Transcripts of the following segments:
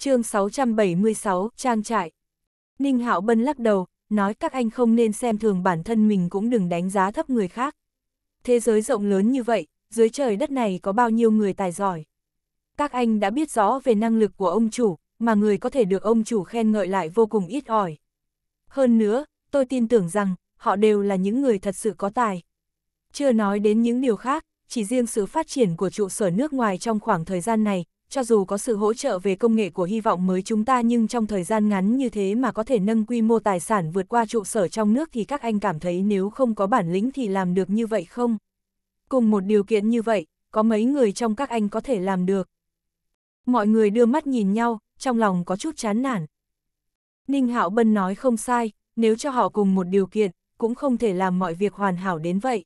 chương 676, trang trại. Ninh Hạo Bân lắc đầu, nói các anh không nên xem thường bản thân mình cũng đừng đánh giá thấp người khác. Thế giới rộng lớn như vậy, dưới trời đất này có bao nhiêu người tài giỏi. Các anh đã biết rõ về năng lực của ông chủ, mà người có thể được ông chủ khen ngợi lại vô cùng ít ỏi. Hơn nữa, tôi tin tưởng rằng, họ đều là những người thật sự có tài. Chưa nói đến những điều khác, chỉ riêng sự phát triển của trụ sở nước ngoài trong khoảng thời gian này, cho dù có sự hỗ trợ về công nghệ của hy vọng mới chúng ta nhưng trong thời gian ngắn như thế mà có thể nâng quy mô tài sản vượt qua trụ sở trong nước thì các anh cảm thấy nếu không có bản lĩnh thì làm được như vậy không? Cùng một điều kiện như vậy, có mấy người trong các anh có thể làm được? Mọi người đưa mắt nhìn nhau, trong lòng có chút chán nản. Ninh Hạo Bân nói không sai, nếu cho họ cùng một điều kiện, cũng không thể làm mọi việc hoàn hảo đến vậy.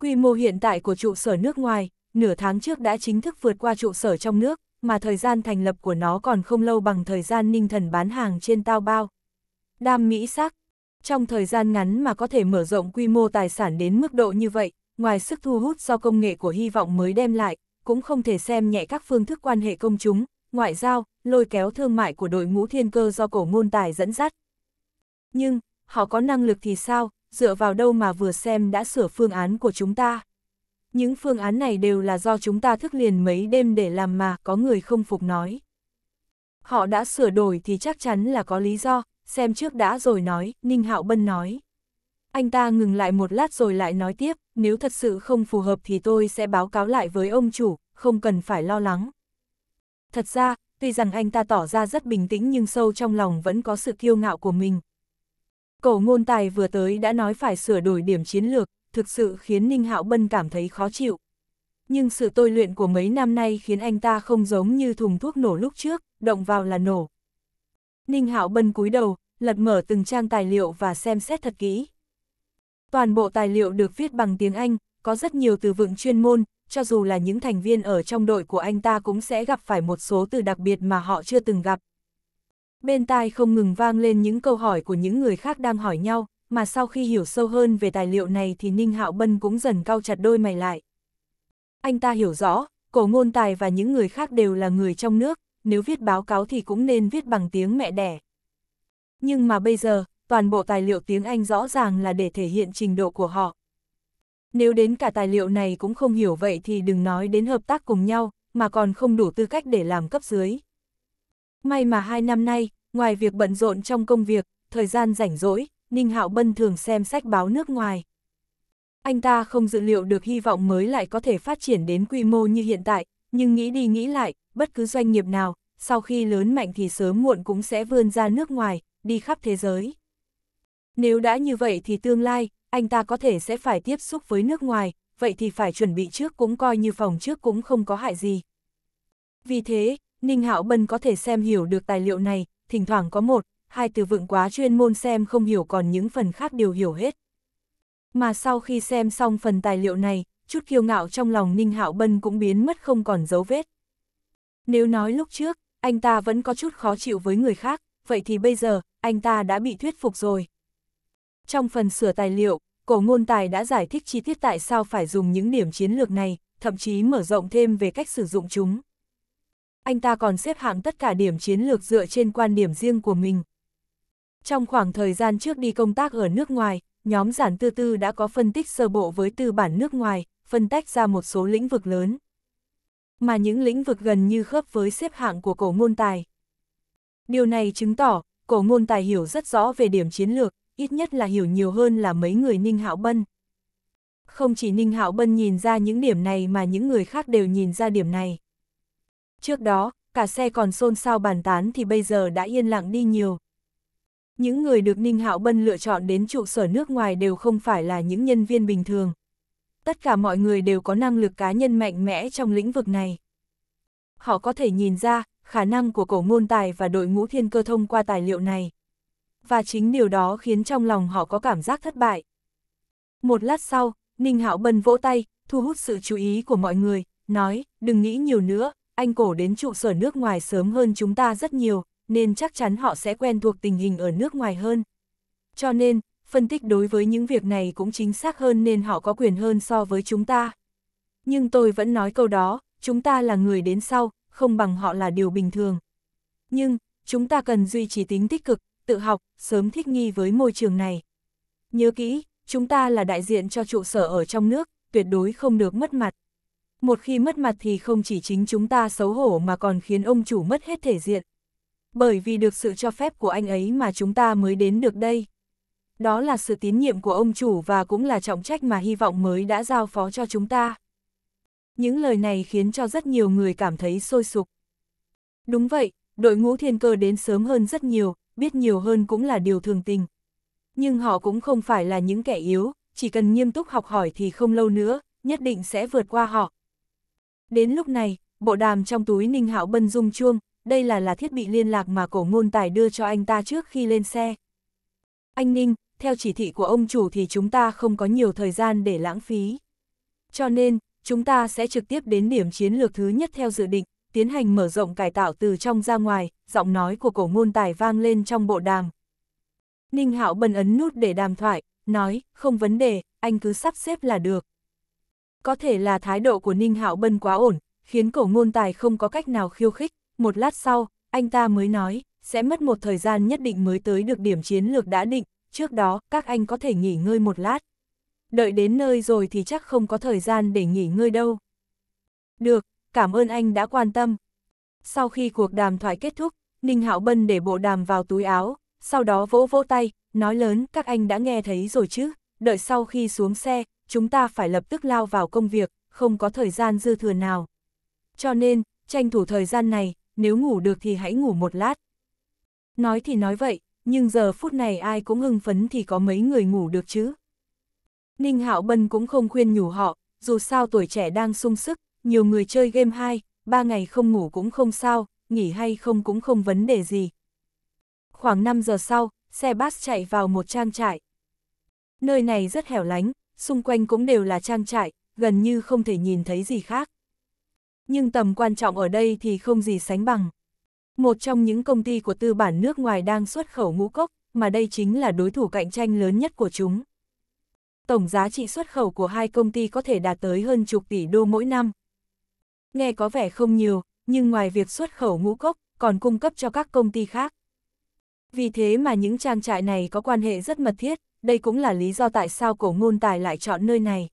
Quy mô hiện tại của trụ sở nước ngoài, nửa tháng trước đã chính thức vượt qua trụ sở trong nước, mà thời gian thành lập của nó còn không lâu bằng thời gian ninh thần bán hàng trên tao bao. Đam Mỹ sắc Trong thời gian ngắn mà có thể mở rộng quy mô tài sản đến mức độ như vậy, ngoài sức thu hút do công nghệ của hy vọng mới đem lại, cũng không thể xem nhẹ các phương thức quan hệ công chúng, ngoại giao, lôi kéo thương mại của đội ngũ thiên cơ do cổ ngôn tài dẫn dắt. Nhưng, họ có năng lực thì sao, dựa vào đâu mà vừa xem đã sửa phương án của chúng ta? những phương án này đều là do chúng ta thức liền mấy đêm để làm mà, có người không phục nói. Họ đã sửa đổi thì chắc chắn là có lý do, xem trước đã rồi nói, Ninh Hạo Bân nói. Anh ta ngừng lại một lát rồi lại nói tiếp, nếu thật sự không phù hợp thì tôi sẽ báo cáo lại với ông chủ, không cần phải lo lắng. Thật ra, tuy rằng anh ta tỏ ra rất bình tĩnh nhưng sâu trong lòng vẫn có sự kiêu ngạo của mình. Cổ ngôn tài vừa tới đã nói phải sửa đổi điểm chiến lược, thực sự khiến Ninh Hạo Bân cảm thấy khó chịu. Nhưng sự tôi luyện của mấy năm nay khiến anh ta không giống như thùng thuốc nổ lúc trước, động vào là nổ. Ninh Hạo Bân cúi đầu, lật mở từng trang tài liệu và xem xét thật kỹ. Toàn bộ tài liệu được viết bằng tiếng Anh, có rất nhiều từ vựng chuyên môn, cho dù là những thành viên ở trong đội của anh ta cũng sẽ gặp phải một số từ đặc biệt mà họ chưa từng gặp. Bên tai không ngừng vang lên những câu hỏi của những người khác đang hỏi nhau, mà sau khi hiểu sâu hơn về tài liệu này thì Ninh Hạo Bân cũng dần cau chặt đôi mày lại. Anh ta hiểu rõ, cổ ngôn tài và những người khác đều là người trong nước, nếu viết báo cáo thì cũng nên viết bằng tiếng mẹ đẻ. Nhưng mà bây giờ, toàn bộ tài liệu tiếng Anh rõ ràng là để thể hiện trình độ của họ. Nếu đến cả tài liệu này cũng không hiểu vậy thì đừng nói đến hợp tác cùng nhau, mà còn không đủ tư cách để làm cấp dưới. May mà hai năm nay, ngoài việc bận rộn trong công việc, thời gian rảnh rỗi, Ninh Hạo Bân thường xem sách báo nước ngoài. Anh ta không dự liệu được hy vọng mới lại có thể phát triển đến quy mô như hiện tại, nhưng nghĩ đi nghĩ lại, bất cứ doanh nghiệp nào, sau khi lớn mạnh thì sớm muộn cũng sẽ vươn ra nước ngoài, đi khắp thế giới. Nếu đã như vậy thì tương lai, anh ta có thể sẽ phải tiếp xúc với nước ngoài, vậy thì phải chuẩn bị trước cũng coi như phòng trước cũng không có hại gì. Vì thế, Ninh Hạo Bân có thể xem hiểu được tài liệu này, thỉnh thoảng có một, hai từ vựng quá chuyên môn xem không hiểu còn những phần khác đều hiểu hết. Mà sau khi xem xong phần tài liệu này, chút kiêu ngạo trong lòng Ninh Hạo Bân cũng biến mất không còn dấu vết. Nếu nói lúc trước, anh ta vẫn có chút khó chịu với người khác, vậy thì bây giờ, anh ta đã bị thuyết phục rồi. Trong phần sửa tài liệu, cổ ngôn tài đã giải thích chi tiết tại sao phải dùng những điểm chiến lược này, thậm chí mở rộng thêm về cách sử dụng chúng. Anh ta còn xếp hạng tất cả điểm chiến lược dựa trên quan điểm riêng của mình. Trong khoảng thời gian trước đi công tác ở nước ngoài, nhóm giản tư tư đã có phân tích sơ bộ với tư bản nước ngoài, phân tách ra một số lĩnh vực lớn. Mà những lĩnh vực gần như khớp với xếp hạng của cổ ngôn tài. Điều này chứng tỏ, cổ ngôn tài hiểu rất rõ về điểm chiến lược, ít nhất là hiểu nhiều hơn là mấy người Ninh Hạo Bân. Không chỉ Ninh Hạo Bân nhìn ra những điểm này mà những người khác đều nhìn ra điểm này. Trước đó, cả xe còn xôn xao bàn tán thì bây giờ đã yên lặng đi nhiều. Những người được Ninh Hạo Bân lựa chọn đến trụ sở nước ngoài đều không phải là những nhân viên bình thường. Tất cả mọi người đều có năng lực cá nhân mạnh mẽ trong lĩnh vực này. Họ có thể nhìn ra, khả năng của cổ ngôn tài và đội ngũ thiên cơ thông qua tài liệu này. Và chính điều đó khiến trong lòng họ có cảm giác thất bại. Một lát sau, Ninh Hạo Bân vỗ tay, thu hút sự chú ý của mọi người, nói, đừng nghĩ nhiều nữa, anh cổ đến trụ sở nước ngoài sớm hơn chúng ta rất nhiều, nên chắc chắn họ sẽ quen thuộc tình hình ở nước ngoài hơn. Cho nên, phân tích đối với những việc này cũng chính xác hơn nên họ có quyền hơn so với chúng ta. Nhưng tôi vẫn nói câu đó, chúng ta là người đến sau, không bằng họ là điều bình thường. Nhưng, chúng ta cần duy trì tính tích cực, tự học, sớm thích nghi với môi trường này. Nhớ kỹ, chúng ta là đại diện cho trụ sở ở trong nước, tuyệt đối không được mất mặt. Một khi mất mặt thì không chỉ chính chúng ta xấu hổ mà còn khiến ông chủ mất hết thể diện bởi vì được sự cho phép của anh ấy mà chúng ta mới đến được đây. Đó là sự tín nhiệm của ông chủ và cũng là trọng trách mà hy vọng mới đã giao phó cho chúng ta. Những lời này khiến cho rất nhiều người cảm thấy sôi sục. Đúng vậy, đội ngũ thiên cơ đến sớm hơn rất nhiều, biết nhiều hơn cũng là điều thường tình. Nhưng họ cũng không phải là những kẻ yếu, chỉ cần nghiêm túc học hỏi thì không lâu nữa, nhất định sẽ vượt qua họ. Đến lúc này, bộ đàm trong túi Ninh Hạo Bân rung chuông, đây là là thiết bị liên lạc mà cổ ngôn tài đưa cho anh ta trước khi lên xe. Anh Ninh, theo chỉ thị của ông chủ thì chúng ta không có nhiều thời gian để lãng phí. Cho nên, chúng ta sẽ trực tiếp đến điểm chiến lược thứ nhất theo dự định, tiến hành mở rộng cải tạo từ trong ra ngoài, giọng nói của cổ ngôn tài vang lên trong bộ đàm. Ninh Hạo bần ấn nút để đàm thoại, nói, không vấn đề, anh cứ sắp xếp là được. Có thể là thái độ của Ninh Hạo Bân quá ổn, khiến cổ ngôn tài không có cách nào khiêu khích, một lát sau, anh ta mới nói, sẽ mất một thời gian nhất định mới tới được điểm chiến lược đã định, trước đó các anh có thể nghỉ ngơi một lát. Đợi đến nơi rồi thì chắc không có thời gian để nghỉ ngơi đâu. Được, cảm ơn anh đã quan tâm. Sau khi cuộc đàm thoại kết thúc, Ninh Hạo Bân để bộ đàm vào túi áo, sau đó vỗ vỗ tay, nói lớn các anh đã nghe thấy rồi chứ, đợi sau khi xuống xe, chúng ta phải lập tức lao vào công việc, không có thời gian dư thừa nào. Cho nên, tranh thủ thời gian này, nếu ngủ được thì hãy ngủ một lát. Nói thì nói vậy, nhưng giờ phút này ai cũng hưng phấn thì có mấy người ngủ được chứ. Ninh Hạo Bân cũng không khuyên nhủ họ, dù sao tuổi trẻ đang sung sức, nhiều người chơi game 2, 3 ngày không ngủ cũng không sao, nghỉ hay không cũng không vấn đề gì. Khoảng 5 giờ sau, xe bus chạy vào một trang trại. Nơi này rất hẻo lánh, xung quanh cũng đều là trang trại, gần như không thể nhìn thấy gì khác nhưng tầm quan trọng ở đây thì không gì sánh bằng. Một trong những công ty của tư bản nước ngoài đang xuất khẩu ngũ cốc, mà đây chính là đối thủ cạnh tranh lớn nhất của chúng. Tổng giá trị xuất khẩu của hai công ty có thể đạt tới hơn chục tỷ đô mỗi năm. Nghe có vẻ không nhiều, nhưng ngoài việc xuất khẩu ngũ cốc, còn cung cấp cho các công ty khác. Vì thế mà những trang trại này có quan hệ rất mật thiết, đây cũng là lý do tại sao cổ ngôn tài lại chọn nơi này.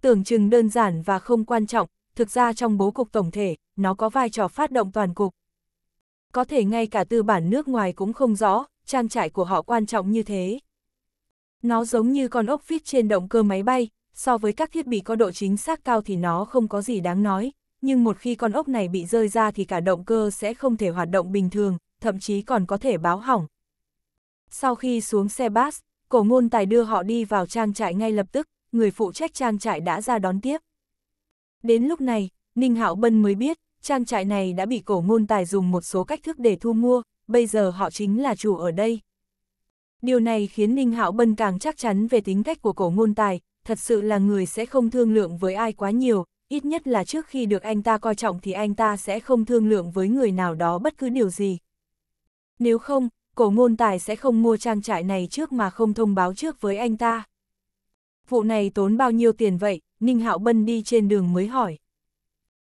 Tưởng chừng đơn giản và không quan trọng, thực ra trong bố cục tổng thể, nó có vai trò phát động toàn cục. Có thể ngay cả tư bản nước ngoài cũng không rõ, trang trại của họ quan trọng như thế. Nó giống như con ốc vít trên động cơ máy bay, so với các thiết bị có độ chính xác cao thì nó không có gì đáng nói, nhưng một khi con ốc này bị rơi ra thì cả động cơ sẽ không thể hoạt động bình thường, thậm chí còn có thể báo hỏng. Sau khi xuống xe bus, cổ ngôn tài đưa họ đi vào trang trại ngay lập tức, người phụ trách trang trại đã ra đón tiếp. Đến lúc này, Ninh Hạo Bân mới biết, trang trại này đã bị cổ ngôn tài dùng một số cách thức để thu mua, bây giờ họ chính là chủ ở đây. Điều này khiến Ninh Hạo Bân càng chắc chắn về tính cách của cổ ngôn tài, thật sự là người sẽ không thương lượng với ai quá nhiều, ít nhất là trước khi được anh ta coi trọng thì anh ta sẽ không thương lượng với người nào đó bất cứ điều gì. Nếu không, cổ ngôn tài sẽ không mua trang trại này trước mà không thông báo trước với anh ta. Vụ này tốn bao nhiêu tiền vậy, Ninh Hạo Bân đi trên đường mới hỏi.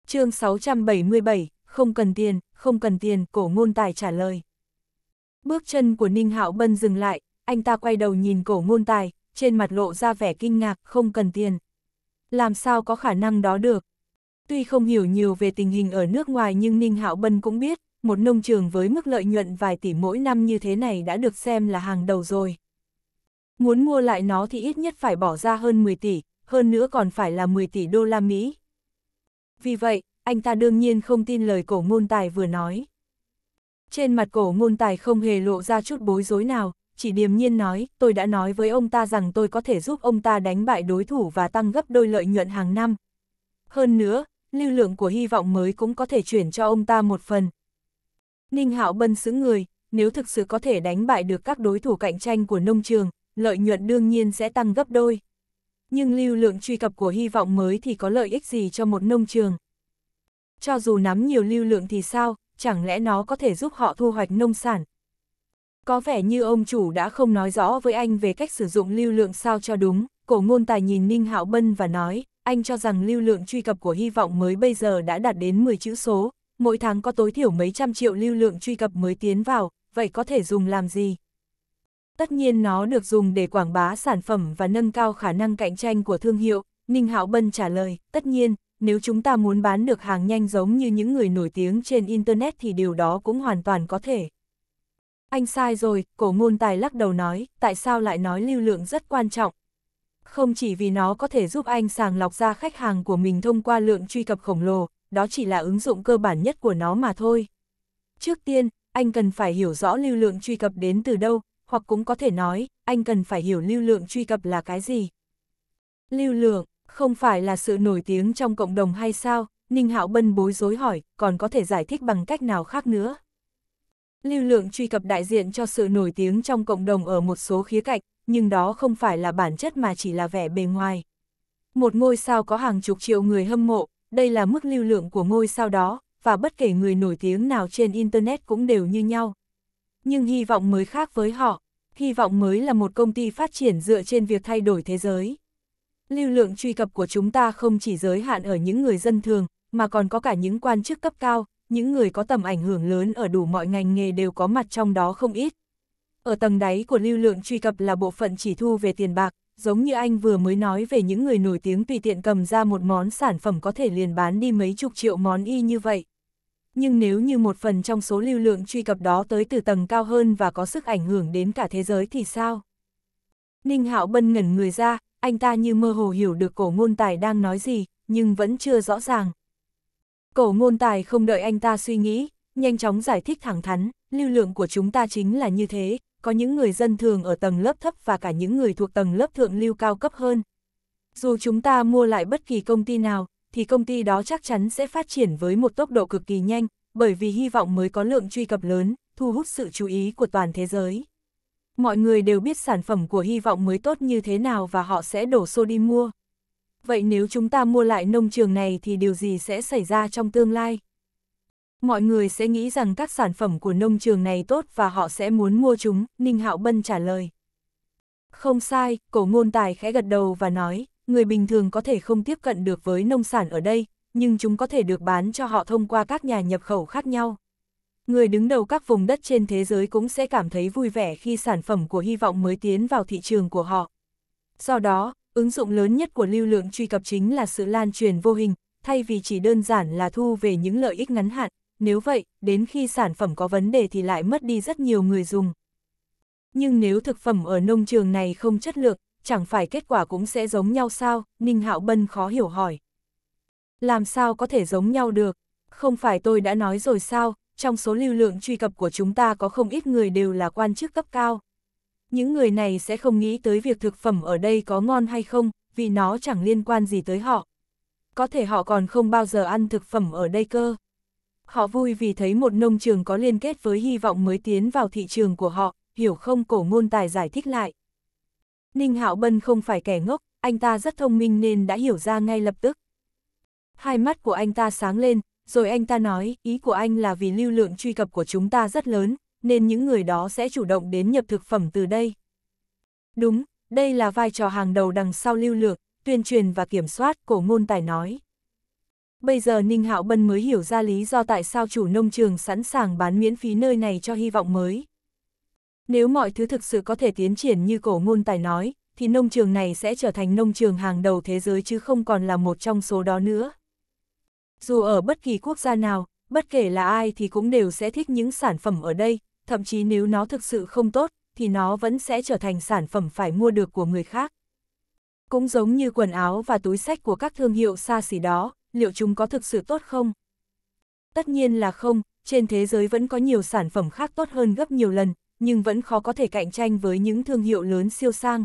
chương 677, không cần tiền, không cần tiền, cổ ngôn tài trả lời. Bước chân của Ninh Hạo Bân dừng lại, anh ta quay đầu nhìn cổ ngôn tài, trên mặt lộ ra vẻ kinh ngạc, không cần tiền. Làm sao có khả năng đó được? Tuy không hiểu nhiều về tình hình ở nước ngoài nhưng Ninh Hạo Bân cũng biết, một nông trường với mức lợi nhuận vài tỷ mỗi năm như thế này đã được xem là hàng đầu rồi. Muốn mua lại nó thì ít nhất phải bỏ ra hơn 10 tỷ, hơn nữa còn phải là 10 tỷ đô la Mỹ. Vì vậy, anh ta đương nhiên không tin lời cổ ngôn tài vừa nói. Trên mặt cổ ngôn tài không hề lộ ra chút bối rối nào, chỉ điềm nhiên nói, tôi đã nói với ông ta rằng tôi có thể giúp ông ta đánh bại đối thủ và tăng gấp đôi lợi nhuận hàng năm. Hơn nữa, lưu lượng của hy vọng mới cũng có thể chuyển cho ông ta một phần. Ninh Hạo Bân xứng người, nếu thực sự có thể đánh bại được các đối thủ cạnh tranh của nông trường, lợi nhuận đương nhiên sẽ tăng gấp đôi nhưng lưu lượng truy cập của hy vọng mới thì có lợi ích gì cho một nông trường. Cho dù nắm nhiều lưu lượng thì sao, chẳng lẽ nó có thể giúp họ thu hoạch nông sản? Có vẻ như ông chủ đã không nói rõ với anh về cách sử dụng lưu lượng sao cho đúng, cổ ngôn tài nhìn Ninh Hạo Bân và nói, anh cho rằng lưu lượng truy cập của hy vọng mới bây giờ đã đạt đến 10 chữ số, mỗi tháng có tối thiểu mấy trăm triệu lưu lượng truy cập mới tiến vào, vậy có thể dùng làm gì? Tất nhiên nó được dùng để quảng bá sản phẩm và nâng cao khả năng cạnh tranh của thương hiệu, Ninh Hạo Bân trả lời, tất nhiên, nếu chúng ta muốn bán được hàng nhanh giống như những người nổi tiếng trên Internet thì điều đó cũng hoàn toàn có thể. Anh sai rồi, cổ ngôn tài lắc đầu nói, tại sao lại nói lưu lượng rất quan trọng. Không chỉ vì nó có thể giúp anh sàng lọc ra khách hàng của mình thông qua lượng truy cập khổng lồ, đó chỉ là ứng dụng cơ bản nhất của nó mà thôi. Trước tiên, anh cần phải hiểu rõ lưu lượng truy cập đến từ đâu, hoặc cũng có thể nói, anh cần phải hiểu lưu lượng truy cập là cái gì. Lưu lượng, không phải là sự nổi tiếng trong cộng đồng hay sao? Ninh Hạo Bân bối rối hỏi, còn có thể giải thích bằng cách nào khác nữa? Lưu lượng truy cập đại diện cho sự nổi tiếng trong cộng đồng ở một số khía cạnh, nhưng đó không phải là bản chất mà chỉ là vẻ bề ngoài. Một ngôi sao có hàng chục triệu người hâm mộ, đây là mức lưu lượng của ngôi sao đó, và bất kể người nổi tiếng nào trên Internet cũng đều như nhau, nhưng hy vọng mới khác với họ, hy vọng mới là một công ty phát triển dựa trên việc thay đổi thế giới. Lưu lượng truy cập của chúng ta không chỉ giới hạn ở những người dân thường, mà còn có cả những quan chức cấp cao, những người có tầm ảnh hưởng lớn ở đủ mọi ngành nghề đều có mặt trong đó không ít. Ở tầng đáy của lưu lượng truy cập là bộ phận chỉ thu về tiền bạc, giống như anh vừa mới nói về những người nổi tiếng tùy tiện cầm ra một món sản phẩm có thể liền bán đi mấy chục triệu món y như vậy nhưng nếu như một phần trong số lưu lượng truy cập đó tới từ tầng cao hơn và có sức ảnh hưởng đến cả thế giới thì sao? Ninh Hạo Bân ngẩn người ra, anh ta như mơ hồ hiểu được cổ ngôn tài đang nói gì, nhưng vẫn chưa rõ ràng. Cổ ngôn tài không đợi anh ta suy nghĩ, nhanh chóng giải thích thẳng thắn, lưu lượng của chúng ta chính là như thế, có những người dân thường ở tầng lớp thấp và cả những người thuộc tầng lớp thượng lưu cao cấp hơn. Dù chúng ta mua lại bất kỳ công ty nào, thì công ty đó chắc chắn sẽ phát triển với một tốc độ cực kỳ nhanh, bởi vì hy vọng mới có lượng truy cập lớn, thu hút sự chú ý của toàn thế giới. Mọi người đều biết sản phẩm của hy vọng mới tốt như thế nào và họ sẽ đổ xô đi mua. Vậy nếu chúng ta mua lại nông trường này thì điều gì sẽ xảy ra trong tương lai? Mọi người sẽ nghĩ rằng các sản phẩm của nông trường này tốt và họ sẽ muốn mua chúng, Ninh Hạo Bân trả lời. Không sai, cổ ngôn tài khẽ gật đầu và nói, người bình thường có thể không tiếp cận được với nông sản ở đây, nhưng chúng có thể được bán cho họ thông qua các nhà nhập khẩu khác nhau. Người đứng đầu các vùng đất trên thế giới cũng sẽ cảm thấy vui vẻ khi sản phẩm của hy vọng mới tiến vào thị trường của họ. Do đó, ứng dụng lớn nhất của lưu lượng truy cập chính là sự lan truyền vô hình, thay vì chỉ đơn giản là thu về những lợi ích ngắn hạn, nếu vậy, đến khi sản phẩm có vấn đề thì lại mất đi rất nhiều người dùng. Nhưng nếu thực phẩm ở nông trường này không chất lượng, chẳng phải kết quả cũng sẽ giống nhau sao, Ninh Hạo Bân khó hiểu hỏi. Làm sao có thể giống nhau được, không phải tôi đã nói rồi sao, trong số lưu lượng truy cập của chúng ta có không ít người đều là quan chức cấp cao. Những người này sẽ không nghĩ tới việc thực phẩm ở đây có ngon hay không, vì nó chẳng liên quan gì tới họ. Có thể họ còn không bao giờ ăn thực phẩm ở đây cơ. Họ vui vì thấy một nông trường có liên kết với hy vọng mới tiến vào thị trường của họ, hiểu không cổ ngôn tài giải thích lại. Ninh Hạo Bân không phải kẻ ngốc, anh ta rất thông minh nên đã hiểu ra ngay lập tức. Hai mắt của anh ta sáng lên, rồi anh ta nói, ý của anh là vì lưu lượng truy cập của chúng ta rất lớn, nên những người đó sẽ chủ động đến nhập thực phẩm từ đây. Đúng, đây là vai trò hàng đầu đằng sau lưu lượng, tuyên truyền và kiểm soát, cổ ngôn tài nói. Bây giờ Ninh Hạo Bân mới hiểu ra lý do tại sao chủ nông trường sẵn sàng bán miễn phí nơi này cho hy vọng mới. Nếu mọi thứ thực sự có thể tiến triển như cổ ngôn tài nói, thì nông trường này sẽ trở thành nông trường hàng đầu thế giới chứ không còn là một trong số đó nữa. Dù ở bất kỳ quốc gia nào, bất kể là ai thì cũng đều sẽ thích những sản phẩm ở đây, thậm chí nếu nó thực sự không tốt, thì nó vẫn sẽ trở thành sản phẩm phải mua được của người khác. Cũng giống như quần áo và túi sách của các thương hiệu xa xỉ đó, liệu chúng có thực sự tốt không? Tất nhiên là không, trên thế giới vẫn có nhiều sản phẩm khác tốt hơn gấp nhiều lần, nhưng vẫn khó có thể cạnh tranh với những thương hiệu lớn siêu sang.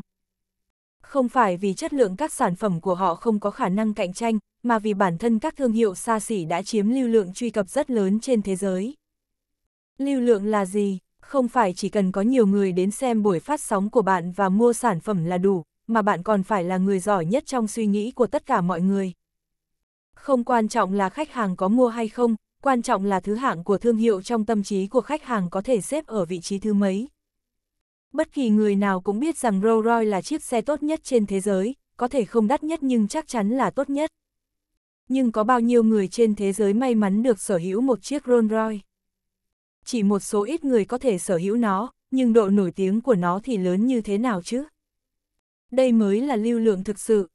Không phải vì chất lượng các sản phẩm của họ không có khả năng cạnh tranh, mà vì bản thân các thương hiệu xa xỉ đã chiếm lưu lượng truy cập rất lớn trên thế giới. Lưu lượng là gì? Không phải chỉ cần có nhiều người đến xem buổi phát sóng của bạn và mua sản phẩm là đủ, mà bạn còn phải là người giỏi nhất trong suy nghĩ của tất cả mọi người. Không quan trọng là khách hàng có mua hay không, quan trọng là thứ hạng của thương hiệu trong tâm trí của khách hàng có thể xếp ở vị trí thứ mấy. Bất kỳ người nào cũng biết rằng Rolls Royce là chiếc xe tốt nhất trên thế giới, có thể không đắt nhất nhưng chắc chắn là tốt nhất. Nhưng có bao nhiêu người trên thế giới may mắn được sở hữu một chiếc Rolls Royce? Chỉ một số ít người có thể sở hữu nó, nhưng độ nổi tiếng của nó thì lớn như thế nào chứ? Đây mới là lưu lượng thực sự.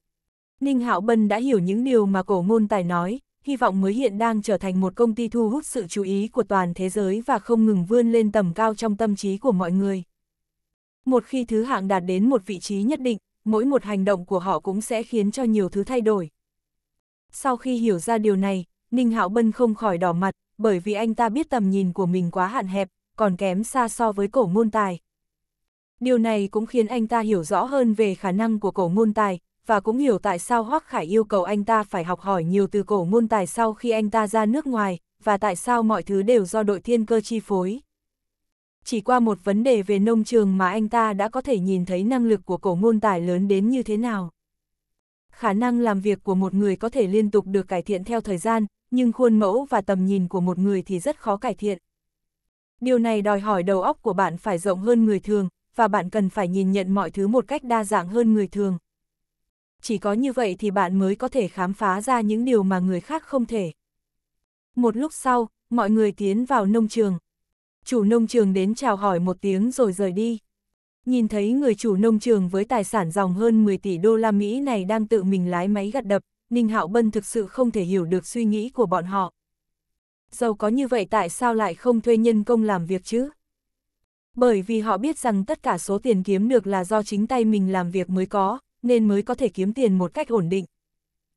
Ninh Hạo Bân đã hiểu những điều mà cổ ngôn tài nói, hy vọng mới hiện đang trở thành một công ty thu hút sự chú ý của toàn thế giới và không ngừng vươn lên tầm cao trong tâm trí của mọi người. Một khi thứ hạng đạt đến một vị trí nhất định, mỗi một hành động của họ cũng sẽ khiến cho nhiều thứ thay đổi. Sau khi hiểu ra điều này, Ninh Hạo Bân không khỏi đỏ mặt, bởi vì anh ta biết tầm nhìn của mình quá hạn hẹp, còn kém xa so với cổ ngôn tài. Điều này cũng khiến anh ta hiểu rõ hơn về khả năng của cổ ngôn tài, và cũng hiểu tại sao Hoác Khải yêu cầu anh ta phải học hỏi nhiều từ cổ ngôn tài sau khi anh ta ra nước ngoài, và tại sao mọi thứ đều do đội thiên cơ chi phối. Chỉ qua một vấn đề về nông trường mà anh ta đã có thể nhìn thấy năng lực của cổ ngôn tài lớn đến như thế nào. Khả năng làm việc của một người có thể liên tục được cải thiện theo thời gian, nhưng khuôn mẫu và tầm nhìn của một người thì rất khó cải thiện. Điều này đòi hỏi đầu óc của bạn phải rộng hơn người thường, và bạn cần phải nhìn nhận mọi thứ một cách đa dạng hơn người thường chỉ có như vậy thì bạn mới có thể khám phá ra những điều mà người khác không thể. Một lúc sau, mọi người tiến vào nông trường. Chủ nông trường đến chào hỏi một tiếng rồi rời đi. Nhìn thấy người chủ nông trường với tài sản dòng hơn 10 tỷ đô la Mỹ này đang tự mình lái máy gặt đập, Ninh Hạo Bân thực sự không thể hiểu được suy nghĩ của bọn họ. Giàu có như vậy tại sao lại không thuê nhân công làm việc chứ? Bởi vì họ biết rằng tất cả số tiền kiếm được là do chính tay mình làm việc mới có, nên mới có thể kiếm tiền một cách ổn định.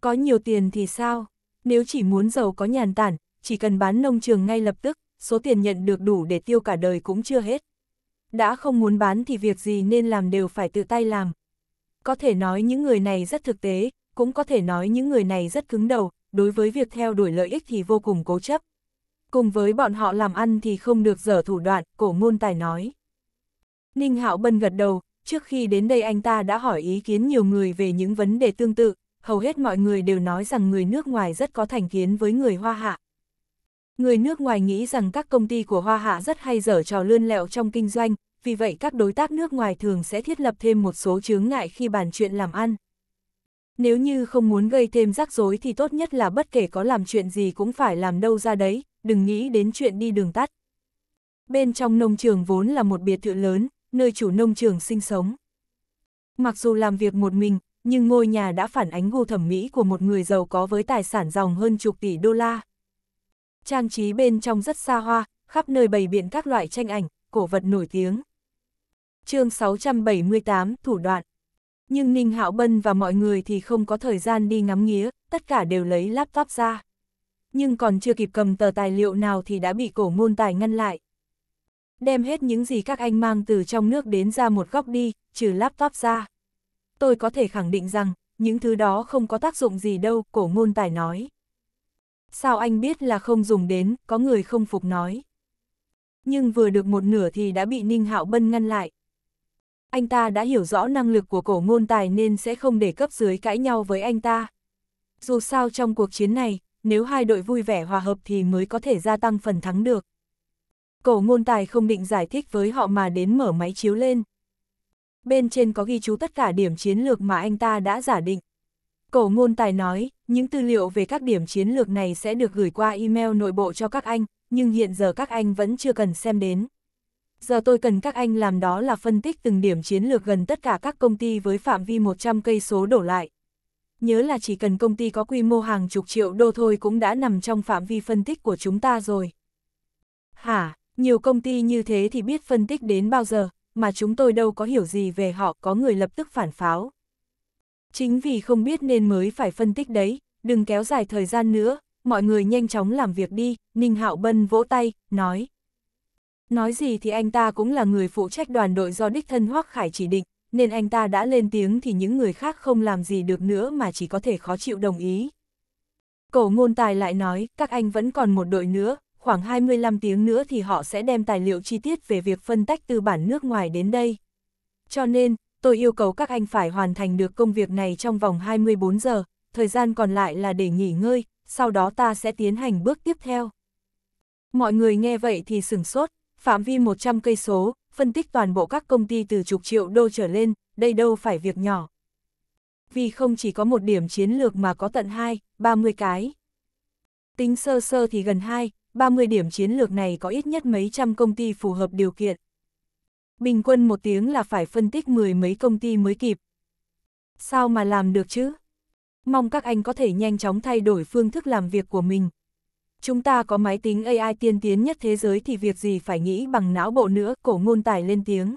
Có nhiều tiền thì sao? Nếu chỉ muốn giàu có nhàn tản, chỉ cần bán nông trường ngay lập tức, số tiền nhận được đủ để tiêu cả đời cũng chưa hết. Đã không muốn bán thì việc gì nên làm đều phải tự tay làm. Có thể nói những người này rất thực tế, cũng có thể nói những người này rất cứng đầu, đối với việc theo đuổi lợi ích thì vô cùng cố chấp. Cùng với bọn họ làm ăn thì không được dở thủ đoạn, cổ ngôn tài nói. Ninh Hạo Bân gật đầu, trước khi đến đây anh ta đã hỏi ý kiến nhiều người về những vấn đề tương tự, hầu hết mọi người đều nói rằng người nước ngoài rất có thành kiến với người Hoa Hạ. Người nước ngoài nghĩ rằng các công ty của Hoa Hạ rất hay dở trò lươn lẹo trong kinh doanh, vì vậy các đối tác nước ngoài thường sẽ thiết lập thêm một số chướng ngại khi bàn chuyện làm ăn. Nếu như không muốn gây thêm rắc rối thì tốt nhất là bất kể có làm chuyện gì cũng phải làm đâu ra đấy, đừng nghĩ đến chuyện đi đường tắt. Bên trong nông trường vốn là một biệt thự lớn, nơi chủ nông trường sinh sống. Mặc dù làm việc một mình, nhưng ngôi nhà đã phản ánh gu thẩm mỹ của một người giàu có với tài sản dòng hơn chục tỷ đô la. Trang trí bên trong rất xa hoa, khắp nơi bày biện các loại tranh ảnh, cổ vật nổi tiếng. chương 678, thủ đoạn. Nhưng Ninh Hạo Bân và mọi người thì không có thời gian đi ngắm nghía, tất cả đều lấy laptop ra. Nhưng còn chưa kịp cầm tờ tài liệu nào thì đã bị cổ ngôn tài ngăn lại đem hết những gì các anh mang từ trong nước đến ra một góc đi, trừ laptop ra. Tôi có thể khẳng định rằng, những thứ đó không có tác dụng gì đâu, cổ ngôn tài nói. Sao anh biết là không dùng đến, có người không phục nói. Nhưng vừa được một nửa thì đã bị Ninh Hạo Bân ngăn lại. Anh ta đã hiểu rõ năng lực của cổ ngôn tài nên sẽ không để cấp dưới cãi nhau với anh ta. Dù sao trong cuộc chiến này, nếu hai đội vui vẻ hòa hợp thì mới có thể gia tăng phần thắng được. Cổ ngôn tài không định giải thích với họ mà đến mở máy chiếu lên. Bên trên có ghi chú tất cả điểm chiến lược mà anh ta đã giả định. Cổ ngôn tài nói, những tư liệu về các điểm chiến lược này sẽ được gửi qua email nội bộ cho các anh, nhưng hiện giờ các anh vẫn chưa cần xem đến. Giờ tôi cần các anh làm đó là phân tích từng điểm chiến lược gần tất cả các công ty với phạm vi 100 cây số đổ lại. Nhớ là chỉ cần công ty có quy mô hàng chục triệu đô thôi cũng đã nằm trong phạm vi phân tích của chúng ta rồi. Hả? Nhiều công ty như thế thì biết phân tích đến bao giờ, mà chúng tôi đâu có hiểu gì về họ có người lập tức phản pháo. Chính vì không biết nên mới phải phân tích đấy, đừng kéo dài thời gian nữa, mọi người nhanh chóng làm việc đi, Ninh Hạo Bân vỗ tay, nói. Nói gì thì anh ta cũng là người phụ trách đoàn đội do đích thân hoắc Khải chỉ định, nên anh ta đã lên tiếng thì những người khác không làm gì được nữa mà chỉ có thể khó chịu đồng ý. Cổ ngôn tài lại nói, các anh vẫn còn một đội nữa, khoảng 25 tiếng nữa thì họ sẽ đem tài liệu chi tiết về việc phân tách tư bản nước ngoài đến đây. Cho nên, tôi yêu cầu các anh phải hoàn thành được công việc này trong vòng 24 giờ, thời gian còn lại là để nghỉ ngơi, sau đó ta sẽ tiến hành bước tiếp theo. Mọi người nghe vậy thì sửng sốt, phạm vi 100 cây số, phân tích toàn bộ các công ty từ chục triệu đô trở lên, đây đâu phải việc nhỏ. Vì không chỉ có một điểm chiến lược mà có tận 2, 30 cái. Tính sơ sơ thì gần 2, 30 điểm chiến lược này có ít nhất mấy trăm công ty phù hợp điều kiện. Bình quân một tiếng là phải phân tích mười mấy công ty mới kịp. Sao mà làm được chứ? Mong các anh có thể nhanh chóng thay đổi phương thức làm việc của mình. Chúng ta có máy tính AI tiên tiến nhất thế giới thì việc gì phải nghĩ bằng não bộ nữa, cổ ngôn tài lên tiếng.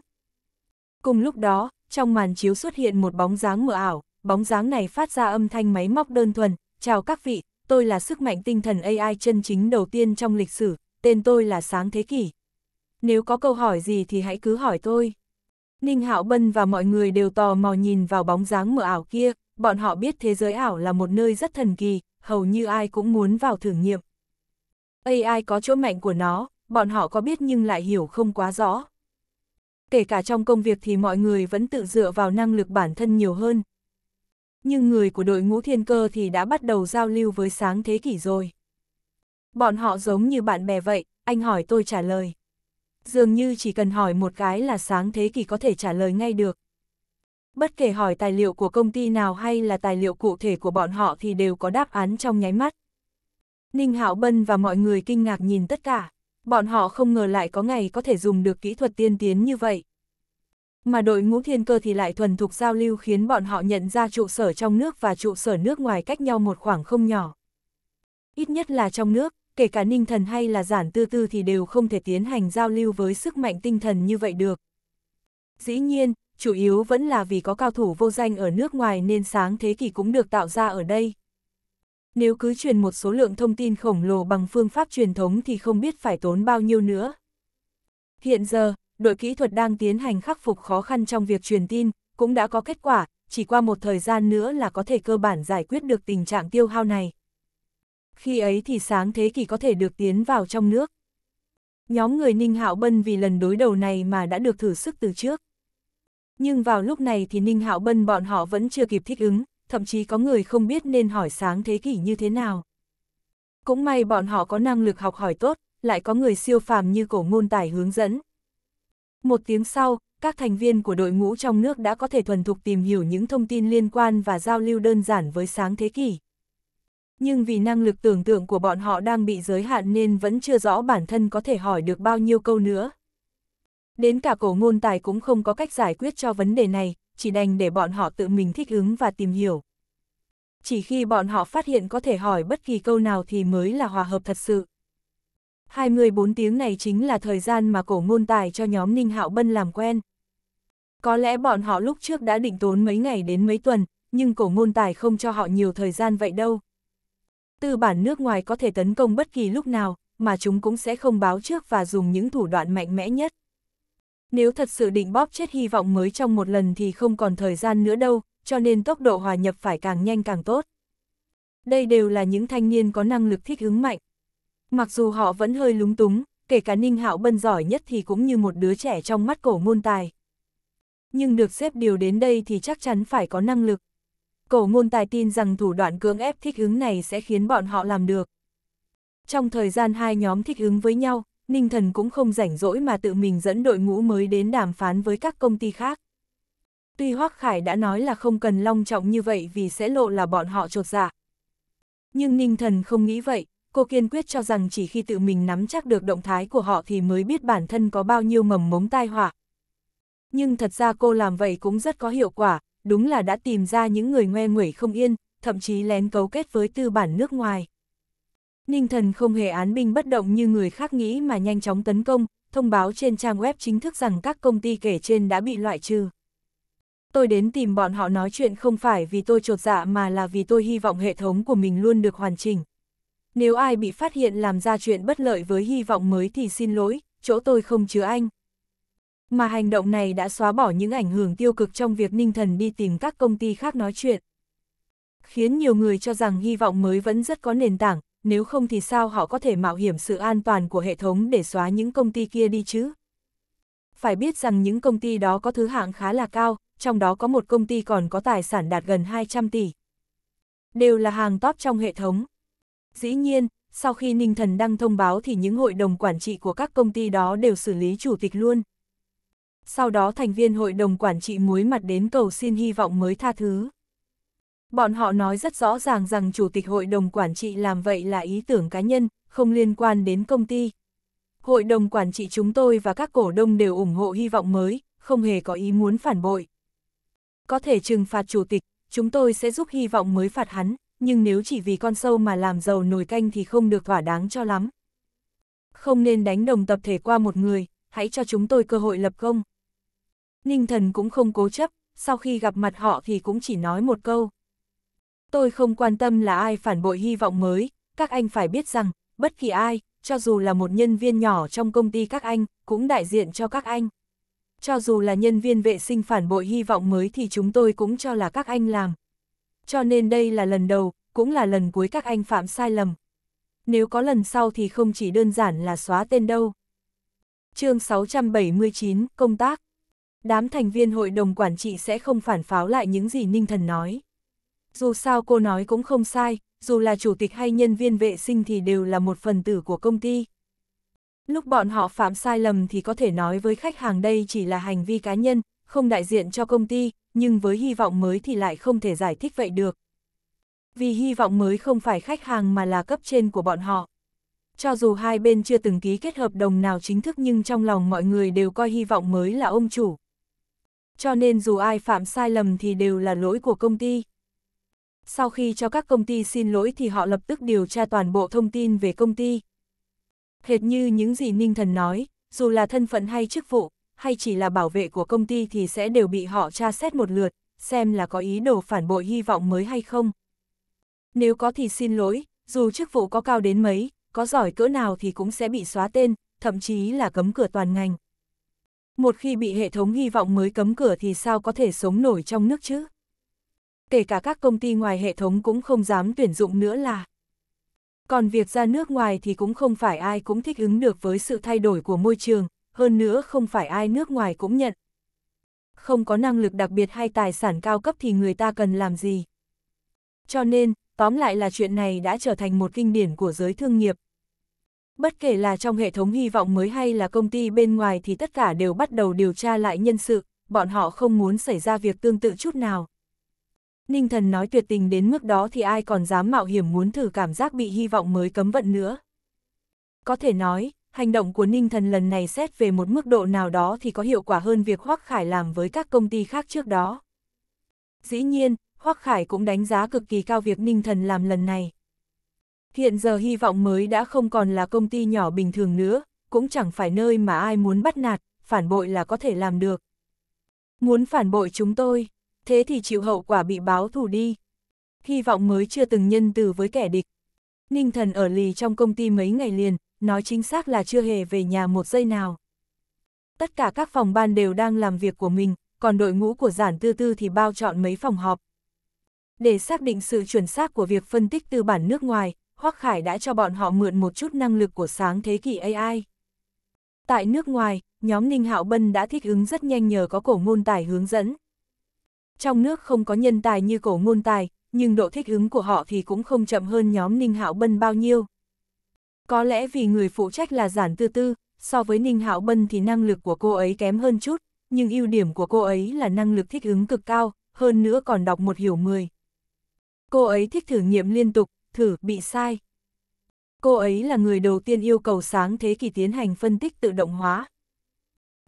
Cùng lúc đó, trong màn chiếu xuất hiện một bóng dáng mờ ảo, bóng dáng này phát ra âm thanh máy móc đơn thuần, chào các vị, tôi là sức mạnh tinh thần AI chân chính đầu tiên trong lịch sử, tên tôi là Sáng Thế Kỷ. Nếu có câu hỏi gì thì hãy cứ hỏi tôi. Ninh Hạo Bân và mọi người đều tò mò nhìn vào bóng dáng mờ ảo kia, bọn họ biết thế giới ảo là một nơi rất thần kỳ, hầu như ai cũng muốn vào thử nghiệm. AI có chỗ mạnh của nó, bọn họ có biết nhưng lại hiểu không quá rõ. Kể cả trong công việc thì mọi người vẫn tự dựa vào năng lực bản thân nhiều hơn, nhưng người của đội ngũ thiên cơ thì đã bắt đầu giao lưu với sáng thế kỷ rồi. Bọn họ giống như bạn bè vậy, anh hỏi tôi trả lời. Dường như chỉ cần hỏi một cái là sáng thế kỷ có thể trả lời ngay được. Bất kể hỏi tài liệu của công ty nào hay là tài liệu cụ thể của bọn họ thì đều có đáp án trong nháy mắt. Ninh Hạo Bân và mọi người kinh ngạc nhìn tất cả. Bọn họ không ngờ lại có ngày có thể dùng được kỹ thuật tiên tiến như vậy mà đội ngũ thiên cơ thì lại thuần thục giao lưu khiến bọn họ nhận ra trụ sở trong nước và trụ sở nước ngoài cách nhau một khoảng không nhỏ. Ít nhất là trong nước, kể cả ninh thần hay là giản tư tư thì đều không thể tiến hành giao lưu với sức mạnh tinh thần như vậy được. Dĩ nhiên, chủ yếu vẫn là vì có cao thủ vô danh ở nước ngoài nên sáng thế kỷ cũng được tạo ra ở đây. Nếu cứ truyền một số lượng thông tin khổng lồ bằng phương pháp truyền thống thì không biết phải tốn bao nhiêu nữa. Hiện giờ, đội kỹ thuật đang tiến hành khắc phục khó khăn trong việc truyền tin, cũng đã có kết quả, chỉ qua một thời gian nữa là có thể cơ bản giải quyết được tình trạng tiêu hao này. Khi ấy thì sáng thế kỷ có thể được tiến vào trong nước. Nhóm người Ninh Hạo Bân vì lần đối đầu này mà đã được thử sức từ trước. Nhưng vào lúc này thì Ninh Hạo Bân bọn họ vẫn chưa kịp thích ứng, thậm chí có người không biết nên hỏi sáng thế kỷ như thế nào. Cũng may bọn họ có năng lực học hỏi tốt, lại có người siêu phàm như cổ ngôn tài hướng dẫn, một tiếng sau, các thành viên của đội ngũ trong nước đã có thể thuần thục tìm hiểu những thông tin liên quan và giao lưu đơn giản với sáng thế kỷ. Nhưng vì năng lực tưởng tượng của bọn họ đang bị giới hạn nên vẫn chưa rõ bản thân có thể hỏi được bao nhiêu câu nữa. Đến cả cổ ngôn tài cũng không có cách giải quyết cho vấn đề này, chỉ đành để bọn họ tự mình thích ứng và tìm hiểu. Chỉ khi bọn họ phát hiện có thể hỏi bất kỳ câu nào thì mới là hòa hợp thật sự. 24 tiếng này chính là thời gian mà cổ ngôn tài cho nhóm Ninh Hạo Bân làm quen. Có lẽ bọn họ lúc trước đã định tốn mấy ngày đến mấy tuần, nhưng cổ ngôn tài không cho họ nhiều thời gian vậy đâu. Tư bản nước ngoài có thể tấn công bất kỳ lúc nào, mà chúng cũng sẽ không báo trước và dùng những thủ đoạn mạnh mẽ nhất. Nếu thật sự định bóp chết hy vọng mới trong một lần thì không còn thời gian nữa đâu, cho nên tốc độ hòa nhập phải càng nhanh càng tốt. Đây đều là những thanh niên có năng lực thích ứng mạnh, Mặc dù họ vẫn hơi lúng túng, kể cả Ninh Hạo Bân giỏi nhất thì cũng như một đứa trẻ trong mắt cổ ngôn tài. Nhưng được xếp điều đến đây thì chắc chắn phải có năng lực. Cổ ngôn tài tin rằng thủ đoạn cưỡng ép thích ứng này sẽ khiến bọn họ làm được. Trong thời gian hai nhóm thích ứng với nhau, Ninh Thần cũng không rảnh rỗi mà tự mình dẫn đội ngũ mới đến đàm phán với các công ty khác. Tuy Hoác Khải đã nói là không cần long trọng như vậy vì sẽ lộ là bọn họ trột dạ. Nhưng Ninh Thần không nghĩ vậy, cô kiên quyết cho rằng chỉ khi tự mình nắm chắc được động thái của họ thì mới biết bản thân có bao nhiêu mầm mống tai họa. Nhưng thật ra cô làm vậy cũng rất có hiệu quả, đúng là đã tìm ra những người ngoe nguẩy không yên, thậm chí lén cấu kết với tư bản nước ngoài. Ninh thần không hề án binh bất động như người khác nghĩ mà nhanh chóng tấn công, thông báo trên trang web chính thức rằng các công ty kể trên đã bị loại trừ. Tôi đến tìm bọn họ nói chuyện không phải vì tôi trột dạ mà là vì tôi hy vọng hệ thống của mình luôn được hoàn chỉnh nếu ai bị phát hiện làm ra chuyện bất lợi với hy vọng mới thì xin lỗi, chỗ tôi không chứa anh. Mà hành động này đã xóa bỏ những ảnh hưởng tiêu cực trong việc Ninh Thần đi tìm các công ty khác nói chuyện. Khiến nhiều người cho rằng hy vọng mới vẫn rất có nền tảng, nếu không thì sao họ có thể mạo hiểm sự an toàn của hệ thống để xóa những công ty kia đi chứ? Phải biết rằng những công ty đó có thứ hạng khá là cao, trong đó có một công ty còn có tài sản đạt gần 200 tỷ. Đều là hàng top trong hệ thống. Dĩ nhiên, sau khi Ninh Thần đăng thông báo thì những hội đồng quản trị của các công ty đó đều xử lý chủ tịch luôn. Sau đó thành viên hội đồng quản trị muối mặt đến cầu xin hy vọng mới tha thứ. Bọn họ nói rất rõ ràng rằng chủ tịch hội đồng quản trị làm vậy là ý tưởng cá nhân, không liên quan đến công ty. Hội đồng quản trị chúng tôi và các cổ đông đều ủng hộ hy vọng mới, không hề có ý muốn phản bội. Có thể trừng phạt chủ tịch, chúng tôi sẽ giúp hy vọng mới phạt hắn, nhưng nếu chỉ vì con sâu mà làm giàu nồi canh thì không được thỏa đáng cho lắm. Không nên đánh đồng tập thể qua một người, hãy cho chúng tôi cơ hội lập công. Ninh thần cũng không cố chấp, sau khi gặp mặt họ thì cũng chỉ nói một câu. Tôi không quan tâm là ai phản bội hy vọng mới, các anh phải biết rằng, bất kỳ ai, cho dù là một nhân viên nhỏ trong công ty các anh, cũng đại diện cho các anh. Cho dù là nhân viên vệ sinh phản bội hy vọng mới thì chúng tôi cũng cho là các anh làm cho nên đây là lần đầu, cũng là lần cuối các anh phạm sai lầm. Nếu có lần sau thì không chỉ đơn giản là xóa tên đâu. chương 679, Công tác Đám thành viên hội đồng quản trị sẽ không phản pháo lại những gì Ninh Thần nói. Dù sao cô nói cũng không sai, dù là chủ tịch hay nhân viên vệ sinh thì đều là một phần tử của công ty. Lúc bọn họ phạm sai lầm thì có thể nói với khách hàng đây chỉ là hành vi cá nhân, không đại diện cho công ty, nhưng với hy vọng mới thì lại không thể giải thích vậy được. Vì hy vọng mới không phải khách hàng mà là cấp trên của bọn họ. Cho dù hai bên chưa từng ký kết hợp đồng nào chính thức nhưng trong lòng mọi người đều coi hy vọng mới là ông chủ. Cho nên dù ai phạm sai lầm thì đều là lỗi của công ty. Sau khi cho các công ty xin lỗi thì họ lập tức điều tra toàn bộ thông tin về công ty. Hệt như những gì Ninh Thần nói, dù là thân phận hay chức vụ, hay chỉ là bảo vệ của công ty thì sẽ đều bị họ tra xét một lượt, xem là có ý đồ phản bội hy vọng mới hay không. Nếu có thì xin lỗi, dù chức vụ có cao đến mấy, có giỏi cỡ nào thì cũng sẽ bị xóa tên, thậm chí là cấm cửa toàn ngành. Một khi bị hệ thống hy vọng mới cấm cửa thì sao có thể sống nổi trong nước chứ? Kể cả các công ty ngoài hệ thống cũng không dám tuyển dụng nữa là. Còn việc ra nước ngoài thì cũng không phải ai cũng thích ứng được với sự thay đổi của môi trường, hơn nữa không phải ai nước ngoài cũng nhận. Không có năng lực đặc biệt hay tài sản cao cấp thì người ta cần làm gì? Cho nên, tóm lại là chuyện này đã trở thành một kinh điển của giới thương nghiệp. Bất kể là trong hệ thống hy vọng mới hay là công ty bên ngoài thì tất cả đều bắt đầu điều tra lại nhân sự, bọn họ không muốn xảy ra việc tương tự chút nào. Ninh thần nói tuyệt tình đến mức đó thì ai còn dám mạo hiểm muốn thử cảm giác bị hy vọng mới cấm vận nữa. Có thể nói, hành động của Ninh Thần lần này xét về một mức độ nào đó thì có hiệu quả hơn việc Hoắc Khải làm với các công ty khác trước đó. Dĩ nhiên, Hoắc Khải cũng đánh giá cực kỳ cao việc Ninh Thần làm lần này. Hiện giờ hy vọng mới đã không còn là công ty nhỏ bình thường nữa, cũng chẳng phải nơi mà ai muốn bắt nạt, phản bội là có thể làm được. Muốn phản bội chúng tôi, thế thì chịu hậu quả bị báo thù đi. Hy vọng mới chưa từng nhân từ với kẻ địch. Ninh thần ở lì trong công ty mấy ngày liền, nói chính xác là chưa hề về nhà một giây nào. Tất cả các phòng ban đều đang làm việc của mình, còn đội ngũ của giản tư tư thì bao chọn mấy phòng họp. Để xác định sự chuẩn xác của việc phân tích tư bản nước ngoài, Hoắc Khải đã cho bọn họ mượn một chút năng lực của sáng thế kỷ AI. Tại nước ngoài, nhóm Ninh Hạo Bân đã thích ứng rất nhanh nhờ có cổ ngôn tài hướng dẫn. Trong nước không có nhân tài như cổ ngôn tài, nhưng độ thích ứng của họ thì cũng không chậm hơn nhóm Ninh Hạo Bân bao nhiêu. Có lẽ vì người phụ trách là giản tư tư, so với Ninh Hạo Bân thì năng lực của cô ấy kém hơn chút, nhưng ưu điểm của cô ấy là năng lực thích ứng cực cao, hơn nữa còn đọc một hiểu mười. Cô ấy thích thử nghiệm liên tục, thử bị sai. Cô ấy là người đầu tiên yêu cầu sáng thế kỷ tiến hành phân tích tự động hóa.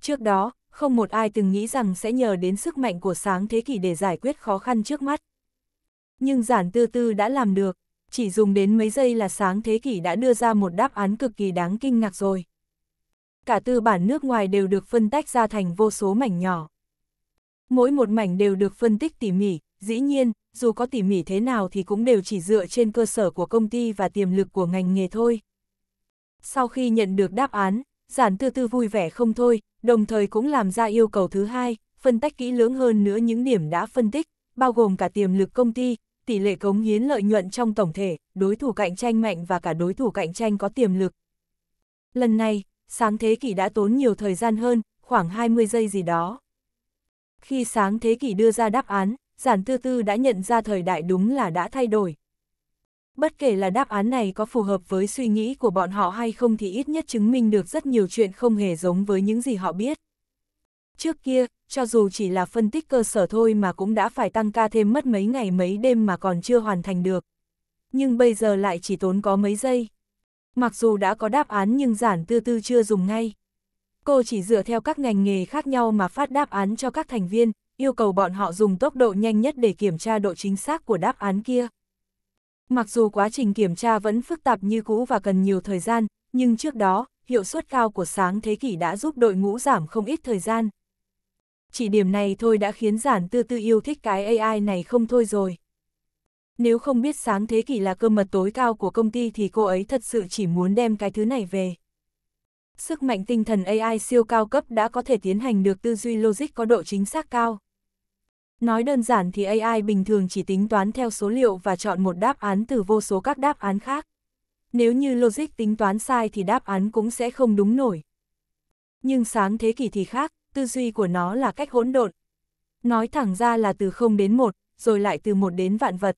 Trước đó, không một ai từng nghĩ rằng sẽ nhờ đến sức mạnh của sáng thế kỷ để giải quyết khó khăn trước mắt. Nhưng giản tư tư đã làm được chỉ dùng đến mấy giây là sáng thế kỷ đã đưa ra một đáp án cực kỳ đáng kinh ngạc rồi. Cả tư bản nước ngoài đều được phân tách ra thành vô số mảnh nhỏ. Mỗi một mảnh đều được phân tích tỉ mỉ, dĩ nhiên, dù có tỉ mỉ thế nào thì cũng đều chỉ dựa trên cơ sở của công ty và tiềm lực của ngành nghề thôi. Sau khi nhận được đáp án, giản tư tư vui vẻ không thôi, đồng thời cũng làm ra yêu cầu thứ hai, phân tách kỹ lưỡng hơn nữa những điểm đã phân tích, bao gồm cả tiềm lực công ty, tỷ lệ cống hiến lợi nhuận trong tổng thể, đối thủ cạnh tranh mạnh và cả đối thủ cạnh tranh có tiềm lực. Lần này, sáng thế kỷ đã tốn nhiều thời gian hơn, khoảng 20 giây gì đó. Khi sáng thế kỷ đưa ra đáp án, giản tư tư đã nhận ra thời đại đúng là đã thay đổi. Bất kể là đáp án này có phù hợp với suy nghĩ của bọn họ hay không thì ít nhất chứng minh được rất nhiều chuyện không hề giống với những gì họ biết. Trước kia, cho dù chỉ là phân tích cơ sở thôi mà cũng đã phải tăng ca thêm mất mấy ngày mấy đêm mà còn chưa hoàn thành được. Nhưng bây giờ lại chỉ tốn có mấy giây. Mặc dù đã có đáp án nhưng giản tư tư chưa dùng ngay. Cô chỉ dựa theo các ngành nghề khác nhau mà phát đáp án cho các thành viên, yêu cầu bọn họ dùng tốc độ nhanh nhất để kiểm tra độ chính xác của đáp án kia. Mặc dù quá trình kiểm tra vẫn phức tạp như cũ và cần nhiều thời gian, nhưng trước đó, hiệu suất cao của sáng thế kỷ đã giúp đội ngũ giảm không ít thời gian chỉ điểm này thôi đã khiến giản tư tư yêu thích cái AI này không thôi rồi. Nếu không biết sáng thế kỷ là cơ mật tối cao của công ty thì cô ấy thật sự chỉ muốn đem cái thứ này về. Sức mạnh tinh thần AI siêu cao cấp đã có thể tiến hành được tư duy logic có độ chính xác cao. Nói đơn giản thì AI bình thường chỉ tính toán theo số liệu và chọn một đáp án từ vô số các đáp án khác. Nếu như logic tính toán sai thì đáp án cũng sẽ không đúng nổi. Nhưng sáng thế kỷ thì khác, tư duy của nó là cách hỗn độn. Nói thẳng ra là từ không đến một, rồi lại từ một đến vạn vật.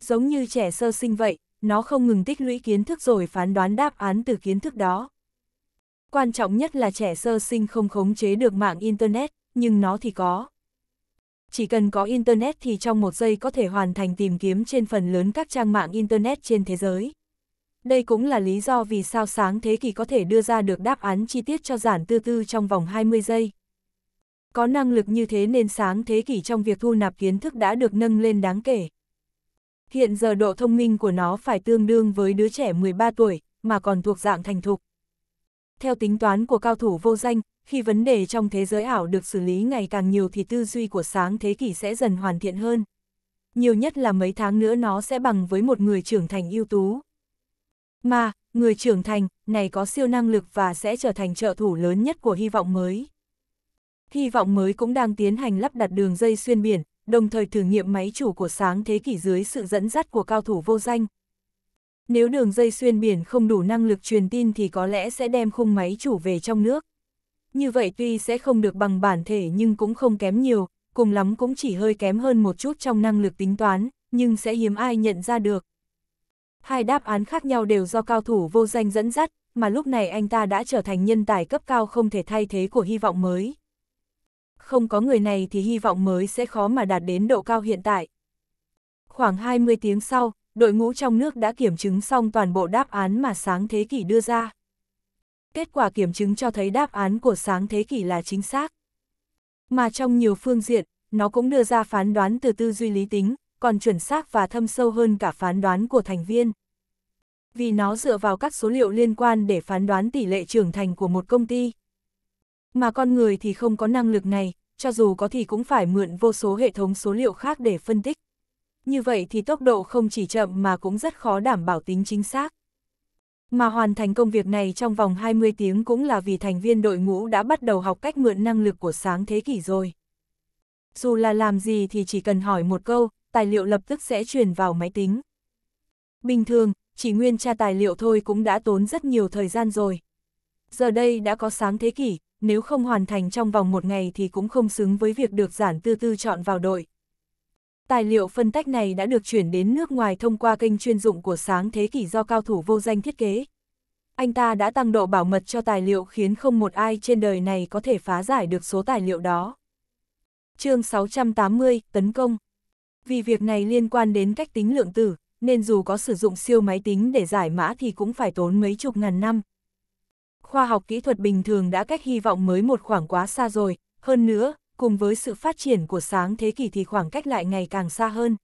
Giống như trẻ sơ sinh vậy, nó không ngừng tích lũy kiến thức rồi phán đoán đáp án từ kiến thức đó. Quan trọng nhất là trẻ sơ sinh không khống chế được mạng Internet, nhưng nó thì có. Chỉ cần có Internet thì trong một giây có thể hoàn thành tìm kiếm trên phần lớn các trang mạng Internet trên thế giới. Đây cũng là lý do vì sao sáng thế kỷ có thể đưa ra được đáp án chi tiết cho giản tư tư trong vòng 20 giây. Có năng lực như thế nên sáng thế kỷ trong việc thu nạp kiến thức đã được nâng lên đáng kể. Hiện giờ độ thông minh của nó phải tương đương với đứa trẻ 13 tuổi, mà còn thuộc dạng thành thục. Theo tính toán của cao thủ vô danh, khi vấn đề trong thế giới ảo được xử lý ngày càng nhiều thì tư duy của sáng thế kỷ sẽ dần hoàn thiện hơn. Nhiều nhất là mấy tháng nữa nó sẽ bằng với một người trưởng thành ưu tú. Mà, người trưởng thành, này có siêu năng lực và sẽ trở thành trợ thủ lớn nhất của hy vọng mới. Hy vọng mới cũng đang tiến hành lắp đặt đường dây xuyên biển, đồng thời thử nghiệm máy chủ của sáng thế kỷ dưới sự dẫn dắt của cao thủ vô danh. Nếu đường dây xuyên biển không đủ năng lực truyền tin thì có lẽ sẽ đem khung máy chủ về trong nước. Như vậy tuy sẽ không được bằng bản thể nhưng cũng không kém nhiều, cùng lắm cũng chỉ hơi kém hơn một chút trong năng lực tính toán, nhưng sẽ hiếm ai nhận ra được. Hai đáp án khác nhau đều do cao thủ vô danh dẫn dắt, mà lúc này anh ta đã trở thành nhân tài cấp cao không thể thay thế của hy vọng mới. Không có người này thì hy vọng mới sẽ khó mà đạt đến độ cao hiện tại. Khoảng 20 tiếng sau, đội ngũ trong nước đã kiểm chứng xong toàn bộ đáp án mà sáng thế kỷ đưa ra. Kết quả kiểm chứng cho thấy đáp án của sáng thế kỷ là chính xác. Mà trong nhiều phương diện, nó cũng đưa ra phán đoán từ tư duy lý tính, còn chuẩn xác và thâm sâu hơn cả phán đoán của thành viên. Vì nó dựa vào các số liệu liên quan để phán đoán tỷ lệ trưởng thành của một công ty. Mà con người thì không có năng lực này, cho dù có thì cũng phải mượn vô số hệ thống số liệu khác để phân tích. Như vậy thì tốc độ không chỉ chậm mà cũng rất khó đảm bảo tính chính xác. Mà hoàn thành công việc này trong vòng 20 tiếng cũng là vì thành viên đội ngũ đã bắt đầu học cách mượn năng lực của sáng thế kỷ rồi. Dù là làm gì thì chỉ cần hỏi một câu, tài liệu lập tức sẽ truyền vào máy tính. Bình thường, chỉ nguyên tra tài liệu thôi cũng đã tốn rất nhiều thời gian rồi. Giờ đây đã có sáng thế kỷ, nếu không hoàn thành trong vòng một ngày thì cũng không xứng với việc được giản tư tư chọn vào đội. Tài liệu phân tách này đã được chuyển đến nước ngoài thông qua kênh chuyên dụng của sáng thế kỷ do cao thủ vô danh thiết kế. Anh ta đã tăng độ bảo mật cho tài liệu khiến không một ai trên đời này có thể phá giải được số tài liệu đó. chương 680, Tấn công vì việc này liên quan đến cách tính lượng tử, nên dù có sử dụng siêu máy tính để giải mã thì cũng phải tốn mấy chục ngàn năm. Khoa học kỹ thuật bình thường đã cách hy vọng mới một khoảng quá xa rồi, hơn nữa, cùng với sự phát triển của sáng thế kỷ thì khoảng cách lại ngày càng xa hơn.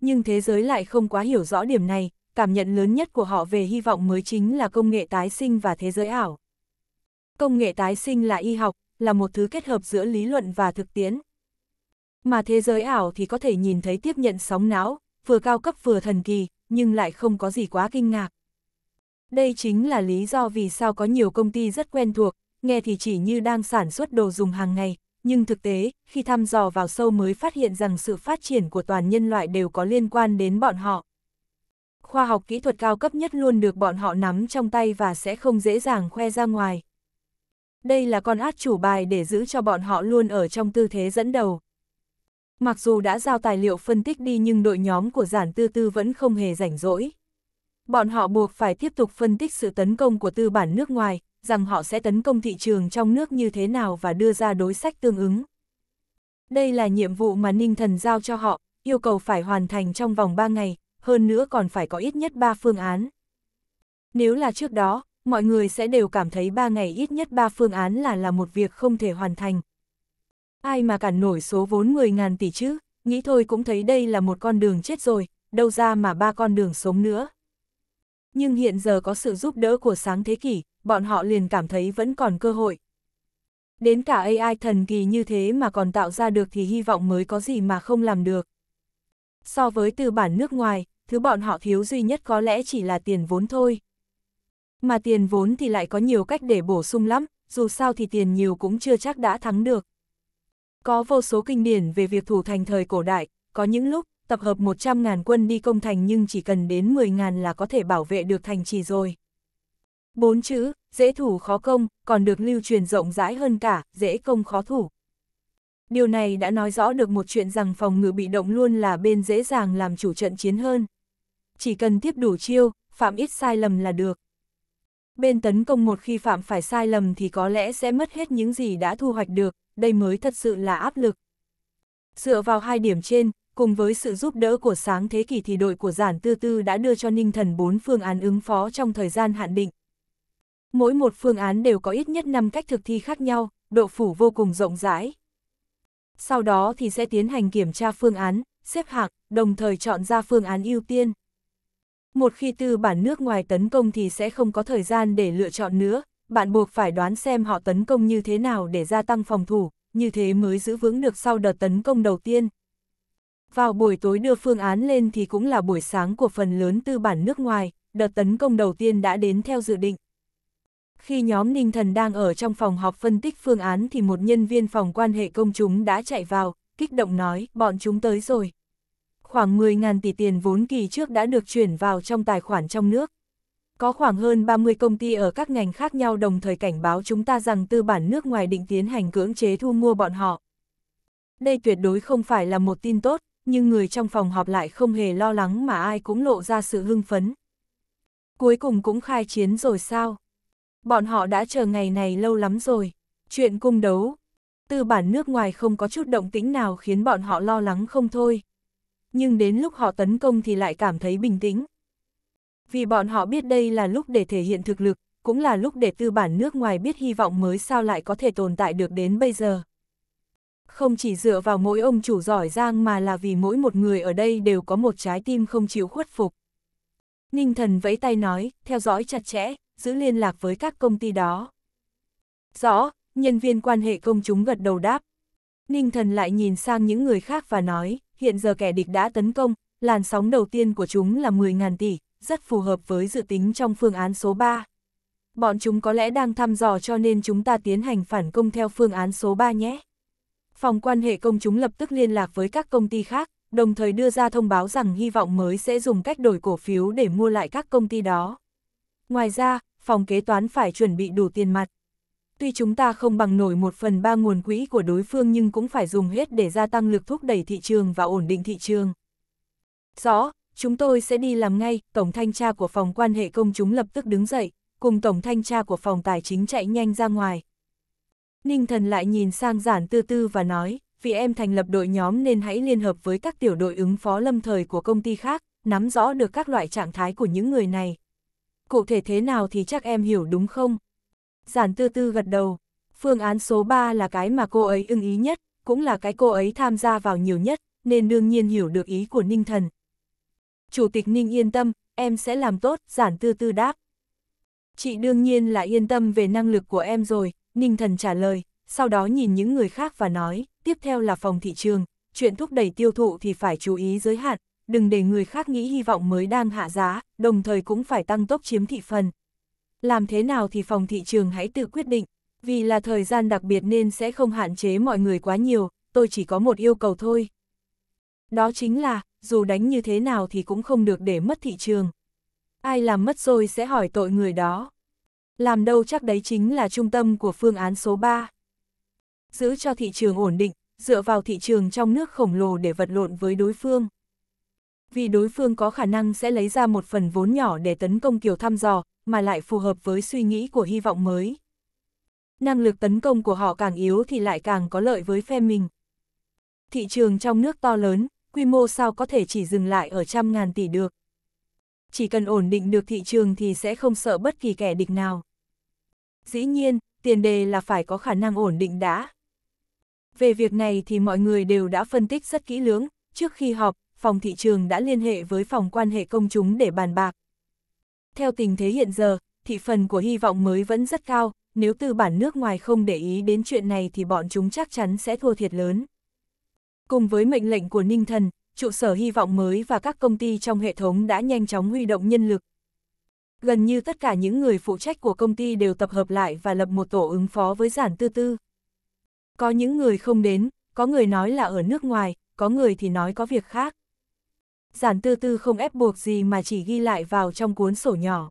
Nhưng thế giới lại không quá hiểu rõ điểm này, cảm nhận lớn nhất của họ về hy vọng mới chính là công nghệ tái sinh và thế giới ảo. Công nghệ tái sinh là y học, là một thứ kết hợp giữa lý luận và thực tiễn, mà thế giới ảo thì có thể nhìn thấy tiếp nhận sóng não, vừa cao cấp vừa thần kỳ, nhưng lại không có gì quá kinh ngạc. Đây chính là lý do vì sao có nhiều công ty rất quen thuộc, nghe thì chỉ như đang sản xuất đồ dùng hàng ngày, nhưng thực tế, khi thăm dò vào sâu mới phát hiện rằng sự phát triển của toàn nhân loại đều có liên quan đến bọn họ. Khoa học kỹ thuật cao cấp nhất luôn được bọn họ nắm trong tay và sẽ không dễ dàng khoe ra ngoài. Đây là con át chủ bài để giữ cho bọn họ luôn ở trong tư thế dẫn đầu. Mặc dù đã giao tài liệu phân tích đi nhưng đội nhóm của giản tư tư vẫn không hề rảnh rỗi. Bọn họ buộc phải tiếp tục phân tích sự tấn công của tư bản nước ngoài, rằng họ sẽ tấn công thị trường trong nước như thế nào và đưa ra đối sách tương ứng. Đây là nhiệm vụ mà Ninh Thần giao cho họ, yêu cầu phải hoàn thành trong vòng 3 ngày, hơn nữa còn phải có ít nhất 3 phương án. Nếu là trước đó, mọi người sẽ đều cảm thấy 3 ngày ít nhất 3 phương án là là một việc không thể hoàn thành, Ai mà cản nổi số vốn 10.000 tỷ chứ, nghĩ thôi cũng thấy đây là một con đường chết rồi, đâu ra mà ba con đường sống nữa. Nhưng hiện giờ có sự giúp đỡ của sáng thế kỷ, bọn họ liền cảm thấy vẫn còn cơ hội. Đến cả AI thần kỳ như thế mà còn tạo ra được thì hy vọng mới có gì mà không làm được. So với tư bản nước ngoài, thứ bọn họ thiếu duy nhất có lẽ chỉ là tiền vốn thôi. Mà tiền vốn thì lại có nhiều cách để bổ sung lắm, dù sao thì tiền nhiều cũng chưa chắc đã thắng được. Có vô số kinh điển về việc thủ thành thời cổ đại, có những lúc tập hợp 100.000 quân đi công thành nhưng chỉ cần đến 10.000 là có thể bảo vệ được thành trì rồi. Bốn chữ, dễ thủ khó công, còn được lưu truyền rộng rãi hơn cả, dễ công khó thủ. Điều này đã nói rõ được một chuyện rằng phòng ngự bị động luôn là bên dễ dàng làm chủ trận chiến hơn. Chỉ cần tiếp đủ chiêu, phạm ít sai lầm là được. Bên tấn công một khi phạm phải sai lầm thì có lẽ sẽ mất hết những gì đã thu hoạch được, đây mới thật sự là áp lực. Dựa vào hai điểm trên, cùng với sự giúp đỡ của sáng thế kỷ thì đội của giản tư tư đã đưa cho Ninh Thần bốn phương án ứng phó trong thời gian hạn định. Mỗi một phương án đều có ít nhất 5 cách thực thi khác nhau, độ phủ vô cùng rộng rãi. Sau đó thì sẽ tiến hành kiểm tra phương án, xếp hạng, đồng thời chọn ra phương án ưu tiên. Một khi tư bản nước ngoài tấn công thì sẽ không có thời gian để lựa chọn nữa, bạn buộc phải đoán xem họ tấn công như thế nào để gia tăng phòng thủ, như thế mới giữ vững được sau đợt tấn công đầu tiên. Vào buổi tối đưa phương án lên thì cũng là buổi sáng của phần lớn tư bản nước ngoài, đợt tấn công đầu tiên đã đến theo dự định. Khi nhóm Ninh Thần đang ở trong phòng họp phân tích phương án thì một nhân viên phòng quan hệ công chúng đã chạy vào, kích động nói, bọn chúng tới rồi. Khoảng 10.000 tỷ tiền vốn kỳ trước đã được chuyển vào trong tài khoản trong nước. Có khoảng hơn 30 công ty ở các ngành khác nhau đồng thời cảnh báo chúng ta rằng tư bản nước ngoài định tiến hành cưỡng chế thu mua bọn họ. Đây tuyệt đối không phải là một tin tốt, nhưng người trong phòng họp lại không hề lo lắng mà ai cũng lộ ra sự hưng phấn. Cuối cùng cũng khai chiến rồi sao? Bọn họ đã chờ ngày này lâu lắm rồi. Chuyện cung đấu, tư bản nước ngoài không có chút động tĩnh nào khiến bọn họ lo lắng không thôi. Nhưng đến lúc họ tấn công thì lại cảm thấy bình tĩnh vì bọn họ biết đây là lúc để thể hiện thực lực, cũng là lúc để tư bản nước ngoài biết hy vọng mới sao lại có thể tồn tại được đến bây giờ. Không chỉ dựa vào mỗi ông chủ giỏi giang mà là vì mỗi một người ở đây đều có một trái tim không chịu khuất phục. Ninh thần vẫy tay nói, theo dõi chặt chẽ, giữ liên lạc với các công ty đó. Rõ, nhân viên quan hệ công chúng gật đầu đáp. Ninh thần lại nhìn sang những người khác và nói, hiện giờ kẻ địch đã tấn công, làn sóng đầu tiên của chúng là 10.000 tỷ, rất phù hợp với dự tính trong phương án số 3. Bọn chúng có lẽ đang thăm dò cho nên chúng ta tiến hành phản công theo phương án số 3 nhé. Phòng quan hệ công chúng lập tức liên lạc với các công ty khác, đồng thời đưa ra thông báo rằng hy vọng mới sẽ dùng cách đổi cổ phiếu để mua lại các công ty đó. Ngoài ra, phòng kế toán phải chuẩn bị đủ tiền mặt. Tuy chúng ta không bằng nổi một phần ba nguồn quỹ của đối phương nhưng cũng phải dùng hết để gia tăng lực thúc đẩy thị trường và ổn định thị trường. Rõ, chúng tôi sẽ đi làm ngay, Tổng Thanh tra của Phòng Quan hệ Công chúng lập tức đứng dậy, cùng Tổng Thanh tra của Phòng Tài chính chạy nhanh ra ngoài. Ninh Thần lại nhìn sang giản tư tư và nói, vì em thành lập đội nhóm nên hãy liên hợp với các tiểu đội ứng phó lâm thời của công ty khác, nắm rõ được các loại trạng thái của những người này. Cụ thể thế nào thì chắc em hiểu đúng không? Giản tư tư gật đầu. Phương án số 3 là cái mà cô ấy ưng ý nhất, cũng là cái cô ấy tham gia vào nhiều nhất, nên đương nhiên hiểu được ý của Ninh Thần. Chủ tịch Ninh yên tâm, em sẽ làm tốt, giản tư tư đáp. Chị đương nhiên là yên tâm về năng lực của em rồi, Ninh thần trả lời, sau đó nhìn những người khác và nói, tiếp theo là phòng thị trường, chuyện thúc đẩy tiêu thụ thì phải chú ý giới hạn, đừng để người khác nghĩ hy vọng mới đang hạ giá, đồng thời cũng phải tăng tốc chiếm thị phần. Làm thế nào thì phòng thị trường hãy tự quyết định, vì là thời gian đặc biệt nên sẽ không hạn chế mọi người quá nhiều, tôi chỉ có một yêu cầu thôi. Đó chính là, dù đánh như thế nào thì cũng không được để mất thị trường. Ai làm mất rồi sẽ hỏi tội người đó. Làm đâu chắc đấy chính là trung tâm của phương án số 3. Giữ cho thị trường ổn định, dựa vào thị trường trong nước khổng lồ để vật lộn với đối phương. Vì đối phương có khả năng sẽ lấy ra một phần vốn nhỏ để tấn công kiểu thăm dò, mà lại phù hợp với suy nghĩ của hy vọng mới. Năng lực tấn công của họ càng yếu thì lại càng có lợi với phe mình. Thị trường trong nước to lớn, quy mô sao có thể chỉ dừng lại ở trăm ngàn tỷ được. Chỉ cần ổn định được thị trường thì sẽ không sợ bất kỳ kẻ địch nào. Dĩ nhiên, tiền đề là phải có khả năng ổn định đã. Về việc này thì mọi người đều đã phân tích rất kỹ lưỡng, trước khi họp, phòng thị trường đã liên hệ với phòng quan hệ công chúng để bàn bạc. Theo tình thế hiện giờ, thị phần của hy vọng mới vẫn rất cao, nếu tư bản nước ngoài không để ý đến chuyện này thì bọn chúng chắc chắn sẽ thua thiệt lớn. Cùng với mệnh lệnh của Ninh Thần, trụ sở hy vọng mới và các công ty trong hệ thống đã nhanh chóng huy động nhân lực. Gần như tất cả những người phụ trách của công ty đều tập hợp lại và lập một tổ ứng phó với giản tư tư. Có những người không đến, có người nói là ở nước ngoài, có người thì nói có việc khác. Giản tư tư không ép buộc gì mà chỉ ghi lại vào trong cuốn sổ nhỏ.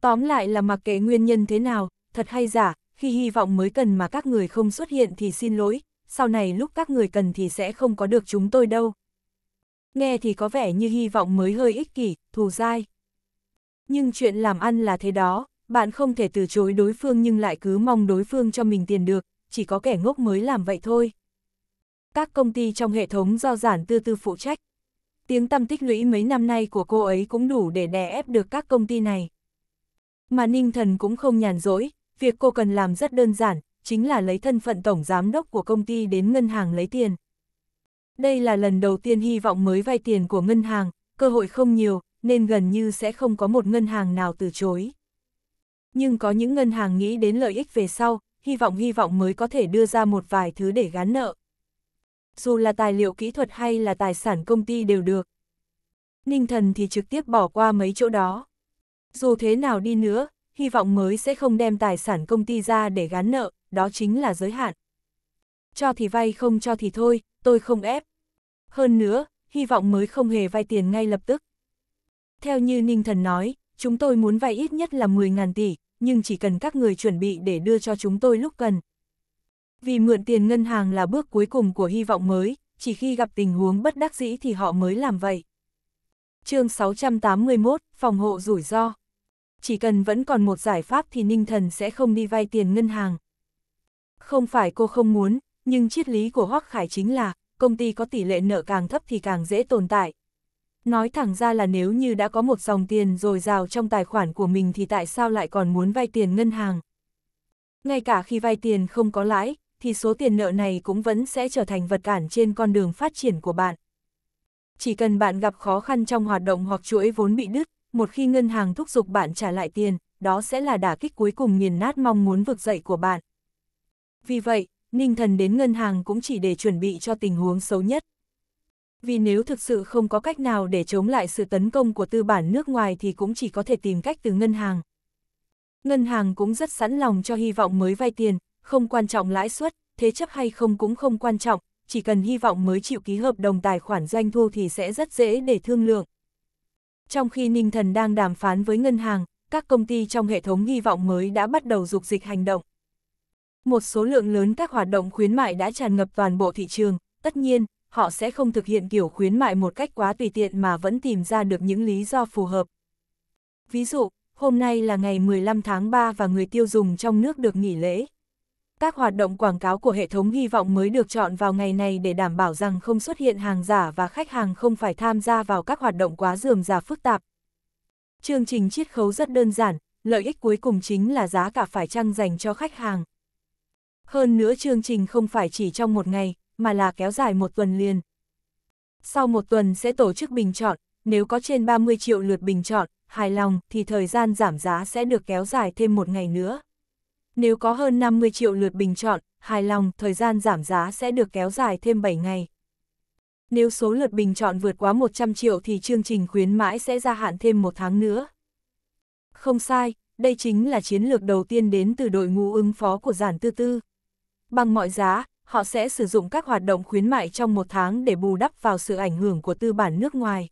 Tóm lại là mặc kệ nguyên nhân thế nào, thật hay giả, khi hy vọng mới cần mà các người không xuất hiện thì xin lỗi, sau này lúc các người cần thì sẽ không có được chúng tôi đâu. Nghe thì có vẻ như hy vọng mới hơi ích kỷ, thù dai. Nhưng chuyện làm ăn là thế đó, bạn không thể từ chối đối phương nhưng lại cứ mong đối phương cho mình tiền được, chỉ có kẻ ngốc mới làm vậy thôi. Các công ty trong hệ thống do giản tư tư phụ trách. Tiếng tâm tích lũy mấy năm nay của cô ấy cũng đủ để đè ép được các công ty này. Mà Ninh Thần cũng không nhàn rỗi, việc cô cần làm rất đơn giản, chính là lấy thân phận tổng giám đốc của công ty đến ngân hàng lấy tiền. Đây là lần đầu tiên hy vọng mới vay tiền của ngân hàng, cơ hội không nhiều, nên gần như sẽ không có một ngân hàng nào từ chối. Nhưng có những ngân hàng nghĩ đến lợi ích về sau, hy vọng hy vọng mới có thể đưa ra một vài thứ để gán nợ. Dù là tài liệu kỹ thuật hay là tài sản công ty đều được. Ninh thần thì trực tiếp bỏ qua mấy chỗ đó. Dù thế nào đi nữa, hy vọng mới sẽ không đem tài sản công ty ra để gán nợ đó chính là giới hạn. Cho thì vay không cho thì thôi, tôi không ép. Hơn nữa, hy vọng mới không hề vay tiền ngay lập tức. Theo như Ninh Thần nói, chúng tôi muốn vay ít nhất là 10.000 tỷ, nhưng chỉ cần các người chuẩn bị để đưa cho chúng tôi lúc cần. Vì mượn tiền ngân hàng là bước cuối cùng của hy vọng mới, chỉ khi gặp tình huống bất đắc dĩ thì họ mới làm vậy. chương 681, phòng hộ rủi ro. Chỉ cần vẫn còn một giải pháp thì Ninh Thần sẽ không đi vay tiền ngân hàng. Không phải cô không muốn, nhưng triết lý của Hoắc Khải chính là, công ty có tỷ lệ nợ càng thấp thì càng dễ tồn tại. Nói thẳng ra là nếu như đã có một dòng tiền rồi rào trong tài khoản của mình thì tại sao lại còn muốn vay tiền ngân hàng? Ngay cả khi vay tiền không có lãi, thì số tiền nợ này cũng vẫn sẽ trở thành vật cản trên con đường phát triển của bạn. Chỉ cần bạn gặp khó khăn trong hoạt động hoặc chuỗi vốn bị đứt, một khi ngân hàng thúc giục bạn trả lại tiền, đó sẽ là đả kích cuối cùng nghiền nát mong muốn vực dậy của bạn. Vì vậy, Ninh Thần đến ngân hàng cũng chỉ để chuẩn bị cho tình huống xấu nhất. Vì nếu thực sự không có cách nào để chống lại sự tấn công của tư bản nước ngoài thì cũng chỉ có thể tìm cách từ ngân hàng. Ngân hàng cũng rất sẵn lòng cho hy vọng mới vay tiền, không quan trọng lãi suất, thế chấp hay không cũng không quan trọng, chỉ cần hy vọng mới chịu ký hợp đồng tài khoản doanh thu thì sẽ rất dễ để thương lượng. Trong khi Ninh Thần đang đàm phán với ngân hàng, các công ty trong hệ thống hy vọng mới đã bắt đầu dục dịch hành động. Một số lượng lớn các hoạt động khuyến mại đã tràn ngập toàn bộ thị trường, tất nhiên, họ sẽ không thực hiện kiểu khuyến mại một cách quá tùy tiện mà vẫn tìm ra được những lý do phù hợp. Ví dụ, hôm nay là ngày 15 tháng 3 và người tiêu dùng trong nước được nghỉ lễ. Các hoạt động quảng cáo của hệ thống hy vọng mới được chọn vào ngày này để đảm bảo rằng không xuất hiện hàng giả và khách hàng không phải tham gia vào các hoạt động quá dườm giả phức tạp. Chương trình chiết khấu rất đơn giản, lợi ích cuối cùng chính là giá cả phải chăng dành cho khách hàng. Hơn nữa chương trình không phải chỉ trong một ngày, mà là kéo dài một tuần liền. Sau một tuần sẽ tổ chức bình chọn, nếu có trên 30 triệu lượt bình chọn, hài lòng thì thời gian giảm giá sẽ được kéo dài thêm một ngày nữa. Nếu có hơn 50 triệu lượt bình chọn, hài lòng thời gian giảm giá sẽ được kéo dài thêm 7 ngày. Nếu số lượt bình chọn vượt quá 100 triệu thì chương trình khuyến mãi sẽ gia hạn thêm một tháng nữa. Không sai, đây chính là chiến lược đầu tiên đến từ đội ngũ ứng phó của giản tư tư. Bằng mọi giá, họ sẽ sử dụng các hoạt động khuyến mại trong một tháng để bù đắp vào sự ảnh hưởng của tư bản nước ngoài.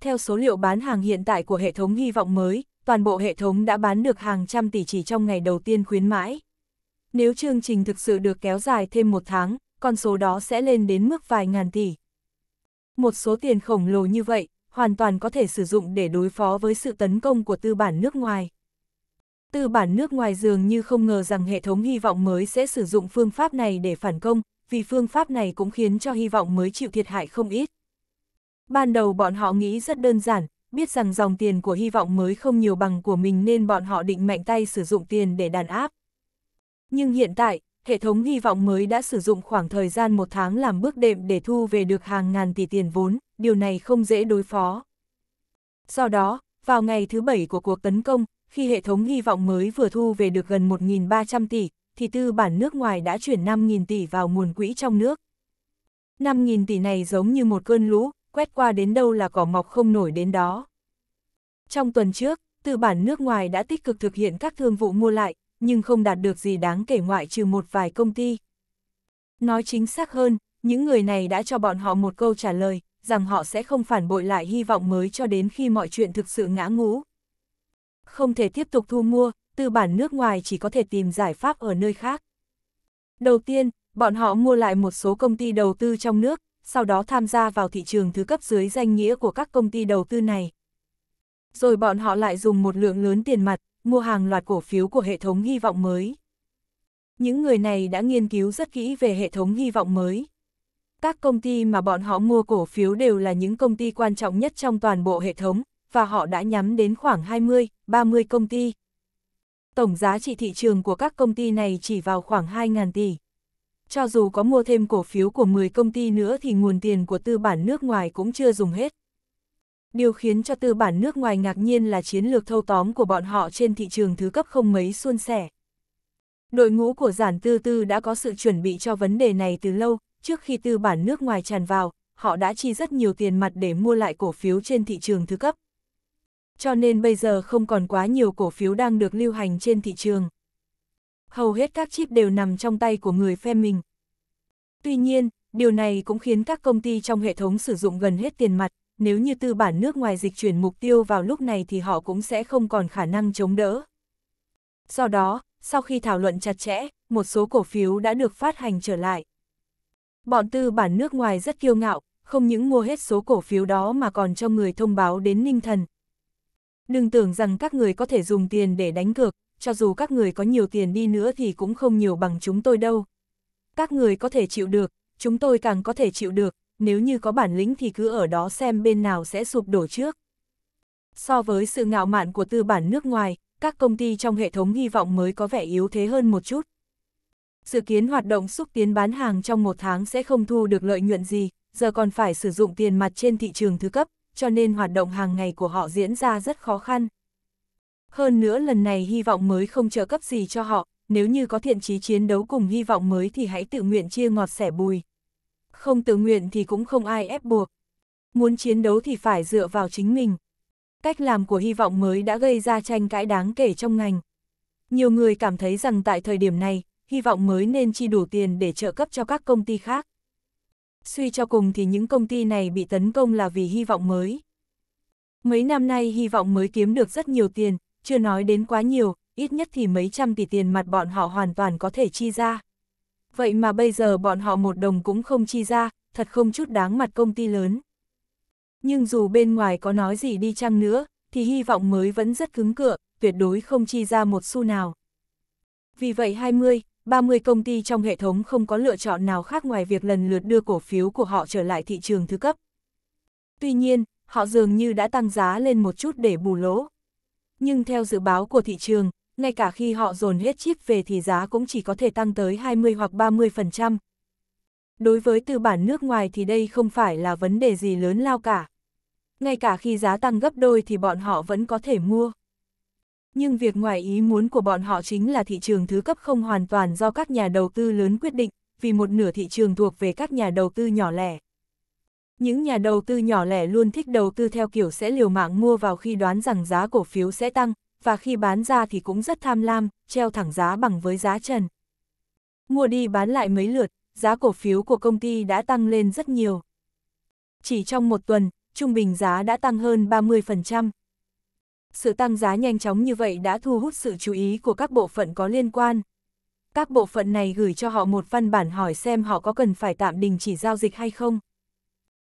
Theo số liệu bán hàng hiện tại của hệ thống hy vọng mới, toàn bộ hệ thống đã bán được hàng trăm tỷ chỉ trong ngày đầu tiên khuyến mãi. Nếu chương trình thực sự được kéo dài thêm một tháng, con số đó sẽ lên đến mức vài ngàn tỷ. Một số tiền khổng lồ như vậy, hoàn toàn có thể sử dụng để đối phó với sự tấn công của tư bản nước ngoài. Tư bản nước ngoài dường như không ngờ rằng hệ thống hy vọng mới sẽ sử dụng phương pháp này để phản công, vì phương pháp này cũng khiến cho hy vọng mới chịu thiệt hại không ít. Ban đầu bọn họ nghĩ rất đơn giản, biết rằng dòng tiền của hy vọng mới không nhiều bằng của mình nên bọn họ định mạnh tay sử dụng tiền để đàn áp. Nhưng hiện tại, hệ thống hy vọng mới đã sử dụng khoảng thời gian một tháng làm bước đệm để thu về được hàng ngàn tỷ tiền vốn, điều này không dễ đối phó. Do đó, vào ngày thứ bảy của cuộc tấn công, khi hệ thống hy vọng mới vừa thu về được gần 1.300 tỷ, thì tư bản nước ngoài đã chuyển 5.000 tỷ vào nguồn quỹ trong nước. 5.000 tỷ này giống như một cơn lũ, quét qua đến đâu là cỏ mọc không nổi đến đó. Trong tuần trước, tư bản nước ngoài đã tích cực thực hiện các thương vụ mua lại, nhưng không đạt được gì đáng kể ngoại trừ một vài công ty. Nói chính xác hơn, những người này đã cho bọn họ một câu trả lời, rằng họ sẽ không phản bội lại hy vọng mới cho đến khi mọi chuyện thực sự ngã ngũ không thể tiếp tục thu mua, tư bản nước ngoài chỉ có thể tìm giải pháp ở nơi khác. Đầu tiên, bọn họ mua lại một số công ty đầu tư trong nước, sau đó tham gia vào thị trường thứ cấp dưới danh nghĩa của các công ty đầu tư này. Rồi bọn họ lại dùng một lượng lớn tiền mặt, mua hàng loạt cổ phiếu của hệ thống hy vọng mới. Những người này đã nghiên cứu rất kỹ về hệ thống hy vọng mới. Các công ty mà bọn họ mua cổ phiếu đều là những công ty quan trọng nhất trong toàn bộ hệ thống, và họ đã nhắm đến khoảng 20, 30 công ty. Tổng giá trị thị trường của các công ty này chỉ vào khoảng 2.000 tỷ. Cho dù có mua thêm cổ phiếu của 10 công ty nữa thì nguồn tiền của tư bản nước ngoài cũng chưa dùng hết. Điều khiến cho tư bản nước ngoài ngạc nhiên là chiến lược thâu tóm của bọn họ trên thị trường thứ cấp không mấy suôn sẻ. Đội ngũ của giản tư tư đã có sự chuẩn bị cho vấn đề này từ lâu, trước khi tư bản nước ngoài tràn vào, họ đã chi rất nhiều tiền mặt để mua lại cổ phiếu trên thị trường thứ cấp cho nên bây giờ không còn quá nhiều cổ phiếu đang được lưu hành trên thị trường. Hầu hết các chip đều nằm trong tay của người phe mình. Tuy nhiên, điều này cũng khiến các công ty trong hệ thống sử dụng gần hết tiền mặt, nếu như tư bản nước ngoài dịch chuyển mục tiêu vào lúc này thì họ cũng sẽ không còn khả năng chống đỡ. Do đó, sau khi thảo luận chặt chẽ, một số cổ phiếu đã được phát hành trở lại. Bọn tư bản nước ngoài rất kiêu ngạo, không những mua hết số cổ phiếu đó mà còn cho người thông báo đến ninh thần, Đừng tưởng rằng các người có thể dùng tiền để đánh cược, cho dù các người có nhiều tiền đi nữa thì cũng không nhiều bằng chúng tôi đâu. Các người có thể chịu được, chúng tôi càng có thể chịu được, nếu như có bản lĩnh thì cứ ở đó xem bên nào sẽ sụp đổ trước. So với sự ngạo mạn của tư bản nước ngoài, các công ty trong hệ thống hy vọng mới có vẻ yếu thế hơn một chút. Dự kiến hoạt động xúc tiến bán hàng trong một tháng sẽ không thu được lợi nhuận gì, giờ còn phải sử dụng tiền mặt trên thị trường thứ cấp, cho nên hoạt động hàng ngày của họ diễn ra rất khó khăn. Hơn nữa lần này hy vọng mới không trợ cấp gì cho họ, nếu như có thiện chí chiến đấu cùng hy vọng mới thì hãy tự nguyện chia ngọt sẻ bùi. Không tự nguyện thì cũng không ai ép buộc. Muốn chiến đấu thì phải dựa vào chính mình. Cách làm của hy vọng mới đã gây ra tranh cãi đáng kể trong ngành. Nhiều người cảm thấy rằng tại thời điểm này, hy vọng mới nên chi đủ tiền để trợ cấp cho các công ty khác suy cho cùng thì những công ty này bị tấn công là vì hy vọng mới. Mấy năm nay hy vọng mới kiếm được rất nhiều tiền, chưa nói đến quá nhiều, ít nhất thì mấy trăm tỷ tiền mặt bọn họ hoàn toàn có thể chi ra. Vậy mà bây giờ bọn họ một đồng cũng không chi ra, thật không chút đáng mặt công ty lớn. Nhưng dù bên ngoài có nói gì đi chăng nữa, thì hy vọng mới vẫn rất cứng cựa, tuyệt đối không chi ra một xu nào. Vì vậy 20, 30 công ty trong hệ thống không có lựa chọn nào khác ngoài việc lần lượt đưa cổ phiếu của họ trở lại thị trường thứ cấp. Tuy nhiên, họ dường như đã tăng giá lên một chút để bù lỗ. Nhưng theo dự báo của thị trường, ngay cả khi họ dồn hết chip về thì giá cũng chỉ có thể tăng tới 20 hoặc 30%. Đối với tư bản nước ngoài thì đây không phải là vấn đề gì lớn lao cả. Ngay cả khi giá tăng gấp đôi thì bọn họ vẫn có thể mua. Nhưng việc ngoài ý muốn của bọn họ chính là thị trường thứ cấp không hoàn toàn do các nhà đầu tư lớn quyết định, vì một nửa thị trường thuộc về các nhà đầu tư nhỏ lẻ. Những nhà đầu tư nhỏ lẻ luôn thích đầu tư theo kiểu sẽ liều mạng mua vào khi đoán rằng giá cổ phiếu sẽ tăng, và khi bán ra thì cũng rất tham lam, treo thẳng giá bằng với giá trần. Mua đi bán lại mấy lượt, giá cổ phiếu của công ty đã tăng lên rất nhiều. Chỉ trong một tuần, trung bình giá đã tăng hơn 30% sự tăng giá nhanh chóng như vậy đã thu hút sự chú ý của các bộ phận có liên quan. Các bộ phận này gửi cho họ một văn bản hỏi xem họ có cần phải tạm đình chỉ giao dịch hay không.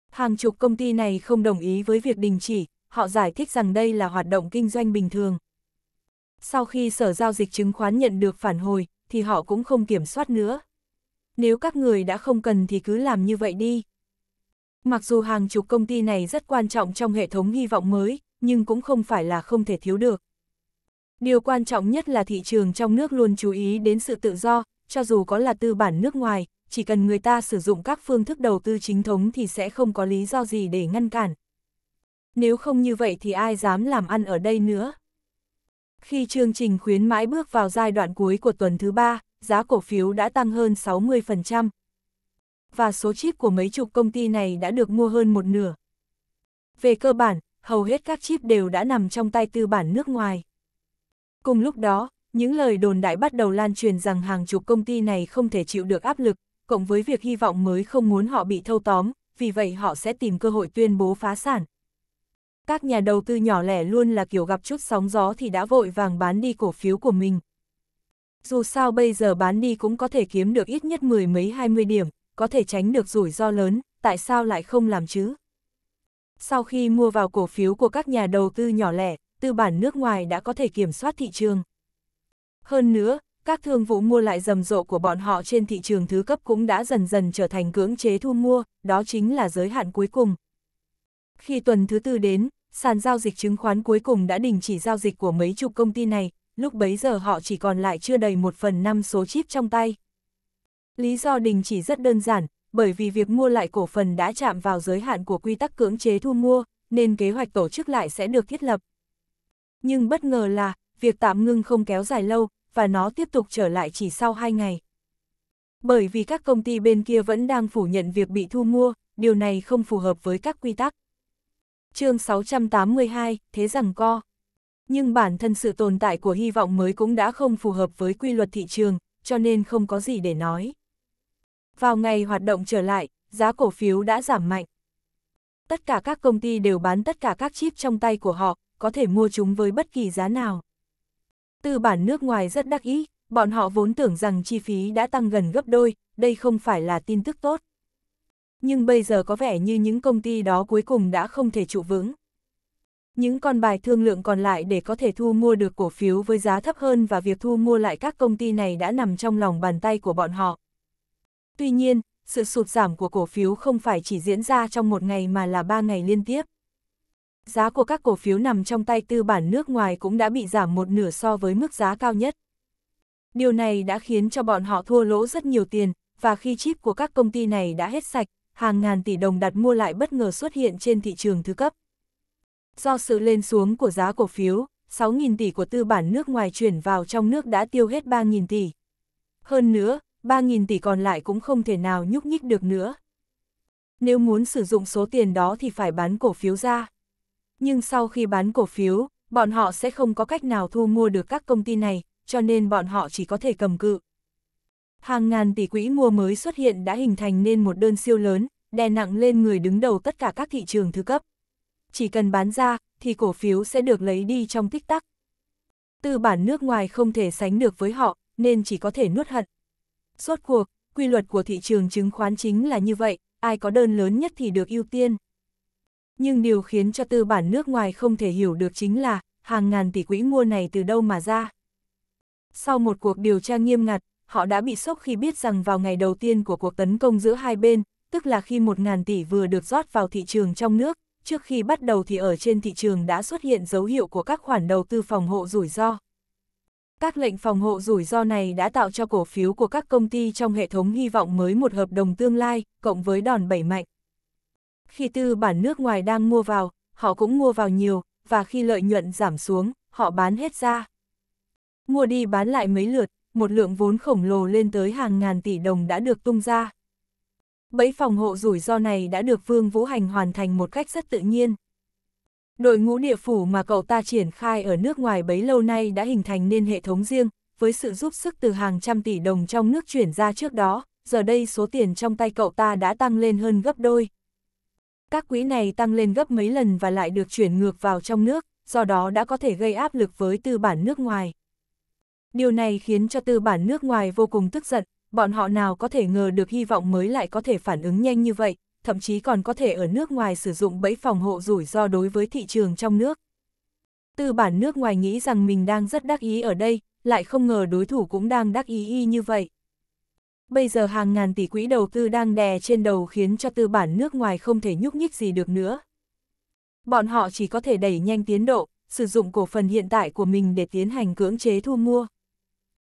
Hàng chục công ty này không đồng ý với việc đình chỉ, họ giải thích rằng đây là hoạt động kinh doanh bình thường. Sau khi Sở Giao dịch Chứng khoán nhận được phản hồi, thì họ cũng không kiểm soát nữa. Nếu các người đã không cần thì cứ làm như vậy đi. Mặc dù hàng chục công ty này rất quan trọng trong hệ thống hy vọng mới, nhưng cũng không phải là không thể thiếu được. Điều quan trọng nhất là thị trường trong nước luôn chú ý đến sự tự do, cho dù có là tư bản nước ngoài, chỉ cần người ta sử dụng các phương thức đầu tư chính thống thì sẽ không có lý do gì để ngăn cản. Nếu không như vậy thì ai dám làm ăn ở đây nữa? Khi chương trình khuyến mãi bước vào giai đoạn cuối của tuần thứ ba, giá cổ phiếu đã tăng hơn 60%, và số chip của mấy chục công ty này đã được mua hơn một nửa. Về cơ bản, hầu hết các chip đều đã nằm trong tay tư bản nước ngoài. Cùng lúc đó, những lời đồn đại bắt đầu lan truyền rằng hàng chục công ty này không thể chịu được áp lực, cộng với việc hy vọng mới không muốn họ bị thâu tóm, vì vậy họ sẽ tìm cơ hội tuyên bố phá sản. Các nhà đầu tư nhỏ lẻ luôn là kiểu gặp chút sóng gió thì đã vội vàng bán đi cổ phiếu của mình. Dù sao bây giờ bán đi cũng có thể kiếm được ít nhất mười mấy hai mươi điểm, có thể tránh được rủi ro lớn, tại sao lại không làm chứ? Sau khi mua vào cổ phiếu của các nhà đầu tư nhỏ lẻ, tư bản nước ngoài đã có thể kiểm soát thị trường. Hơn nữa, các thương vụ mua lại rầm rộ của bọn họ trên thị trường thứ cấp cũng đã dần dần trở thành cưỡng chế thu mua, đó chính là giới hạn cuối cùng. Khi tuần thứ tư đến, sàn giao dịch chứng khoán cuối cùng đã đình chỉ giao dịch của mấy chục công ty này, lúc bấy giờ họ chỉ còn lại chưa đầy một phần năm số chip trong tay, Lý do đình chỉ rất đơn giản, bởi vì việc mua lại cổ phần đã chạm vào giới hạn của quy tắc cưỡng chế thu mua, nên kế hoạch tổ chức lại sẽ được thiết lập. Nhưng bất ngờ là, việc tạm ngưng không kéo dài lâu, và nó tiếp tục trở lại chỉ sau 2 ngày. Bởi vì các công ty bên kia vẫn đang phủ nhận việc bị thu mua, điều này không phù hợp với các quy tắc. chương 682, Thế rằng co. Nhưng bản thân sự tồn tại của hy vọng mới cũng đã không phù hợp với quy luật thị trường, cho nên không có gì để nói. Vào ngày hoạt động trở lại, giá cổ phiếu đã giảm mạnh. Tất cả các công ty đều bán tất cả các chip trong tay của họ, có thể mua chúng với bất kỳ giá nào. Tư bản nước ngoài rất đắc ý, bọn họ vốn tưởng rằng chi phí đã tăng gần gấp đôi, đây không phải là tin tức tốt. Nhưng bây giờ có vẻ như những công ty đó cuối cùng đã không thể trụ vững. Những con bài thương lượng còn lại để có thể thu mua được cổ phiếu với giá thấp hơn và việc thu mua lại các công ty này đã nằm trong lòng bàn tay của bọn họ. Tuy nhiên, sự sụt giảm của cổ phiếu không phải chỉ diễn ra trong một ngày mà là ba ngày liên tiếp. Giá của các cổ phiếu nằm trong tay tư bản nước ngoài cũng đã bị giảm một nửa so với mức giá cao nhất. Điều này đã khiến cho bọn họ thua lỗ rất nhiều tiền, và khi chip của các công ty này đã hết sạch, hàng ngàn tỷ đồng đặt mua lại bất ngờ xuất hiện trên thị trường thứ cấp. Do sự lên xuống của giá cổ phiếu, 6.000 tỷ của tư bản nước ngoài chuyển vào trong nước đã tiêu hết 3.000 tỷ. Hơn nữa, 3.000 tỷ còn lại cũng không thể nào nhúc nhích được nữa. Nếu muốn sử dụng số tiền đó thì phải bán cổ phiếu ra. Nhưng sau khi bán cổ phiếu, bọn họ sẽ không có cách nào thu mua được các công ty này, cho nên bọn họ chỉ có thể cầm cự. Hàng ngàn tỷ quỹ mua mới xuất hiện đã hình thành nên một đơn siêu lớn, đè nặng lên người đứng đầu tất cả các thị trường thứ cấp. Chỉ cần bán ra, thì cổ phiếu sẽ được lấy đi trong tích tắc. Tư bản nước ngoài không thể sánh được với họ, nên chỉ có thể nuốt hận, suốt cuộc, quy luật của thị trường chứng khoán chính là như vậy, ai có đơn lớn nhất thì được ưu tiên. Nhưng điều khiến cho tư bản nước ngoài không thể hiểu được chính là, hàng ngàn tỷ quỹ mua này từ đâu mà ra. Sau một cuộc điều tra nghiêm ngặt, họ đã bị sốc khi biết rằng vào ngày đầu tiên của cuộc tấn công giữa hai bên, tức là khi 1.000 tỷ vừa được rót vào thị trường trong nước, trước khi bắt đầu thì ở trên thị trường đã xuất hiện dấu hiệu của các khoản đầu tư phòng hộ rủi ro. Các lệnh phòng hộ rủi ro này đã tạo cho cổ phiếu của các công ty trong hệ thống hy vọng mới một hợp đồng tương lai, cộng với đòn bẩy mạnh. Khi tư bản nước ngoài đang mua vào, họ cũng mua vào nhiều, và khi lợi nhuận giảm xuống, họ bán hết ra. Mua đi bán lại mấy lượt, một lượng vốn khổng lồ lên tới hàng ngàn tỷ đồng đã được tung ra. Bẫy phòng hộ rủi ro này đã được Vương Vũ Hành hoàn thành một cách rất tự nhiên. Đội ngũ địa phủ mà cậu ta triển khai ở nước ngoài bấy lâu nay đã hình thành nên hệ thống riêng, với sự giúp sức từ hàng trăm tỷ đồng trong nước chuyển ra trước đó, giờ đây số tiền trong tay cậu ta đã tăng lên hơn gấp đôi. Các quỹ này tăng lên gấp mấy lần và lại được chuyển ngược vào trong nước, do đó đã có thể gây áp lực với tư bản nước ngoài. Điều này khiến cho tư bản nước ngoài vô cùng tức giận, bọn họ nào có thể ngờ được hy vọng mới lại có thể phản ứng nhanh như vậy, thậm chí còn có thể ở nước ngoài sử dụng bẫy phòng hộ rủi ro đối với thị trường trong nước. Tư bản nước ngoài nghĩ rằng mình đang rất đắc ý ở đây, lại không ngờ đối thủ cũng đang đắc ý y như vậy. Bây giờ hàng ngàn tỷ quỹ đầu tư đang đè trên đầu khiến cho tư bản nước ngoài không thể nhúc nhích gì được nữa. Bọn họ chỉ có thể đẩy nhanh tiến độ, sử dụng cổ phần hiện tại của mình để tiến hành cưỡng chế thu mua.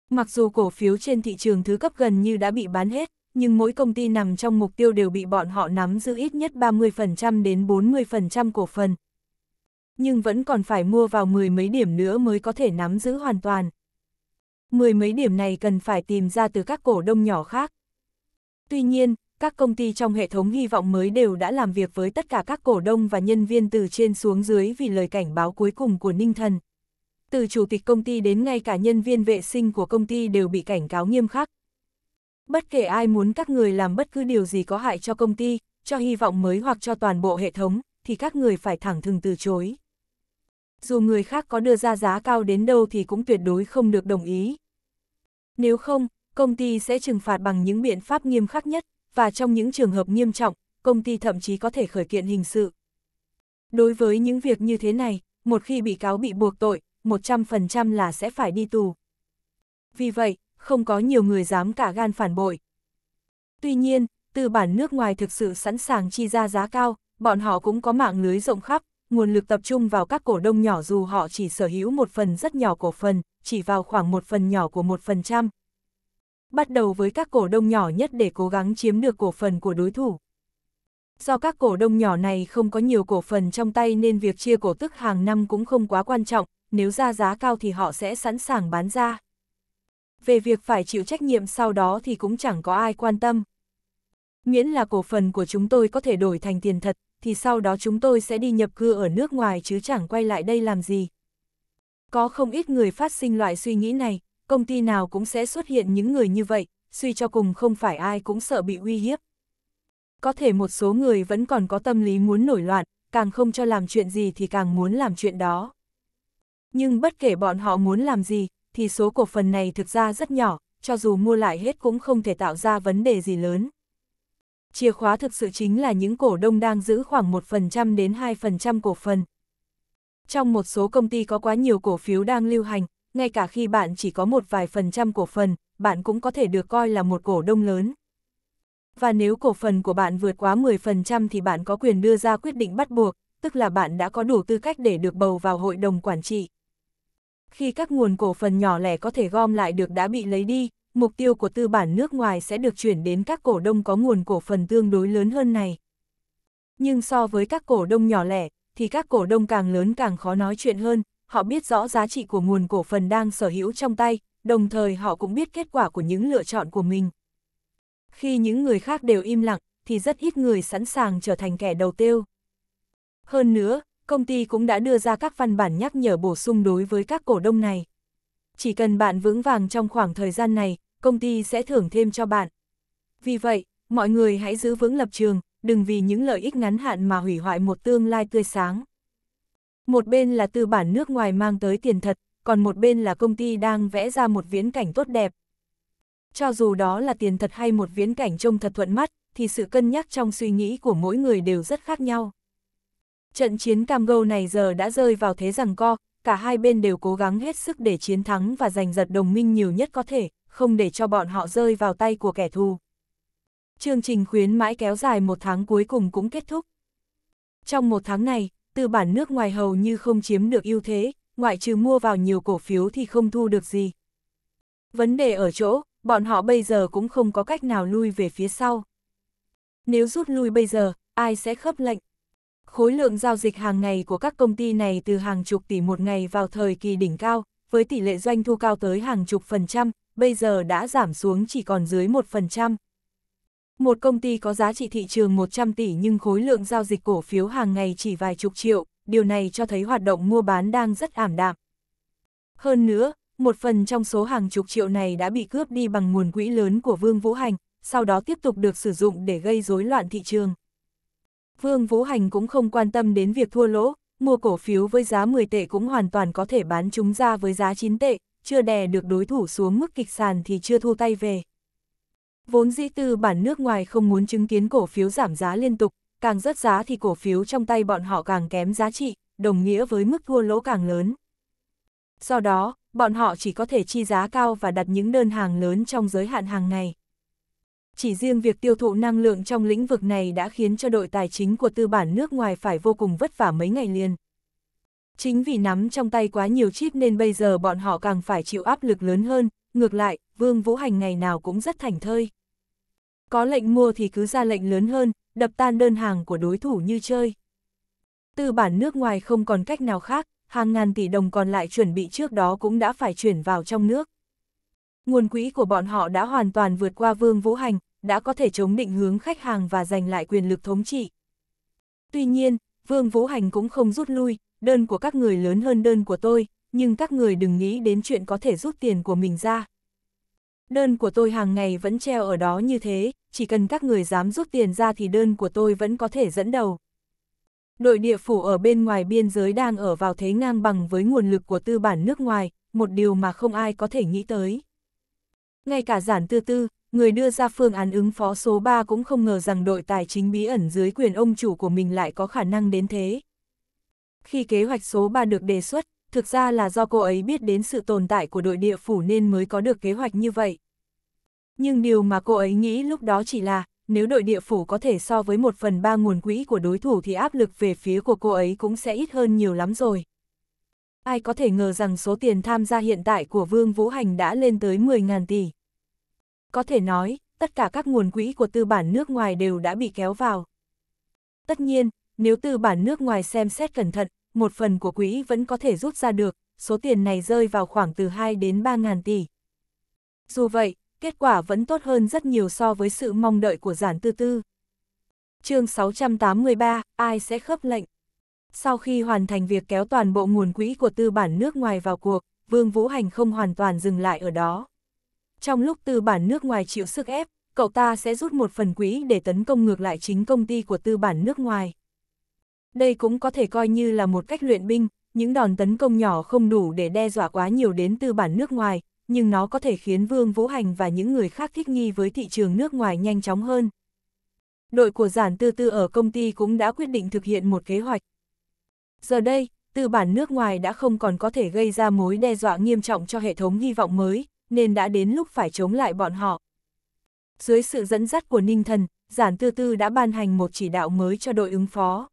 Mặc dù cổ phiếu trên thị trường thứ cấp gần như đã bị bán hết, nhưng mỗi công ty nằm trong mục tiêu đều bị bọn họ nắm giữ ít nhất 30% đến 40% cổ phần. Nhưng vẫn còn phải mua vào mười mấy điểm nữa mới có thể nắm giữ hoàn toàn. Mười mấy điểm này cần phải tìm ra từ các cổ đông nhỏ khác. Tuy nhiên, các công ty trong hệ thống hy vọng mới đều đã làm việc với tất cả các cổ đông và nhân viên từ trên xuống dưới vì lời cảnh báo cuối cùng của Ninh Thần. Từ chủ tịch công ty đến ngay cả nhân viên vệ sinh của công ty đều bị cảnh cáo nghiêm khắc, Bất kể ai muốn các người làm bất cứ điều gì có hại cho công ty, cho hy vọng mới hoặc cho toàn bộ hệ thống, thì các người phải thẳng thừng từ chối. Dù người khác có đưa ra giá cao đến đâu thì cũng tuyệt đối không được đồng ý. Nếu không, công ty sẽ trừng phạt bằng những biện pháp nghiêm khắc nhất, và trong những trường hợp nghiêm trọng, công ty thậm chí có thể khởi kiện hình sự. Đối với những việc như thế này, một khi bị cáo bị buộc tội, 100% là sẽ phải đi tù. Vì vậy, không có nhiều người dám cả gan phản bội. Tuy nhiên, tư bản nước ngoài thực sự sẵn sàng chi ra giá cao, bọn họ cũng có mạng lưới rộng khắp, nguồn lực tập trung vào các cổ đông nhỏ dù họ chỉ sở hữu một phần rất nhỏ cổ phần, chỉ vào khoảng một phần nhỏ của một phần trăm. Bắt đầu với các cổ đông nhỏ nhất để cố gắng chiếm được cổ phần của đối thủ. Do các cổ đông nhỏ này không có nhiều cổ phần trong tay nên việc chia cổ tức hàng năm cũng không quá quan trọng, nếu ra giá cao thì họ sẽ sẵn sàng bán ra về việc phải chịu trách nhiệm sau đó thì cũng chẳng có ai quan tâm. Miễn là cổ phần của chúng tôi có thể đổi thành tiền thật, thì sau đó chúng tôi sẽ đi nhập cư ở nước ngoài chứ chẳng quay lại đây làm gì. Có không ít người phát sinh loại suy nghĩ này, công ty nào cũng sẽ xuất hiện những người như vậy, suy cho cùng không phải ai cũng sợ bị uy hiếp. Có thể một số người vẫn còn có tâm lý muốn nổi loạn, càng không cho làm chuyện gì thì càng muốn làm chuyện đó. Nhưng bất kể bọn họ muốn làm gì, thì số cổ phần này thực ra rất nhỏ, cho dù mua lại hết cũng không thể tạo ra vấn đề gì lớn. Chìa khóa thực sự chính là những cổ đông đang giữ khoảng 1% đến 2% cổ phần. Trong một số công ty có quá nhiều cổ phiếu đang lưu hành, ngay cả khi bạn chỉ có một vài phần trăm cổ phần, bạn cũng có thể được coi là một cổ đông lớn. Và nếu cổ phần của bạn vượt quá 10% thì bạn có quyền đưa ra quyết định bắt buộc, tức là bạn đã có đủ tư cách để được bầu vào hội đồng quản trị khi các nguồn cổ phần nhỏ lẻ có thể gom lại được đã bị lấy đi, mục tiêu của tư bản nước ngoài sẽ được chuyển đến các cổ đông có nguồn cổ phần tương đối lớn hơn này. Nhưng so với các cổ đông nhỏ lẻ, thì các cổ đông càng lớn càng khó nói chuyện hơn, họ biết rõ giá trị của nguồn cổ phần đang sở hữu trong tay, đồng thời họ cũng biết kết quả của những lựa chọn của mình. Khi những người khác đều im lặng, thì rất ít người sẵn sàng trở thành kẻ đầu tiêu. Hơn nữa, công ty cũng đã đưa ra các văn bản nhắc nhở bổ sung đối với các cổ đông này. Chỉ cần bạn vững vàng trong khoảng thời gian này, công ty sẽ thưởng thêm cho bạn. Vì vậy, mọi người hãy giữ vững lập trường, đừng vì những lợi ích ngắn hạn mà hủy hoại một tương lai tươi sáng. Một bên là tư bản nước ngoài mang tới tiền thật, còn một bên là công ty đang vẽ ra một viễn cảnh tốt đẹp. Cho dù đó là tiền thật hay một viễn cảnh trông thật thuận mắt, thì sự cân nhắc trong suy nghĩ của mỗi người đều rất khác nhau. Trận chiến cam go này giờ đã rơi vào thế rằng co, cả hai bên đều cố gắng hết sức để chiến thắng và giành giật đồng minh nhiều nhất có thể, không để cho bọn họ rơi vào tay của kẻ thù. Chương trình khuyến mãi kéo dài một tháng cuối cùng cũng kết thúc. Trong một tháng này, tư bản nước ngoài hầu như không chiếm được ưu thế, ngoại trừ mua vào nhiều cổ phiếu thì không thu được gì. Vấn đề ở chỗ, bọn họ bây giờ cũng không có cách nào lui về phía sau. Nếu rút lui bây giờ, ai sẽ khớp lệnh? Khối lượng giao dịch hàng ngày của các công ty này từ hàng chục tỷ một ngày vào thời kỳ đỉnh cao, với tỷ lệ doanh thu cao tới hàng chục phần trăm, bây giờ đã giảm xuống chỉ còn dưới 1%. Một công ty có giá trị thị trường 100 tỷ nhưng khối lượng giao dịch cổ phiếu hàng ngày chỉ vài chục triệu, điều này cho thấy hoạt động mua bán đang rất ảm đạm. Hơn nữa, một phần trong số hàng chục triệu này đã bị cướp đi bằng nguồn quỹ lớn của Vương Vũ Hành, sau đó tiếp tục được sử dụng để gây rối loạn thị trường. Vương Vũ Hành cũng không quan tâm đến việc thua lỗ, mua cổ phiếu với giá 10 tệ cũng hoàn toàn có thể bán chúng ra với giá 9 tệ, chưa đè được đối thủ xuống mức kịch sàn thì chưa thu tay về. Vốn dĩ tư bản nước ngoài không muốn chứng kiến cổ phiếu giảm giá liên tục, càng rớt giá thì cổ phiếu trong tay bọn họ càng kém giá trị, đồng nghĩa với mức thua lỗ càng lớn. Do đó, bọn họ chỉ có thể chi giá cao và đặt những đơn hàng lớn trong giới hạn hàng ngày chỉ riêng việc tiêu thụ năng lượng trong lĩnh vực này đã khiến cho đội tài chính của tư bản nước ngoài phải vô cùng vất vả mấy ngày liền. Chính vì nắm trong tay quá nhiều chip nên bây giờ bọn họ càng phải chịu áp lực lớn hơn, ngược lại, Vương Vũ Hành ngày nào cũng rất thành thơi. Có lệnh mua thì cứ ra lệnh lớn hơn, đập tan đơn hàng của đối thủ như chơi. Tư bản nước ngoài không còn cách nào khác, hàng ngàn tỷ đồng còn lại chuẩn bị trước đó cũng đã phải chuyển vào trong nước. Nguồn quỹ của bọn họ đã hoàn toàn vượt qua Vương Vũ Hành, đã có thể chống định hướng khách hàng và giành lại quyền lực thống trị. Tuy nhiên, Vương Vũ Hành cũng không rút lui, đơn của các người lớn hơn đơn của tôi, nhưng các người đừng nghĩ đến chuyện có thể rút tiền của mình ra. Đơn của tôi hàng ngày vẫn treo ở đó như thế, chỉ cần các người dám rút tiền ra thì đơn của tôi vẫn có thể dẫn đầu. Đội địa phủ ở bên ngoài biên giới đang ở vào thế ngang bằng với nguồn lực của tư bản nước ngoài, một điều mà không ai có thể nghĩ tới. Ngay cả giản tư tư, người đưa ra phương án ứng phó số 3 cũng không ngờ rằng đội tài chính bí ẩn dưới quyền ông chủ của mình lại có khả năng đến thế. Khi kế hoạch số 3 được đề xuất, thực ra là do cô ấy biết đến sự tồn tại của đội địa phủ nên mới có được kế hoạch như vậy. Nhưng điều mà cô ấy nghĩ lúc đó chỉ là, nếu đội địa phủ có thể so với một phần ba nguồn quỹ của đối thủ thì áp lực về phía của cô ấy cũng sẽ ít hơn nhiều lắm rồi ai có thể ngờ rằng số tiền tham gia hiện tại của Vương Vũ Hành đã lên tới 10.000 tỷ. Có thể nói, tất cả các nguồn quỹ của tư bản nước ngoài đều đã bị kéo vào. Tất nhiên, nếu tư bản nước ngoài xem xét cẩn thận, một phần của quỹ vẫn có thể rút ra được, số tiền này rơi vào khoảng từ 2 đến 3.000 tỷ. Dù vậy, kết quả vẫn tốt hơn rất nhiều so với sự mong đợi của giản tư tư. chương 683, ai sẽ khớp lệnh? Sau khi hoàn thành việc kéo toàn bộ nguồn quỹ của tư bản nước ngoài vào cuộc, Vương Vũ Hành không hoàn toàn dừng lại ở đó. Trong lúc tư bản nước ngoài chịu sức ép, cậu ta sẽ rút một phần quỹ để tấn công ngược lại chính công ty của tư bản nước ngoài. Đây cũng có thể coi như là một cách luyện binh, những đòn tấn công nhỏ không đủ để đe dọa quá nhiều đến tư bản nước ngoài, nhưng nó có thể khiến Vương Vũ Hành và những người khác thích nghi với thị trường nước ngoài nhanh chóng hơn. Đội của giản tư tư ở công ty cũng đã quyết định thực hiện một kế hoạch, Giờ đây, tư bản nước ngoài đã không còn có thể gây ra mối đe dọa nghiêm trọng cho hệ thống hy vọng mới, nên đã đến lúc phải chống lại bọn họ. Dưới sự dẫn dắt của Ninh Thần, Giản Tư Tư đã ban hành một chỉ đạo mới cho đội ứng phó.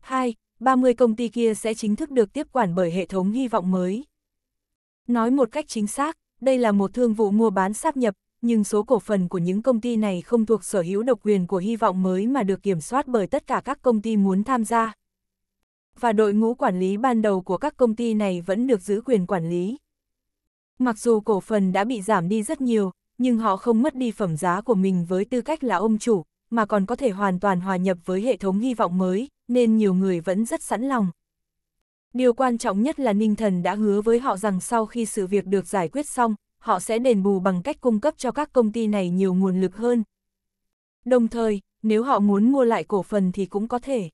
2. 30 công ty kia sẽ chính thức được tiếp quản bởi hệ thống hy vọng mới. Nói một cách chính xác, đây là một thương vụ mua bán sáp nhập, nhưng số cổ phần của những công ty này không thuộc sở hữu độc quyền của hy vọng mới mà được kiểm soát bởi tất cả các công ty muốn tham gia và đội ngũ quản lý ban đầu của các công ty này vẫn được giữ quyền quản lý. Mặc dù cổ phần đã bị giảm đi rất nhiều, nhưng họ không mất đi phẩm giá của mình với tư cách là ông chủ, mà còn có thể hoàn toàn hòa nhập với hệ thống hy vọng mới, nên nhiều người vẫn rất sẵn lòng. Điều quan trọng nhất là Ninh Thần đã hứa với họ rằng sau khi sự việc được giải quyết xong, họ sẽ đền bù bằng cách cung cấp cho các công ty này nhiều nguồn lực hơn. Đồng thời, nếu họ muốn mua lại cổ phần thì cũng có thể.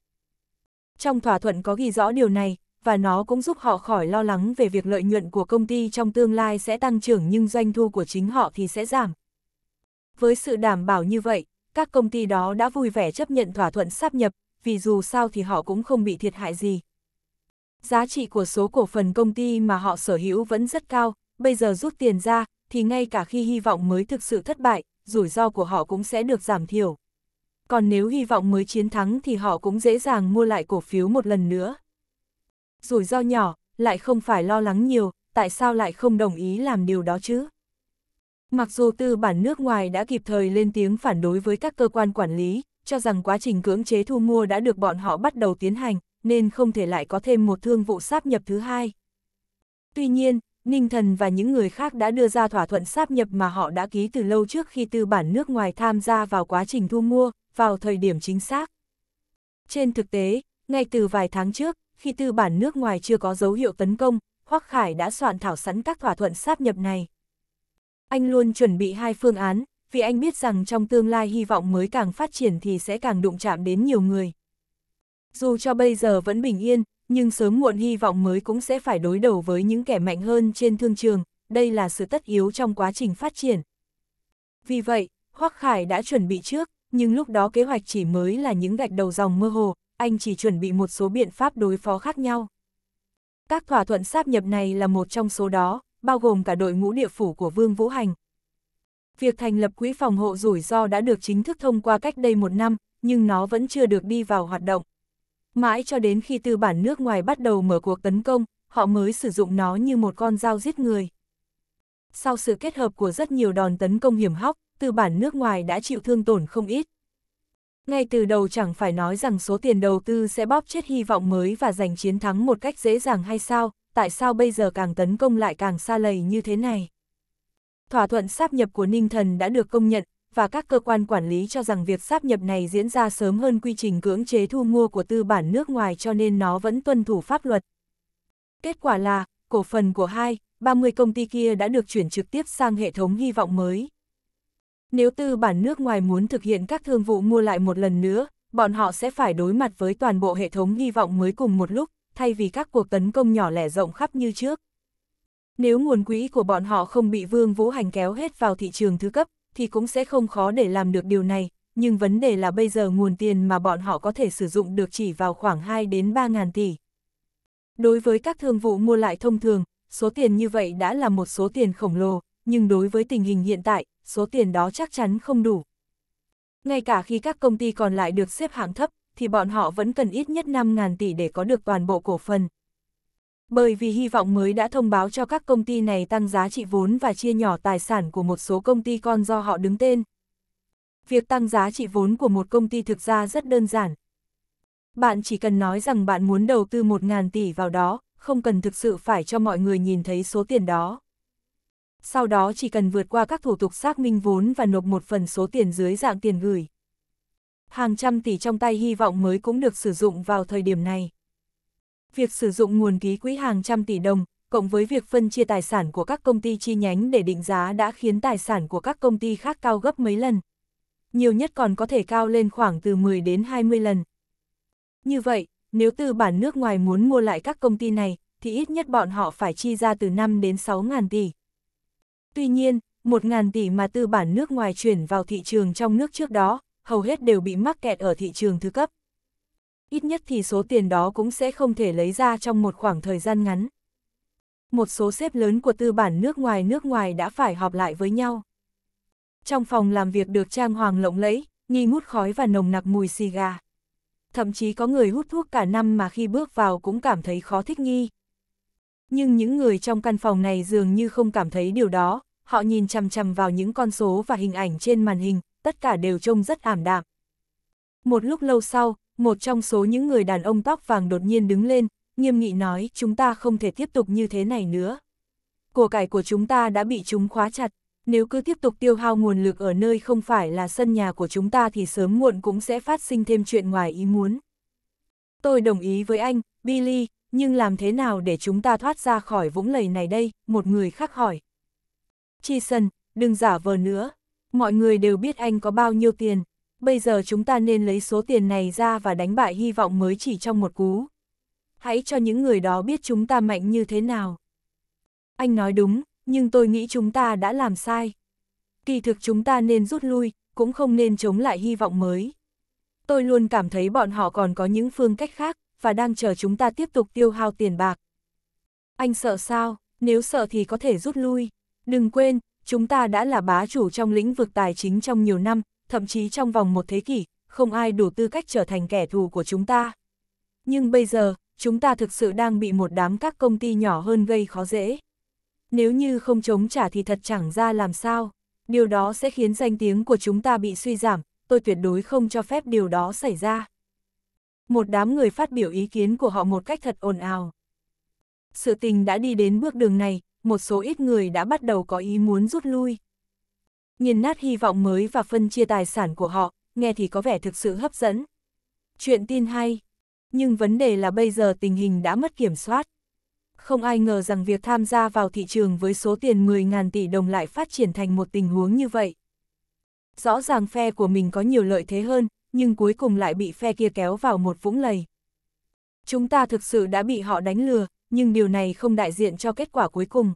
Trong thỏa thuận có ghi rõ điều này, và nó cũng giúp họ khỏi lo lắng về việc lợi nhuận của công ty trong tương lai sẽ tăng trưởng nhưng doanh thu của chính họ thì sẽ giảm. Với sự đảm bảo như vậy, các công ty đó đã vui vẻ chấp nhận thỏa thuận sáp nhập, vì dù sao thì họ cũng không bị thiệt hại gì. Giá trị của số cổ phần công ty mà họ sở hữu vẫn rất cao, bây giờ rút tiền ra, thì ngay cả khi hy vọng mới thực sự thất bại, rủi ro của họ cũng sẽ được giảm thiểu còn nếu hy vọng mới chiến thắng thì họ cũng dễ dàng mua lại cổ phiếu một lần nữa. Rủi ro nhỏ, lại không phải lo lắng nhiều, tại sao lại không đồng ý làm điều đó chứ? Mặc dù tư bản nước ngoài đã kịp thời lên tiếng phản đối với các cơ quan quản lý, cho rằng quá trình cưỡng chế thu mua đã được bọn họ bắt đầu tiến hành, nên không thể lại có thêm một thương vụ sáp nhập thứ hai. Tuy nhiên, Ninh Thần và những người khác đã đưa ra thỏa thuận sáp nhập mà họ đã ký từ lâu trước khi tư bản nước ngoài tham gia vào quá trình thu mua, vào thời điểm chính xác. Trên thực tế, ngay từ vài tháng trước, khi tư bản nước ngoài chưa có dấu hiệu tấn công, Hoắc Khải đã soạn thảo sẵn các thỏa thuận sáp nhập này. Anh luôn chuẩn bị hai phương án, vì anh biết rằng trong tương lai hy vọng mới càng phát triển thì sẽ càng đụng chạm đến nhiều người. Dù cho bây giờ vẫn bình yên, nhưng sớm muộn hy vọng mới cũng sẽ phải đối đầu với những kẻ mạnh hơn trên thương trường, đây là sự tất yếu trong quá trình phát triển. Vì vậy, Hoắc Khải đã chuẩn bị trước, nhưng lúc đó kế hoạch chỉ mới là những gạch đầu dòng mơ hồ, anh chỉ chuẩn bị một số biện pháp đối phó khác nhau. Các thỏa thuận sáp nhập này là một trong số đó, bao gồm cả đội ngũ địa phủ của Vương Vũ Hành. Việc thành lập quỹ phòng hộ rủi ro đã được chính thức thông qua cách đây một năm, nhưng nó vẫn chưa được đi vào hoạt động. Mãi cho đến khi tư bản nước ngoài bắt đầu mở cuộc tấn công, họ mới sử dụng nó như một con dao giết người. Sau sự kết hợp của rất nhiều đòn tấn công hiểm hóc, tư bản nước ngoài đã chịu thương tổn không ít. Ngay từ đầu chẳng phải nói rằng số tiền đầu tư sẽ bóp chết hy vọng mới và giành chiến thắng một cách dễ dàng hay sao, tại sao bây giờ càng tấn công lại càng xa lầy như thế này. Thỏa thuận sáp nhập của Ninh Thần đã được công nhận, và các cơ quan quản lý cho rằng việc sáp nhập này diễn ra sớm hơn quy trình cưỡng chế thu mua của tư bản nước ngoài cho nên nó vẫn tuân thủ pháp luật. Kết quả là, cổ phần của hai, 30 công ty kia đã được chuyển trực tiếp sang hệ thống hy vọng mới. Nếu tư bản nước ngoài muốn thực hiện các thương vụ mua lại một lần nữa, bọn họ sẽ phải đối mặt với toàn bộ hệ thống hy vọng mới cùng một lúc, thay vì các cuộc tấn công nhỏ lẻ rộng khắp như trước. Nếu nguồn quỹ của bọn họ không bị Vương Vũ Hành kéo hết vào thị trường thứ cấp, thì cũng sẽ không khó để làm được điều này, nhưng vấn đề là bây giờ nguồn tiền mà bọn họ có thể sử dụng được chỉ vào khoảng 2 đến 3 ngàn tỷ. Đối với các thương vụ mua lại thông thường, số tiền như vậy đã là một số tiền khổng lồ, nhưng đối với tình hình hiện tại, số tiền đó chắc chắn không đủ. Ngay cả khi các công ty còn lại được xếp hạng thấp, thì bọn họ vẫn cần ít nhất 5.000 tỷ để có được toàn bộ cổ phần. Bởi vì hy vọng mới đã thông báo cho các công ty này tăng giá trị vốn và chia nhỏ tài sản của một số công ty con do họ đứng tên. Việc tăng giá trị vốn của một công ty thực ra rất đơn giản. Bạn chỉ cần nói rằng bạn muốn đầu tư 1.000 tỷ vào đó, không cần thực sự phải cho mọi người nhìn thấy số tiền đó sau đó chỉ cần vượt qua các thủ tục xác minh vốn và nộp một phần số tiền dưới dạng tiền gửi. Hàng trăm tỷ trong tay hy vọng mới cũng được sử dụng vào thời điểm này. Việc sử dụng nguồn ký quỹ hàng trăm tỷ đồng, cộng với việc phân chia tài sản của các công ty chi nhánh để định giá đã khiến tài sản của các công ty khác cao gấp mấy lần. Nhiều nhất còn có thể cao lên khoảng từ 10 đến 20 lần. Như vậy, nếu tư bản nước ngoài muốn mua lại các công ty này, thì ít nhất bọn họ phải chi ra từ 5 đến 6 ngàn tỷ. Tuy nhiên, 1.000 tỷ mà tư bản nước ngoài chuyển vào thị trường trong nước trước đó, hầu hết đều bị mắc kẹt ở thị trường thứ cấp. Ít nhất thì số tiền đó cũng sẽ không thể lấy ra trong một khoảng thời gian ngắn. Một số xếp lớn của tư bản nước ngoài nước ngoài đã phải họp lại với nhau. Trong phòng làm việc được trang hoàng lộng lẫy, nghi ngút khói và nồng nặc mùi xì gà. Thậm chí có người hút thuốc cả năm mà khi bước vào cũng cảm thấy khó thích nghi, nhưng những người trong căn phòng này dường như không cảm thấy điều đó, họ nhìn chằm chằm vào những con số và hình ảnh trên màn hình, tất cả đều trông rất ảm đạm. Một lúc lâu sau, một trong số những người đàn ông tóc vàng đột nhiên đứng lên, nghiêm nghị nói chúng ta không thể tiếp tục như thế này nữa. Của cải của chúng ta đã bị chúng khóa chặt, nếu cứ tiếp tục tiêu hao nguồn lực ở nơi không phải là sân nhà của chúng ta thì sớm muộn cũng sẽ phát sinh thêm chuyện ngoài ý muốn. Tôi đồng ý với anh, Billy, nhưng làm thế nào để chúng ta thoát ra khỏi vũng lầy này đây, một người khác hỏi. Chi Sân, đừng giả vờ nữa, mọi người đều biết anh có bao nhiêu tiền, bây giờ chúng ta nên lấy số tiền này ra và đánh bại hy vọng mới chỉ trong một cú. Hãy cho những người đó biết chúng ta mạnh như thế nào. Anh nói đúng, nhưng tôi nghĩ chúng ta đã làm sai. Kỳ thực chúng ta nên rút lui, cũng không nên chống lại hy vọng mới. Tôi luôn cảm thấy bọn họ còn có những phương cách khác, và đang chờ chúng ta tiếp tục tiêu hao tiền bạc. Anh sợ sao, nếu sợ thì có thể rút lui. Đừng quên, chúng ta đã là bá chủ trong lĩnh vực tài chính trong nhiều năm, thậm chí trong vòng một thế kỷ, không ai đủ tư cách trở thành kẻ thù của chúng ta. Nhưng bây giờ, chúng ta thực sự đang bị một đám các công ty nhỏ hơn gây khó dễ. Nếu như không chống trả thì thật chẳng ra làm sao, điều đó sẽ khiến danh tiếng của chúng ta bị suy giảm, tôi tuyệt đối không cho phép điều đó xảy ra một đám người phát biểu ý kiến của họ một cách thật ồn ào. Sự tình đã đi đến bước đường này, một số ít người đã bắt đầu có ý muốn rút lui. Nhìn nát hy vọng mới và phân chia tài sản của họ, nghe thì có vẻ thực sự hấp dẫn. Chuyện tin hay, nhưng vấn đề là bây giờ tình hình đã mất kiểm soát. Không ai ngờ rằng việc tham gia vào thị trường với số tiền 10.000 tỷ đồng lại phát triển thành một tình huống như vậy. Rõ ràng phe của mình có nhiều lợi thế hơn, nhưng cuối cùng lại bị phe kia kéo vào một vũng lầy. Chúng ta thực sự đã bị họ đánh lừa, nhưng điều này không đại diện cho kết quả cuối cùng.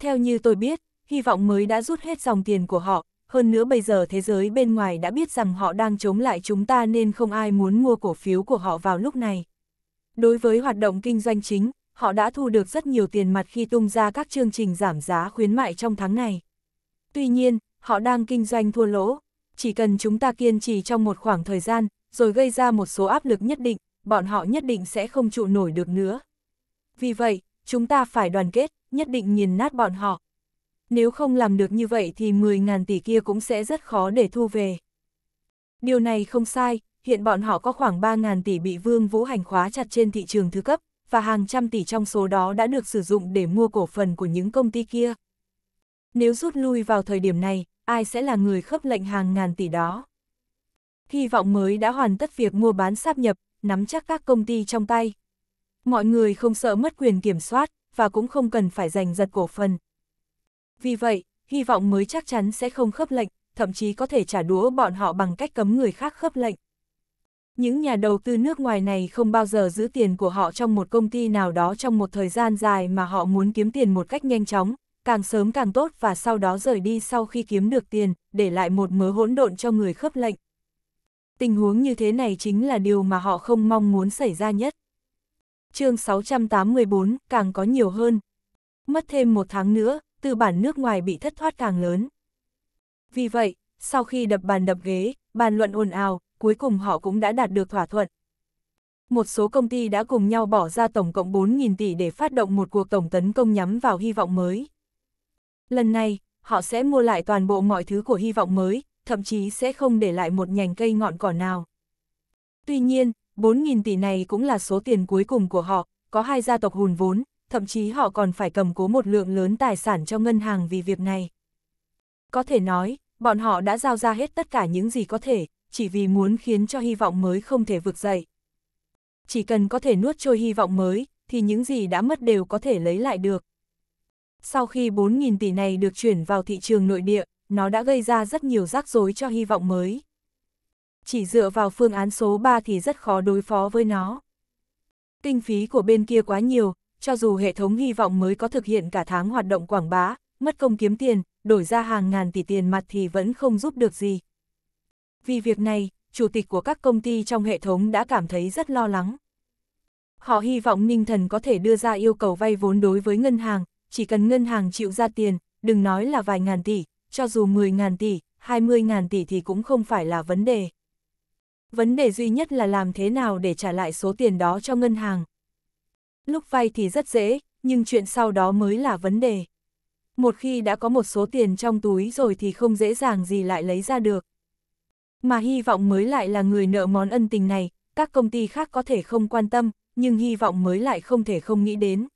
Theo như tôi biết, hy vọng mới đã rút hết dòng tiền của họ, hơn nữa bây giờ thế giới bên ngoài đã biết rằng họ đang chống lại chúng ta nên không ai muốn mua cổ phiếu của họ vào lúc này. Đối với hoạt động kinh doanh chính, họ đã thu được rất nhiều tiền mặt khi tung ra các chương trình giảm giá khuyến mại trong tháng này. Tuy nhiên, họ đang kinh doanh thua lỗ, chỉ cần chúng ta kiên trì trong một khoảng thời gian, rồi gây ra một số áp lực nhất định, bọn họ nhất định sẽ không trụ nổi được nữa. Vì vậy, chúng ta phải đoàn kết, nhất định nghiền nát bọn họ. Nếu không làm được như vậy thì 10.000 tỷ kia cũng sẽ rất khó để thu về. Điều này không sai, hiện bọn họ có khoảng 3.000 tỷ bị Vương Vũ Hành khóa chặt trên thị trường thứ cấp, và hàng trăm tỷ trong số đó đã được sử dụng để mua cổ phần của những công ty kia. Nếu rút lui vào thời điểm này, ai sẽ là người khớp lệnh hàng ngàn tỷ đó? Hy vọng mới đã hoàn tất việc mua bán sáp nhập, nắm chắc các công ty trong tay. Mọi người không sợ mất quyền kiểm soát, và cũng không cần phải giành giật cổ phần. Vì vậy, hy vọng mới chắc chắn sẽ không khớp lệnh, thậm chí có thể trả đũa bọn họ bằng cách cấm người khác khớp lệnh. Những nhà đầu tư nước ngoài này không bao giờ giữ tiền của họ trong một công ty nào đó trong một thời gian dài mà họ muốn kiếm tiền một cách nhanh chóng, càng sớm càng tốt và sau đó rời đi sau khi kiếm được tiền, để lại một mớ hỗn độn cho người khớp lệnh. Tình huống như thế này chính là điều mà họ không mong muốn xảy ra nhất. chương 684 càng có nhiều hơn. Mất thêm một tháng nữa, tư bản nước ngoài bị thất thoát càng lớn. Vì vậy, sau khi đập bàn đập ghế, bàn luận ồn ào, cuối cùng họ cũng đã đạt được thỏa thuận. Một số công ty đã cùng nhau bỏ ra tổng cộng 4.000 tỷ để phát động một cuộc tổng tấn công nhắm vào hy vọng mới. Lần này, họ sẽ mua lại toàn bộ mọi thứ của hy vọng mới, thậm chí sẽ không để lại một nhành cây ngọn cỏ nào. Tuy nhiên, 4.000 tỷ này cũng là số tiền cuối cùng của họ, có hai gia tộc hùn vốn, thậm chí họ còn phải cầm cố một lượng lớn tài sản cho ngân hàng vì việc này. Có thể nói, bọn họ đã giao ra hết tất cả những gì có thể, chỉ vì muốn khiến cho hy vọng mới không thể vượt dậy. Chỉ cần có thể nuốt trôi hy vọng mới, thì những gì đã mất đều có thể lấy lại được. Sau khi 4.000 tỷ này được chuyển vào thị trường nội địa, nó đã gây ra rất nhiều rắc rối cho hy vọng mới. Chỉ dựa vào phương án số 3 thì rất khó đối phó với nó. Kinh phí của bên kia quá nhiều, cho dù hệ thống hy vọng mới có thực hiện cả tháng hoạt động quảng bá, mất công kiếm tiền, đổi ra hàng ngàn tỷ tiền mặt thì vẫn không giúp được gì. Vì việc này, chủ tịch của các công ty trong hệ thống đã cảm thấy rất lo lắng. Họ hy vọng Ninh Thần có thể đưa ra yêu cầu vay vốn đối với ngân hàng, chỉ cần ngân hàng chịu ra tiền, đừng nói là vài ngàn tỷ, cho dù 10 ngàn tỷ, 20 ngàn tỷ thì cũng không phải là vấn đề. Vấn đề duy nhất là làm thế nào để trả lại số tiền đó cho ngân hàng. Lúc vay thì rất dễ, nhưng chuyện sau đó mới là vấn đề. Một khi đã có một số tiền trong túi rồi thì không dễ dàng gì lại lấy ra được. Mà hy vọng mới lại là người nợ món ân tình này, các công ty khác có thể không quan tâm, nhưng hy vọng mới lại không thể không nghĩ đến.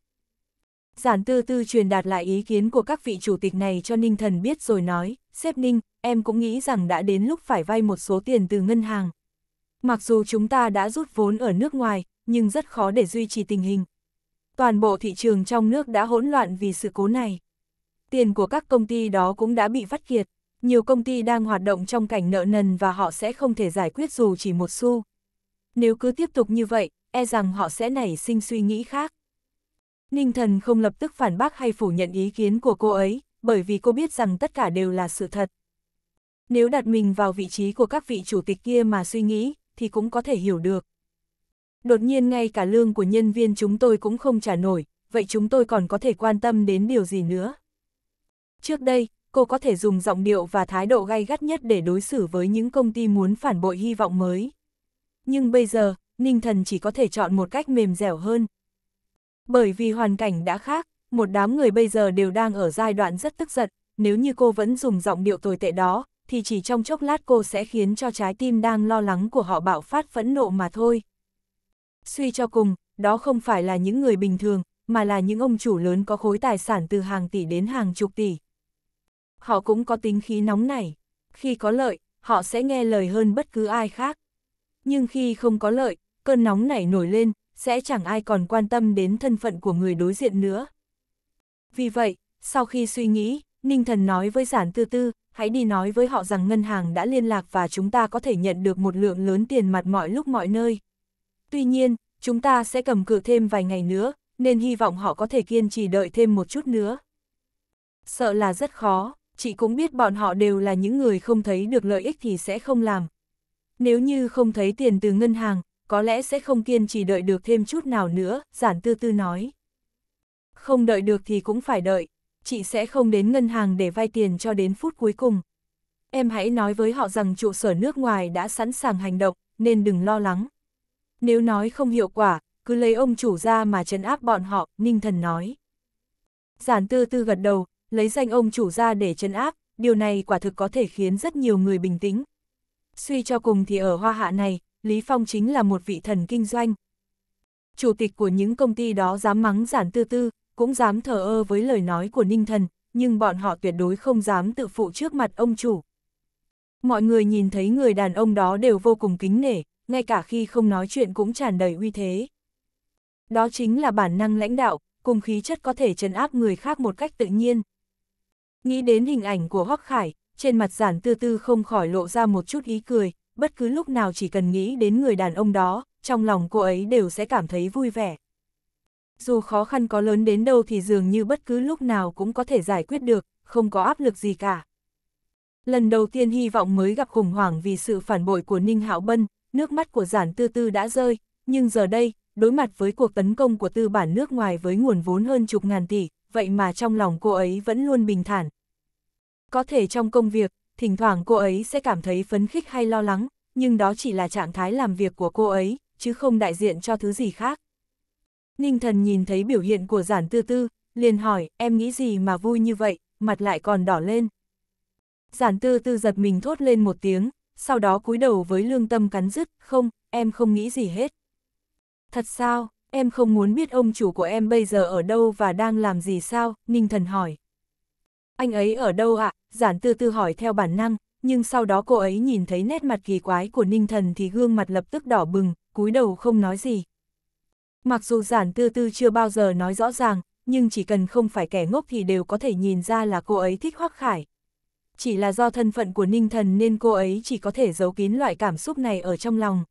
Giản tư tư truyền đạt lại ý kiến của các vị chủ tịch này cho Ninh Thần biết rồi nói, xếp Ninh, em cũng nghĩ rằng đã đến lúc phải vay một số tiền từ ngân hàng. Mặc dù chúng ta đã rút vốn ở nước ngoài, nhưng rất khó để duy trì tình hình. Toàn bộ thị trường trong nước đã hỗn loạn vì sự cố này. Tiền của các công ty đó cũng đã bị vắt kiệt. Nhiều công ty đang hoạt động trong cảnh nợ nần và họ sẽ không thể giải quyết dù chỉ một xu. Nếu cứ tiếp tục như vậy, e rằng họ sẽ nảy sinh suy nghĩ khác. Ninh thần không lập tức phản bác hay phủ nhận ý kiến của cô ấy, bởi vì cô biết rằng tất cả đều là sự thật. Nếu đặt mình vào vị trí của các vị chủ tịch kia mà suy nghĩ, thì cũng có thể hiểu được. Đột nhiên ngay cả lương của nhân viên chúng tôi cũng không trả nổi, vậy chúng tôi còn có thể quan tâm đến điều gì nữa? Trước đây, cô có thể dùng giọng điệu và thái độ gay gắt nhất để đối xử với những công ty muốn phản bội hy vọng mới. Nhưng bây giờ, Ninh Thần chỉ có thể chọn một cách mềm dẻo hơn, bởi vì hoàn cảnh đã khác, một đám người bây giờ đều đang ở giai đoạn rất tức giận, nếu như cô vẫn dùng giọng điệu tồi tệ đó, thì chỉ trong chốc lát cô sẽ khiến cho trái tim đang lo lắng của họ bạo phát phẫn nộ mà thôi. Suy cho cùng, đó không phải là những người bình thường, mà là những ông chủ lớn có khối tài sản từ hàng tỷ đến hàng chục tỷ. Họ cũng có tính khí nóng này. Khi có lợi, họ sẽ nghe lời hơn bất cứ ai khác. Nhưng khi không có lợi, cơn nóng này nổi lên, sẽ chẳng ai còn quan tâm đến thân phận của người đối diện nữa. Vì vậy, sau khi suy nghĩ, Ninh Thần nói với Giản Tư Tư, hãy đi nói với họ rằng ngân hàng đã liên lạc và chúng ta có thể nhận được một lượng lớn tiền mặt mọi lúc mọi nơi. Tuy nhiên, chúng ta sẽ cầm cự thêm vài ngày nữa, nên hy vọng họ có thể kiên trì đợi thêm một chút nữa. Sợ là rất khó, chị cũng biết bọn họ đều là những người không thấy được lợi ích thì sẽ không làm. Nếu như không thấy tiền từ ngân hàng, có lẽ sẽ không kiên trì đợi được thêm chút nào nữa, giản tư tư nói. Không đợi được thì cũng phải đợi, chị sẽ không đến ngân hàng để vay tiền cho đến phút cuối cùng. Em hãy nói với họ rằng trụ sở nước ngoài đã sẵn sàng hành động, nên đừng lo lắng. Nếu nói không hiệu quả, cứ lấy ông chủ ra mà trấn áp bọn họ, Ninh Thần nói. Giản tư tư gật đầu, lấy danh ông chủ ra để trấn áp, điều này quả thực có thể khiến rất nhiều người bình tĩnh. Suy cho cùng thì ở hoa hạ này, Lý Phong chính là một vị thần kinh doanh. Chủ tịch của những công ty đó dám mắng giản tư tư, cũng dám thờ ơ với lời nói của ninh thần, nhưng bọn họ tuyệt đối không dám tự phụ trước mặt ông chủ. Mọi người nhìn thấy người đàn ông đó đều vô cùng kính nể, ngay cả khi không nói chuyện cũng tràn đầy uy thế. Đó chính là bản năng lãnh đạo, cùng khí chất có thể trấn áp người khác một cách tự nhiên. Nghĩ đến hình ảnh của Hoắc Khải, trên mặt giản tư tư không khỏi lộ ra một chút ý cười, bất cứ lúc nào chỉ cần nghĩ đến người đàn ông đó, trong lòng cô ấy đều sẽ cảm thấy vui vẻ. Dù khó khăn có lớn đến đâu thì dường như bất cứ lúc nào cũng có thể giải quyết được, không có áp lực gì cả. Lần đầu tiên hy vọng mới gặp khủng hoảng vì sự phản bội của Ninh Hạo Bân, nước mắt của giản tư tư đã rơi, nhưng giờ đây, đối mặt với cuộc tấn công của tư bản nước ngoài với nguồn vốn hơn chục ngàn tỷ, vậy mà trong lòng cô ấy vẫn luôn bình thản. Có thể trong công việc, thỉnh thoảng cô ấy sẽ cảm thấy phấn khích hay lo lắng, nhưng đó chỉ là trạng thái làm việc của cô ấy, chứ không đại diện cho thứ gì khác. Ninh thần nhìn thấy biểu hiện của giản tư tư, liền hỏi, em nghĩ gì mà vui như vậy, mặt lại còn đỏ lên. Giản tư tư giật mình thốt lên một tiếng, sau đó cúi đầu với lương tâm cắn rứt, không, em không nghĩ gì hết. Thật sao, em không muốn biết ông chủ của em bây giờ ở đâu và đang làm gì sao, Ninh thần hỏi anh ấy ở đâu ạ, à? giản tư tư hỏi theo bản năng, nhưng sau đó cô ấy nhìn thấy nét mặt kỳ quái của ninh thần thì gương mặt lập tức đỏ bừng, cúi đầu không nói gì. Mặc dù giản tư tư chưa bao giờ nói rõ ràng, nhưng chỉ cần không phải kẻ ngốc thì đều có thể nhìn ra là cô ấy thích hoắc khải. Chỉ là do thân phận của ninh thần nên cô ấy chỉ có thể giấu kín loại cảm xúc này ở trong lòng.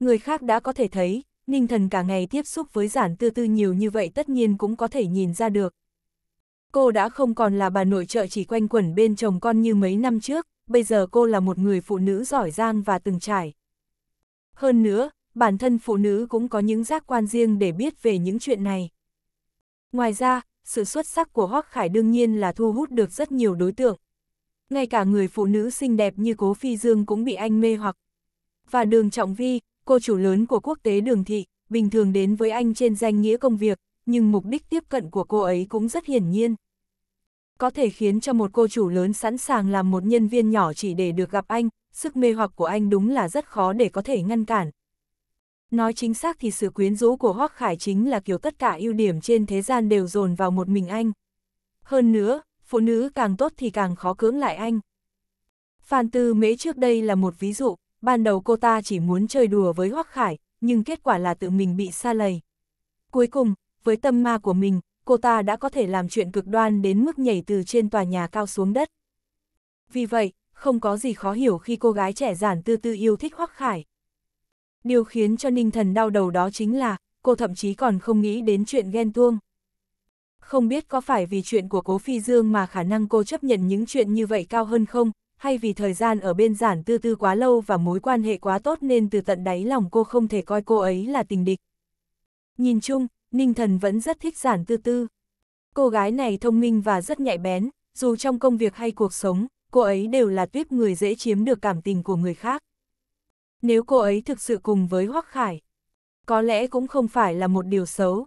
Người khác đã có thể thấy, ninh thần cả ngày tiếp xúc với giản tư tư nhiều như vậy tất nhiên cũng có thể nhìn ra được, cô đã không còn là bà nội trợ chỉ quanh quẩn bên chồng con như mấy năm trước, bây giờ cô là một người phụ nữ giỏi giang và từng trải. Hơn nữa, bản thân phụ nữ cũng có những giác quan riêng để biết về những chuyện này. Ngoài ra, sự xuất sắc của Hoác Khải đương nhiên là thu hút được rất nhiều đối tượng. Ngay cả người phụ nữ xinh đẹp như Cố Phi Dương cũng bị anh mê hoặc. Và Đường Trọng Vi, cô chủ lớn của quốc tế Đường Thị, bình thường đến với anh trên danh nghĩa công việc, nhưng mục đích tiếp cận của cô ấy cũng rất hiển nhiên. Có thể khiến cho một cô chủ lớn sẵn sàng làm một nhân viên nhỏ chỉ để được gặp anh, sức mê hoặc của anh đúng là rất khó để có thể ngăn cản. Nói chính xác thì sự quyến rũ của Hoác Khải chính là kiểu tất cả ưu điểm trên thế gian đều dồn vào một mình anh. Hơn nữa, phụ nữ càng tốt thì càng khó cưỡng lại anh. Phan Tư Mễ trước đây là một ví dụ, ban đầu cô ta chỉ muốn chơi đùa với Hoắc Khải, nhưng kết quả là tự mình bị xa lầy. Cuối cùng, với tâm ma của mình, cô ta đã có thể làm chuyện cực đoan đến mức nhảy từ trên tòa nhà cao xuống đất. Vì vậy, không có gì khó hiểu khi cô gái trẻ giản tư tư yêu thích Hoắc Khải. Điều khiến cho Ninh Thần đau đầu đó chính là, cô thậm chí còn không nghĩ đến chuyện ghen tuông. Không biết có phải vì chuyện của Cố Phi Dương mà khả năng cô chấp nhận những chuyện như vậy cao hơn không, hay vì thời gian ở bên giản tư tư quá lâu và mối quan hệ quá tốt nên từ tận đáy lòng cô không thể coi cô ấy là tình địch. Nhìn chung, Ninh Thần vẫn rất thích giản tư tư. Cô gái này thông minh và rất nhạy bén, dù trong công việc hay cuộc sống, cô ấy đều là tuyếp người dễ chiếm được cảm tình của người khác. Nếu cô ấy thực sự cùng với Hoắc Khải, có lẽ cũng không phải là một điều xấu.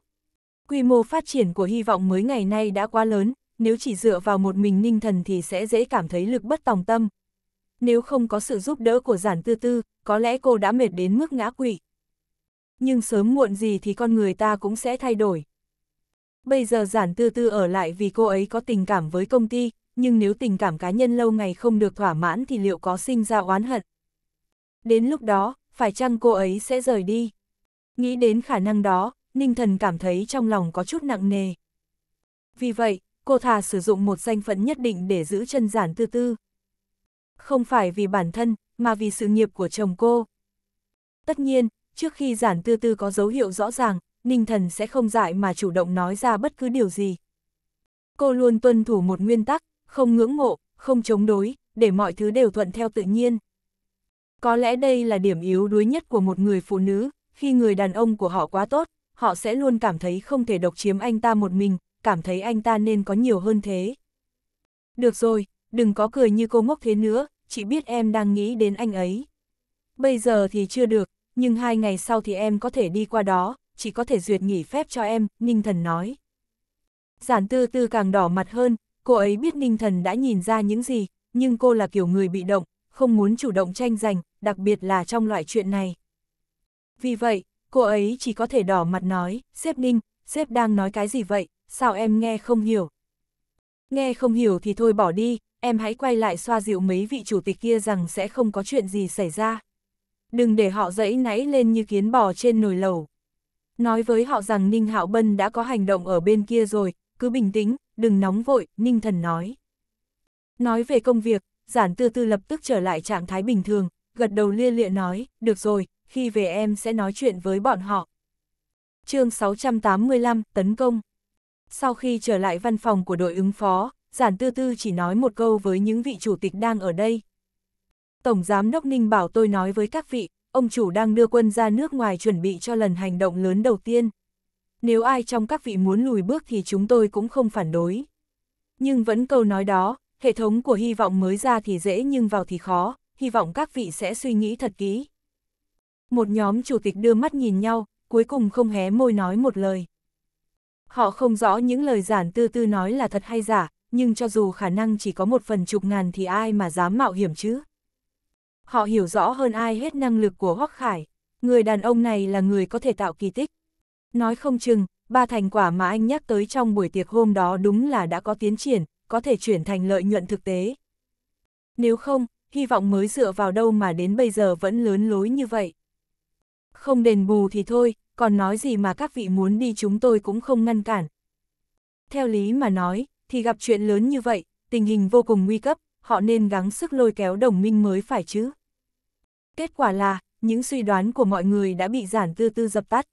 Quy mô phát triển của hy vọng mới ngày nay đã quá lớn, nếu chỉ dựa vào một mình ninh thần thì sẽ dễ cảm thấy lực bất tòng tâm. Nếu không có sự giúp đỡ của giản tư tư, có lẽ cô đã mệt đến mức ngã quỵ nhưng sớm muộn gì thì con người ta cũng sẽ thay đổi. Bây giờ giản tư tư ở lại vì cô ấy có tình cảm với công ty, nhưng nếu tình cảm cá nhân lâu ngày không được thỏa mãn thì liệu có sinh ra oán hận. Đến lúc đó, phải chăng cô ấy sẽ rời đi? Nghĩ đến khả năng đó, Ninh Thần cảm thấy trong lòng có chút nặng nề. Vì vậy, cô thà sử dụng một danh phận nhất định để giữ chân giản tư tư. Không phải vì bản thân, mà vì sự nghiệp của chồng cô. Tất nhiên, trước khi giản tư tư có dấu hiệu rõ ràng, Ninh Thần sẽ không dại mà chủ động nói ra bất cứ điều gì. Cô luôn tuân thủ một nguyên tắc, không ngưỡng mộ, không chống đối, để mọi thứ đều thuận theo tự nhiên. Có lẽ đây là điểm yếu đuối nhất của một người phụ nữ, khi người đàn ông của họ quá tốt, họ sẽ luôn cảm thấy không thể độc chiếm anh ta một mình, cảm thấy anh ta nên có nhiều hơn thế. Được rồi, đừng có cười như cô ngốc thế nữa, Chỉ biết em đang nghĩ đến anh ấy. Bây giờ thì chưa được, nhưng hai ngày sau thì em có thể đi qua đó, chỉ có thể duyệt nghỉ phép cho em, Ninh Thần nói. Giản tư tư càng đỏ mặt hơn, cô ấy biết Ninh Thần đã nhìn ra những gì, nhưng cô là kiểu người bị động, không muốn chủ động tranh giành, đặc biệt là trong loại chuyện này. Vì vậy, cô ấy chỉ có thể đỏ mặt nói, xếp Ninh, xếp đang nói cái gì vậy, sao em nghe không hiểu. Nghe không hiểu thì thôi bỏ đi, em hãy quay lại xoa dịu mấy vị chủ tịch kia rằng sẽ không có chuyện gì xảy ra đừng để họ dẫy náy lên như kiến bò trên nồi lẩu. Nói với họ rằng Ninh Hạo Bân đã có hành động ở bên kia rồi, cứ bình tĩnh, đừng nóng vội, Ninh Thần nói. Nói về công việc, giản tư tư lập tức trở lại trạng thái bình thường, gật đầu lia lịa nói, được rồi, khi về em sẽ nói chuyện với bọn họ. chương 685, tấn công. Sau khi trở lại văn phòng của đội ứng phó, giản tư tư chỉ nói một câu với những vị chủ tịch đang ở đây, Tổng Giám Đốc Ninh bảo tôi nói với các vị, ông chủ đang đưa quân ra nước ngoài chuẩn bị cho lần hành động lớn đầu tiên. Nếu ai trong các vị muốn lùi bước thì chúng tôi cũng không phản đối. Nhưng vẫn câu nói đó, hệ thống của hy vọng mới ra thì dễ nhưng vào thì khó, hy vọng các vị sẽ suy nghĩ thật kỹ. Một nhóm chủ tịch đưa mắt nhìn nhau, cuối cùng không hé môi nói một lời. Họ không rõ những lời giản tư tư nói là thật hay giả, nhưng cho dù khả năng chỉ có một phần chục ngàn thì ai mà dám mạo hiểm chứ. Họ hiểu rõ hơn ai hết năng lực của Hoắc Khải, người đàn ông này là người có thể tạo kỳ tích. Nói không chừng, ba thành quả mà anh nhắc tới trong buổi tiệc hôm đó đúng là đã có tiến triển, có thể chuyển thành lợi nhuận thực tế. Nếu không, hy vọng mới dựa vào đâu mà đến bây giờ vẫn lớn lối như vậy. Không đền bù thì thôi, còn nói gì mà các vị muốn đi chúng tôi cũng không ngăn cản. Theo lý mà nói, thì gặp chuyện lớn như vậy, tình hình vô cùng nguy cấp, họ nên gắng sức lôi kéo đồng minh mới phải chứ. Kết quả là, những suy đoán của mọi người đã bị giản tư tư dập tắt.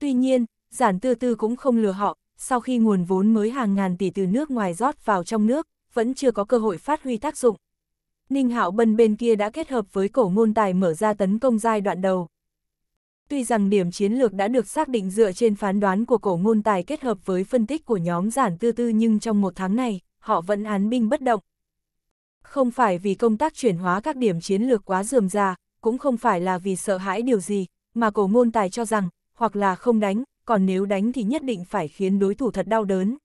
Tuy nhiên, giản tư tư cũng không lừa họ, sau khi nguồn vốn mới hàng ngàn tỷ từ nước ngoài rót vào trong nước, vẫn chưa có cơ hội phát huy tác dụng. Ninh Hạo Bân bên kia đã kết hợp với cổ ngôn tài mở ra tấn công giai đoạn đầu. Tuy rằng điểm chiến lược đã được xác định dựa trên phán đoán của cổ ngôn tài kết hợp với phân tích của nhóm giản tư tư nhưng trong một tháng này, họ vẫn án binh bất động, không phải vì công tác chuyển hóa các điểm chiến lược quá dườm ra, cũng không phải là vì sợ hãi điều gì, mà cổ ngôn tài cho rằng, hoặc là không đánh, còn nếu đánh thì nhất định phải khiến đối thủ thật đau đớn.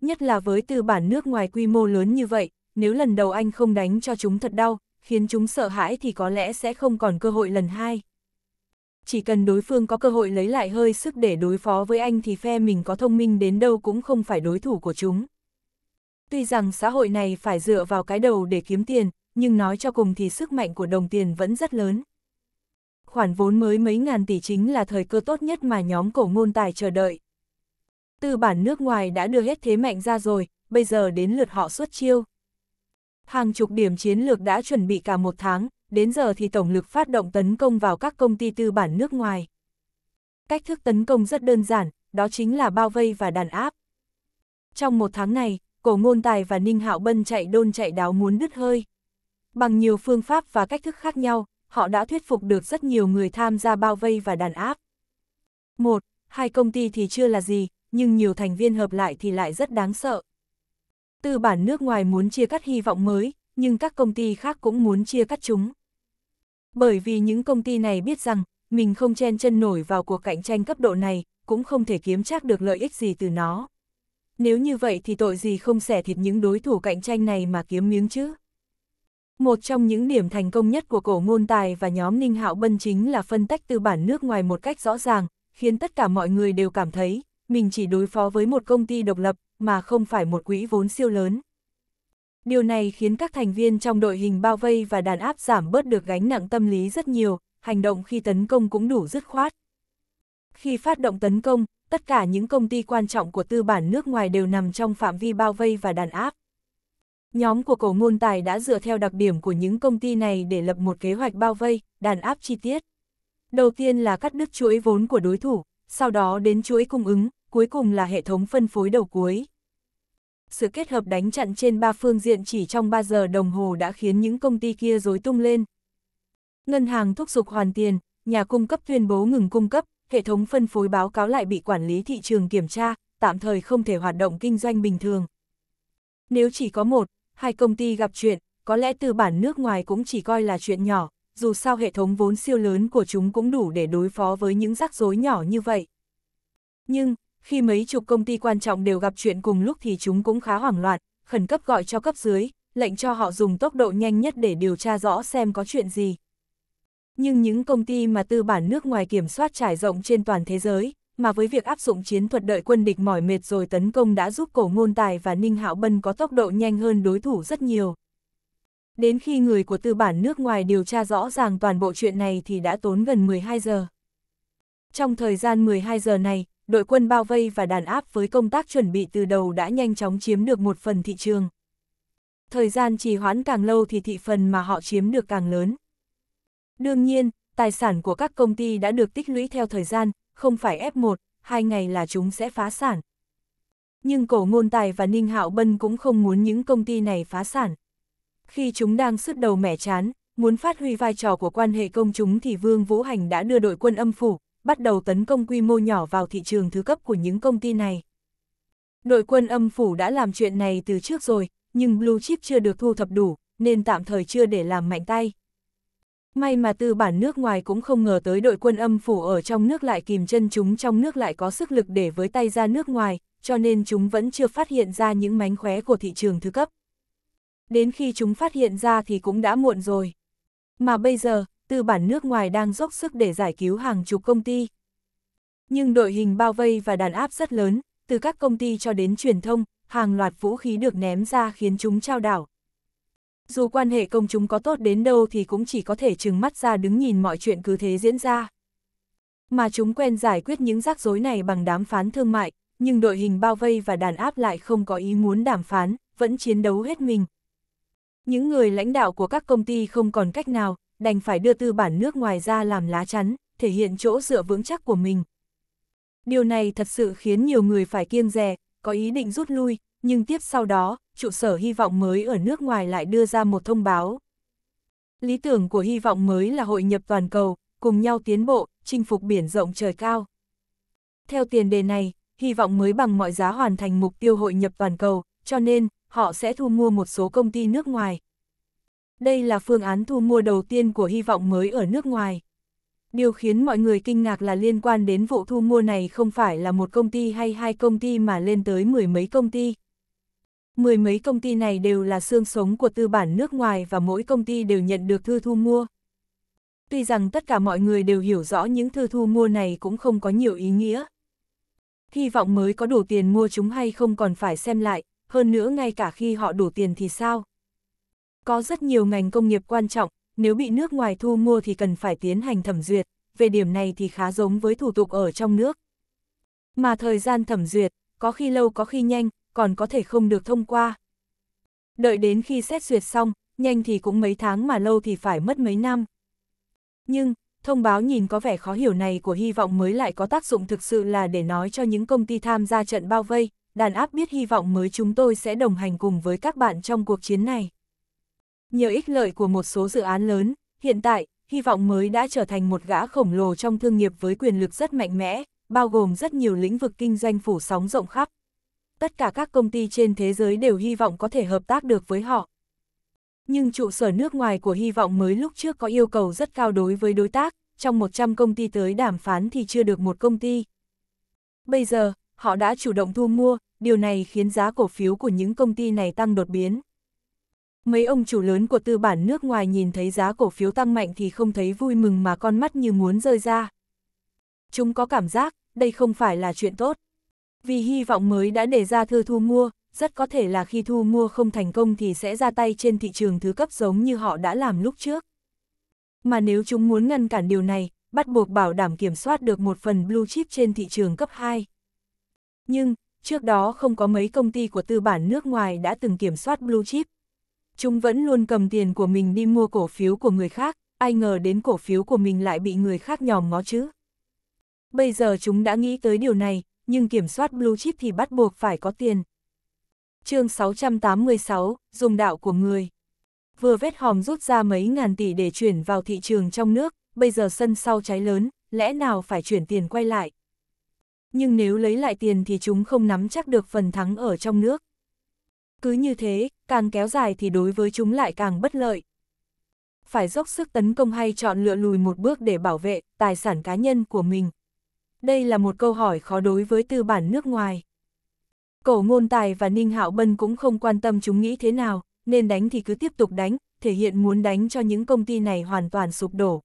Nhất là với tư bản nước ngoài quy mô lớn như vậy, nếu lần đầu anh không đánh cho chúng thật đau, khiến chúng sợ hãi thì có lẽ sẽ không còn cơ hội lần hai. Chỉ cần đối phương có cơ hội lấy lại hơi sức để đối phó với anh thì phe mình có thông minh đến đâu cũng không phải đối thủ của chúng. Tuy rằng xã hội này phải dựa vào cái đầu để kiếm tiền, nhưng nói cho cùng thì sức mạnh của đồng tiền vẫn rất lớn. Khoản vốn mới mấy ngàn tỷ chính là thời cơ tốt nhất mà nhóm cổ ngôn tài chờ đợi. Tư bản nước ngoài đã đưa hết thế mạnh ra rồi, bây giờ đến lượt họ xuất chiêu. Hàng chục điểm chiến lược đã chuẩn bị cả một tháng, đến giờ thì tổng lực phát động tấn công vào các công ty tư bản nước ngoài. Cách thức tấn công rất đơn giản, đó chính là bao vây và đàn áp. Trong một tháng này, cổ ngôn tài và Ninh Hạo Bân chạy đôn chạy đáo muốn đứt hơi. Bằng nhiều phương pháp và cách thức khác nhau, họ đã thuyết phục được rất nhiều người tham gia bao vây và đàn áp. Một, hai công ty thì chưa là gì, nhưng nhiều thành viên hợp lại thì lại rất đáng sợ. Tư bản nước ngoài muốn chia cắt hy vọng mới, nhưng các công ty khác cũng muốn chia cắt chúng. Bởi vì những công ty này biết rằng, mình không chen chân nổi vào cuộc cạnh tranh cấp độ này, cũng không thể kiếm chắc được lợi ích gì từ nó nếu như vậy thì tội gì không xẻ thịt những đối thủ cạnh tranh này mà kiếm miếng chứ. Một trong những điểm thành công nhất của cổ ngôn tài và nhóm Ninh Hạo Bân chính là phân tách tư bản nước ngoài một cách rõ ràng, khiến tất cả mọi người đều cảm thấy mình chỉ đối phó với một công ty độc lập mà không phải một quỹ vốn siêu lớn. Điều này khiến các thành viên trong đội hình bao vây và đàn áp giảm bớt được gánh nặng tâm lý rất nhiều, hành động khi tấn công cũng đủ dứt khoát. Khi phát động tấn công, tất cả những công ty quan trọng của tư bản nước ngoài đều nằm trong phạm vi bao vây và đàn áp. Nhóm của cổ ngôn tài đã dựa theo đặc điểm của những công ty này để lập một kế hoạch bao vây, đàn áp chi tiết. Đầu tiên là cắt đứt chuỗi vốn của đối thủ, sau đó đến chuỗi cung ứng, cuối cùng là hệ thống phân phối đầu cuối. Sự kết hợp đánh chặn trên ba phương diện chỉ trong 3 giờ đồng hồ đã khiến những công ty kia rối tung lên. Ngân hàng thúc giục hoàn tiền, nhà cung cấp tuyên bố ngừng cung cấp, hệ thống phân phối báo cáo lại bị quản lý thị trường kiểm tra, tạm thời không thể hoạt động kinh doanh bình thường. Nếu chỉ có một, hai công ty gặp chuyện, có lẽ từ bản nước ngoài cũng chỉ coi là chuyện nhỏ, dù sao hệ thống vốn siêu lớn của chúng cũng đủ để đối phó với những rắc rối nhỏ như vậy. Nhưng, khi mấy chục công ty quan trọng đều gặp chuyện cùng lúc thì chúng cũng khá hoảng loạn, khẩn cấp gọi cho cấp dưới, lệnh cho họ dùng tốc độ nhanh nhất để điều tra rõ xem có chuyện gì. Nhưng những công ty mà tư bản nước ngoài kiểm soát trải rộng trên toàn thế giới, mà với việc áp dụng chiến thuật đợi quân địch mỏi mệt rồi tấn công đã giúp cổ ngôn tài và Ninh Hạo Bân có tốc độ nhanh hơn đối thủ rất nhiều. Đến khi người của tư bản nước ngoài điều tra rõ ràng toàn bộ chuyện này thì đã tốn gần 12 giờ. Trong thời gian 12 giờ này, đội quân bao vây và đàn áp với công tác chuẩn bị từ đầu đã nhanh chóng chiếm được một phần thị trường. Thời gian trì hoãn càng lâu thì thị phần mà họ chiếm được càng lớn. Đương nhiên, tài sản của các công ty đã được tích lũy theo thời gian, không phải F1, hai ngày là chúng sẽ phá sản. Nhưng cổ ngôn tài và Ninh Hạo Bân cũng không muốn những công ty này phá sản. Khi chúng đang sứt đầu mẻ chán, muốn phát huy vai trò của quan hệ công chúng thì Vương Vũ Hành đã đưa đội quân âm phủ, bắt đầu tấn công quy mô nhỏ vào thị trường thứ cấp của những công ty này. Đội quân âm phủ đã làm chuyện này từ trước rồi, nhưng Blue Chip chưa được thu thập đủ, nên tạm thời chưa để làm mạnh tay. May mà tư bản nước ngoài cũng không ngờ tới đội quân âm phủ ở trong nước lại kìm chân chúng trong nước lại có sức lực để với tay ra nước ngoài, cho nên chúng vẫn chưa phát hiện ra những mánh khóe của thị trường thứ cấp. Đến khi chúng phát hiện ra thì cũng đã muộn rồi. Mà bây giờ, tư bản nước ngoài đang dốc sức để giải cứu hàng chục công ty. Nhưng đội hình bao vây và đàn áp rất lớn, từ các công ty cho đến truyền thông, hàng loạt vũ khí được ném ra khiến chúng trao đảo, dù quan hệ công chúng có tốt đến đâu thì cũng chỉ có thể trừng mắt ra đứng nhìn mọi chuyện cứ thế diễn ra. Mà chúng quen giải quyết những rắc rối này bằng đàm phán thương mại, nhưng đội hình bao vây và đàn áp lại không có ý muốn đàm phán, vẫn chiến đấu hết mình. Những người lãnh đạo của các công ty không còn cách nào, đành phải đưa tư bản nước ngoài ra làm lá chắn, thể hiện chỗ dựa vững chắc của mình. Điều này thật sự khiến nhiều người phải kiêng dè, có ý định rút lui, nhưng tiếp sau đó, trụ sở hy vọng mới ở nước ngoài lại đưa ra một thông báo. Lý tưởng của hy vọng mới là hội nhập toàn cầu, cùng nhau tiến bộ, chinh phục biển rộng trời cao. Theo tiền đề này, hy vọng mới bằng mọi giá hoàn thành mục tiêu hội nhập toàn cầu, cho nên, họ sẽ thu mua một số công ty nước ngoài. Đây là phương án thu mua đầu tiên của hy vọng mới ở nước ngoài. Điều khiến mọi người kinh ngạc là liên quan đến vụ thu mua này không phải là một công ty hay hai công ty mà lên tới mười mấy công ty. Mười mấy công ty này đều là xương sống của tư bản nước ngoài và mỗi công ty đều nhận được thư thu mua. Tuy rằng tất cả mọi người đều hiểu rõ những thư thu mua này cũng không có nhiều ý nghĩa. Hy vọng mới có đủ tiền mua chúng hay không còn phải xem lại, hơn nữa ngay cả khi họ đủ tiền thì sao? Có rất nhiều ngành công nghiệp quan trọng, nếu bị nước ngoài thu mua thì cần phải tiến hành thẩm duyệt, về điểm này thì khá giống với thủ tục ở trong nước. Mà thời gian thẩm duyệt, có khi lâu có khi nhanh, còn có thể không được thông qua. Đợi đến khi xét duyệt xong, nhanh thì cũng mấy tháng mà lâu thì phải mất mấy năm. Nhưng, thông báo nhìn có vẻ khó hiểu này của hy vọng mới lại có tác dụng thực sự là để nói cho những công ty tham gia trận bao vây, đàn áp biết hy vọng mới chúng tôi sẽ đồng hành cùng với các bạn trong cuộc chiến này. Nhờ ích lợi của một số dự án lớn, hiện tại, hy vọng mới đã trở thành một gã khổng lồ trong thương nghiệp với quyền lực rất mạnh mẽ, bao gồm rất nhiều lĩnh vực kinh doanh phủ sóng rộng khắp tất cả các công ty trên thế giới đều hy vọng có thể hợp tác được với họ. Nhưng trụ sở nước ngoài của hy vọng mới lúc trước có yêu cầu rất cao đối với đối tác, trong 100 công ty tới đàm phán thì chưa được một công ty. Bây giờ, họ đã chủ động thu mua, điều này khiến giá cổ phiếu của những công ty này tăng đột biến. Mấy ông chủ lớn của tư bản nước ngoài nhìn thấy giá cổ phiếu tăng mạnh thì không thấy vui mừng mà con mắt như muốn rơi ra. Chúng có cảm giác, đây không phải là chuyện tốt. Vì hy vọng mới đã để ra thư thu mua, rất có thể là khi thu mua không thành công thì sẽ ra tay trên thị trường thứ cấp giống như họ đã làm lúc trước. Mà nếu chúng muốn ngăn cản điều này, bắt buộc bảo đảm kiểm soát được một phần blue chip trên thị trường cấp 2. Nhưng, trước đó không có mấy công ty của tư bản nước ngoài đã từng kiểm soát blue chip. Chúng vẫn luôn cầm tiền của mình đi mua cổ phiếu của người khác, ai ngờ đến cổ phiếu của mình lại bị người khác nhòm ngó chứ. Bây giờ chúng đã nghĩ tới điều này, nhưng kiểm soát blue chip thì bắt buộc phải có tiền. chương 686, dùng đạo của người. Vừa vết hòm rút ra mấy ngàn tỷ để chuyển vào thị trường trong nước, bây giờ sân sau cháy lớn, lẽ nào phải chuyển tiền quay lại. Nhưng nếu lấy lại tiền thì chúng không nắm chắc được phần thắng ở trong nước. Cứ như thế, càng kéo dài thì đối với chúng lại càng bất lợi. Phải dốc sức tấn công hay chọn lựa lùi một bước để bảo vệ tài sản cá nhân của mình, đây là một câu hỏi khó đối với tư bản nước ngoài. Cổ ngôn tài và Ninh Hạo Bân cũng không quan tâm chúng nghĩ thế nào, nên đánh thì cứ tiếp tục đánh, thể hiện muốn đánh cho những công ty này hoàn toàn sụp đổ.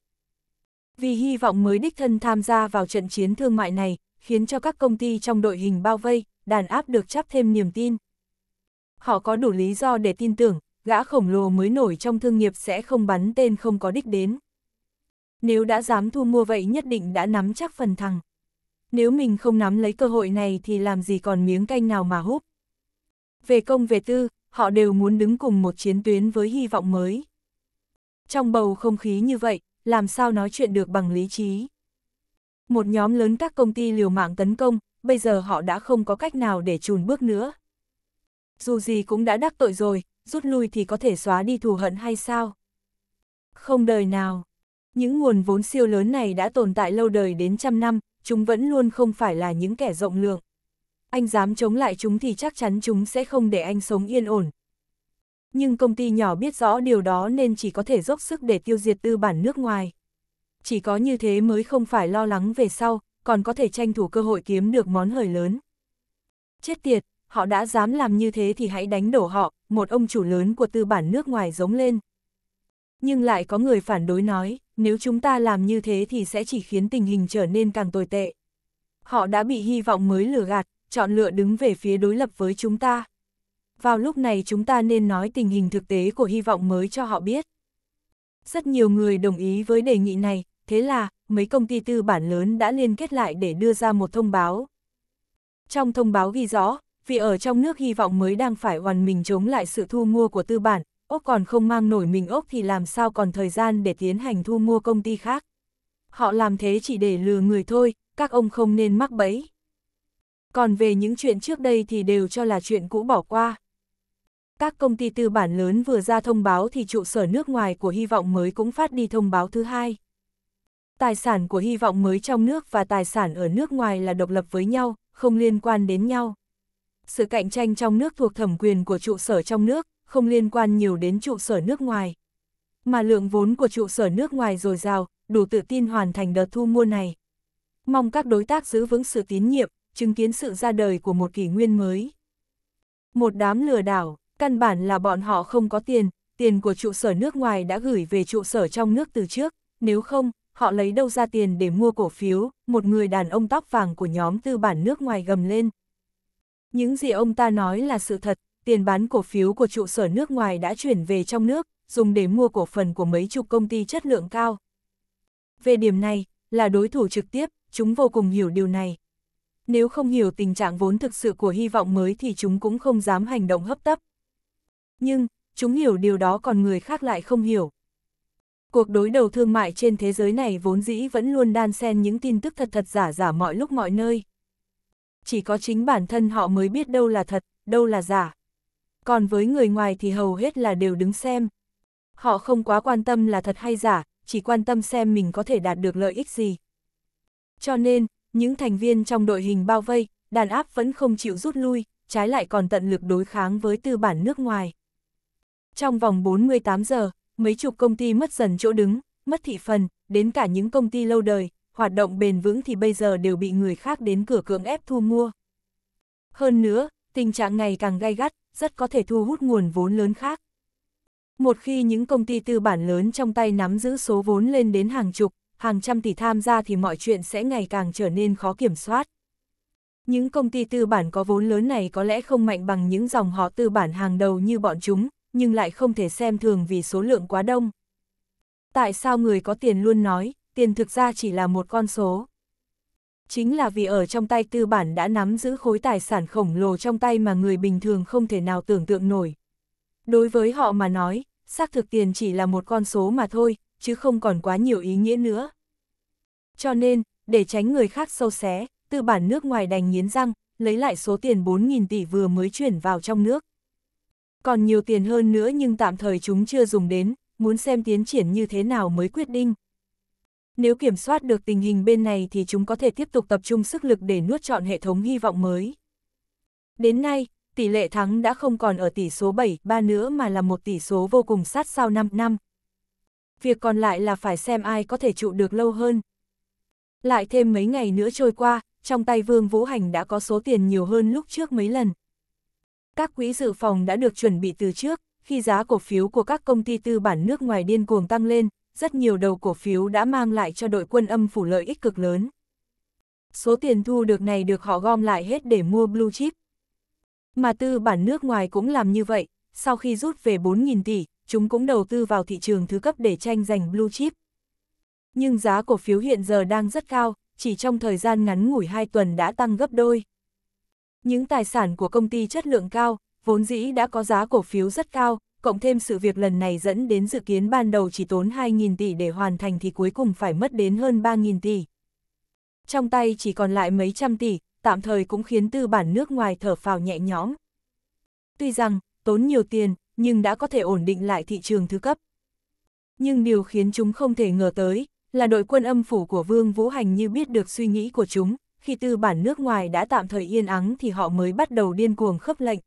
Vì hy vọng mới đích thân tham gia vào trận chiến thương mại này, khiến cho các công ty trong đội hình bao vây, đàn áp được chắp thêm niềm tin. Họ có đủ lý do để tin tưởng, gã khổng lồ mới nổi trong thương nghiệp sẽ không bắn tên không có đích đến. Nếu đã dám thu mua vậy nhất định đã nắm chắc phần thằng nếu mình không nắm lấy cơ hội này thì làm gì còn miếng canh nào mà húp. Về công về tư, họ đều muốn đứng cùng một chiến tuyến với hy vọng mới. Trong bầu không khí như vậy, làm sao nói chuyện được bằng lý trí. Một nhóm lớn các công ty liều mạng tấn công, bây giờ họ đã không có cách nào để chùn bước nữa. Dù gì cũng đã đắc tội rồi, rút lui thì có thể xóa đi thù hận hay sao? Không đời nào. Những nguồn vốn siêu lớn này đã tồn tại lâu đời đến trăm năm, chúng vẫn luôn không phải là những kẻ rộng lượng. Anh dám chống lại chúng thì chắc chắn chúng sẽ không để anh sống yên ổn. Nhưng công ty nhỏ biết rõ điều đó nên chỉ có thể dốc sức để tiêu diệt tư bản nước ngoài. Chỉ có như thế mới không phải lo lắng về sau, còn có thể tranh thủ cơ hội kiếm được món hời lớn. Chết tiệt, họ đã dám làm như thế thì hãy đánh đổ họ, một ông chủ lớn của tư bản nước ngoài giống lên nhưng lại có người phản đối nói, nếu chúng ta làm như thế thì sẽ chỉ khiến tình hình trở nên càng tồi tệ. Họ đã bị hy vọng mới lừa gạt, chọn lựa đứng về phía đối lập với chúng ta. Vào lúc này chúng ta nên nói tình hình thực tế của hy vọng mới cho họ biết. Rất nhiều người đồng ý với đề nghị này, thế là, mấy công ty tư bản lớn đã liên kết lại để đưa ra một thông báo. Trong thông báo ghi rõ, vì ở trong nước hy vọng mới đang phải hoàn mình chống lại sự thu mua của tư bản, ốc còn không mang nổi mình ốc thì làm sao còn thời gian để tiến hành thu mua công ty khác. Họ làm thế chỉ để lừa người thôi, các ông không nên mắc bẫy. Còn về những chuyện trước đây thì đều cho là chuyện cũ bỏ qua. Các công ty tư bản lớn vừa ra thông báo thì trụ sở nước ngoài của Hy vọng mới cũng phát đi thông báo thứ hai. Tài sản của Hy vọng mới trong nước và tài sản ở nước ngoài là độc lập với nhau, không liên quan đến nhau. Sự cạnh tranh trong nước thuộc thẩm quyền của trụ sở trong nước, không liên quan nhiều đến trụ sở nước ngoài. Mà lượng vốn của trụ sở nước ngoài dồi dào, đủ tự tin hoàn thành đợt thu mua này. Mong các đối tác giữ vững sự tín nhiệm, chứng kiến sự ra đời của một kỷ nguyên mới. Một đám lừa đảo, căn bản là bọn họ không có tiền, tiền của trụ sở nước ngoài đã gửi về trụ sở trong nước từ trước, nếu không, họ lấy đâu ra tiền để mua cổ phiếu, một người đàn ông tóc vàng của nhóm tư bản nước ngoài gầm lên. Những gì ông ta nói là sự thật, tiền bán cổ phiếu của trụ sở nước ngoài đã chuyển về trong nước, dùng để mua cổ phần của mấy chục công ty chất lượng cao. Về điểm này, là đối thủ trực tiếp, chúng vô cùng hiểu điều này. Nếu không hiểu tình trạng vốn thực sự của hy vọng mới thì chúng cũng không dám hành động hấp tấp. Nhưng, chúng hiểu điều đó còn người khác lại không hiểu. Cuộc đối đầu thương mại trên thế giới này vốn dĩ vẫn luôn đan xen những tin tức thật thật giả giả mọi lúc mọi nơi. Chỉ có chính bản thân họ mới biết đâu là thật, đâu là giả còn với người ngoài thì hầu hết là đều đứng xem. Họ không quá quan tâm là thật hay giả, chỉ quan tâm xem mình có thể đạt được lợi ích gì. Cho nên, những thành viên trong đội hình bao vây, đàn áp vẫn không chịu rút lui, trái lại còn tận lực đối kháng với tư bản nước ngoài. Trong vòng 48 giờ, mấy chục công ty mất dần chỗ đứng, mất thị phần, đến cả những công ty lâu đời, hoạt động bền vững thì bây giờ đều bị người khác đến cửa cưỡng ép thu mua. Hơn nữa, tình trạng ngày càng gay gắt, rất có thể thu hút nguồn vốn lớn khác. Một khi những công ty tư bản lớn trong tay nắm giữ số vốn lên đến hàng chục, hàng trăm tỷ tham gia thì mọi chuyện sẽ ngày càng trở nên khó kiểm soát. Những công ty tư bản có vốn lớn này có lẽ không mạnh bằng những dòng họ tư bản hàng đầu như bọn chúng, nhưng lại không thể xem thường vì số lượng quá đông. Tại sao người có tiền luôn nói, tiền thực ra chỉ là một con số? chính là vì ở trong tay tư bản đã nắm giữ khối tài sản khổng lồ trong tay mà người bình thường không thể nào tưởng tượng nổi. Đối với họ mà nói, xác thực tiền chỉ là một con số mà thôi, chứ không còn quá nhiều ý nghĩa nữa. Cho nên, để tránh người khác sâu xé, tư bản nước ngoài đành nghiến răng, lấy lại số tiền 4.000 tỷ vừa mới chuyển vào trong nước. Còn nhiều tiền hơn nữa nhưng tạm thời chúng chưa dùng đến, muốn xem tiến triển như thế nào mới quyết định. Nếu kiểm soát được tình hình bên này thì chúng có thể tiếp tục tập trung sức lực để nuốt trọn hệ thống hy vọng mới. Đến nay, tỷ lệ thắng đã không còn ở tỷ số 7-3 nữa mà là một tỷ số vô cùng sát sao 5 năm. Việc còn lại là phải xem ai có thể trụ được lâu hơn. Lại thêm mấy ngày nữa trôi qua, trong tay Vương Vũ Hành đã có số tiền nhiều hơn lúc trước mấy lần. Các quỹ dự phòng đã được chuẩn bị từ trước, khi giá cổ phiếu của các công ty tư bản nước ngoài điên cuồng tăng lên, rất nhiều đầu cổ phiếu đã mang lại cho đội quân âm phủ lợi ích cực lớn. Số tiền thu được này được họ gom lại hết để mua blue chip. Mà tư bản nước ngoài cũng làm như vậy, sau khi rút về 4.000 tỷ, chúng cũng đầu tư vào thị trường thứ cấp để tranh giành blue chip. Nhưng giá cổ phiếu hiện giờ đang rất cao, chỉ trong thời gian ngắn ngủi 2 tuần đã tăng gấp đôi. Những tài sản của công ty chất lượng cao, vốn dĩ đã có giá cổ phiếu rất cao, cộng thêm sự việc lần này dẫn đến dự kiến ban đầu chỉ tốn 2.000 tỷ để hoàn thành thì cuối cùng phải mất đến hơn 3.000 tỷ. Trong tay chỉ còn lại mấy trăm tỷ, tạm thời cũng khiến tư bản nước ngoài thở phào nhẹ nhõm. Tuy rằng, tốn nhiều tiền, nhưng đã có thể ổn định lại thị trường thứ cấp. Nhưng điều khiến chúng không thể ngờ tới, là đội quân âm phủ của Vương Vũ Hành như biết được suy nghĩ của chúng, khi tư bản nước ngoài đã tạm thời yên ắng thì họ mới bắt đầu điên cuồng khớp lệnh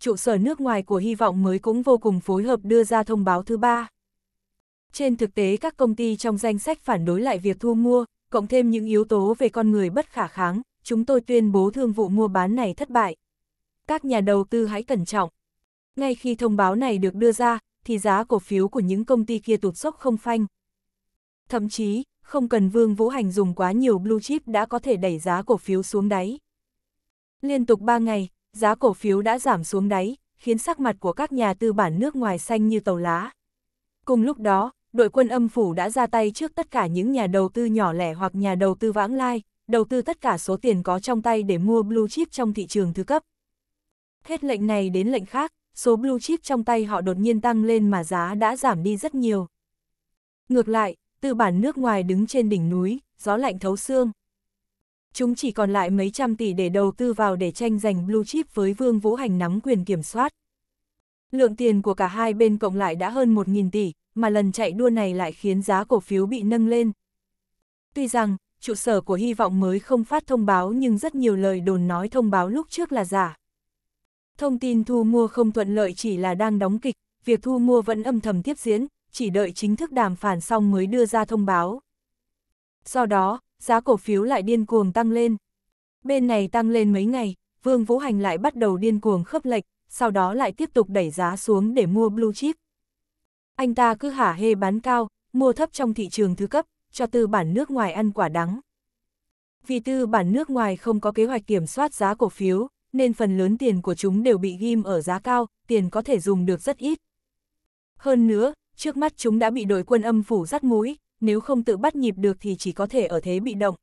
trụ sở nước ngoài của Hy vọng mới cũng vô cùng phối hợp đưa ra thông báo thứ ba. Trên thực tế các công ty trong danh sách phản đối lại việc thu mua, cộng thêm những yếu tố về con người bất khả kháng, chúng tôi tuyên bố thương vụ mua bán này thất bại. Các nhà đầu tư hãy cẩn trọng. Ngay khi thông báo này được đưa ra, thì giá cổ phiếu của những công ty kia tụt sốc không phanh. Thậm chí, không cần Vương Vũ Hành dùng quá nhiều blue chip đã có thể đẩy giá cổ phiếu xuống đáy. Liên tục 3 ngày, giá cổ phiếu đã giảm xuống đáy, khiến sắc mặt của các nhà tư bản nước ngoài xanh như tàu lá. Cùng lúc đó, đội quân âm phủ đã ra tay trước tất cả những nhà đầu tư nhỏ lẻ hoặc nhà đầu tư vãng lai, đầu tư tất cả số tiền có trong tay để mua blue chip trong thị trường thứ cấp. Hết lệnh này đến lệnh khác, số blue chip trong tay họ đột nhiên tăng lên mà giá đã giảm đi rất nhiều. Ngược lại, tư bản nước ngoài đứng trên đỉnh núi, gió lạnh thấu xương chúng chỉ còn lại mấy trăm tỷ để đầu tư vào để tranh giành blue chip với Vương Vũ Hành nắm quyền kiểm soát. Lượng tiền của cả hai bên cộng lại đã hơn 1.000 tỷ, mà lần chạy đua này lại khiến giá cổ phiếu bị nâng lên. Tuy rằng, trụ sở của hy vọng mới không phát thông báo nhưng rất nhiều lời đồn nói thông báo lúc trước là giả. Thông tin thu mua không thuận lợi chỉ là đang đóng kịch, việc thu mua vẫn âm thầm tiếp diễn, chỉ đợi chính thức đàm phản xong mới đưa ra thông báo. Do đó, giá cổ phiếu lại điên cuồng tăng lên. Bên này tăng lên mấy ngày, Vương Vũ Hành lại bắt đầu điên cuồng khớp lệch, sau đó lại tiếp tục đẩy giá xuống để mua blue chip. Anh ta cứ hả hê bán cao, mua thấp trong thị trường thứ cấp, cho tư bản nước ngoài ăn quả đắng. Vì tư bản nước ngoài không có kế hoạch kiểm soát giá cổ phiếu, nên phần lớn tiền của chúng đều bị ghim ở giá cao, tiền có thể dùng được rất ít. Hơn nữa, trước mắt chúng đã bị đội quân âm phủ rắt mũi, nếu không tự bắt nhịp được thì chỉ có thể ở thế bị động.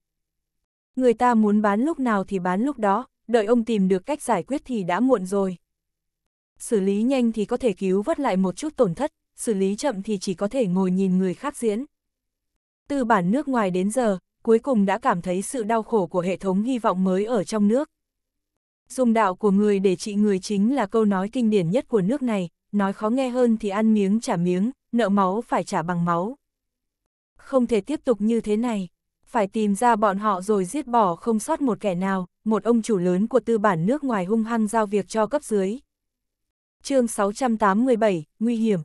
Người ta muốn bán lúc nào thì bán lúc đó, đợi ông tìm được cách giải quyết thì đã muộn rồi. Xử lý nhanh thì có thể cứu vớt lại một chút tổn thất, xử lý chậm thì chỉ có thể ngồi nhìn người khác diễn. Từ bản nước ngoài đến giờ, cuối cùng đã cảm thấy sự đau khổ của hệ thống hy vọng mới ở trong nước. Dùng đạo của người để trị người chính là câu nói kinh điển nhất của nước này, nói khó nghe hơn thì ăn miếng trả miếng, nợ máu phải trả bằng máu. Không thể tiếp tục như thế này, phải tìm ra bọn họ rồi giết bỏ không sót một kẻ nào, một ông chủ lớn của tư bản nước ngoài hung hăng giao việc cho cấp dưới. chương 687, Nguy hiểm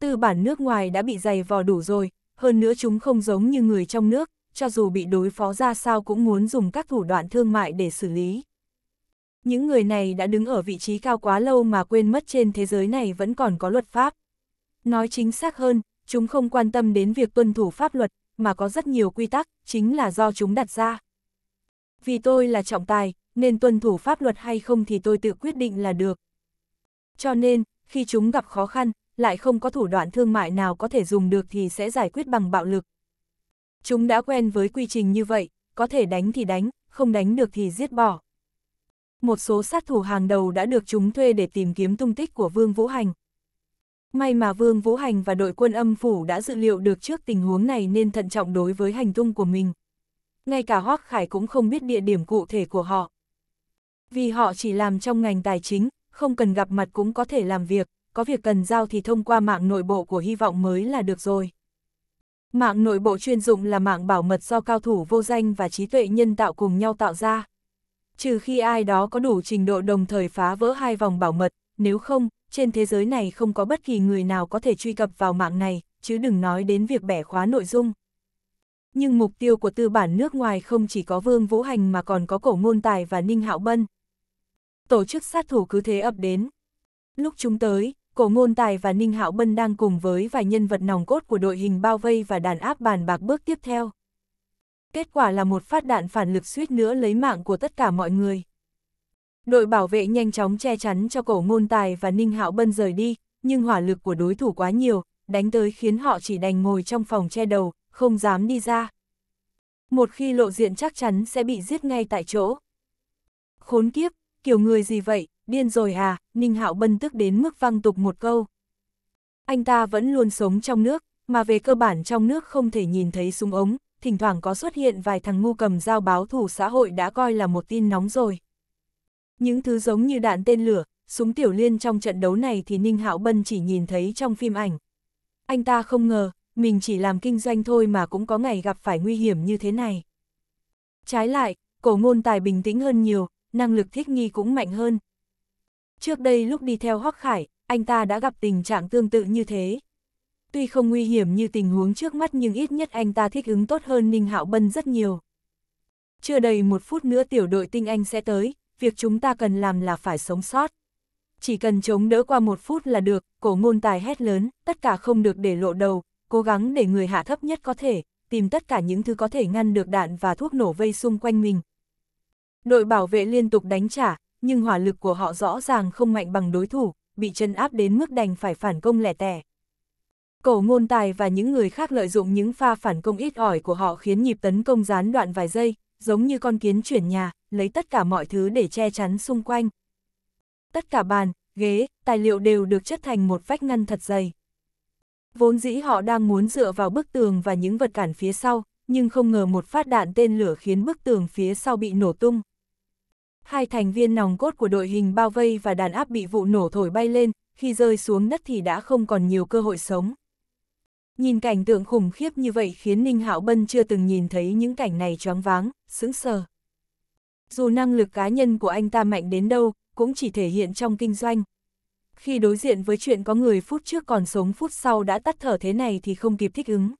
Tư bản nước ngoài đã bị dày vò đủ rồi, hơn nữa chúng không giống như người trong nước, cho dù bị đối phó ra sao cũng muốn dùng các thủ đoạn thương mại để xử lý. Những người này đã đứng ở vị trí cao quá lâu mà quên mất trên thế giới này vẫn còn có luật pháp. Nói chính xác hơn, chúng không quan tâm đến việc tuân thủ pháp luật, mà có rất nhiều quy tắc, chính là do chúng đặt ra. Vì tôi là trọng tài, nên tuân thủ pháp luật hay không thì tôi tự quyết định là được. Cho nên, khi chúng gặp khó khăn, lại không có thủ đoạn thương mại nào có thể dùng được thì sẽ giải quyết bằng bạo lực. Chúng đã quen với quy trình như vậy, có thể đánh thì đánh, không đánh được thì giết bỏ. Một số sát thủ hàng đầu đã được chúng thuê để tìm kiếm tung tích của Vương Vũ Hành. May mà Vương Vũ Hành và đội quân âm phủ đã dự liệu được trước tình huống này nên thận trọng đối với hành tung của mình. Ngay cả Hoác Khải cũng không biết địa điểm cụ thể của họ. Vì họ chỉ làm trong ngành tài chính, không cần gặp mặt cũng có thể làm việc, có việc cần giao thì thông qua mạng nội bộ của hy vọng mới là được rồi. Mạng nội bộ chuyên dụng là mạng bảo mật do cao thủ vô danh và trí tuệ nhân tạo cùng nhau tạo ra. Trừ khi ai đó có đủ trình độ đồng thời phá vỡ hai vòng bảo mật, nếu không, trên thế giới này không có bất kỳ người nào có thể truy cập vào mạng này, chứ đừng nói đến việc bẻ khóa nội dung. Nhưng mục tiêu của tư bản nước ngoài không chỉ có Vương Vũ Hành mà còn có Cổ Ngôn Tài và Ninh Hạo Bân. Tổ chức sát thủ cứ thế ập đến. Lúc chúng tới, Cổ Ngôn Tài và Ninh Hạo Bân đang cùng với vài nhân vật nòng cốt của đội hình bao vây và đàn áp bàn bạc bước tiếp theo. Kết quả là một phát đạn phản lực suýt nữa lấy mạng của tất cả mọi người. Đội bảo vệ nhanh chóng che chắn cho cổ ngôn tài và Ninh Hạo Bân rời đi, nhưng hỏa lực của đối thủ quá nhiều, đánh tới khiến họ chỉ đành ngồi trong phòng che đầu, không dám đi ra. Một khi lộ diện chắc chắn sẽ bị giết ngay tại chỗ. Khốn kiếp, kiểu người gì vậy, điên rồi à, Ninh Hạo Bân tức đến mức văng tục một câu. Anh ta vẫn luôn sống trong nước, mà về cơ bản trong nước không thể nhìn thấy súng ống, thỉnh thoảng có xuất hiện vài thằng ngu cầm dao báo thủ xã hội đã coi là một tin nóng rồi. Những thứ giống như đạn tên lửa, súng tiểu liên trong trận đấu này thì Ninh Hạo Bân chỉ nhìn thấy trong phim ảnh. Anh ta không ngờ, mình chỉ làm kinh doanh thôi mà cũng có ngày gặp phải nguy hiểm như thế này. Trái lại, cổ ngôn tài bình tĩnh hơn nhiều, năng lực thích nghi cũng mạnh hơn. Trước đây lúc đi theo Hoắc Khải, anh ta đã gặp tình trạng tương tự như thế. Tuy không nguy hiểm như tình huống trước mắt nhưng ít nhất anh ta thích ứng tốt hơn Ninh Hạo Bân rất nhiều. Chưa đầy một phút nữa tiểu đội tinh anh sẽ tới, việc chúng ta cần làm là phải sống sót. Chỉ cần chống đỡ qua một phút là được, cổ ngôn tài hét lớn, tất cả không được để lộ đầu, cố gắng để người hạ thấp nhất có thể, tìm tất cả những thứ có thể ngăn được đạn và thuốc nổ vây xung quanh mình. Đội bảo vệ liên tục đánh trả, nhưng hỏa lực của họ rõ ràng không mạnh bằng đối thủ, bị chân áp đến mức đành phải phản công lẻ tẻ. Cổ ngôn tài và những người khác lợi dụng những pha phản công ít ỏi của họ khiến nhịp tấn công gián đoạn vài giây, giống như con kiến chuyển nhà, lấy tất cả mọi thứ để che chắn xung quanh. Tất cả bàn, ghế, tài liệu đều được chất thành một vách ngăn thật dày. Vốn dĩ họ đang muốn dựa vào bức tường và những vật cản phía sau, nhưng không ngờ một phát đạn tên lửa khiến bức tường phía sau bị nổ tung. Hai thành viên nòng cốt của đội hình bao vây và đàn áp bị vụ nổ thổi bay lên, khi rơi xuống đất thì đã không còn nhiều cơ hội sống. Nhìn cảnh tượng khủng khiếp như vậy khiến Ninh Hạo Bân chưa từng nhìn thấy những cảnh này choáng váng, sững sờ. Dù năng lực cá nhân của anh ta mạnh đến đâu, cũng chỉ thể hiện trong kinh doanh. Khi đối diện với chuyện có người phút trước còn sống phút sau đã tắt thở thế này thì không kịp thích ứng.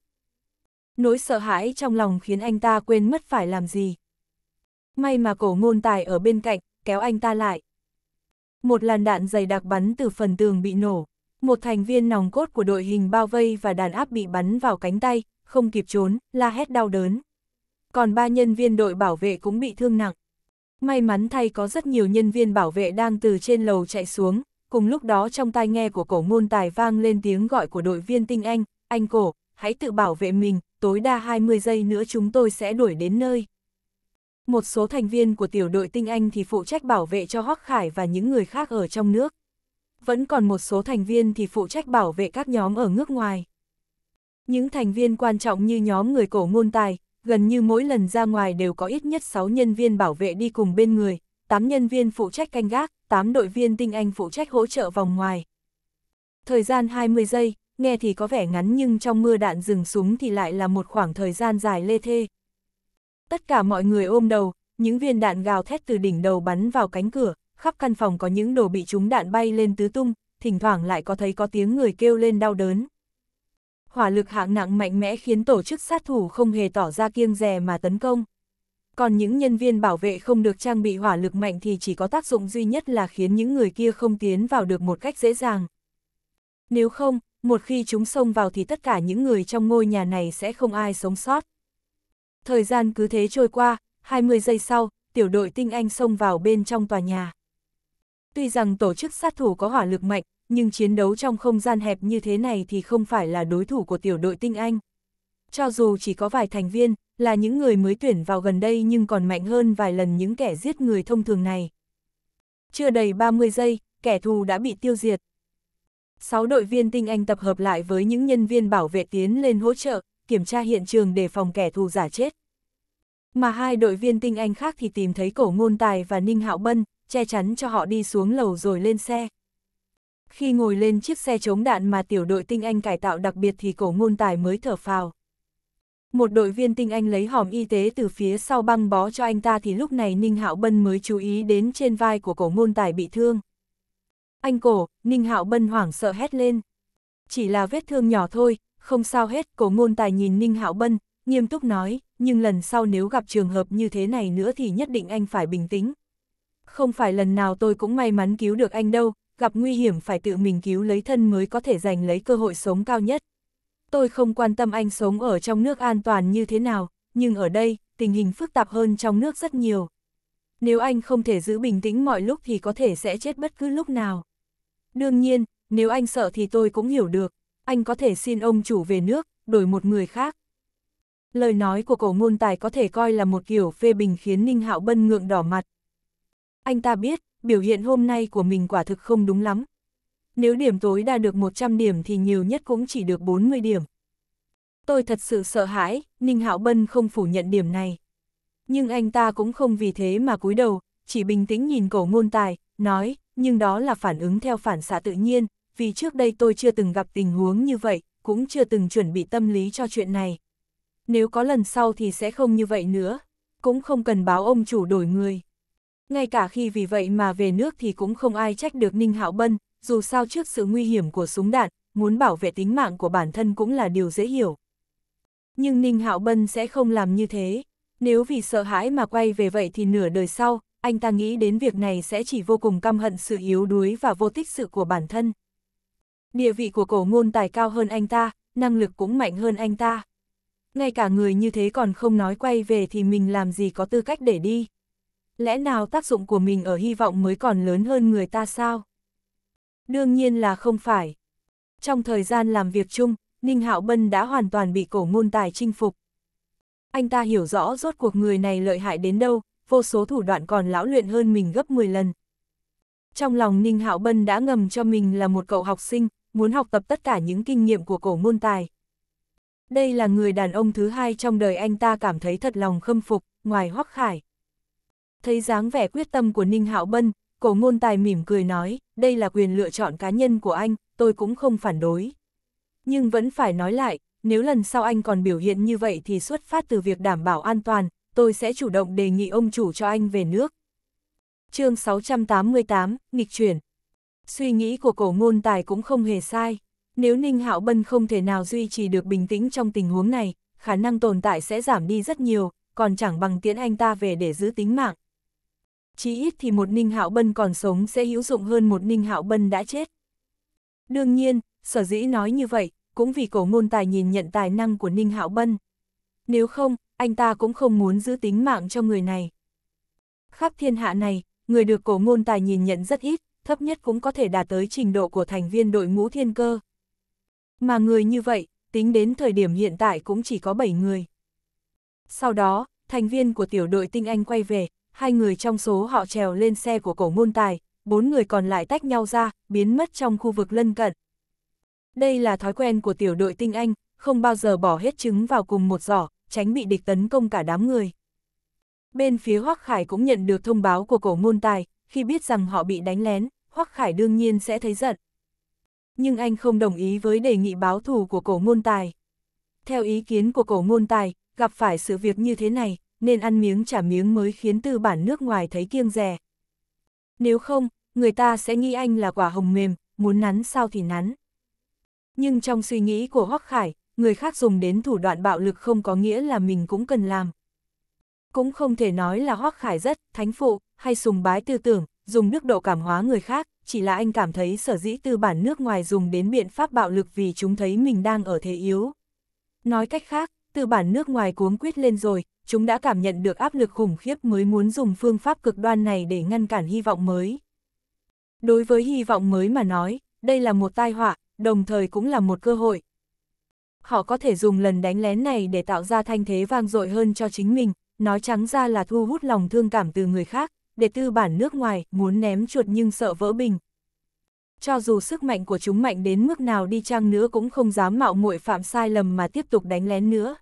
Nỗi sợ hãi trong lòng khiến anh ta quên mất phải làm gì. May mà cổ ngôn tài ở bên cạnh, kéo anh ta lại. Một làn đạn dày đặc bắn từ phần tường bị nổ. Một thành viên nòng cốt của đội hình bao vây và đàn áp bị bắn vào cánh tay, không kịp trốn, la hét đau đớn. Còn ba nhân viên đội bảo vệ cũng bị thương nặng. May mắn thay có rất nhiều nhân viên bảo vệ đang từ trên lầu chạy xuống, cùng lúc đó trong tai nghe của cổ môn tài vang lên tiếng gọi của đội viên tinh anh, anh cổ, hãy tự bảo vệ mình, tối đa 20 giây nữa chúng tôi sẽ đuổi đến nơi. Một số thành viên của tiểu đội tinh anh thì phụ trách bảo vệ cho Hoắc Khải và những người khác ở trong nước. Vẫn còn một số thành viên thì phụ trách bảo vệ các nhóm ở nước ngoài. Những thành viên quan trọng như nhóm người cổ ngôn tài, Gần như mỗi lần ra ngoài đều có ít nhất 6 nhân viên bảo vệ đi cùng bên người, 8 nhân viên phụ trách canh gác, 8 đội viên tinh anh phụ trách hỗ trợ vòng ngoài. Thời gian 20 giây, nghe thì có vẻ ngắn nhưng trong mưa đạn rừng súng thì lại là một khoảng thời gian dài lê thê. Tất cả mọi người ôm đầu, những viên đạn gào thét từ đỉnh đầu bắn vào cánh cửa, khắp căn phòng có những đồ bị trúng đạn bay lên tứ tung, thỉnh thoảng lại có thấy có tiếng người kêu lên đau đớn hỏa lực hạng nặng mạnh mẽ khiến tổ chức sát thủ không hề tỏ ra kiêng rè mà tấn công. Còn những nhân viên bảo vệ không được trang bị hỏa lực mạnh thì chỉ có tác dụng duy nhất là khiến những người kia không tiến vào được một cách dễ dàng. Nếu không, một khi chúng xông vào thì tất cả những người trong ngôi nhà này sẽ không ai sống sót. Thời gian cứ thế trôi qua, 20 giây sau, tiểu đội tinh anh xông vào bên trong tòa nhà. Tuy rằng tổ chức sát thủ có hỏa lực mạnh, nhưng chiến đấu trong không gian hẹp như thế này thì không phải là đối thủ của tiểu đội tinh anh. Cho dù chỉ có vài thành viên, là những người mới tuyển vào gần đây nhưng còn mạnh hơn vài lần những kẻ giết người thông thường này. Chưa đầy 30 giây, kẻ thù đã bị tiêu diệt. 6 đội viên tinh anh tập hợp lại với những nhân viên bảo vệ tiến lên hỗ trợ, kiểm tra hiện trường để phòng kẻ thù giả chết. Mà hai đội viên tinh anh khác thì tìm thấy cổ ngôn tài và Ninh Hạo Bân, che chắn cho họ đi xuống lầu rồi lên xe. Khi ngồi lên chiếc xe chống đạn mà tiểu đội tinh anh cải tạo đặc biệt thì cổ ngôn tài mới thở phào. Một đội viên tinh anh lấy hòm y tế từ phía sau băng bó cho anh ta thì lúc này Ninh Hạo Bân mới chú ý đến trên vai của cổ ngôn tài bị thương. Anh cổ, Ninh Hạo Bân hoảng sợ hét lên. Chỉ là vết thương nhỏ thôi, không sao hết, cổ ngôn tài nhìn Ninh Hạo Bân, nghiêm túc nói, nhưng lần sau nếu gặp trường hợp như thế này nữa thì nhất định anh phải bình tĩnh. Không phải lần nào tôi cũng may mắn cứu được anh đâu, gặp nguy hiểm phải tự mình cứu lấy thân mới có thể giành lấy cơ hội sống cao nhất. Tôi không quan tâm anh sống ở trong nước an toàn như thế nào, nhưng ở đây, tình hình phức tạp hơn trong nước rất nhiều. Nếu anh không thể giữ bình tĩnh mọi lúc thì có thể sẽ chết bất cứ lúc nào. Đương nhiên, nếu anh sợ thì tôi cũng hiểu được, anh có thể xin ông chủ về nước, đổi một người khác. Lời nói của cổ ngôn tài có thể coi là một kiểu phê bình khiến Ninh Hạo Bân ngượng đỏ mặt anh ta biết, biểu hiện hôm nay của mình quả thực không đúng lắm. Nếu điểm tối đa được 100 điểm thì nhiều nhất cũng chỉ được 40 điểm. Tôi thật sự sợ hãi, Ninh Hạo Bân không phủ nhận điểm này. Nhưng anh ta cũng không vì thế mà cúi đầu, chỉ bình tĩnh nhìn cổ ngôn tài, nói, nhưng đó là phản ứng theo phản xạ tự nhiên, vì trước đây tôi chưa từng gặp tình huống như vậy, cũng chưa từng chuẩn bị tâm lý cho chuyện này. Nếu có lần sau thì sẽ không như vậy nữa, cũng không cần báo ông chủ đổi người. Ngay cả khi vì vậy mà về nước thì cũng không ai trách được Ninh Hạo Bân, dù sao trước sự nguy hiểm của súng đạn, muốn bảo vệ tính mạng của bản thân cũng là điều dễ hiểu. Nhưng Ninh Hạo Bân sẽ không làm như thế. Nếu vì sợ hãi mà quay về vậy thì nửa đời sau, anh ta nghĩ đến việc này sẽ chỉ vô cùng căm hận sự yếu đuối và vô tích sự của bản thân. Địa vị của cổ ngôn tài cao hơn anh ta, năng lực cũng mạnh hơn anh ta. Ngay cả người như thế còn không nói quay về thì mình làm gì có tư cách để đi lẽ nào tác dụng của mình ở hy vọng mới còn lớn hơn người ta sao? Đương nhiên là không phải. Trong thời gian làm việc chung, Ninh Hạo Bân đã hoàn toàn bị cổ ngôn tài chinh phục. Anh ta hiểu rõ rốt cuộc người này lợi hại đến đâu, vô số thủ đoạn còn lão luyện hơn mình gấp 10 lần. Trong lòng Ninh Hạo Bân đã ngầm cho mình là một cậu học sinh, muốn học tập tất cả những kinh nghiệm của cổ ngôn tài. Đây là người đàn ông thứ hai trong đời anh ta cảm thấy thật lòng khâm phục, ngoài Hoắc Khải. Thấy dáng vẻ quyết tâm của Ninh Hạo Bân, cổ ngôn tài mỉm cười nói, đây là quyền lựa chọn cá nhân của anh, tôi cũng không phản đối. Nhưng vẫn phải nói lại, nếu lần sau anh còn biểu hiện như vậy thì xuất phát từ việc đảm bảo an toàn, tôi sẽ chủ động đề nghị ông chủ cho anh về nước. chương 688, Nghịch chuyển Suy nghĩ của cổ ngôn tài cũng không hề sai. Nếu Ninh Hạo Bân không thể nào duy trì được bình tĩnh trong tình huống này, khả năng tồn tại sẽ giảm đi rất nhiều, còn chẳng bằng tiễn anh ta về để giữ tính mạng, chí ít thì một Ninh Hạo Bân còn sống sẽ hữu dụng hơn một Ninh Hạo Bân đã chết. Đương nhiên, sở dĩ nói như vậy, cũng vì cổ ngôn tài nhìn nhận tài năng của Ninh Hạo Bân. Nếu không, anh ta cũng không muốn giữ tính mạng cho người này. Khắp thiên hạ này, người được cổ ngôn tài nhìn nhận rất ít, thấp nhất cũng có thể đạt tới trình độ của thành viên đội ngũ thiên cơ. Mà người như vậy, tính đến thời điểm hiện tại cũng chỉ có 7 người. Sau đó, thành viên của tiểu đội tinh anh quay về, hai người trong số họ trèo lên xe của cổ ngôn tài, bốn người còn lại tách nhau ra, biến mất trong khu vực lân cận. Đây là thói quen của tiểu đội tinh anh, không bao giờ bỏ hết trứng vào cùng một giỏ, tránh bị địch tấn công cả đám người. Bên phía Hoắc Khải cũng nhận được thông báo của cổ ngôn tài, khi biết rằng họ bị đánh lén, Hoắc Khải đương nhiên sẽ thấy giận. Nhưng anh không đồng ý với đề nghị báo thù của cổ ngôn tài. Theo ý kiến của cổ ngôn tài, gặp phải sự việc như thế này, nên ăn miếng trả miếng mới khiến tư bản nước ngoài thấy kiêng rẻ. Nếu không, người ta sẽ nghĩ anh là quả hồng mềm, muốn nắn sao thì nắn. Nhưng trong suy nghĩ của Hoắc Khải, người khác dùng đến thủ đoạn bạo lực không có nghĩa là mình cũng cần làm. Cũng không thể nói là Hoắc Khải rất thánh phụ hay sùng bái tư tưởng, dùng đức độ cảm hóa người khác, chỉ là anh cảm thấy sở dĩ tư bản nước ngoài dùng đến biện pháp bạo lực vì chúng thấy mình đang ở thế yếu. Nói cách khác, tư bản nước ngoài cuống quyết lên rồi, chúng đã cảm nhận được áp lực khủng khiếp mới muốn dùng phương pháp cực đoan này để ngăn cản hy vọng mới. Đối với hy vọng mới mà nói, đây là một tai họa, đồng thời cũng là một cơ hội. Họ có thể dùng lần đánh lén này để tạo ra thanh thế vang dội hơn cho chính mình, nói trắng ra là thu hút lòng thương cảm từ người khác, để tư bản nước ngoài muốn ném chuột nhưng sợ vỡ bình. Cho dù sức mạnh của chúng mạnh đến mức nào đi chăng nữa cũng không dám mạo muội phạm sai lầm mà tiếp tục đánh lén nữa.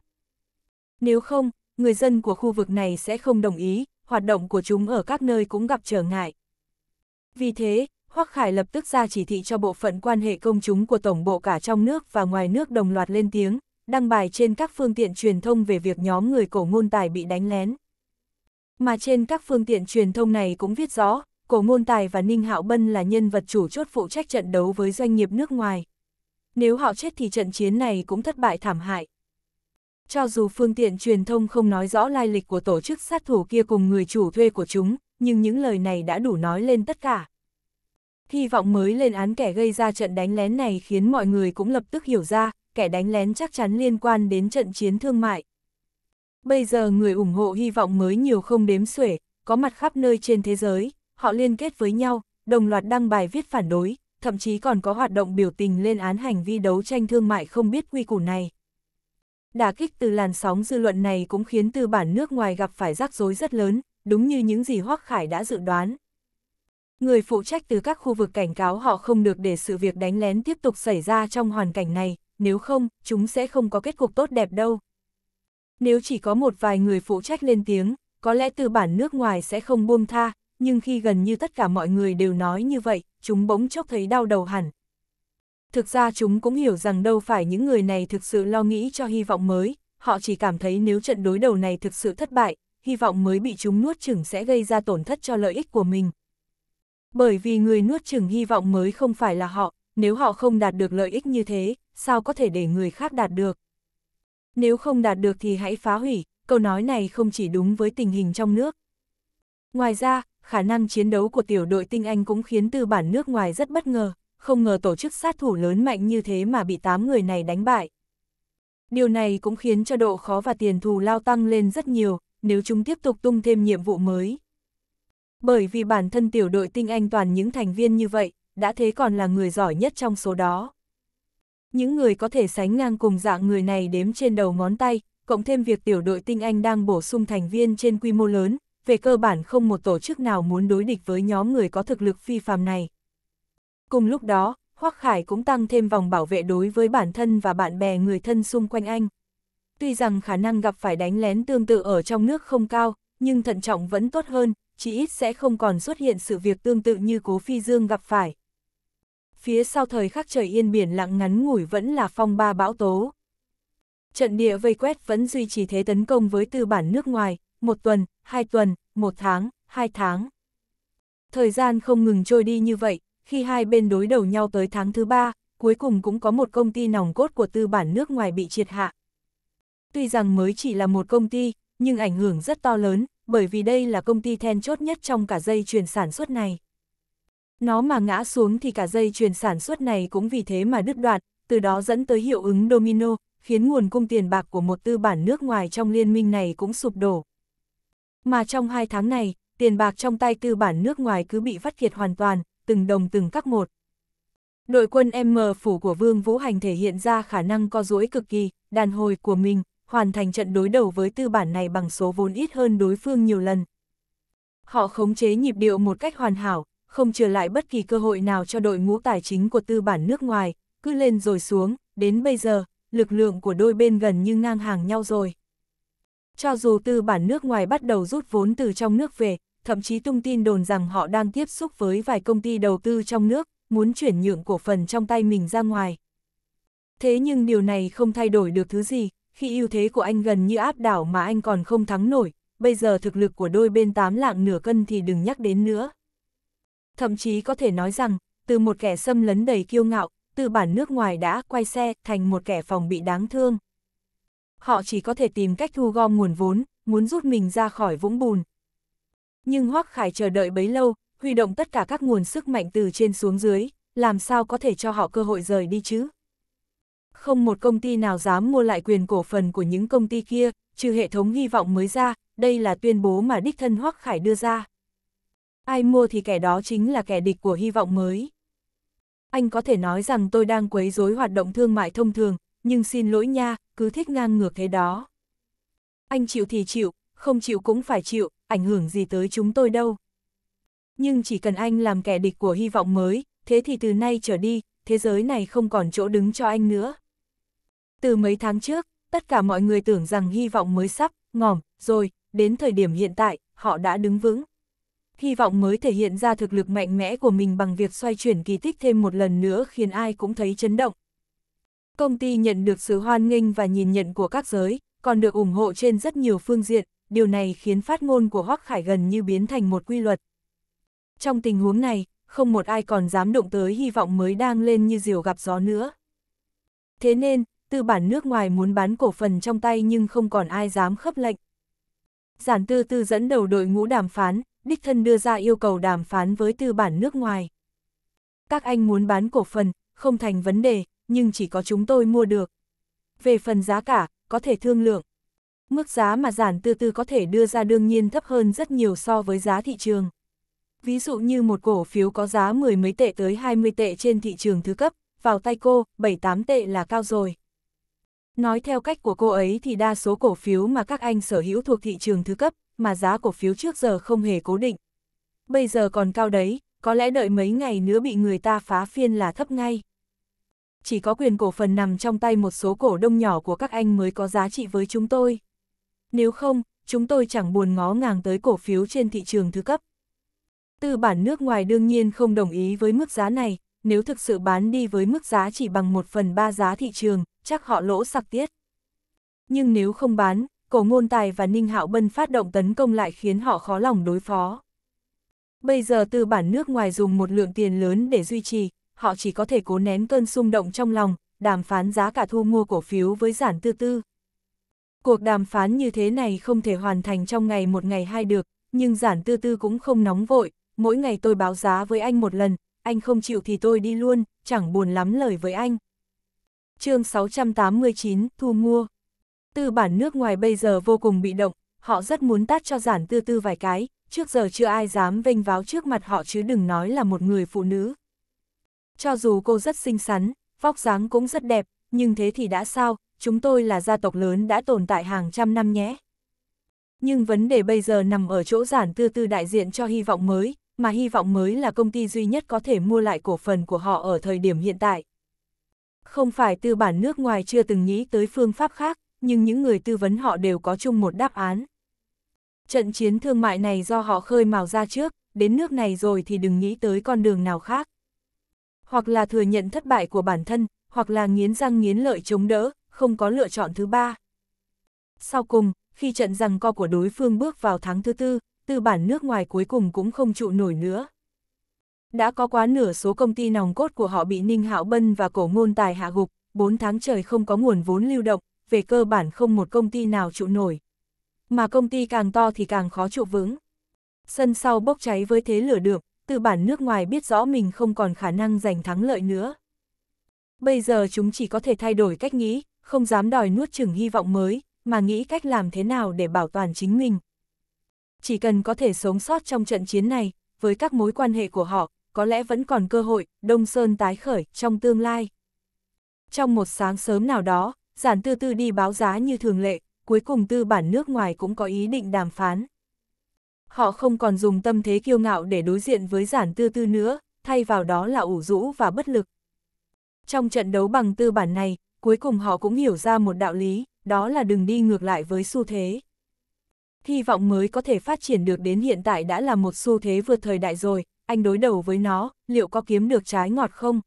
Nếu không, người dân của khu vực này sẽ không đồng ý, hoạt động của chúng ở các nơi cũng gặp trở ngại. Vì thế, Hoắc Khải lập tức ra chỉ thị cho bộ phận quan hệ công chúng của Tổng bộ cả trong nước và ngoài nước đồng loạt lên tiếng, đăng bài trên các phương tiện truyền thông về việc nhóm người cổ ngôn tài bị đánh lén. Mà trên các phương tiện truyền thông này cũng viết rõ, cổ ngôn tài và Ninh Hạo Bân là nhân vật chủ chốt phụ trách trận đấu với doanh nghiệp nước ngoài. Nếu họ chết thì trận chiến này cũng thất bại thảm hại. Cho dù phương tiện truyền thông không nói rõ lai lịch của tổ chức sát thủ kia cùng người chủ thuê của chúng, nhưng những lời này đã đủ nói lên tất cả. Hy vọng mới lên án kẻ gây ra trận đánh lén này khiến mọi người cũng lập tức hiểu ra, kẻ đánh lén chắc chắn liên quan đến trận chiến thương mại. Bây giờ người ủng hộ hy vọng mới nhiều không đếm xuể, có mặt khắp nơi trên thế giới, họ liên kết với nhau, đồng loạt đăng bài viết phản đối, thậm chí còn có hoạt động biểu tình lên án hành vi đấu tranh thương mại không biết quy củ này đả kích từ làn sóng dư luận này cũng khiến từ bản nước ngoài gặp phải rắc rối rất lớn, đúng như những gì Hoắc Khải đã dự đoán. Người phụ trách từ các khu vực cảnh cáo họ không được để sự việc đánh lén tiếp tục xảy ra trong hoàn cảnh này, nếu không, chúng sẽ không có kết cục tốt đẹp đâu. Nếu chỉ có một vài người phụ trách lên tiếng, có lẽ từ bản nước ngoài sẽ không buông tha, nhưng khi gần như tất cả mọi người đều nói như vậy, chúng bỗng chốc thấy đau đầu hẳn, Thực ra chúng cũng hiểu rằng đâu phải những người này thực sự lo nghĩ cho hy vọng mới, họ chỉ cảm thấy nếu trận đối đầu này thực sự thất bại, hy vọng mới bị chúng nuốt chửng sẽ gây ra tổn thất cho lợi ích của mình. Bởi vì người nuốt chửng hy vọng mới không phải là họ, nếu họ không đạt được lợi ích như thế, sao có thể để người khác đạt được? Nếu không đạt được thì hãy phá hủy, câu nói này không chỉ đúng với tình hình trong nước. Ngoài ra, khả năng chiến đấu của tiểu đội tinh Anh cũng khiến tư bản nước ngoài rất bất ngờ, không ngờ tổ chức sát thủ lớn mạnh như thế mà bị 8 người này đánh bại. Điều này cũng khiến cho độ khó và tiền thù lao tăng lên rất nhiều, nếu chúng tiếp tục tung thêm nhiệm vụ mới. Bởi vì bản thân tiểu đội tinh anh toàn những thành viên như vậy, đã thế còn là người giỏi nhất trong số đó. Những người có thể sánh ngang cùng dạng người này đếm trên đầu ngón tay, cộng thêm việc tiểu đội tinh anh đang bổ sung thành viên trên quy mô lớn, về cơ bản không một tổ chức nào muốn đối địch với nhóm người có thực lực phi phàm này. Cùng lúc đó, Hoắc Khải cũng tăng thêm vòng bảo vệ đối với bản thân và bạn bè người thân xung quanh anh. Tuy rằng khả năng gặp phải đánh lén tương tự ở trong nước không cao, nhưng thận trọng vẫn tốt hơn, chỉ ít sẽ không còn xuất hiện sự việc tương tự như Cố Phi Dương gặp phải. Phía sau thời khắc trời yên biển lặng ngắn ngủi vẫn là phong ba bão tố. Trận địa vây quét vẫn duy trì thế tấn công với tư bản nước ngoài, một tuần, hai tuần, một tháng, hai tháng. Thời gian không ngừng trôi đi như vậy, khi hai bên đối đầu nhau tới tháng thứ ba, cuối cùng cũng có một công ty nòng cốt của tư bản nước ngoài bị triệt hạ. Tuy rằng mới chỉ là một công ty, nhưng ảnh hưởng rất to lớn, bởi vì đây là công ty then chốt nhất trong cả dây chuyền sản xuất này. Nó mà ngã xuống thì cả dây chuyền sản xuất này cũng vì thế mà đứt đoạn, từ đó dẫn tới hiệu ứng domino, khiến nguồn cung tiền bạc của một tư bản nước ngoài trong liên minh này cũng sụp đổ. Mà trong hai tháng này, tiền bạc trong tay tư bản nước ngoài cứ bị vắt kiệt hoàn toàn, từng đồng từng các một. Đội quân M phủ của Vương Vũ Hành thể hiện ra khả năng co rũi cực kỳ, đàn hồi của mình, hoàn thành trận đối đầu với tư bản này bằng số vốn ít hơn đối phương nhiều lần. Họ khống chế nhịp điệu một cách hoàn hảo, không trở lại bất kỳ cơ hội nào cho đội ngũ tài chính của tư bản nước ngoài, cứ lên rồi xuống, đến bây giờ, lực lượng của đôi bên gần như ngang hàng nhau rồi. Cho dù tư bản nước ngoài bắt đầu rút vốn từ trong nước về, thậm chí tung tin đồn rằng họ đang tiếp xúc với vài công ty đầu tư trong nước, muốn chuyển nhượng cổ phần trong tay mình ra ngoài. Thế nhưng điều này không thay đổi được thứ gì, khi ưu thế của anh gần như áp đảo mà anh còn không thắng nổi, bây giờ thực lực của đôi bên tám lạng nửa cân thì đừng nhắc đến nữa. Thậm chí có thể nói rằng, từ một kẻ xâm lấn đầy kiêu ngạo, từ bản nước ngoài đã quay xe thành một kẻ phòng bị đáng thương. Họ chỉ có thể tìm cách thu gom nguồn vốn, muốn rút mình ra khỏi vũng bùn, nhưng Hoắc Khải chờ đợi bấy lâu, huy động tất cả các nguồn sức mạnh từ trên xuống dưới, làm sao có thể cho họ cơ hội rời đi chứ? Không một công ty nào dám mua lại quyền cổ phần của những công ty kia, trừ hệ thống hy vọng mới ra, đây là tuyên bố mà đích thân Hoắc Khải đưa ra. Ai mua thì kẻ đó chính là kẻ địch của hy vọng mới. Anh có thể nói rằng tôi đang quấy rối hoạt động thương mại thông thường, nhưng xin lỗi nha, cứ thích ngang ngược thế đó. Anh chịu thì chịu, không chịu cũng phải chịu, ảnh hưởng gì tới chúng tôi đâu. Nhưng chỉ cần anh làm kẻ địch của hy vọng mới, thế thì từ nay trở đi, thế giới này không còn chỗ đứng cho anh nữa. Từ mấy tháng trước, tất cả mọi người tưởng rằng hy vọng mới sắp, ngòm, rồi, đến thời điểm hiện tại, họ đã đứng vững. Hy vọng mới thể hiện ra thực lực mạnh mẽ của mình bằng việc xoay chuyển kỳ tích thêm một lần nữa khiến ai cũng thấy chấn động. Công ty nhận được sự hoan nghênh và nhìn nhận của các giới, còn được ủng hộ trên rất nhiều phương diện, điều này khiến phát ngôn của Hoắc Khải gần như biến thành một quy luật. Trong tình huống này, không một ai còn dám động tới hy vọng mới đang lên như diều gặp gió nữa. Thế nên, tư bản nước ngoài muốn bán cổ phần trong tay nhưng không còn ai dám khớp lệnh. Giản tư tư dẫn đầu đội ngũ đàm phán, đích thân đưa ra yêu cầu đàm phán với tư bản nước ngoài. Các anh muốn bán cổ phần, không thành vấn đề, nhưng chỉ có chúng tôi mua được. Về phần giá cả, có thể thương lượng. Mức giá mà giản tư tư có thể đưa ra đương nhiên thấp hơn rất nhiều so với giá thị trường. Ví dụ như một cổ phiếu có giá mười mấy tệ tới 20 tệ trên thị trường thứ cấp, vào tay cô, 7-8 tệ là cao rồi. Nói theo cách của cô ấy thì đa số cổ phiếu mà các anh sở hữu thuộc thị trường thứ cấp, mà giá cổ phiếu trước giờ không hề cố định. Bây giờ còn cao đấy, có lẽ đợi mấy ngày nữa bị người ta phá phiên là thấp ngay. Chỉ có quyền cổ phần nằm trong tay một số cổ đông nhỏ của các anh mới có giá trị với chúng tôi nếu không, chúng tôi chẳng buồn ngó ngàng tới cổ phiếu trên thị trường thứ cấp. Tư bản nước ngoài đương nhiên không đồng ý với mức giá này, nếu thực sự bán đi với mức giá chỉ bằng 1 phần 3 giá thị trường, chắc họ lỗ sặc tiết. Nhưng nếu không bán, cổ ngôn tài và Ninh Hạo Bân phát động tấn công lại khiến họ khó lòng đối phó. Bây giờ tư bản nước ngoài dùng một lượng tiền lớn để duy trì, họ chỉ có thể cố nén cơn xung động trong lòng, đàm phán giá cả thu mua cổ phiếu với giản tư tư. Cuộc đàm phán như thế này không thể hoàn thành trong ngày một ngày hai được, nhưng giản tư tư cũng không nóng vội, mỗi ngày tôi báo giá với anh một lần, anh không chịu thì tôi đi luôn, chẳng buồn lắm lời với anh. chương 689, Thu Mua Tư bản nước ngoài bây giờ vô cùng bị động, họ rất muốn tát cho giản tư tư vài cái, trước giờ chưa ai dám vênh váo trước mặt họ chứ đừng nói là một người phụ nữ. Cho dù cô rất xinh xắn, vóc dáng cũng rất đẹp, nhưng thế thì đã sao, chúng tôi là gia tộc lớn đã tồn tại hàng trăm năm nhé. Nhưng vấn đề bây giờ nằm ở chỗ giản tư tư đại diện cho hy vọng mới, mà hy vọng mới là công ty duy nhất có thể mua lại cổ phần của họ ở thời điểm hiện tại. Không phải tư bản nước ngoài chưa từng nghĩ tới phương pháp khác, nhưng những người tư vấn họ đều có chung một đáp án. Trận chiến thương mại này do họ khơi mào ra trước, đến nước này rồi thì đừng nghĩ tới con đường nào khác. Hoặc là thừa nhận thất bại của bản thân, hoặc là nghiến răng nghiến lợi chống đỡ, không có lựa chọn thứ ba. Sau cùng, khi trận rằng co của đối phương bước vào tháng thứ tư, tư bản nước ngoài cuối cùng cũng không trụ nổi nữa. Đã có quá nửa số công ty nòng cốt của họ bị Ninh Hạo Bân và cổ ngôn tài hạ gục, 4 tháng trời không có nguồn vốn lưu động, về cơ bản không một công ty nào trụ nổi. Mà công ty càng to thì càng khó trụ vững. Sân sau bốc cháy với thế lửa được, tư bản nước ngoài biết rõ mình không còn khả năng giành thắng lợi nữa. Bây giờ chúng chỉ có thể thay đổi cách nghĩ, không dám đòi nuốt chừng hy vọng mới, mà nghĩ cách làm thế nào để bảo toàn chính mình. Chỉ cần có thể sống sót trong trận chiến này, với các mối quan hệ của họ, có lẽ vẫn còn cơ hội Đông Sơn tái khởi trong tương lai. Trong một sáng sớm nào đó, giản tư tư đi báo giá như thường lệ, cuối cùng tư bản nước ngoài cũng có ý định đàm phán. Họ không còn dùng tâm thế kiêu ngạo để đối diện với giản tư tư nữa, thay vào đó là ủ rũ và bất lực. Trong trận đấu bằng tư bản này, cuối cùng họ cũng hiểu ra một đạo lý, đó là đừng đi ngược lại với xu thế. Hy vọng mới có thể phát triển được đến hiện tại đã là một xu thế vượt thời đại rồi, anh đối đầu với nó, liệu có kiếm được trái ngọt không?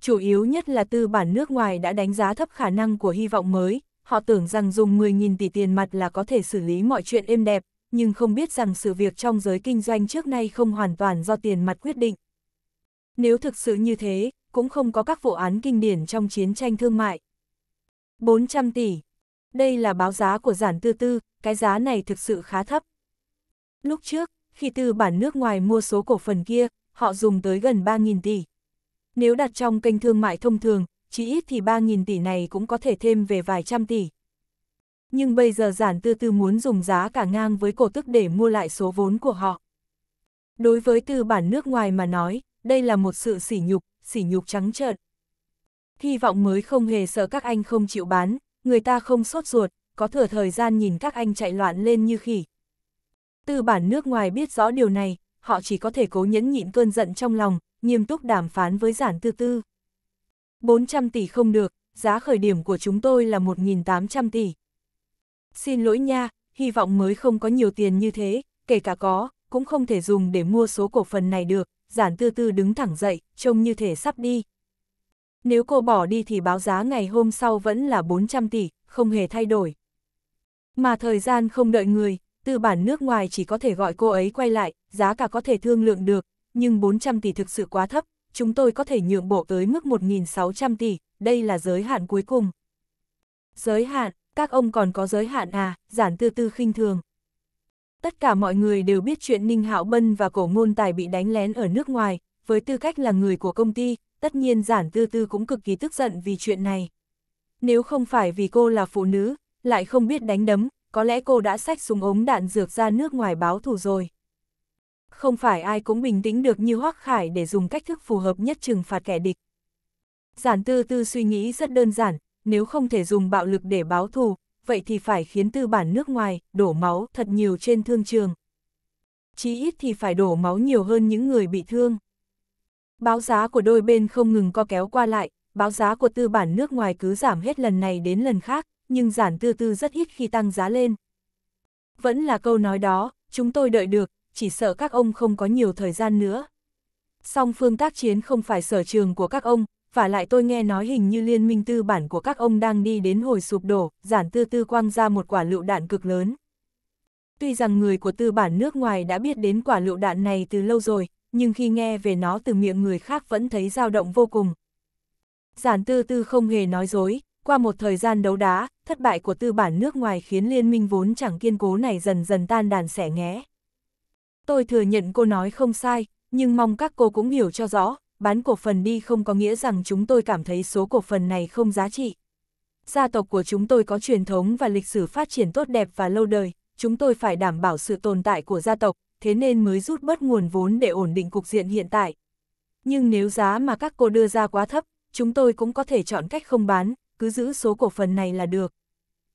Chủ yếu nhất là tư bản nước ngoài đã đánh giá thấp khả năng của hy vọng mới, họ tưởng rằng dùng 10.000 tỷ tiền mặt là có thể xử lý mọi chuyện êm đẹp, nhưng không biết rằng sự việc trong giới kinh doanh trước nay không hoàn toàn do tiền mặt quyết định. Nếu thực sự như thế, cũng không có các vụ án kinh điển trong chiến tranh thương mại. 400 tỷ. Đây là báo giá của giản tư tư, cái giá này thực sự khá thấp. Lúc trước, khi tư bản nước ngoài mua số cổ phần kia, họ dùng tới gần 3.000 tỷ. Nếu đặt trong kênh thương mại thông thường, chỉ ít thì 3.000 tỷ này cũng có thể thêm về vài trăm tỷ. Nhưng bây giờ giản tư tư muốn dùng giá cả ngang với cổ tức để mua lại số vốn của họ. Đối với tư bản nước ngoài mà nói, đây là một sự sỉ nhục, sỉ nhục trắng trợn. Hy vọng mới không hề sợ các anh không chịu bán, người ta không sốt ruột, có thừa thời gian nhìn các anh chạy loạn lên như khỉ. Tư bản nước ngoài biết rõ điều này, họ chỉ có thể cố nhẫn nhịn cơn giận trong lòng, nghiêm túc đàm phán với giản tư tư. 400 tỷ không được, giá khởi điểm của chúng tôi là 1.800 tỷ. Xin lỗi nha, hy vọng mới không có nhiều tiền như thế, kể cả có, cũng không thể dùng để mua số cổ phần này được, giản tư tư đứng thẳng dậy, trông như thể sắp đi. Nếu cô bỏ đi thì báo giá ngày hôm sau vẫn là 400 tỷ, không hề thay đổi. Mà thời gian không đợi người, tư bản nước ngoài chỉ có thể gọi cô ấy quay lại, giá cả có thể thương lượng được, nhưng 400 tỷ thực sự quá thấp, chúng tôi có thể nhượng bộ tới mức 1.600 tỷ, đây là giới hạn cuối cùng. Giới hạn, các ông còn có giới hạn à, giản tư tư khinh thường tất cả mọi người đều biết chuyện Ninh Hạo Bân và cổ ngôn tài bị đánh lén ở nước ngoài, với tư cách là người của công ty, tất nhiên giản tư tư cũng cực kỳ tức giận vì chuyện này. Nếu không phải vì cô là phụ nữ, lại không biết đánh đấm, có lẽ cô đã xách súng ống đạn dược ra nước ngoài báo thù rồi. Không phải ai cũng bình tĩnh được như Hoác Khải để dùng cách thức phù hợp nhất trừng phạt kẻ địch. Giản tư tư suy nghĩ rất đơn giản, nếu không thể dùng bạo lực để báo thù, vậy thì phải khiến tư bản nước ngoài đổ máu thật nhiều trên thương trường. Chí ít thì phải đổ máu nhiều hơn những người bị thương. Báo giá của đôi bên không ngừng co kéo qua lại, báo giá của tư bản nước ngoài cứ giảm hết lần này đến lần khác, nhưng giản tư tư rất ít khi tăng giá lên. Vẫn là câu nói đó, chúng tôi đợi được, chỉ sợ các ông không có nhiều thời gian nữa. Song phương tác chiến không phải sở trường của các ông, và lại tôi nghe nói hình như liên minh tư bản của các ông đang đi đến hồi sụp đổ, giản tư tư quang ra một quả lựu đạn cực lớn. Tuy rằng người của tư bản nước ngoài đã biết đến quả lựu đạn này từ lâu rồi, nhưng khi nghe về nó từ miệng người khác vẫn thấy dao động vô cùng. Giản tư tư không hề nói dối, qua một thời gian đấu đá, thất bại của tư bản nước ngoài khiến liên minh vốn chẳng kiên cố này dần dần tan đàn xẻ nghé. Tôi thừa nhận cô nói không sai, nhưng mong các cô cũng hiểu cho rõ, bán cổ phần đi không có nghĩa rằng chúng tôi cảm thấy số cổ phần này không giá trị. Gia tộc của chúng tôi có truyền thống và lịch sử phát triển tốt đẹp và lâu đời, chúng tôi phải đảm bảo sự tồn tại của gia tộc, thế nên mới rút bớt nguồn vốn để ổn định cục diện hiện tại. Nhưng nếu giá mà các cô đưa ra quá thấp, chúng tôi cũng có thể chọn cách không bán, cứ giữ số cổ phần này là được.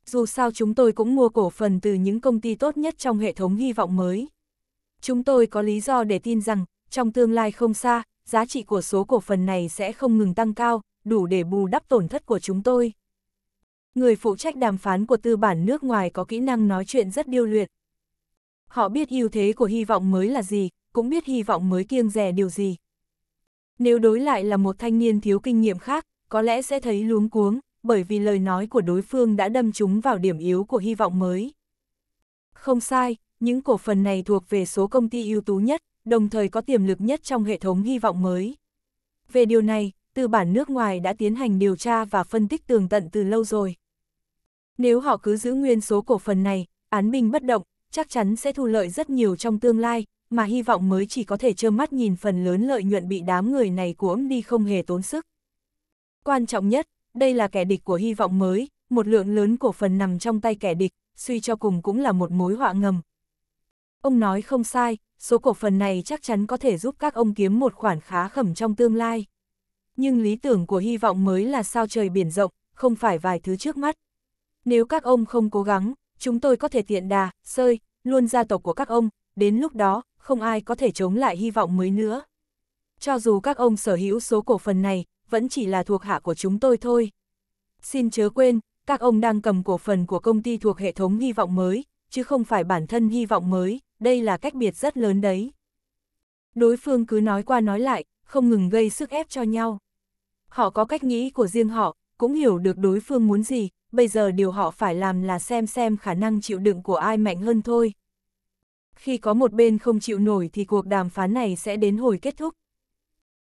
Dù sao chúng tôi cũng mua cổ phần từ những công ty tốt nhất trong hệ thống hy vọng mới. Chúng tôi có lý do để tin rằng, trong tương lai không xa, giá trị của số cổ phần này sẽ không ngừng tăng cao, đủ để bù đắp tổn thất của chúng tôi. Người phụ trách đàm phán của tư bản nước ngoài có kỹ năng nói chuyện rất điêu luyện. Họ biết ưu thế của hy vọng mới là gì, cũng biết hy vọng mới kiêng rẻ điều gì. Nếu đối lại là một thanh niên thiếu kinh nghiệm khác, có lẽ sẽ thấy luống cuống, bởi vì lời nói của đối phương đã đâm trúng vào điểm yếu của hy vọng mới. Không sai, những cổ phần này thuộc về số công ty ưu tú nhất, đồng thời có tiềm lực nhất trong hệ thống hy vọng mới. Về điều này, tư bản nước ngoài đã tiến hành điều tra và phân tích tường tận từ lâu rồi. Nếu họ cứ giữ nguyên số cổ phần này, án binh bất động, chắc chắn sẽ thu lợi rất nhiều trong tương lai, mà hy vọng mới chỉ có thể trơ mắt nhìn phần lớn lợi nhuận bị đám người này cuỗm đi không hề tốn sức. Quan trọng nhất, đây là kẻ địch của hy vọng mới, một lượng lớn cổ phần nằm trong tay kẻ địch, suy cho cùng cũng là một mối họa ngầm. Ông nói không sai, số cổ phần này chắc chắn có thể giúp các ông kiếm một khoản khá khẩm trong tương lai. Nhưng lý tưởng của hy vọng mới là sao trời biển rộng, không phải vài thứ trước mắt. Nếu các ông không cố gắng, chúng tôi có thể tiện đà, sơi, luôn gia tộc của các ông, đến lúc đó, không ai có thể chống lại hy vọng mới nữa. Cho dù các ông sở hữu số cổ phần này, vẫn chỉ là thuộc hạ của chúng tôi thôi. Xin chớ quên, các ông đang cầm cổ phần của công ty thuộc hệ thống hy vọng mới, chứ không phải bản thân hy vọng mới đây là cách biệt rất lớn đấy. Đối phương cứ nói qua nói lại, không ngừng gây sức ép cho nhau. Họ có cách nghĩ của riêng họ, cũng hiểu được đối phương muốn gì, bây giờ điều họ phải làm là xem xem khả năng chịu đựng của ai mạnh hơn thôi. Khi có một bên không chịu nổi thì cuộc đàm phán này sẽ đến hồi kết thúc.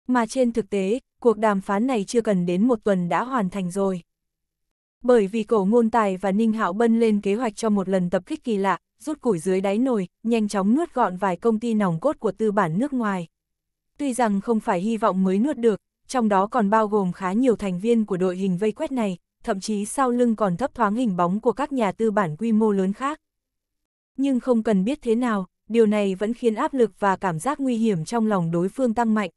Mà trên thực tế, cuộc đàm phán này chưa cần đến một tuần đã hoàn thành rồi. Bởi vì cổ ngôn tài và Ninh Hạo Bân lên kế hoạch cho một lần tập kích kỳ lạ, rút củi dưới đáy nồi, nhanh chóng nuốt gọn vài công ty nòng cốt của tư bản nước ngoài. Tuy rằng không phải hy vọng mới nuốt được, trong đó còn bao gồm khá nhiều thành viên của đội hình vây quét này, thậm chí sau lưng còn thấp thoáng hình bóng của các nhà tư bản quy mô lớn khác. Nhưng không cần biết thế nào, điều này vẫn khiến áp lực và cảm giác nguy hiểm trong lòng đối phương tăng mạnh.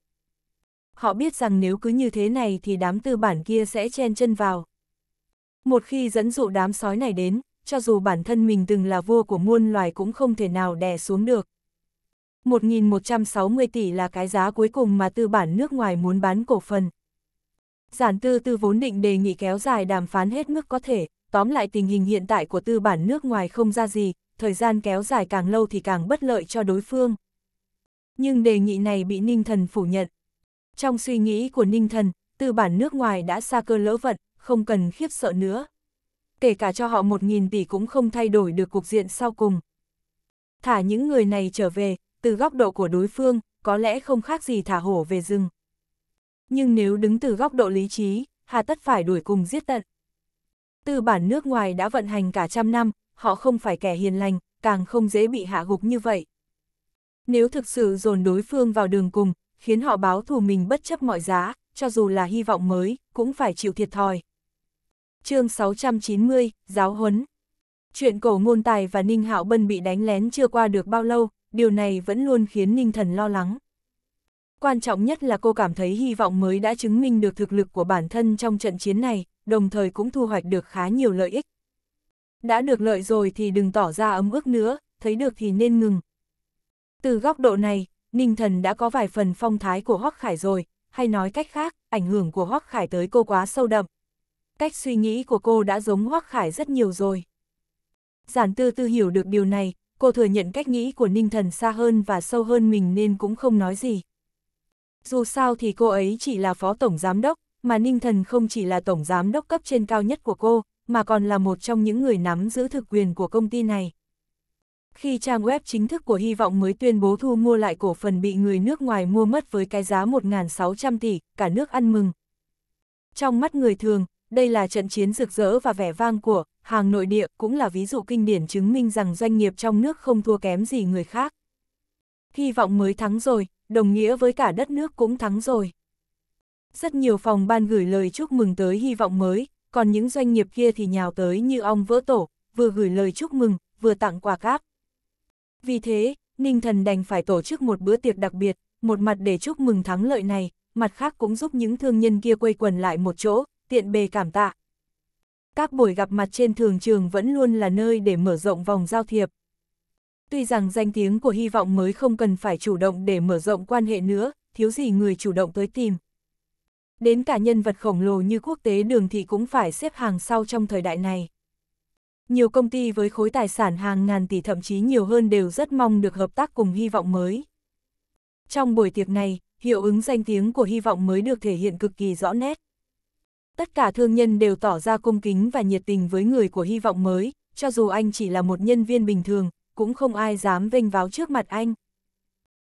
Họ biết rằng nếu cứ như thế này thì đám tư bản kia sẽ chen chân vào. Một khi dẫn dụ đám sói này đến, cho dù bản thân mình từng là vua của muôn loài cũng không thể nào đè xuống được. 1.160 tỷ là cái giá cuối cùng mà tư bản nước ngoài muốn bán cổ phần. Giản tư tư vốn định đề nghị kéo dài đàm phán hết mức có thể, tóm lại tình hình hiện tại của tư bản nước ngoài không ra gì, thời gian kéo dài càng lâu thì càng bất lợi cho đối phương. Nhưng đề nghị này bị Ninh Thần phủ nhận. Trong suy nghĩ của Ninh Thần, tư bản nước ngoài đã xa cơ lỡ vận, không cần khiếp sợ nữa kể cả cho họ 1.000 tỷ cũng không thay đổi được cục diện sau cùng. Thả những người này trở về, từ góc độ của đối phương, có lẽ không khác gì thả hổ về rừng. Nhưng nếu đứng từ góc độ lý trí, hà tất phải đuổi cùng giết tận. Tư bản nước ngoài đã vận hành cả trăm năm, họ không phải kẻ hiền lành, càng không dễ bị hạ gục như vậy. Nếu thực sự dồn đối phương vào đường cùng, khiến họ báo thù mình bất chấp mọi giá, cho dù là hy vọng mới, cũng phải chịu thiệt thòi chương 690, giáo huấn. Chuyện cổ ngôn tài và Ninh Hạo Bân bị đánh lén chưa qua được bao lâu, điều này vẫn luôn khiến Ninh Thần lo lắng. Quan trọng nhất là cô cảm thấy hy vọng mới đã chứng minh được thực lực của bản thân trong trận chiến này, đồng thời cũng thu hoạch được khá nhiều lợi ích. Đã được lợi rồi thì đừng tỏ ra ấm ức nữa, thấy được thì nên ngừng. Từ góc độ này, Ninh Thần đã có vài phần phong thái của Hoắc Khải rồi, hay nói cách khác, ảnh hưởng của Hoắc Khải tới cô quá sâu đậm, cách suy nghĩ của cô đã giống Hoắc Khải rất nhiều rồi. Giản tư tư hiểu được điều này, cô thừa nhận cách nghĩ của Ninh Thần xa hơn và sâu hơn mình nên cũng không nói gì. Dù sao thì cô ấy chỉ là phó tổng giám đốc, mà Ninh Thần không chỉ là tổng giám đốc cấp trên cao nhất của cô, mà còn là một trong những người nắm giữ thực quyền của công ty này. Khi trang web chính thức của Hy vọng mới tuyên bố thu mua lại cổ phần bị người nước ngoài mua mất với cái giá 1.600 tỷ, cả nước ăn mừng. Trong mắt người thường, đây là trận chiến rực rỡ và vẻ vang của hàng nội địa cũng là ví dụ kinh điển chứng minh rằng doanh nghiệp trong nước không thua kém gì người khác. Hy vọng mới thắng rồi, đồng nghĩa với cả đất nước cũng thắng rồi. Rất nhiều phòng ban gửi lời chúc mừng tới hy vọng mới, còn những doanh nghiệp kia thì nhào tới như ong vỡ tổ, vừa gửi lời chúc mừng, vừa tặng quà cáp. Vì thế, Ninh Thần đành phải tổ chức một bữa tiệc đặc biệt, một mặt để chúc mừng thắng lợi này, mặt khác cũng giúp những thương nhân kia quây quần lại một chỗ, tiện bề cảm tạ. Các buổi gặp mặt trên thường trường vẫn luôn là nơi để mở rộng vòng giao thiệp. Tuy rằng danh tiếng của hy vọng mới không cần phải chủ động để mở rộng quan hệ nữa, thiếu gì người chủ động tới tìm. Đến cả nhân vật khổng lồ như quốc tế đường thị cũng phải xếp hàng sau trong thời đại này. Nhiều công ty với khối tài sản hàng ngàn tỷ thậm chí nhiều hơn đều rất mong được hợp tác cùng hy vọng mới. Trong buổi tiệc này, hiệu ứng danh tiếng của hy vọng mới được thể hiện cực kỳ rõ nét. Tất cả thương nhân đều tỏ ra cung kính và nhiệt tình với người của hy vọng mới, cho dù anh chỉ là một nhân viên bình thường, cũng không ai dám vênh váo trước mặt anh.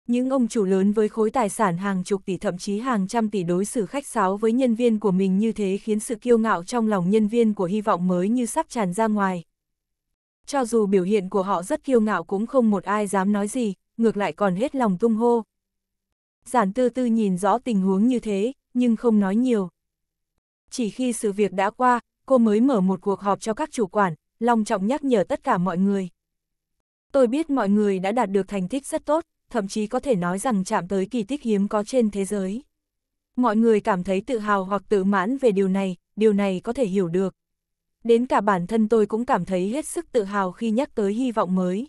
Những ông chủ lớn với khối tài sản hàng chục tỷ thậm chí hàng trăm tỷ đối xử khách sáo với nhân viên của mình như thế khiến sự kiêu ngạo trong lòng nhân viên của hy vọng mới như sắp tràn ra ngoài. Cho dù biểu hiện của họ rất kiêu ngạo cũng không một ai dám nói gì, ngược lại còn hết lòng tung hô. Giản tư tư nhìn rõ tình huống như thế, nhưng không nói nhiều chỉ khi sự việc đã qua, cô mới mở một cuộc họp cho các chủ quản, long trọng nhắc nhở tất cả mọi người. Tôi biết mọi người đã đạt được thành tích rất tốt, thậm chí có thể nói rằng chạm tới kỳ tích hiếm có trên thế giới. Mọi người cảm thấy tự hào hoặc tự mãn về điều này, điều này có thể hiểu được. Đến cả bản thân tôi cũng cảm thấy hết sức tự hào khi nhắc tới hy vọng mới.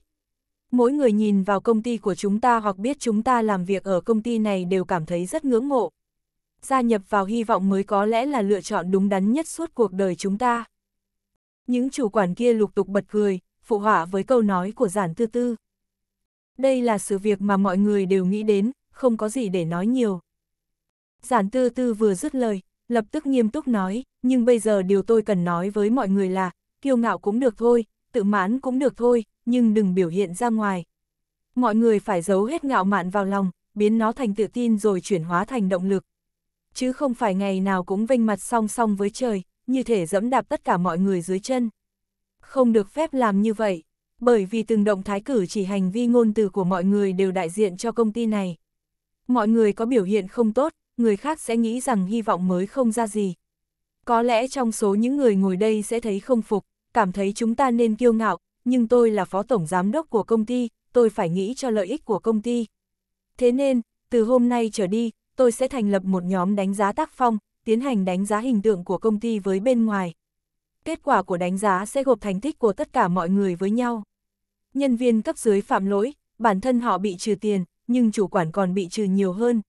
Mỗi người nhìn vào công ty của chúng ta hoặc biết chúng ta làm việc ở công ty này đều cảm thấy rất ngưỡng mộ gia nhập vào hy vọng mới có lẽ là lựa chọn đúng đắn nhất suốt cuộc đời chúng ta. Những chủ quản kia lục tục bật cười, phụ họa với câu nói của giản tư tư. Đây là sự việc mà mọi người đều nghĩ đến, không có gì để nói nhiều. Giản tư tư vừa dứt lời, lập tức nghiêm túc nói, nhưng bây giờ điều tôi cần nói với mọi người là, kiêu ngạo cũng được thôi, tự mãn cũng được thôi, nhưng đừng biểu hiện ra ngoài. Mọi người phải giấu hết ngạo mạn vào lòng, biến nó thành tự tin rồi chuyển hóa thành động lực chứ không phải ngày nào cũng vinh mặt song song với trời, như thể dẫm đạp tất cả mọi người dưới chân. Không được phép làm như vậy, bởi vì từng động thái cử chỉ hành vi ngôn từ của mọi người đều đại diện cho công ty này. Mọi người có biểu hiện không tốt, người khác sẽ nghĩ rằng hy vọng mới không ra gì. Có lẽ trong số những người ngồi đây sẽ thấy không phục, cảm thấy chúng ta nên kiêu ngạo, nhưng tôi là phó tổng giám đốc của công ty, tôi phải nghĩ cho lợi ích của công ty. Thế nên, từ hôm nay trở đi, tôi sẽ thành lập một nhóm đánh giá tác phong, tiến hành đánh giá hình tượng của công ty với bên ngoài. Kết quả của đánh giá sẽ gộp thành tích của tất cả mọi người với nhau. Nhân viên cấp dưới phạm lỗi, bản thân họ bị trừ tiền, nhưng chủ quản còn bị trừ nhiều hơn.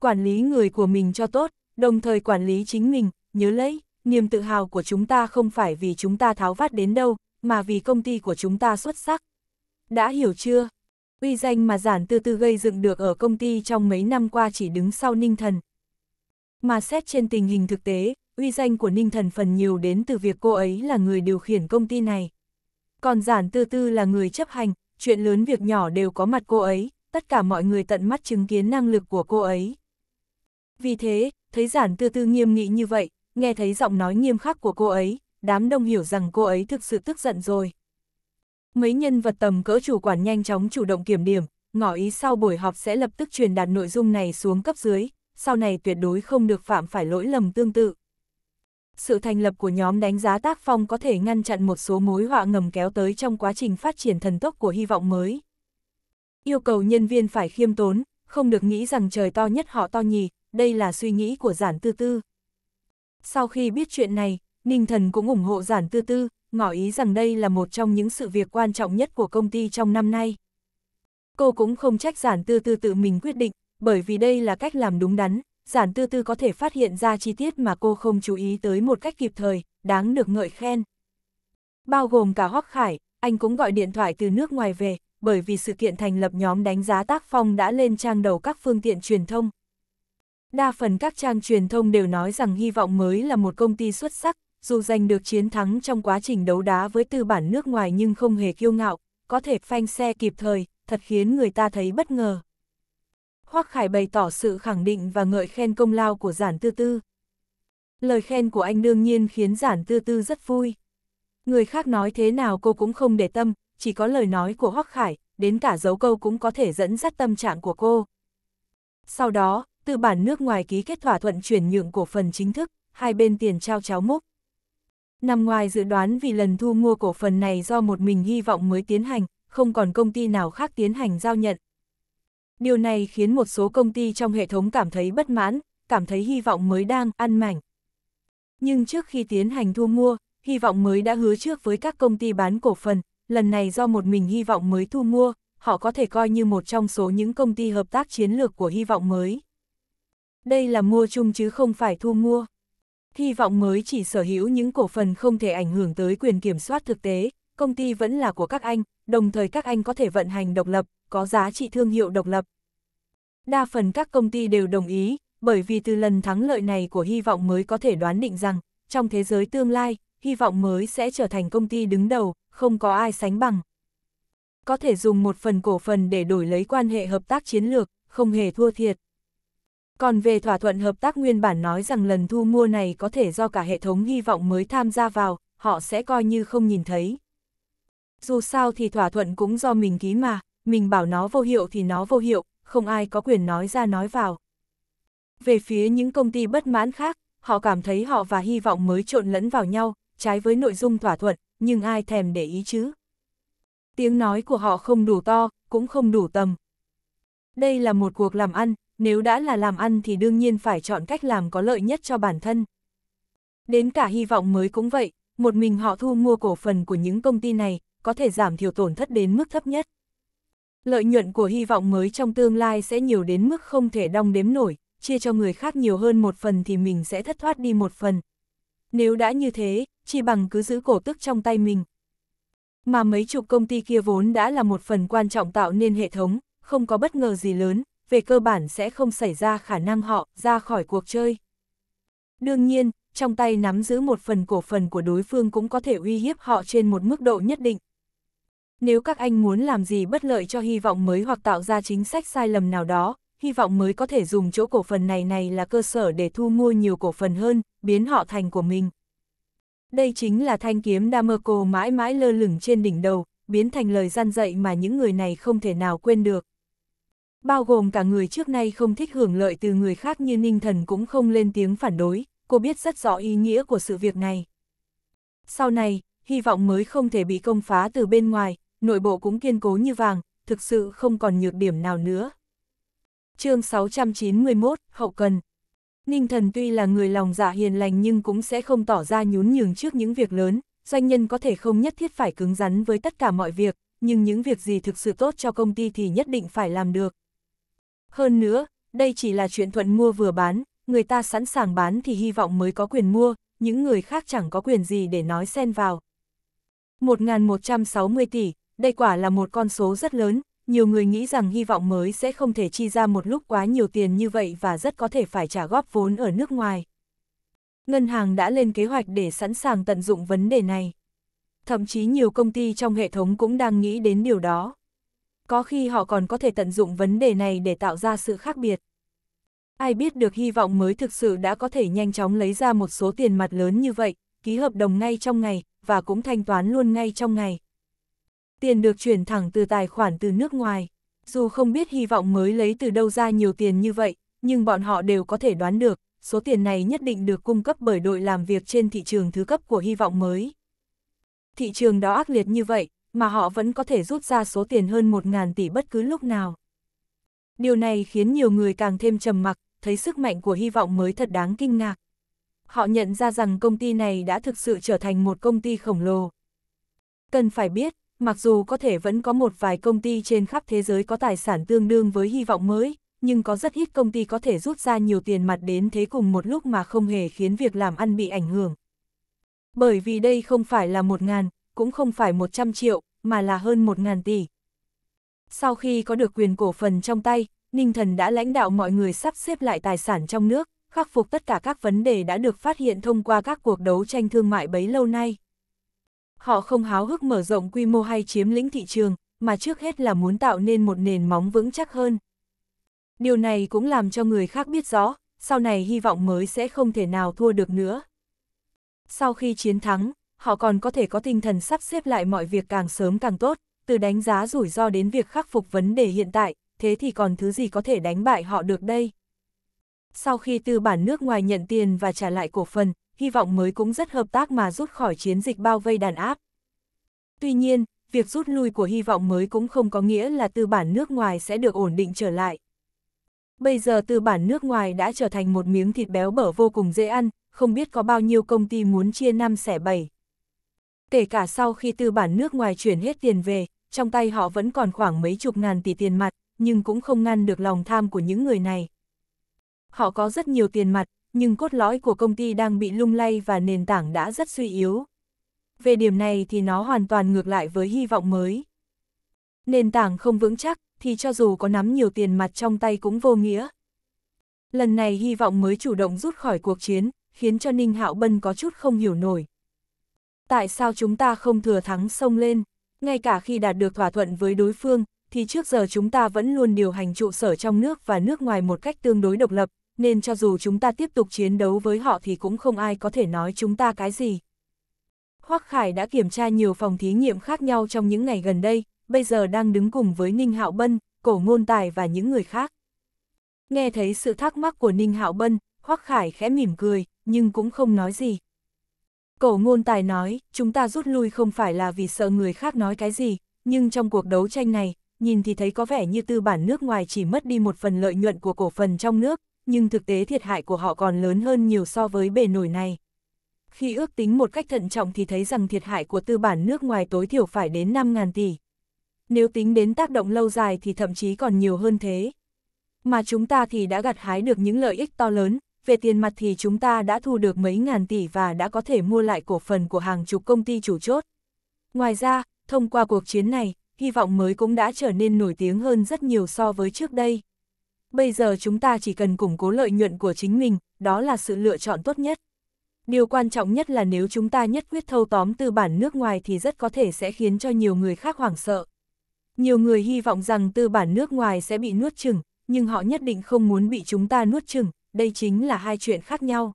Quản lý người của mình cho tốt, đồng thời quản lý chính mình, nhớ lấy, niềm tự hào của chúng ta không phải vì chúng ta tháo vát đến đâu, mà vì công ty của chúng ta xuất sắc. Đã hiểu chưa? uy danh mà giản từ từ gây dựng được ở công ty trong mấy năm qua chỉ đứng sau Ninh Thần. Mà xét trên tình hình thực tế, uy danh của Ninh Thần phần nhiều đến từ việc cô ấy là người điều khiển công ty này. Còn giản tư tư là người chấp hành, chuyện lớn việc nhỏ đều có mặt cô ấy, tất cả mọi người tận mắt chứng kiến năng lực của cô ấy. Vì thế, thấy giản tư tư nghiêm nghị như vậy, nghe thấy giọng nói nghiêm khắc của cô ấy, đám đông hiểu rằng cô ấy thực sự tức giận rồi. Mấy nhân vật tầm cỡ chủ quản nhanh chóng chủ động kiểm điểm, ngỏ ý sau buổi họp sẽ lập tức truyền đạt nội dung này xuống cấp dưới, sau này tuyệt đối không được phạm phải lỗi lầm tương tự. Sự thành lập của nhóm đánh giá tác phong có thể ngăn chặn một số mối họa ngầm kéo tới trong quá trình phát triển thần tốc của hy vọng mới. Yêu cầu nhân viên phải khiêm tốn, không được nghĩ rằng trời to nhất họ to nhì, đây là suy nghĩ của giản tư tư. Sau khi biết chuyện này, Ninh Thần cũng ủng hộ giản tư tư, ngỏ ý rằng đây là một trong những sự việc quan trọng nhất của công ty trong năm nay. Cô cũng không trách giản tư tư tự mình quyết định, bởi vì đây là cách làm đúng đắn, giản tư tư có thể phát hiện ra chi tiết mà cô không chú ý tới một cách kịp thời, đáng được ngợi khen. Bao gồm cả Hoắc Khải, anh cũng gọi điện thoại từ nước ngoài về, bởi vì sự kiện thành lập nhóm đánh giá tác phong đã lên trang đầu các phương tiện truyền thông. Đa phần các trang truyền thông đều nói rằng hy vọng mới là một công ty xuất sắc, dù giành được chiến thắng trong quá trình đấu đá với tư bản nước ngoài nhưng không hề kiêu ngạo, có thể phanh xe kịp thời, thật khiến người ta thấy bất ngờ. Hoắc Khải bày tỏ sự khẳng định và ngợi khen công lao của Giản Tư Tư. Lời khen của anh đương nhiên khiến Giản Tư Tư rất vui. Người khác nói thế nào cô cũng không để tâm, chỉ có lời nói của Hoắc Khải, đến cả dấu câu cũng có thể dẫn dắt tâm trạng của cô. Sau đó, tư bản nước ngoài ký kết thỏa thuận chuyển nhượng cổ phần chính thức, hai bên tiền trao cháo múc nằm ngoài dự đoán vì lần thu mua cổ phần này do một mình hy vọng mới tiến hành, không còn công ty nào khác tiến hành giao nhận. Điều này khiến một số công ty trong hệ thống cảm thấy bất mãn, cảm thấy hy vọng mới đang ăn mảnh. Nhưng trước khi tiến hành thu mua, hy vọng mới đã hứa trước với các công ty bán cổ phần, lần này do một mình hy vọng mới thu mua, họ có thể coi như một trong số những công ty hợp tác chiến lược của hy vọng mới. Đây là mua chung chứ không phải thu mua. Hy vọng mới chỉ sở hữu những cổ phần không thể ảnh hưởng tới quyền kiểm soát thực tế, công ty vẫn là của các anh, đồng thời các anh có thể vận hành độc lập, có giá trị thương hiệu độc lập. Đa phần các công ty đều đồng ý, bởi vì từ lần thắng lợi này của hy vọng mới có thể đoán định rằng, trong thế giới tương lai, hy vọng mới sẽ trở thành công ty đứng đầu, không có ai sánh bằng. Có thể dùng một phần cổ phần để đổi lấy quan hệ hợp tác chiến lược, không hề thua thiệt. Còn về thỏa thuận hợp tác nguyên bản nói rằng lần thu mua này có thể do cả hệ thống hy vọng mới tham gia vào, họ sẽ coi như không nhìn thấy. Dù sao thì thỏa thuận cũng do mình ký mà, mình bảo nó vô hiệu thì nó vô hiệu, không ai có quyền nói ra nói vào. Về phía những công ty bất mãn khác, họ cảm thấy họ và hy vọng mới trộn lẫn vào nhau, trái với nội dung thỏa thuận, nhưng ai thèm để ý chứ. Tiếng nói của họ không đủ to, cũng không đủ tầm. Đây là một cuộc làm ăn, nếu đã là làm ăn thì đương nhiên phải chọn cách làm có lợi nhất cho bản thân. Đến cả hy vọng mới cũng vậy, một mình họ thu mua cổ phần của những công ty này, có thể giảm thiểu tổn thất đến mức thấp nhất. Lợi nhuận của hy vọng mới trong tương lai sẽ nhiều đến mức không thể đong đếm nổi, chia cho người khác nhiều hơn một phần thì mình sẽ thất thoát đi một phần. Nếu đã như thế, chi bằng cứ giữ cổ tức trong tay mình. Mà mấy chục công ty kia vốn đã là một phần quan trọng tạo nên hệ thống, không có bất ngờ gì lớn, về cơ bản sẽ không xảy ra khả năng họ ra khỏi cuộc chơi. Đương nhiên, trong tay nắm giữ một phần cổ phần của đối phương cũng có thể uy hiếp họ trên một mức độ nhất định. Nếu các anh muốn làm gì bất lợi cho hy vọng mới hoặc tạo ra chính sách sai lầm nào đó, hy vọng mới có thể dùng chỗ cổ phần này này là cơ sở để thu mua nhiều cổ phần hơn, biến họ thành của mình. Đây chính là thanh kiếm Damerco mãi mãi lơ lửng trên đỉnh đầu, biến thành lời gian dạy mà những người này không thể nào quên được bao gồm cả người trước nay không thích hưởng lợi từ người khác như Ninh Thần cũng không lên tiếng phản đối, cô biết rất rõ ý nghĩa của sự việc này. Sau này, hy vọng mới không thể bị công phá từ bên ngoài, nội bộ cũng kiên cố như vàng, thực sự không còn nhược điểm nào nữa. chương 691, Hậu Cần Ninh Thần tuy là người lòng dạ hiền lành nhưng cũng sẽ không tỏ ra nhún nhường trước những việc lớn, doanh nhân có thể không nhất thiết phải cứng rắn với tất cả mọi việc, nhưng những việc gì thực sự tốt cho công ty thì nhất định phải làm được. Hơn nữa, đây chỉ là chuyện thuận mua vừa bán, người ta sẵn sàng bán thì hy vọng mới có quyền mua, những người khác chẳng có quyền gì để nói xen vào. 1.160 tỷ, đây quả là một con số rất lớn, nhiều người nghĩ rằng hy vọng mới sẽ không thể chi ra một lúc quá nhiều tiền như vậy và rất có thể phải trả góp vốn ở nước ngoài. Ngân hàng đã lên kế hoạch để sẵn sàng tận dụng vấn đề này. Thậm chí nhiều công ty trong hệ thống cũng đang nghĩ đến điều đó có khi họ còn có thể tận dụng vấn đề này để tạo ra sự khác biệt. Ai biết được hy vọng mới thực sự đã có thể nhanh chóng lấy ra một số tiền mặt lớn như vậy, ký hợp đồng ngay trong ngày, và cũng thanh toán luôn ngay trong ngày. Tiền được chuyển thẳng từ tài khoản từ nước ngoài. Dù không biết hy vọng mới lấy từ đâu ra nhiều tiền như vậy, nhưng bọn họ đều có thể đoán được, số tiền này nhất định được cung cấp bởi đội làm việc trên thị trường thứ cấp của hy vọng mới. Thị trường đó ác liệt như vậy, mà họ vẫn có thể rút ra số tiền hơn 1.000 tỷ bất cứ lúc nào. Điều này khiến nhiều người càng thêm trầm mặc, thấy sức mạnh của hy vọng mới thật đáng kinh ngạc. Họ nhận ra rằng công ty này đã thực sự trở thành một công ty khổng lồ. Cần phải biết, mặc dù có thể vẫn có một vài công ty trên khắp thế giới có tài sản tương đương với hy vọng mới, nhưng có rất ít công ty có thể rút ra nhiều tiền mặt đến thế cùng một lúc mà không hề khiến việc làm ăn bị ảnh hưởng. Bởi vì đây không phải là một ngàn, cũng không phải 100 triệu, mà là hơn 1.000 tỷ. Sau khi có được quyền cổ phần trong tay, Ninh Thần đã lãnh đạo mọi người sắp xếp lại tài sản trong nước, khắc phục tất cả các vấn đề đã được phát hiện thông qua các cuộc đấu tranh thương mại bấy lâu nay. Họ không háo hức mở rộng quy mô hay chiếm lĩnh thị trường, mà trước hết là muốn tạo nên một nền móng vững chắc hơn. Điều này cũng làm cho người khác biết rõ, sau này hy vọng mới sẽ không thể nào thua được nữa. Sau khi chiến thắng, họ còn có thể có tinh thần sắp xếp lại mọi việc càng sớm càng tốt, từ đánh giá rủi ro đến việc khắc phục vấn đề hiện tại, thế thì còn thứ gì có thể đánh bại họ được đây. Sau khi tư bản nước ngoài nhận tiền và trả lại cổ phần, hy vọng mới cũng rất hợp tác mà rút khỏi chiến dịch bao vây đàn áp. Tuy nhiên, việc rút lui của hy vọng mới cũng không có nghĩa là tư bản nước ngoài sẽ được ổn định trở lại. Bây giờ tư bản nước ngoài đã trở thành một miếng thịt béo bở vô cùng dễ ăn, không biết có bao nhiêu công ty muốn chia năm xẻ bảy kể cả sau khi tư bản nước ngoài chuyển hết tiền về, trong tay họ vẫn còn khoảng mấy chục ngàn tỷ tiền mặt, nhưng cũng không ngăn được lòng tham của những người này. Họ có rất nhiều tiền mặt, nhưng cốt lõi của công ty đang bị lung lay và nền tảng đã rất suy yếu. Về điểm này thì nó hoàn toàn ngược lại với hy vọng mới. Nền tảng không vững chắc, thì cho dù có nắm nhiều tiền mặt trong tay cũng vô nghĩa. Lần này hy vọng mới chủ động rút khỏi cuộc chiến, khiến cho Ninh Hạo Bân có chút không hiểu nổi. Tại sao chúng ta không thừa thắng xông lên? Ngay cả khi đạt được thỏa thuận với đối phương, thì trước giờ chúng ta vẫn luôn điều hành trụ sở trong nước và nước ngoài một cách tương đối độc lập, nên cho dù chúng ta tiếp tục chiến đấu với họ thì cũng không ai có thể nói chúng ta cái gì. Hoắc Khải đã kiểm tra nhiều phòng thí nghiệm khác nhau trong những ngày gần đây, bây giờ đang đứng cùng với Ninh Hạo Bân, Cổ Ngôn Tài và những người khác. Nghe thấy sự thắc mắc của Ninh Hạo Bân, Hoắc Khải khẽ mỉm cười, nhưng cũng không nói gì. Cổ ngôn tài nói, chúng ta rút lui không phải là vì sợ người khác nói cái gì, nhưng trong cuộc đấu tranh này, nhìn thì thấy có vẻ như tư bản nước ngoài chỉ mất đi một phần lợi nhuận của cổ phần trong nước, nhưng thực tế thiệt hại của họ còn lớn hơn nhiều so với bề nổi này. Khi ước tính một cách thận trọng thì thấy rằng thiệt hại của tư bản nước ngoài tối thiểu phải đến 5.000 tỷ. Nếu tính đến tác động lâu dài thì thậm chí còn nhiều hơn thế. Mà chúng ta thì đã gặt hái được những lợi ích to lớn, về tiền mặt thì chúng ta đã thu được mấy ngàn tỷ và đã có thể mua lại cổ phần của hàng chục công ty chủ chốt. Ngoài ra, thông qua cuộc chiến này, hy vọng mới cũng đã trở nên nổi tiếng hơn rất nhiều so với trước đây. Bây giờ chúng ta chỉ cần củng cố lợi nhuận của chính mình, đó là sự lựa chọn tốt nhất. Điều quan trọng nhất là nếu chúng ta nhất quyết thâu tóm tư bản nước ngoài thì rất có thể sẽ khiến cho nhiều người khác hoảng sợ. Nhiều người hy vọng rằng tư bản nước ngoài sẽ bị nuốt chừng, nhưng họ nhất định không muốn bị chúng ta nuốt chừng, đây chính là hai chuyện khác nhau.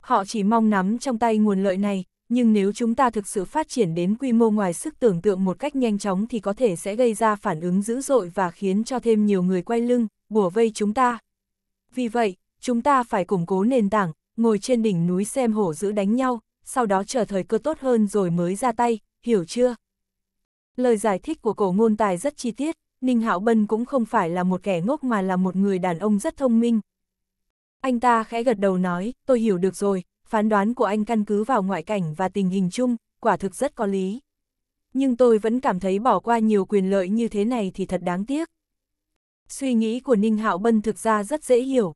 Họ chỉ mong nắm trong tay nguồn lợi này, nhưng nếu chúng ta thực sự phát triển đến quy mô ngoài sức tưởng tượng một cách nhanh chóng thì có thể sẽ gây ra phản ứng dữ dội và khiến cho thêm nhiều người quay lưng, bùa vây chúng ta. Vì vậy, chúng ta phải củng cố nền tảng, ngồi trên đỉnh núi xem hổ dữ đánh nhau, sau đó chờ thời cơ tốt hơn rồi mới ra tay, hiểu chưa? Lời giải thích của cổ ngôn tài rất chi tiết, Ninh Hạo Bân cũng không phải là một kẻ ngốc mà là một người đàn ông rất thông minh, anh ta khẽ gật đầu nói, tôi hiểu được rồi, phán đoán của anh căn cứ vào ngoại cảnh và tình hình chung, quả thực rất có lý. Nhưng tôi vẫn cảm thấy bỏ qua nhiều quyền lợi như thế này thì thật đáng tiếc. Suy nghĩ của Ninh Hạo Bân thực ra rất dễ hiểu.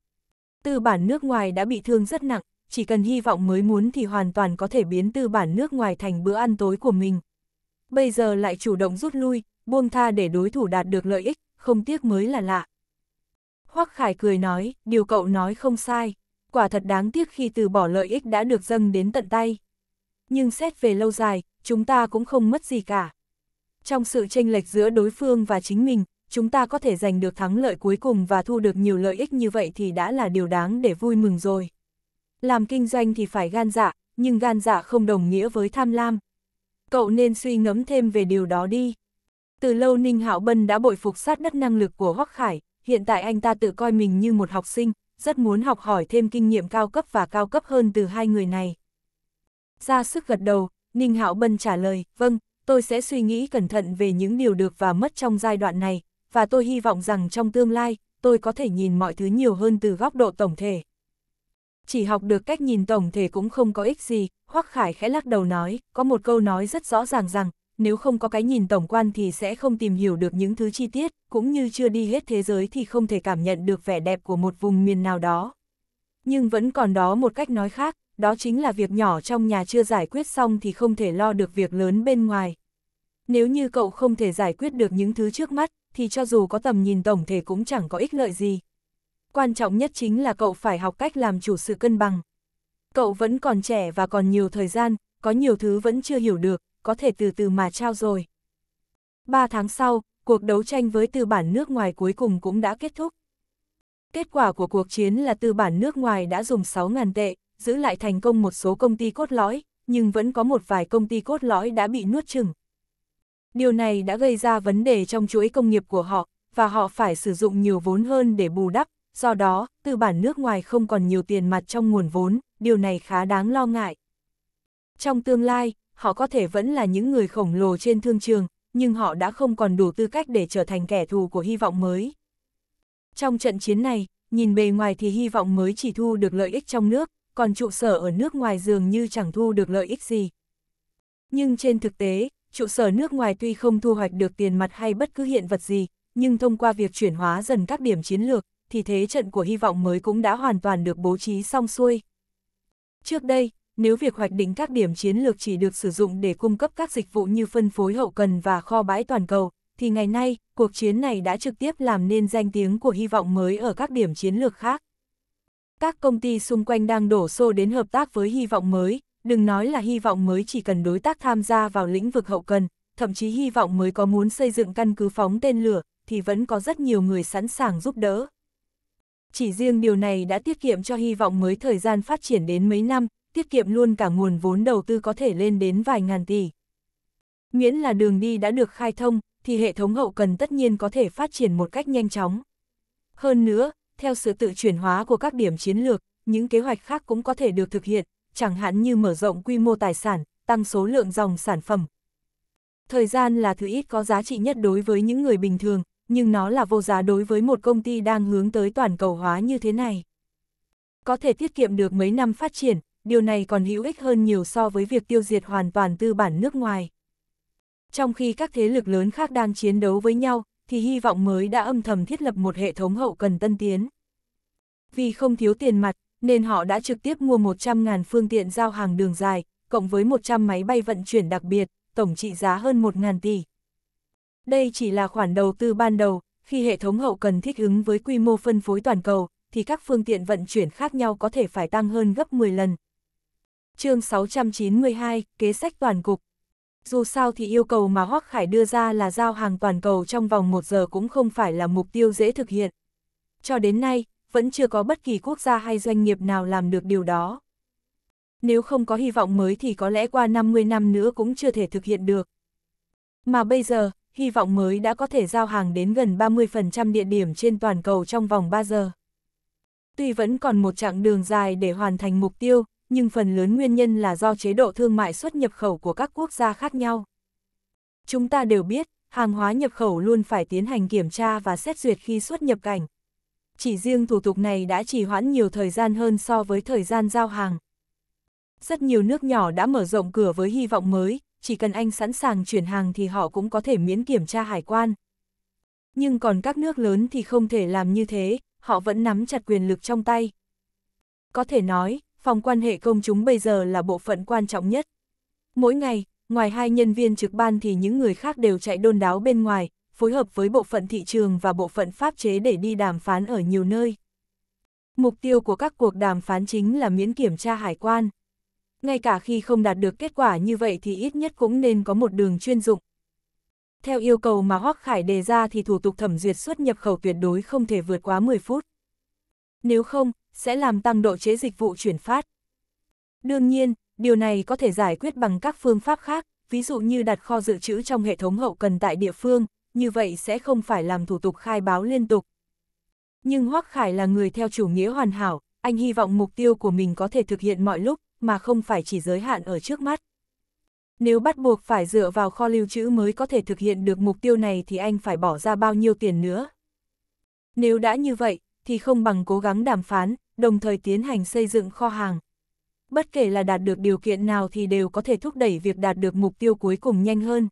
Tư bản nước ngoài đã bị thương rất nặng, chỉ cần hy vọng mới muốn thì hoàn toàn có thể biến tư bản nước ngoài thành bữa ăn tối của mình. Bây giờ lại chủ động rút lui, buông tha để đối thủ đạt được lợi ích, không tiếc mới là lạ. Hoắc Khải cười nói, điều cậu nói không sai, quả thật đáng tiếc khi từ bỏ lợi ích đã được dâng đến tận tay. Nhưng xét về lâu dài, chúng ta cũng không mất gì cả. Trong sự tranh lệch giữa đối phương và chính mình, chúng ta có thể giành được thắng lợi cuối cùng và thu được nhiều lợi ích như vậy thì đã là điều đáng để vui mừng rồi. Làm kinh doanh thì phải gan dạ, nhưng gan dạ không đồng nghĩa với tham lam. Cậu nên suy ngẫm thêm về điều đó đi. Từ lâu Ninh Hạo Bân đã bội phục sát đất năng lực của Hoắc Khải, hiện tại anh ta tự coi mình như một học sinh, rất muốn học hỏi thêm kinh nghiệm cao cấp và cao cấp hơn từ hai người này. Ra sức gật đầu, Ninh Hạo Bân trả lời, vâng, tôi sẽ suy nghĩ cẩn thận về những điều được và mất trong giai đoạn này, và tôi hy vọng rằng trong tương lai, tôi có thể nhìn mọi thứ nhiều hơn từ góc độ tổng thể. Chỉ học được cách nhìn tổng thể cũng không có ích gì, Hoắc Khải khẽ lắc đầu nói, có một câu nói rất rõ ràng rằng, nếu không có cái nhìn tổng quan thì sẽ không tìm hiểu được những thứ chi tiết, cũng như chưa đi hết thế giới thì không thể cảm nhận được vẻ đẹp của một vùng miền nào đó. Nhưng vẫn còn đó một cách nói khác, đó chính là việc nhỏ trong nhà chưa giải quyết xong thì không thể lo được việc lớn bên ngoài. Nếu như cậu không thể giải quyết được những thứ trước mắt, thì cho dù có tầm nhìn tổng thể cũng chẳng có ích lợi gì. Quan trọng nhất chính là cậu phải học cách làm chủ sự cân bằng. Cậu vẫn còn trẻ và còn nhiều thời gian, có nhiều thứ vẫn chưa hiểu được, có thể từ từ mà trao rồi. Ba tháng sau, cuộc đấu tranh với tư bản nước ngoài cuối cùng cũng đã kết thúc. Kết quả của cuộc chiến là tư bản nước ngoài đã dùng 6.000 tệ, giữ lại thành công một số công ty cốt lõi, nhưng vẫn có một vài công ty cốt lõi đã bị nuốt chừng. Điều này đã gây ra vấn đề trong chuỗi công nghiệp của họ, và họ phải sử dụng nhiều vốn hơn để bù đắp, do đó, tư bản nước ngoài không còn nhiều tiền mặt trong nguồn vốn, điều này khá đáng lo ngại. Trong tương lai, họ có thể vẫn là những người khổng lồ trên thương trường, nhưng họ đã không còn đủ tư cách để trở thành kẻ thù của hy vọng mới. Trong trận chiến này, nhìn bề ngoài thì hy vọng mới chỉ thu được lợi ích trong nước, còn trụ sở ở nước ngoài dường như chẳng thu được lợi ích gì. Nhưng trên thực tế, trụ sở nước ngoài tuy không thu hoạch được tiền mặt hay bất cứ hiện vật gì, nhưng thông qua việc chuyển hóa dần các điểm chiến lược, thì thế trận của hy vọng mới cũng đã hoàn toàn được bố trí xong xuôi. Trước đây, nếu việc hoạch định các điểm chiến lược chỉ được sử dụng để cung cấp các dịch vụ như phân phối hậu cần và kho bãi toàn cầu, thì ngày nay, cuộc chiến này đã trực tiếp làm nên danh tiếng của hy vọng mới ở các điểm chiến lược khác. Các công ty xung quanh đang đổ xô đến hợp tác với hy vọng mới, đừng nói là hy vọng mới chỉ cần đối tác tham gia vào lĩnh vực hậu cần, thậm chí hy vọng mới có muốn xây dựng căn cứ phóng tên lửa, thì vẫn có rất nhiều người sẵn sàng giúp đỡ. Chỉ riêng điều này đã tiết kiệm cho hy vọng mới thời gian phát triển đến mấy năm, tiết kiệm luôn cả nguồn vốn đầu tư có thể lên đến vài ngàn tỷ. Miễn là đường đi đã được khai thông, thì hệ thống hậu cần tất nhiên có thể phát triển một cách nhanh chóng. Hơn nữa, theo sự tự chuyển hóa của các điểm chiến lược, những kế hoạch khác cũng có thể được thực hiện, chẳng hạn như mở rộng quy mô tài sản, tăng số lượng dòng sản phẩm. Thời gian là thứ ít có giá trị nhất đối với những người bình thường, nhưng nó là vô giá đối với một công ty đang hướng tới toàn cầu hóa như thế này. Có thể tiết kiệm được mấy năm phát triển, điều này còn hữu ích hơn nhiều so với việc tiêu diệt hoàn toàn tư bản nước ngoài. Trong khi các thế lực lớn khác đang chiến đấu với nhau, thì hy vọng mới đã âm thầm thiết lập một hệ thống hậu cần tân tiến. Vì không thiếu tiền mặt, nên họ đã trực tiếp mua 100.000 phương tiện giao hàng đường dài, cộng với 100 máy bay vận chuyển đặc biệt, tổng trị giá hơn 1.000 tỷ. Đây chỉ là khoản đầu tư ban đầu, khi hệ thống hậu cần thích ứng với quy mô phân phối toàn cầu, thì các phương tiện vận chuyển khác nhau có thể phải tăng hơn gấp 10 lần, chương 692, kế sách toàn cục. Dù sao thì yêu cầu mà Hoắc Khải đưa ra là giao hàng toàn cầu trong vòng một giờ cũng không phải là mục tiêu dễ thực hiện. Cho đến nay, vẫn chưa có bất kỳ quốc gia hay doanh nghiệp nào làm được điều đó. Nếu không có hy vọng mới thì có lẽ qua 50 năm nữa cũng chưa thể thực hiện được. Mà bây giờ, hy vọng mới đã có thể giao hàng đến gần 30% địa điểm trên toàn cầu trong vòng 3 giờ. Tuy vẫn còn một chặng đường dài để hoàn thành mục tiêu, nhưng phần lớn nguyên nhân là do chế độ thương mại xuất nhập khẩu của các quốc gia khác nhau. Chúng ta đều biết, hàng hóa nhập khẩu luôn phải tiến hành kiểm tra và xét duyệt khi xuất nhập cảnh. Chỉ riêng thủ tục này đã trì hoãn nhiều thời gian hơn so với thời gian giao hàng. Rất nhiều nước nhỏ đã mở rộng cửa với hy vọng mới, chỉ cần anh sẵn sàng chuyển hàng thì họ cũng có thể miễn kiểm tra hải quan. Nhưng còn các nước lớn thì không thể làm như thế, họ vẫn nắm chặt quyền lực trong tay. Có thể nói, phòng quan hệ công chúng bây giờ là bộ phận quan trọng nhất. Mỗi ngày, ngoài hai nhân viên trực ban thì những người khác đều chạy đôn đáo bên ngoài, phối hợp với bộ phận thị trường và bộ phận pháp chế để đi đàm phán ở nhiều nơi. Mục tiêu của các cuộc đàm phán chính là miễn kiểm tra hải quan. Ngay cả khi không đạt được kết quả như vậy thì ít nhất cũng nên có một đường chuyên dụng. Theo yêu cầu mà Hoắc Khải đề ra thì thủ tục thẩm duyệt xuất nhập khẩu tuyệt đối không thể vượt quá 10 phút nếu không, sẽ làm tăng độ chế dịch vụ chuyển phát. Đương nhiên, điều này có thể giải quyết bằng các phương pháp khác, ví dụ như đặt kho dự trữ trong hệ thống hậu cần tại địa phương, như vậy sẽ không phải làm thủ tục khai báo liên tục. Nhưng Hoác Khải là người theo chủ nghĩa hoàn hảo, anh hy vọng mục tiêu của mình có thể thực hiện mọi lúc, mà không phải chỉ giới hạn ở trước mắt. Nếu bắt buộc phải dựa vào kho lưu trữ mới có thể thực hiện được mục tiêu này thì anh phải bỏ ra bao nhiêu tiền nữa. Nếu đã như vậy, thì không bằng cố gắng đàm phán, đồng thời tiến hành xây dựng kho hàng. Bất kể là đạt được điều kiện nào thì đều có thể thúc đẩy việc đạt được mục tiêu cuối cùng nhanh hơn.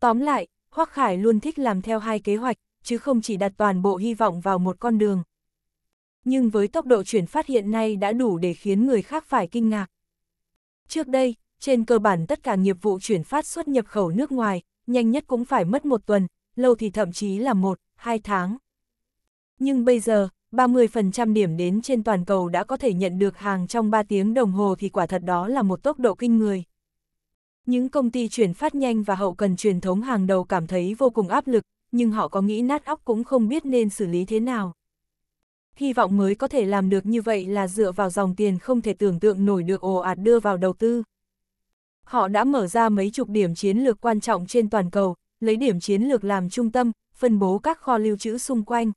Tóm lại, Hoắc Khải luôn thích làm theo hai kế hoạch, chứ không chỉ đặt toàn bộ hy vọng vào một con đường. Nhưng với tốc độ chuyển phát hiện nay đã đủ để khiến người khác phải kinh ngạc. Trước đây, trên cơ bản tất cả nghiệp vụ chuyển phát xuất nhập khẩu nước ngoài, nhanh nhất cũng phải mất một tuần, lâu thì thậm chí là một, hai tháng. Nhưng bây giờ, 30% điểm đến trên toàn cầu đã có thể nhận được hàng trong 3 tiếng đồng hồ thì quả thật đó là một tốc độ kinh người. Những công ty chuyển phát nhanh và hậu cần truyền thống hàng đầu cảm thấy vô cùng áp lực, nhưng họ có nghĩ nát óc cũng không biết nên xử lý thế nào. Hy vọng mới có thể làm được như vậy là dựa vào dòng tiền không thể tưởng tượng nổi được ồ ạt đưa vào đầu tư. Họ đã mở ra mấy chục điểm chiến lược quan trọng trên toàn cầu, lấy điểm chiến lược làm trung tâm, phân bố các kho lưu trữ xung quanh.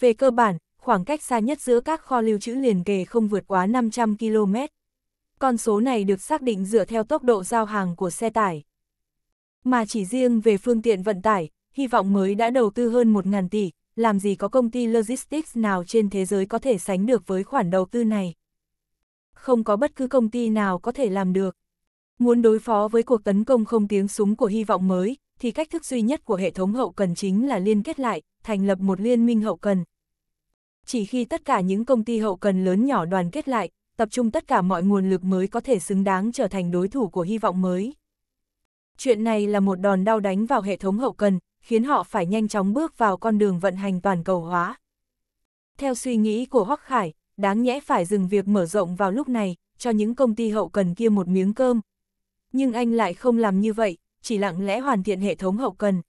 Về cơ bản, khoảng cách xa nhất giữa các kho lưu trữ liền kề không vượt quá 500 km. Con số này được xác định dựa theo tốc độ giao hàng của xe tải. Mà chỉ riêng về phương tiện vận tải, hy vọng mới đã đầu tư hơn 1.000 tỷ, làm gì có công ty logistics nào trên thế giới có thể sánh được với khoản đầu tư này. Không có bất cứ công ty nào có thể làm được. Muốn đối phó với cuộc tấn công không tiếng súng của hy vọng mới, thì cách thức duy nhất của hệ thống hậu cần chính là liên kết lại, thành lập một liên minh hậu cần. Chỉ khi tất cả những công ty hậu cần lớn nhỏ đoàn kết lại, tập trung tất cả mọi nguồn lực mới có thể xứng đáng trở thành đối thủ của hy vọng mới. Chuyện này là một đòn đau đánh vào hệ thống hậu cần, khiến họ phải nhanh chóng bước vào con đường vận hành toàn cầu hóa. Theo suy nghĩ của Hoắc Khải, đáng nhẽ phải dừng việc mở rộng vào lúc này, cho những công ty hậu cần kia một miếng cơm. Nhưng anh lại không làm như vậy, chỉ lặng lẽ hoàn thiện hệ thống hậu cần.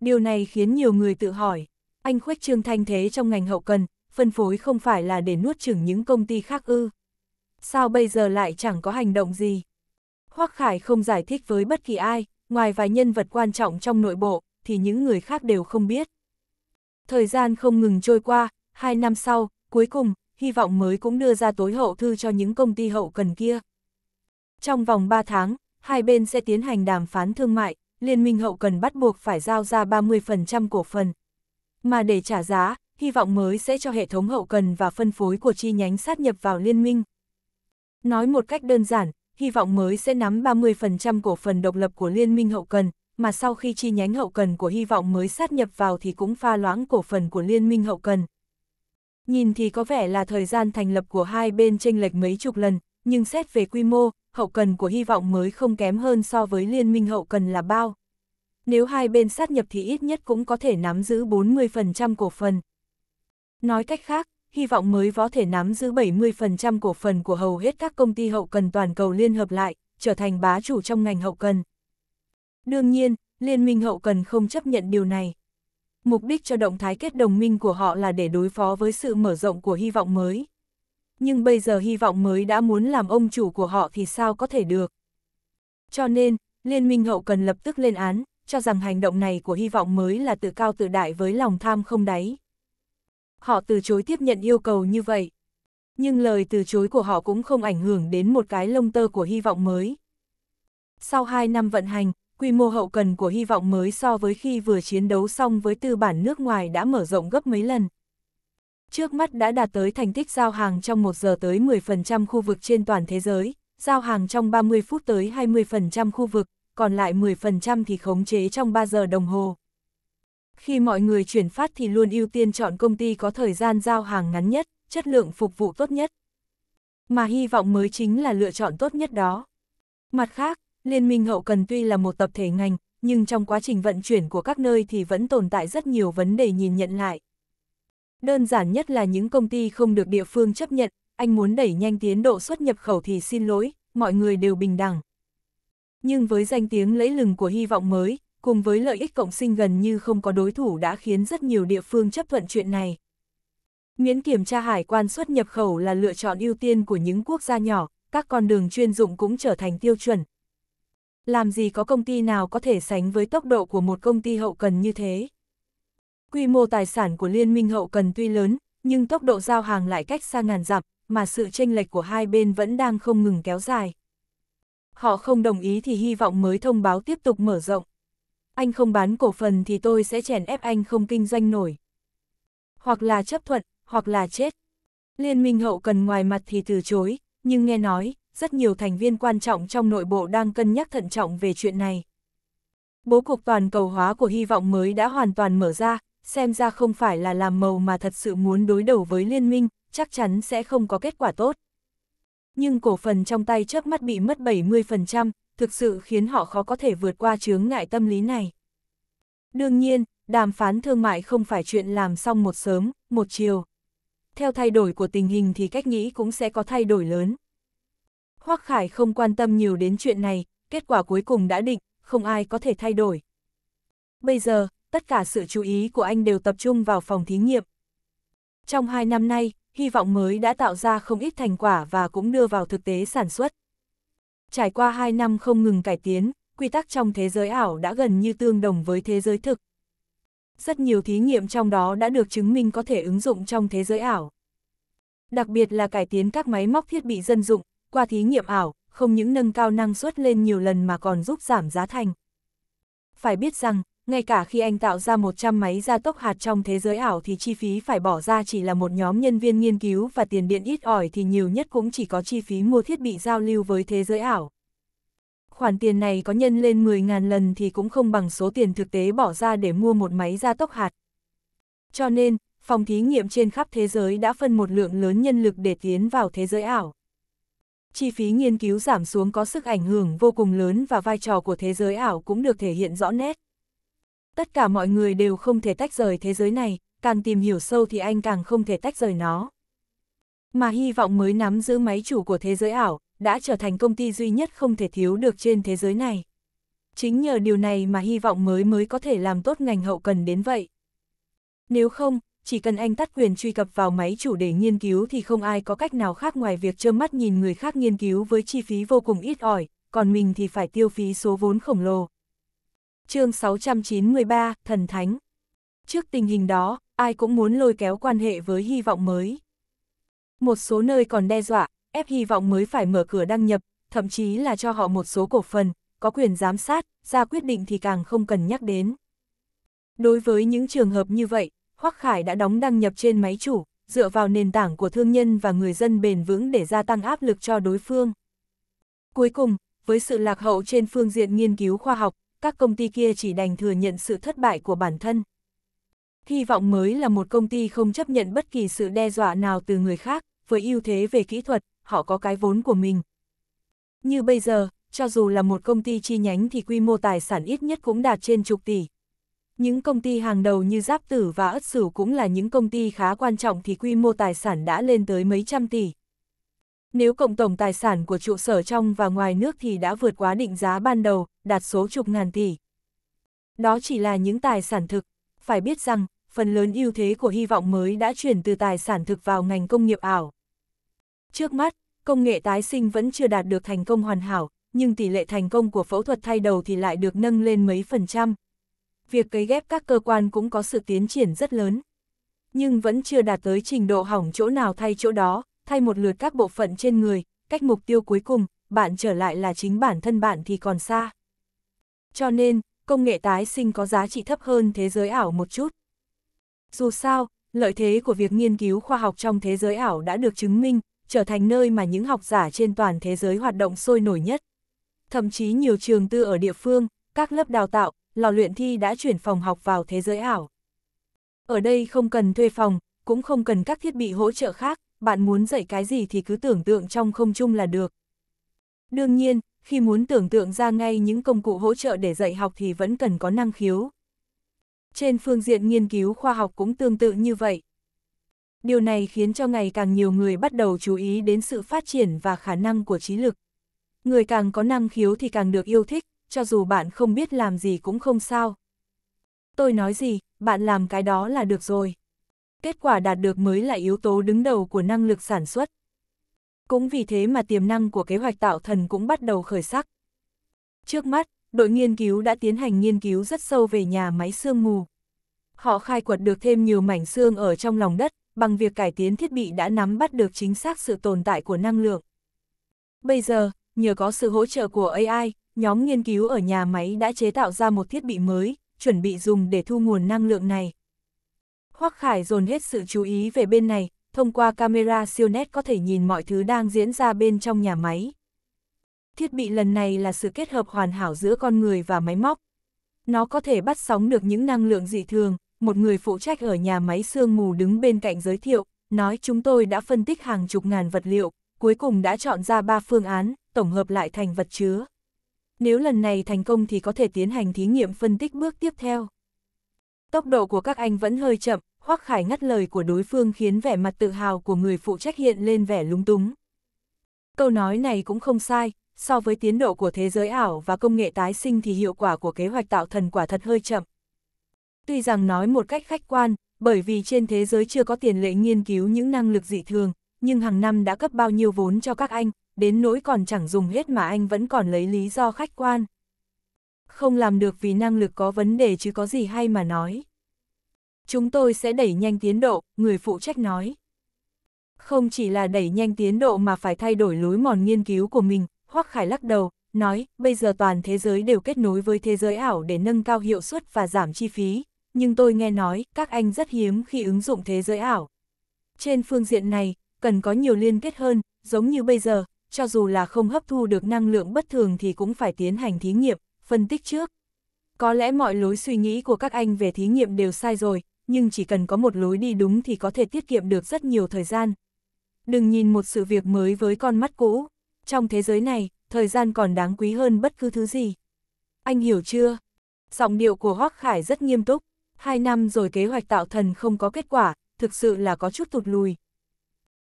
Điều này khiến nhiều người tự hỏi, anh khuếch trương thanh thế trong ngành hậu cần, phân phối không phải là để nuốt chửng những công ty khác ư. Sao bây giờ lại chẳng có hành động gì? Hoắc Khải không giải thích với bất kỳ ai, ngoài vài nhân vật quan trọng trong nội bộ, thì những người khác đều không biết. Thời gian không ngừng trôi qua, hai năm sau, cuối cùng, hy vọng mới cũng đưa ra tối hậu thư cho những công ty hậu cần kia. Trong vòng 3 tháng, hai bên sẽ tiến hành đàm phán thương mại, Liên minh hậu cần bắt buộc phải giao ra 30% cổ phần. Mà để trả giá, hy vọng mới sẽ cho hệ thống hậu cần và phân phối của chi nhánh sát nhập vào Liên minh. Nói một cách đơn giản, hy vọng mới sẽ nắm 30% cổ phần độc lập của Liên minh hậu cần, mà sau khi chi nhánh hậu cần của hy vọng mới sát nhập vào thì cũng pha loãng cổ phần của Liên minh hậu cần. Nhìn thì có vẻ là thời gian thành lập của hai bên chênh lệch mấy chục lần, nhưng xét về quy mô, hậu cần của hy vọng mới không kém hơn so với liên minh hậu cần là bao. Nếu hai bên sát nhập thì ít nhất cũng có thể nắm giữ 40% cổ phần. Nói cách khác, hy vọng mới có thể nắm giữ 70% cổ phần của hầu hết các công ty hậu cần toàn cầu liên hợp lại, trở thành bá chủ trong ngành hậu cần. Đương nhiên, Liên minh hậu cần không chấp nhận điều này. Mục đích cho động thái kết đồng minh của họ là để đối phó với sự mở rộng của hy vọng mới nhưng bây giờ hy vọng mới đã muốn làm ông chủ của họ thì sao có thể được. Cho nên, Liên minh hậu cần lập tức lên án, cho rằng hành động này của hy vọng mới là tự cao tự đại với lòng tham không đáy. Họ từ chối tiếp nhận yêu cầu như vậy. Nhưng lời từ chối của họ cũng không ảnh hưởng đến một cái lông tơ của hy vọng mới. Sau 2 năm vận hành, quy mô hậu cần của hy vọng mới so với khi vừa chiến đấu xong với tư bản nước ngoài đã mở rộng gấp mấy lần trước mắt đã đạt tới thành tích giao hàng trong 1 giờ tới 10% khu vực trên toàn thế giới, giao hàng trong 30 phút tới 20% khu vực, còn lại 10% thì khống chế trong 3 giờ đồng hồ. Khi mọi người chuyển phát thì luôn ưu tiên chọn công ty có thời gian giao hàng ngắn nhất, chất lượng phục vụ tốt nhất. Mà hy vọng mới chính là lựa chọn tốt nhất đó. Mặt khác, Liên minh hậu cần tuy là một tập thể ngành, nhưng trong quá trình vận chuyển của các nơi thì vẫn tồn tại rất nhiều vấn đề nhìn nhận lại, Đơn giản nhất là những công ty không được địa phương chấp nhận, anh muốn đẩy nhanh tiến độ xuất nhập khẩu thì xin lỗi, mọi người đều bình đẳng. Nhưng với danh tiếng lẫy lừng của hy vọng mới, cùng với lợi ích cộng sinh gần như không có đối thủ đã khiến rất nhiều địa phương chấp thuận chuyện này. Miễn kiểm tra hải quan xuất nhập khẩu là lựa chọn ưu tiên của những quốc gia nhỏ, các con đường chuyên dụng cũng trở thành tiêu chuẩn. Làm gì có công ty nào có thể sánh với tốc độ của một công ty hậu cần như thế? Quy mô tài sản của Liên minh hậu cần tuy lớn, nhưng tốc độ giao hàng lại cách xa ngàn dặm, mà sự chênh lệch của hai bên vẫn đang không ngừng kéo dài. Họ không đồng ý thì hy vọng mới thông báo tiếp tục mở rộng. Anh không bán cổ phần thì tôi sẽ chèn ép anh không kinh doanh nổi. Hoặc là chấp thuận, hoặc là chết. Liên minh hậu cần ngoài mặt thì từ chối, nhưng nghe nói, rất nhiều thành viên quan trọng trong nội bộ đang cân nhắc thận trọng về chuyện này. Bố cục toàn cầu hóa của hy vọng mới đã hoàn toàn mở ra, xem ra không phải là làm màu mà thật sự muốn đối đầu với liên minh, chắc chắn sẽ không có kết quả tốt. Nhưng cổ phần trong tay chớp mắt bị mất 70%, thực sự khiến họ khó có thể vượt qua chướng ngại tâm lý này. Đương nhiên, đàm phán thương mại không phải chuyện làm xong một sớm, một chiều. Theo thay đổi của tình hình thì cách nghĩ cũng sẽ có thay đổi lớn. Hoắc Khải không quan tâm nhiều đến chuyện này, kết quả cuối cùng đã định, không ai có thể thay đổi. Bây giờ, tất cả sự chú ý của anh đều tập trung vào phòng thí nghiệm. Trong hai năm nay, hy vọng mới đã tạo ra không ít thành quả và cũng đưa vào thực tế sản xuất. Trải qua hai năm không ngừng cải tiến, quy tắc trong thế giới ảo đã gần như tương đồng với thế giới thực. Rất nhiều thí nghiệm trong đó đã được chứng minh có thể ứng dụng trong thế giới ảo. Đặc biệt là cải tiến các máy móc thiết bị dân dụng, qua thí nghiệm ảo, không những nâng cao năng suất lên nhiều lần mà còn giúp giảm giá thành. Phải biết rằng, ngay cả khi anh tạo ra 100 máy gia tốc hạt trong thế giới ảo thì chi phí phải bỏ ra chỉ là một nhóm nhân viên nghiên cứu và tiền điện ít ỏi thì nhiều nhất cũng chỉ có chi phí mua thiết bị giao lưu với thế giới ảo. Khoản tiền này có nhân lên 10.000 lần thì cũng không bằng số tiền thực tế bỏ ra để mua một máy gia tốc hạt. Cho nên, phòng thí nghiệm trên khắp thế giới đã phân một lượng lớn nhân lực để tiến vào thế giới ảo. Chi phí nghiên cứu giảm xuống có sức ảnh hưởng vô cùng lớn và vai trò của thế giới ảo cũng được thể hiện rõ nét tất cả mọi người đều không thể tách rời thế giới này, càng tìm hiểu sâu thì anh càng không thể tách rời nó. Mà hy vọng mới nắm giữ máy chủ của thế giới ảo, đã trở thành công ty duy nhất không thể thiếu được trên thế giới này. Chính nhờ điều này mà hy vọng mới mới có thể làm tốt ngành hậu cần đến vậy. Nếu không, chỉ cần anh tắt quyền truy cập vào máy chủ để nghiên cứu thì không ai có cách nào khác ngoài việc trơ mắt nhìn người khác nghiên cứu với chi phí vô cùng ít ỏi, còn mình thì phải tiêu phí số vốn khổng lồ chương 693, Thần Thánh. Trước tình hình đó, ai cũng muốn lôi kéo quan hệ với hy vọng mới. Một số nơi còn đe dọa, ép hy vọng mới phải mở cửa đăng nhập, thậm chí là cho họ một số cổ phần, có quyền giám sát, ra quyết định thì càng không cần nhắc đến. Đối với những trường hợp như vậy, Hoắc Khải đã đóng đăng nhập trên máy chủ, dựa vào nền tảng của thương nhân và người dân bền vững để gia tăng áp lực cho đối phương. Cuối cùng, với sự lạc hậu trên phương diện nghiên cứu khoa học, các công ty kia chỉ đành thừa nhận sự thất bại của bản thân. Hy vọng mới là một công ty không chấp nhận bất kỳ sự đe dọa nào từ người khác, với ưu thế về kỹ thuật, họ có cái vốn của mình. Như bây giờ, cho dù là một công ty chi nhánh thì quy mô tài sản ít nhất cũng đạt trên chục tỷ. Những công ty hàng đầu như Giáp Tử và Ất Sửu cũng là những công ty khá quan trọng thì quy mô tài sản đã lên tới mấy trăm tỷ. Nếu cộng tổng tài sản của trụ sở trong và ngoài nước thì đã vượt quá định giá ban đầu, đạt số chục ngàn tỷ. Đó chỉ là những tài sản thực. Phải biết rằng, phần lớn ưu thế của hy vọng mới đã chuyển từ tài sản thực vào ngành công nghiệp ảo. Trước mắt, công nghệ tái sinh vẫn chưa đạt được thành công hoàn hảo, nhưng tỷ lệ thành công của phẫu thuật thay đầu thì lại được nâng lên mấy phần trăm. Việc cấy ghép các cơ quan cũng có sự tiến triển rất lớn. Nhưng vẫn chưa đạt tới trình độ hỏng chỗ nào thay chỗ đó, thay một lượt các bộ phận trên người, cách mục tiêu cuối cùng, bạn trở lại là chính bản thân bạn thì còn xa. Cho nên, công nghệ tái sinh có giá trị thấp hơn thế giới ảo một chút. Dù sao, lợi thế của việc nghiên cứu khoa học trong thế giới ảo đã được chứng minh, trở thành nơi mà những học giả trên toàn thế giới hoạt động sôi nổi nhất. Thậm chí nhiều trường tư ở địa phương, các lớp đào tạo, lò luyện thi đã chuyển phòng học vào thế giới ảo. Ở đây không cần thuê phòng, cũng không cần các thiết bị hỗ trợ khác, bạn muốn dạy cái gì thì cứ tưởng tượng trong không trung là được. Đương nhiên, khi muốn tưởng tượng ra ngay những công cụ hỗ trợ để dạy học thì vẫn cần có năng khiếu. Trên phương diện nghiên cứu khoa học cũng tương tự như vậy. Điều này khiến cho ngày càng nhiều người bắt đầu chú ý đến sự phát triển và khả năng của trí lực. Người càng có năng khiếu thì càng được yêu thích, cho dù bạn không biết làm gì cũng không sao. Tôi nói gì, bạn làm cái đó là được rồi kết quả đạt được mới là yếu tố đứng đầu của năng lực sản xuất. Cũng vì thế mà tiềm năng của kế hoạch tạo thần cũng bắt đầu khởi sắc. Trước mắt, đội nghiên cứu đã tiến hành nghiên cứu rất sâu về nhà máy xương mù. Họ khai quật được thêm nhiều mảnh xương ở trong lòng đất, bằng việc cải tiến thiết bị đã nắm bắt được chính xác sự tồn tại của năng lượng. Bây giờ, nhờ có sự hỗ trợ của AI, nhóm nghiên cứu ở nhà máy đã chế tạo ra một thiết bị mới, chuẩn bị dùng để thu nguồn năng lượng này. Hoắc Khải dồn hết sự chú ý về bên này, thông qua camera siêu nét có thể nhìn mọi thứ đang diễn ra bên trong nhà máy. Thiết bị lần này là sự kết hợp hoàn hảo giữa con người và máy móc. Nó có thể bắt sóng được những năng lượng dị thường, một người phụ trách ở nhà máy sương mù đứng bên cạnh giới thiệu, nói chúng tôi đã phân tích hàng chục ngàn vật liệu, cuối cùng đã chọn ra 3 phương án, tổng hợp lại thành vật chứa. Nếu lần này thành công thì có thể tiến hành thí nghiệm phân tích bước tiếp theo. Tốc độ của các anh vẫn hơi chậm, Hoắc Khải ngắt lời của đối phương khiến vẻ mặt tự hào của người phụ trách hiện lên vẻ lúng túng. Câu nói này cũng không sai, so với tiến độ của thế giới ảo và công nghệ tái sinh thì hiệu quả của kế hoạch tạo thần quả thật hơi chậm. Tuy rằng nói một cách khách quan, bởi vì trên thế giới chưa có tiền lệ nghiên cứu những năng lực dị thường, nhưng hàng năm đã cấp bao nhiêu vốn cho các anh, đến nỗi còn chẳng dùng hết mà anh vẫn còn lấy lý do khách quan không làm được vì năng lực có vấn đề chứ có gì hay mà nói. Chúng tôi sẽ đẩy nhanh tiến độ, người phụ trách nói. Không chỉ là đẩy nhanh tiến độ mà phải thay đổi lối mòn nghiên cứu của mình, Hoắc Khải lắc đầu, nói, bây giờ toàn thế giới đều kết nối với thế giới ảo để nâng cao hiệu suất và giảm chi phí, nhưng tôi nghe nói các anh rất hiếm khi ứng dụng thế giới ảo. Trên phương diện này, cần có nhiều liên kết hơn, giống như bây giờ, cho dù là không hấp thu được năng lượng bất thường thì cũng phải tiến hành thí nghiệm, phân tích trước. Có lẽ mọi lối suy nghĩ của các anh về thí nghiệm đều sai rồi, nhưng chỉ cần có một lối đi đúng thì có thể tiết kiệm được rất nhiều thời gian. Đừng nhìn một sự việc mới với con mắt cũ. Trong thế giới này, thời gian còn đáng quý hơn bất cứ thứ gì. Anh hiểu chưa? Giọng điệu của Hoác Khải rất nghiêm túc. Hai năm rồi kế hoạch tạo thần không có kết quả, thực sự là có chút tụt lùi.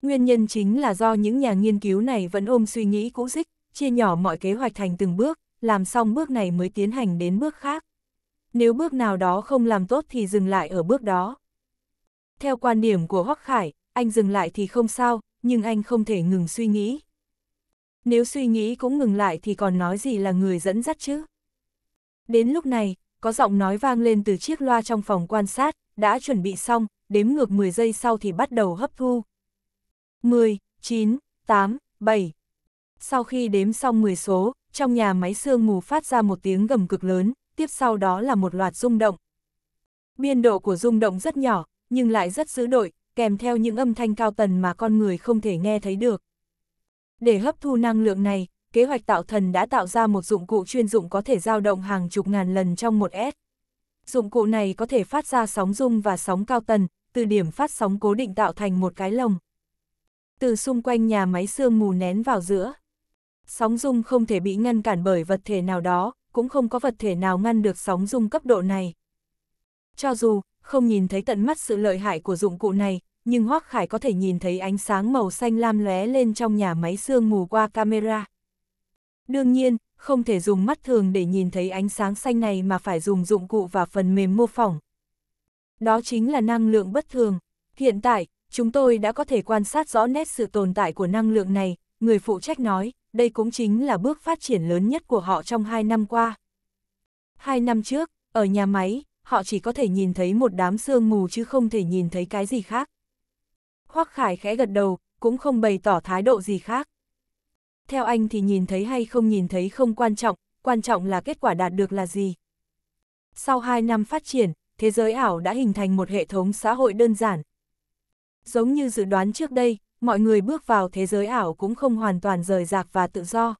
Nguyên nhân chính là do những nhà nghiên cứu này vẫn ôm suy nghĩ cũ dích, chia nhỏ mọi kế hoạch thành từng bước, làm xong bước này mới tiến hành đến bước khác. Nếu bước nào đó không làm tốt thì dừng lại ở bước đó. Theo quan điểm của Hoắc Khải, anh dừng lại thì không sao, nhưng anh không thể ngừng suy nghĩ. Nếu suy nghĩ cũng ngừng lại thì còn nói gì là người dẫn dắt chứ? Đến lúc này, có giọng nói vang lên từ chiếc loa trong phòng quan sát, đã chuẩn bị xong, đếm ngược 10 giây sau thì bắt đầu hấp thu. 10, 9, 8, 7, sau khi đếm xong 10 số, trong nhà máy sương mù phát ra một tiếng gầm cực lớn, tiếp sau đó là một loạt rung động. Biên độ của rung động rất nhỏ, nhưng lại rất dữ đội, kèm theo những âm thanh cao tần mà con người không thể nghe thấy được. Để hấp thu năng lượng này, kế hoạch tạo thần đã tạo ra một dụng cụ chuyên dụng có thể dao động hàng chục ngàn lần trong một S. Dụng cụ này có thể phát ra sóng rung và sóng cao tần, từ điểm phát sóng cố định tạo thành một cái lồng. Từ xung quanh nhà máy sương mù nén vào giữa sóng rung không thể bị ngăn cản bởi vật thể nào đó, cũng không có vật thể nào ngăn được sóng rung cấp độ này. Cho dù không nhìn thấy tận mắt sự lợi hại của dụng cụ này, nhưng Hoắc Khải có thể nhìn thấy ánh sáng màu xanh lam lóe lên trong nhà máy xương mù qua camera. Đương nhiên, không thể dùng mắt thường để nhìn thấy ánh sáng xanh này mà phải dùng dụng cụ và phần mềm mô phỏng. Đó chính là năng lượng bất thường. Hiện tại, chúng tôi đã có thể quan sát rõ nét sự tồn tại của năng lượng này, người phụ trách nói đây cũng chính là bước phát triển lớn nhất của họ trong hai năm qua. Hai năm trước, ở nhà máy, họ chỉ có thể nhìn thấy một đám sương mù chứ không thể nhìn thấy cái gì khác. Hoắc Khải khẽ gật đầu, cũng không bày tỏ thái độ gì khác. Theo anh thì nhìn thấy hay không nhìn thấy không quan trọng, quan trọng là kết quả đạt được là gì. Sau hai năm phát triển, thế giới ảo đã hình thành một hệ thống xã hội đơn giản. Giống như dự đoán trước đây, mọi người bước vào thế giới ảo cũng không hoàn toàn rời rạc và tự do.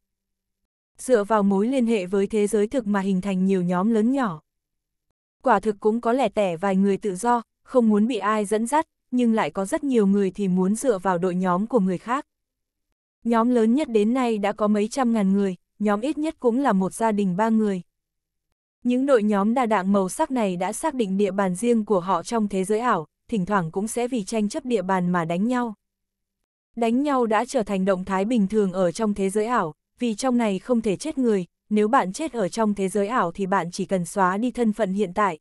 Dựa vào mối liên hệ với thế giới thực mà hình thành nhiều nhóm lớn nhỏ. Quả thực cũng có lẻ tẻ vài người tự do, không muốn bị ai dẫn dắt, nhưng lại có rất nhiều người thì muốn dựa vào đội nhóm của người khác. Nhóm lớn nhất đến nay đã có mấy trăm ngàn người, nhóm ít nhất cũng là một gia đình ba người. Những đội nhóm đa dạng màu sắc này đã xác định địa bàn riêng của họ trong thế giới ảo, thỉnh thoảng cũng sẽ vì tranh chấp địa bàn mà đánh nhau. Đánh nhau đã trở thành động thái bình thường ở trong thế giới ảo, vì trong này không thể chết người, nếu bạn chết ở trong thế giới ảo thì bạn chỉ cần xóa đi thân phận hiện tại.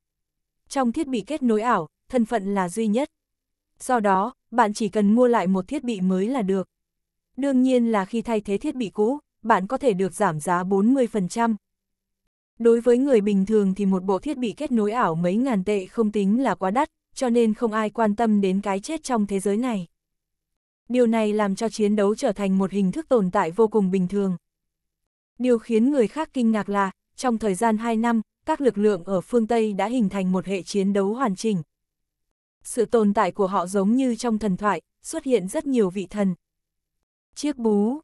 Trong thiết bị kết nối ảo, thân phận là duy nhất. Do đó, bạn chỉ cần mua lại một thiết bị mới là được. Đương nhiên là khi thay thế thiết bị cũ, bạn có thể được giảm giá 40%. Đối với người bình thường thì một bộ thiết bị kết nối ảo mấy ngàn tệ không tính là quá đắt, cho nên không ai quan tâm đến cái chết trong thế giới này điều này làm cho chiến đấu trở thành một hình thức tồn tại vô cùng bình thường. Điều khiến người khác kinh ngạc là, trong thời gian 2 năm, các lực lượng ở phương Tây đã hình thành một hệ chiến đấu hoàn chỉnh. Sự tồn tại của họ giống như trong thần thoại, xuất hiện rất nhiều vị thần. Chiếc bú,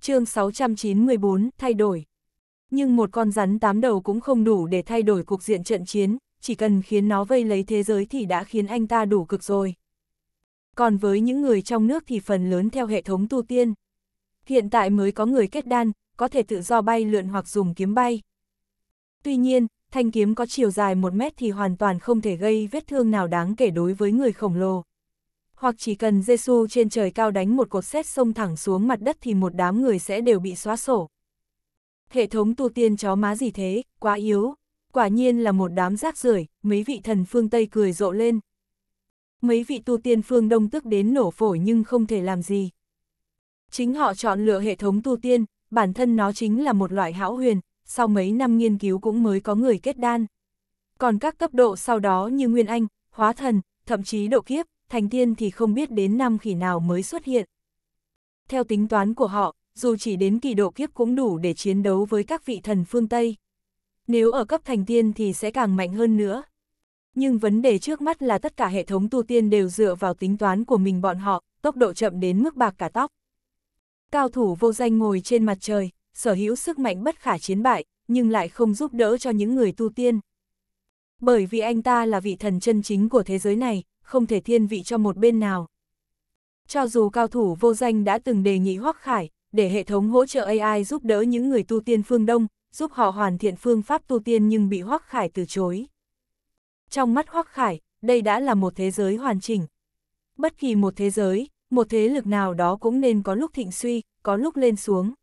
chương 694, thay đổi. Nhưng một con rắn tám đầu cũng không đủ để thay đổi cục diện trận chiến, chỉ cần khiến nó vây lấy thế giới thì đã khiến anh ta đủ cực rồi còn với những người trong nước thì phần lớn theo hệ thống tu tiên. Hiện tại mới có người kết đan, có thể tự do bay lượn hoặc dùng kiếm bay. Tuy nhiên, thanh kiếm có chiều dài 1 mét thì hoàn toàn không thể gây vết thương nào đáng kể đối với người khổng lồ. Hoặc chỉ cần giê -xu trên trời cao đánh một cột xét xông thẳng xuống mặt đất thì một đám người sẽ đều bị xóa sổ. Hệ thống tu tiên chó má gì thế, quá yếu. Quả nhiên là một đám rác rưởi mấy vị thần phương Tây cười rộ lên, mấy vị tu tiên phương đông tức đến nổ phổi nhưng không thể làm gì. Chính họ chọn lựa hệ thống tu tiên, bản thân nó chính là một loại hão huyền, sau mấy năm nghiên cứu cũng mới có người kết đan. Còn các cấp độ sau đó như Nguyên Anh, Hóa Thần, thậm chí độ kiếp, thành tiên thì không biết đến năm khi nào mới xuất hiện. Theo tính toán của họ, dù chỉ đến kỳ độ kiếp cũng đủ để chiến đấu với các vị thần phương Tây. Nếu ở cấp thành tiên thì sẽ càng mạnh hơn nữa nhưng vấn đề trước mắt là tất cả hệ thống tu tiên đều dựa vào tính toán của mình bọn họ, tốc độ chậm đến mức bạc cả tóc. Cao thủ vô danh ngồi trên mặt trời, sở hữu sức mạnh bất khả chiến bại, nhưng lại không giúp đỡ cho những người tu tiên. Bởi vì anh ta là vị thần chân chính của thế giới này, không thể thiên vị cho một bên nào. Cho dù cao thủ vô danh đã từng đề nghị Hoắc Khải, để hệ thống hỗ trợ AI giúp đỡ những người tu tiên phương Đông, giúp họ hoàn thiện phương pháp tu tiên nhưng bị Hoắc Khải từ chối. Trong mắt Hoắc Khải, đây đã là một thế giới hoàn chỉnh. Bất kỳ một thế giới, một thế lực nào đó cũng nên có lúc thịnh suy, có lúc lên xuống.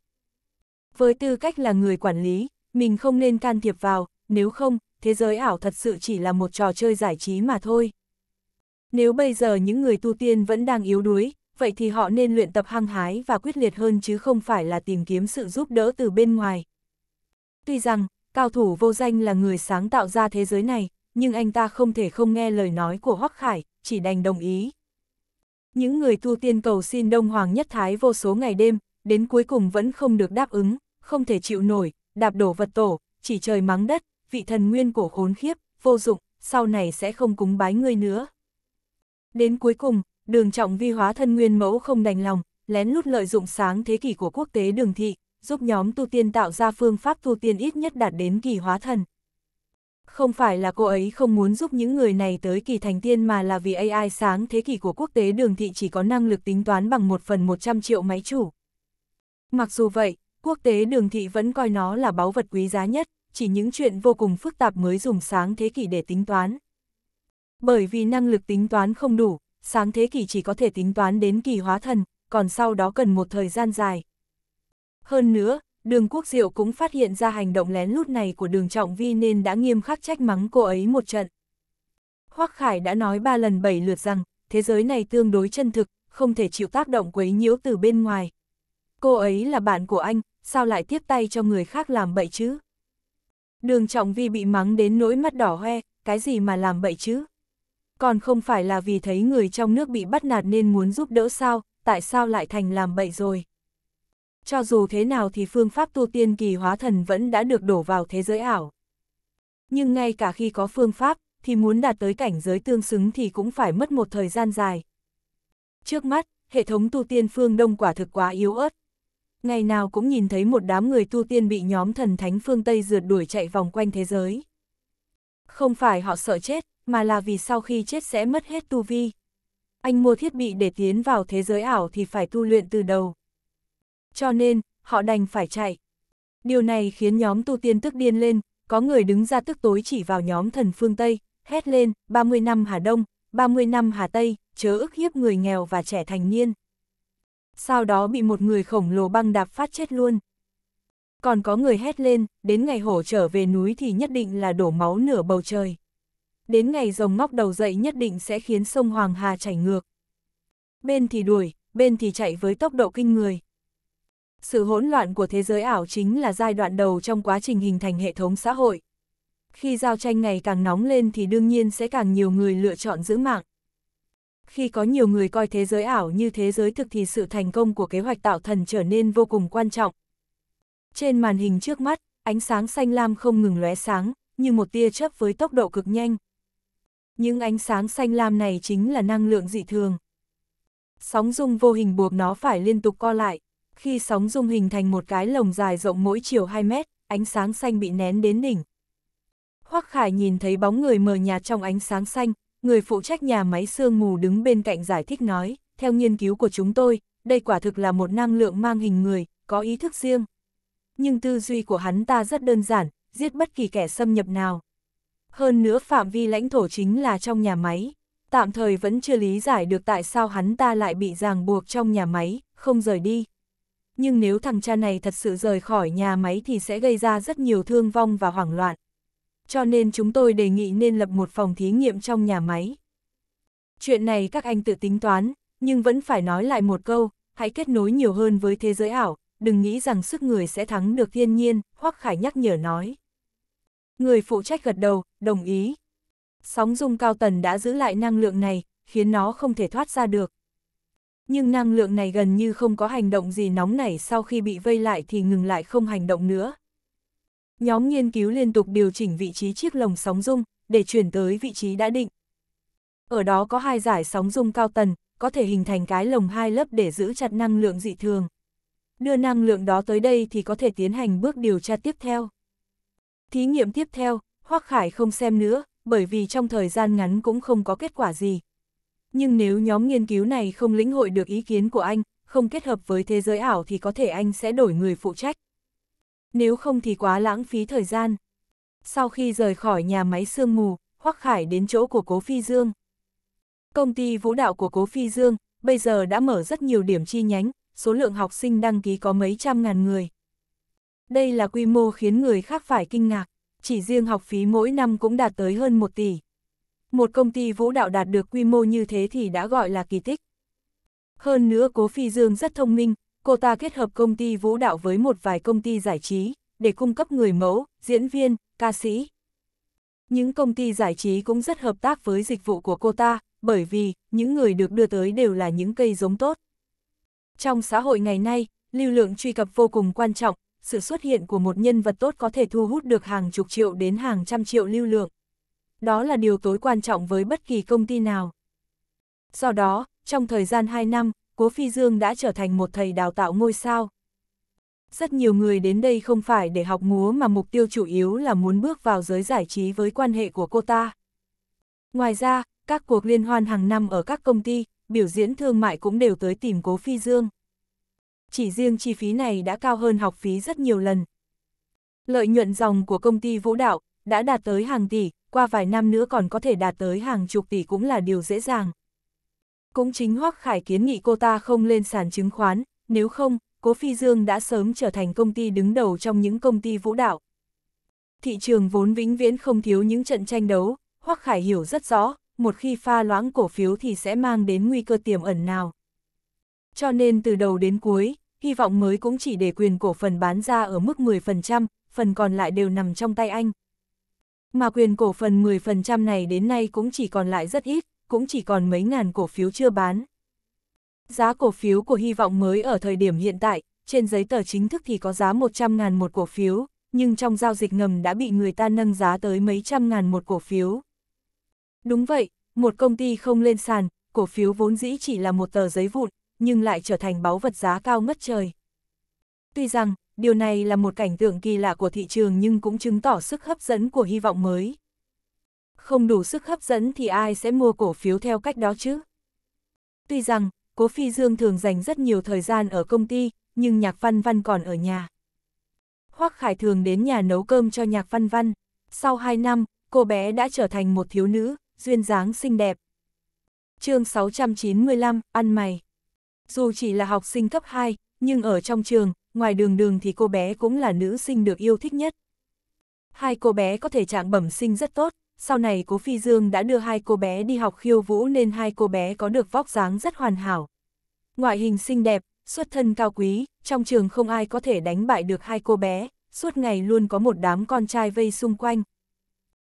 Với tư cách là người quản lý, mình không nên can thiệp vào, nếu không, thế giới ảo thật sự chỉ là một trò chơi giải trí mà thôi. Nếu bây giờ những người tu tiên vẫn đang yếu đuối, vậy thì họ nên luyện tập hăng hái và quyết liệt hơn chứ không phải là tìm kiếm sự giúp đỡ từ bên ngoài. Tuy rằng, cao thủ vô danh là người sáng tạo ra thế giới này, nhưng anh ta không thể không nghe lời nói của Hoắc Khải, chỉ đành đồng ý. Những người tu tiên cầu xin Đông Hoàng Nhất Thái vô số ngày đêm, đến cuối cùng vẫn không được đáp ứng, không thể chịu nổi, đạp đổ vật tổ, chỉ trời mắng đất, vị thần nguyên cổ khốn khiếp, vô dụng, sau này sẽ không cúng bái ngươi nữa. Đến cuối cùng, đường trọng vi hóa thân nguyên mẫu không đành lòng, lén lút lợi dụng sáng thế kỷ của quốc tế đường thị, giúp nhóm tu tiên tạo ra phương pháp tu tiên ít nhất đạt đến kỳ hóa thần. Không phải là cô ấy không muốn giúp những người này tới kỳ thành tiên mà là vì AI sáng thế kỷ của quốc tế đường thị chỉ có năng lực tính toán bằng một phần 100 triệu máy chủ. Mặc dù vậy, quốc tế đường thị vẫn coi nó là báu vật quý giá nhất, chỉ những chuyện vô cùng phức tạp mới dùng sáng thế kỷ để tính toán. Bởi vì năng lực tính toán không đủ, sáng thế kỷ chỉ có thể tính toán đến kỳ hóa thần, còn sau đó cần một thời gian dài. Hơn nữa, đường quốc diệu cũng phát hiện ra hành động lén lút này của đường trọng vi nên đã nghiêm khắc trách mắng cô ấy một trận. Hoắc Khải đã nói ba lần bảy lượt rằng, thế giới này tương đối chân thực, không thể chịu tác động quấy nhiễu từ bên ngoài. Cô ấy là bạn của anh, sao lại tiếp tay cho người khác làm bậy chứ? Đường trọng vi bị mắng đến nỗi mắt đỏ hoe, cái gì mà làm bậy chứ? Còn không phải là vì thấy người trong nước bị bắt nạt nên muốn giúp đỡ sao, tại sao lại thành làm bậy rồi? cho dù thế nào thì phương pháp tu tiên kỳ hóa thần vẫn đã được đổ vào thế giới ảo. Nhưng ngay cả khi có phương pháp, thì muốn đạt tới cảnh giới tương xứng thì cũng phải mất một thời gian dài. Trước mắt, hệ thống tu tiên phương Đông quả thực quá yếu ớt. Ngày nào cũng nhìn thấy một đám người tu tiên bị nhóm thần thánh phương Tây rượt đuổi chạy vòng quanh thế giới. Không phải họ sợ chết, mà là vì sau khi chết sẽ mất hết tu vi. Anh mua thiết bị để tiến vào thế giới ảo thì phải tu luyện từ đầu cho nên, họ đành phải chạy. Điều này khiến nhóm tu tiên tức điên lên, có người đứng ra tức tối chỉ vào nhóm thần phương Tây, hét lên, 30 năm Hà Đông, 30 năm Hà Tây, chớ ức hiếp người nghèo và trẻ thành niên. Sau đó bị một người khổng lồ băng đạp phát chết luôn. Còn có người hét lên, đến ngày hổ trở về núi thì nhất định là đổ máu nửa bầu trời. Đến ngày rồng ngóc đầu dậy nhất định sẽ khiến sông Hoàng Hà chảy ngược. Bên thì đuổi, bên thì chạy với tốc độ kinh người sự hỗn loạn của thế giới ảo chính là giai đoạn đầu trong quá trình hình thành hệ thống xã hội. Khi giao tranh ngày càng nóng lên thì đương nhiên sẽ càng nhiều người lựa chọn giữ mạng. Khi có nhiều người coi thế giới ảo như thế giới thực thì sự thành công của kế hoạch tạo thần trở nên vô cùng quan trọng. Trên màn hình trước mắt, ánh sáng xanh lam không ngừng lóe sáng, như một tia chớp với tốc độ cực nhanh. Những ánh sáng xanh lam này chính là năng lượng dị thường. Sóng dung vô hình buộc nó phải liên tục co lại, khi sóng dung hình thành một cái lồng dài rộng mỗi chiều 2 mét, ánh sáng xanh bị nén đến đỉnh. Hoắc Khải nhìn thấy bóng người mờ nhạt trong ánh sáng xanh, người phụ trách nhà máy sương mù đứng bên cạnh giải thích nói, theo nghiên cứu của chúng tôi, đây quả thực là một năng lượng mang hình người, có ý thức riêng. Nhưng tư duy của hắn ta rất đơn giản, giết bất kỳ kẻ xâm nhập nào. Hơn nữa phạm vi lãnh thổ chính là trong nhà máy, tạm thời vẫn chưa lý giải được tại sao hắn ta lại bị ràng buộc trong nhà máy, không rời đi nhưng nếu thằng cha này thật sự rời khỏi nhà máy thì sẽ gây ra rất nhiều thương vong và hoảng loạn. Cho nên chúng tôi đề nghị nên lập một phòng thí nghiệm trong nhà máy. Chuyện này các anh tự tính toán, nhưng vẫn phải nói lại một câu, hãy kết nối nhiều hơn với thế giới ảo, đừng nghĩ rằng sức người sẽ thắng được thiên nhiên, Hoắc Khải nhắc nhở nói. Người phụ trách gật đầu, đồng ý. Sóng dung cao tần đã giữ lại năng lượng này, khiến nó không thể thoát ra được nhưng năng lượng này gần như không có hành động gì nóng nảy sau khi bị vây lại thì ngừng lại không hành động nữa. Nhóm nghiên cứu liên tục điều chỉnh vị trí chiếc lồng sóng rung để chuyển tới vị trí đã định. Ở đó có hai giải sóng rung cao tần, có thể hình thành cái lồng hai lớp để giữ chặt năng lượng dị thường. Đưa năng lượng đó tới đây thì có thể tiến hành bước điều tra tiếp theo. Thí nghiệm tiếp theo, Hoác Khải không xem nữa, bởi vì trong thời gian ngắn cũng không có kết quả gì, nhưng nếu nhóm nghiên cứu này không lĩnh hội được ý kiến của anh, không kết hợp với thế giới ảo thì có thể anh sẽ đổi người phụ trách. Nếu không thì quá lãng phí thời gian. Sau khi rời khỏi nhà máy sương mù, Hoắc Khải đến chỗ của Cố Phi Dương. Công ty vũ đạo của Cố Phi Dương bây giờ đã mở rất nhiều điểm chi nhánh, số lượng học sinh đăng ký có mấy trăm ngàn người. Đây là quy mô khiến người khác phải kinh ngạc, chỉ riêng học phí mỗi năm cũng đạt tới hơn 1 tỷ một công ty vũ đạo đạt được quy mô như thế thì đã gọi là kỳ tích. Hơn nữa Cố Phi Dương rất thông minh, cô ta kết hợp công ty vũ đạo với một vài công ty giải trí, để cung cấp người mẫu, diễn viên, ca sĩ. Những công ty giải trí cũng rất hợp tác với dịch vụ của cô ta, bởi vì những người được đưa tới đều là những cây giống tốt. Trong xã hội ngày nay, lưu lượng truy cập vô cùng quan trọng, sự xuất hiện của một nhân vật tốt có thể thu hút được hàng chục triệu đến hàng trăm triệu lưu lượng đó là điều tối quan trọng với bất kỳ công ty nào. Do đó, trong thời gian 2 năm, Cố Phi Dương đã trở thành một thầy đào tạo ngôi sao. Rất nhiều người đến đây không phải để học múa mà mục tiêu chủ yếu là muốn bước vào giới giải trí với quan hệ của cô ta. Ngoài ra, các cuộc liên hoan hàng năm ở các công ty, biểu diễn thương mại cũng đều tới tìm Cố Phi Dương. Chỉ riêng chi phí này đã cao hơn học phí rất nhiều lần. Lợi nhuận dòng của công ty vũ đạo đã đạt tới hàng tỷ, qua vài năm nữa còn có thể đạt tới hàng chục tỷ cũng là điều dễ dàng. Cũng chính Hoắc Khải kiến nghị cô ta không lên sàn chứng khoán, nếu không, Cố Phi Dương đã sớm trở thành công ty đứng đầu trong những công ty vũ đạo. Thị trường vốn vĩnh viễn không thiếu những trận tranh đấu, Hoắc Khải hiểu rất rõ, một khi pha loãng cổ phiếu thì sẽ mang đến nguy cơ tiềm ẩn nào. Cho nên từ đầu đến cuối, hy vọng mới cũng chỉ để quyền cổ phần bán ra ở mức 10%, phần còn lại đều nằm trong tay anh. Mà quyền cổ phần 10% này đến nay cũng chỉ còn lại rất ít, cũng chỉ còn mấy ngàn cổ phiếu chưa bán. Giá cổ phiếu của hy vọng mới ở thời điểm hiện tại, trên giấy tờ chính thức thì có giá 100 ngàn một cổ phiếu, nhưng trong giao dịch ngầm đã bị người ta nâng giá tới mấy trăm ngàn một cổ phiếu. Đúng vậy, một công ty không lên sàn, cổ phiếu vốn dĩ chỉ là một tờ giấy vụn, nhưng lại trở thành báu vật giá cao ngất trời. Tuy rằng, điều này là một cảnh tượng kỳ lạ của thị trường nhưng cũng chứng tỏ sức hấp dẫn của hy vọng mới. Không đủ sức hấp dẫn thì ai sẽ mua cổ phiếu theo cách đó chứ? Tuy rằng, Cố Phi Dương thường dành rất nhiều thời gian ở công ty, nhưng Nhạc Văn Văn còn ở nhà. Hoắc Khải thường đến nhà nấu cơm cho Nhạc Văn Văn. Sau 2 năm, cô bé đã trở thành một thiếu nữ, duyên dáng xinh đẹp. chương 695, ăn mày. Dù chỉ là học sinh cấp 2, nhưng ở trong trường, ngoài đường đường thì cô bé cũng là nữ sinh được yêu thích nhất. Hai cô bé có thể trạng bẩm sinh rất tốt, sau này cố Phi Dương đã đưa hai cô bé đi học khiêu vũ nên hai cô bé có được vóc dáng rất hoàn hảo. Ngoại hình xinh đẹp, xuất thân cao quý, trong trường không ai có thể đánh bại được hai cô bé, suốt ngày luôn có một đám con trai vây xung quanh.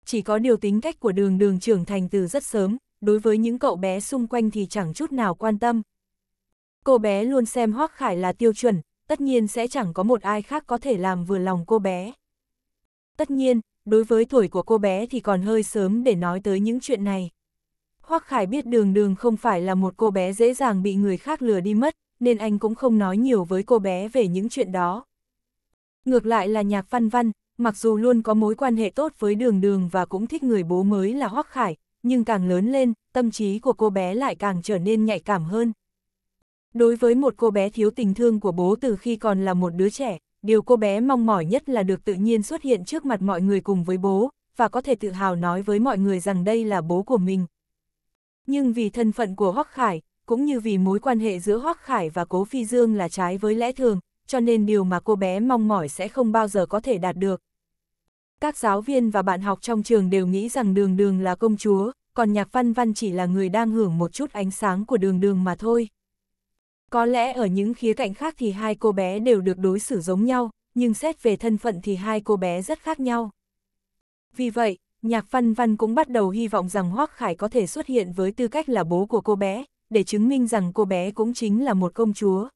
Chỉ có điều tính cách của đường đường trưởng thành từ rất sớm, đối với những cậu bé xung quanh thì chẳng chút nào quan tâm. Cô bé luôn xem Hoác Khải là tiêu chuẩn, tất nhiên sẽ chẳng có một ai khác có thể làm vừa lòng cô bé. Tất nhiên, đối với tuổi của cô bé thì còn hơi sớm để nói tới những chuyện này. Hoắc Khải biết đường đường không phải là một cô bé dễ dàng bị người khác lừa đi mất, nên anh cũng không nói nhiều với cô bé về những chuyện đó. Ngược lại là nhạc văn văn, mặc dù luôn có mối quan hệ tốt với đường đường và cũng thích người bố mới là Hoắc Khải, nhưng càng lớn lên, tâm trí của cô bé lại càng trở nên nhạy cảm hơn. Đối với một cô bé thiếu tình thương của bố từ khi còn là một đứa trẻ, điều cô bé mong mỏi nhất là được tự nhiên xuất hiện trước mặt mọi người cùng với bố, và có thể tự hào nói với mọi người rằng đây là bố của mình. Nhưng vì thân phận của Hoắc Khải, cũng như vì mối quan hệ giữa Hoắc Khải và Cố Phi Dương là trái với lẽ thường, cho nên điều mà cô bé mong mỏi sẽ không bao giờ có thể đạt được. Các giáo viên và bạn học trong trường đều nghĩ rằng đường đường là công chúa, còn nhạc văn văn chỉ là người đang hưởng một chút ánh sáng của đường đường mà thôi. Có lẽ ở những khía cạnh khác thì hai cô bé đều được đối xử giống nhau, nhưng xét về thân phận thì hai cô bé rất khác nhau. Vì vậy, nhạc văn văn cũng bắt đầu hy vọng rằng Hoác Khải có thể xuất hiện với tư cách là bố của cô bé, để chứng minh rằng cô bé cũng chính là một công chúa.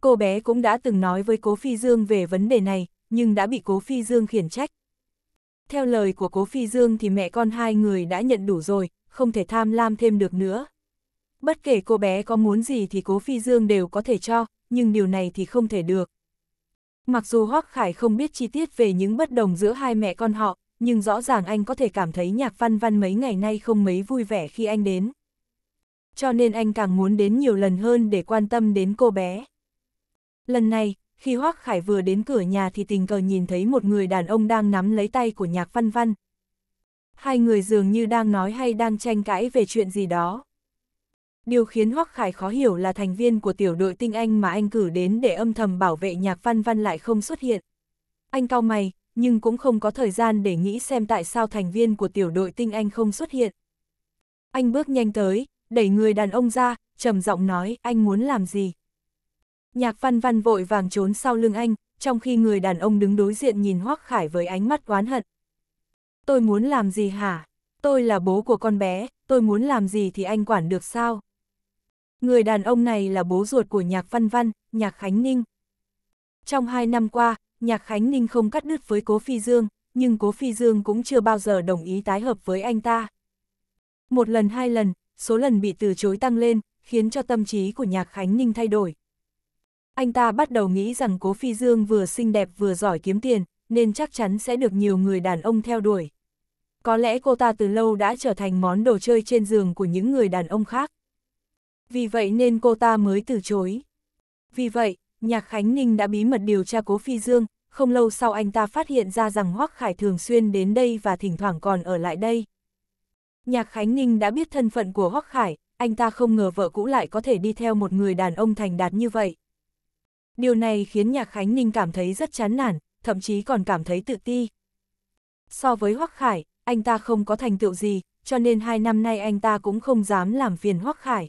Cô bé cũng đã từng nói với Cố Phi Dương về vấn đề này, nhưng đã bị Cố Phi Dương khiển trách. Theo lời của Cố Phi Dương thì mẹ con hai người đã nhận đủ rồi, không thể tham lam thêm được nữa, Bất kể cô bé có muốn gì thì Cố Phi Dương đều có thể cho, nhưng điều này thì không thể được. Mặc dù Hoắc Khải không biết chi tiết về những bất đồng giữa hai mẹ con họ, nhưng rõ ràng anh có thể cảm thấy nhạc văn văn mấy ngày nay không mấy vui vẻ khi anh đến. Cho nên anh càng muốn đến nhiều lần hơn để quan tâm đến cô bé. Lần này, khi Hoác Khải vừa đến cửa nhà thì tình cờ nhìn thấy một người đàn ông đang nắm lấy tay của nhạc văn văn. Hai người dường như đang nói hay đang tranh cãi về chuyện gì đó. Điều khiến Hoắc Khải khó hiểu là thành viên của tiểu đội tinh anh mà anh cử đến để âm thầm bảo vệ nhạc văn văn lại không xuất hiện. Anh cao mày, nhưng cũng không có thời gian để nghĩ xem tại sao thành viên của tiểu đội tinh anh không xuất hiện. Anh bước nhanh tới, đẩy người đàn ông ra, trầm giọng nói anh muốn làm gì. Nhạc văn văn vội vàng trốn sau lưng anh, trong khi người đàn ông đứng đối diện nhìn Hoắc Khải với ánh mắt oán hận. Tôi muốn làm gì hả? Tôi là bố của con bé, tôi muốn làm gì thì anh quản được sao? Người đàn ông này là bố ruột của Nhạc Văn Văn, Nhạc Khánh Ninh. Trong hai năm qua, Nhạc Khánh Ninh không cắt đứt với Cố Phi Dương, nhưng Cố Phi Dương cũng chưa bao giờ đồng ý tái hợp với anh ta. Một lần hai lần, số lần bị từ chối tăng lên, khiến cho tâm trí của Nhạc Khánh Ninh thay đổi. Anh ta bắt đầu nghĩ rằng Cố Phi Dương vừa xinh đẹp vừa giỏi kiếm tiền, nên chắc chắn sẽ được nhiều người đàn ông theo đuổi. Có lẽ cô ta từ lâu đã trở thành món đồ chơi trên giường của những người đàn ông khác vì vậy nên cô ta mới từ chối. Vì vậy, Nhạc Khánh Ninh đã bí mật điều tra Cố Phi Dương, không lâu sau anh ta phát hiện ra rằng Hoắc Khải thường xuyên đến đây và thỉnh thoảng còn ở lại đây. Nhạc Khánh Ninh đã biết thân phận của Hoắc Khải, anh ta không ngờ vợ cũ lại có thể đi theo một người đàn ông thành đạt như vậy. Điều này khiến Nhạc Khánh Ninh cảm thấy rất chán nản, thậm chí còn cảm thấy tự ti. So với Hoắc Khải, anh ta không có thành tựu gì, cho nên hai năm nay anh ta cũng không dám làm phiền Hoắc Khải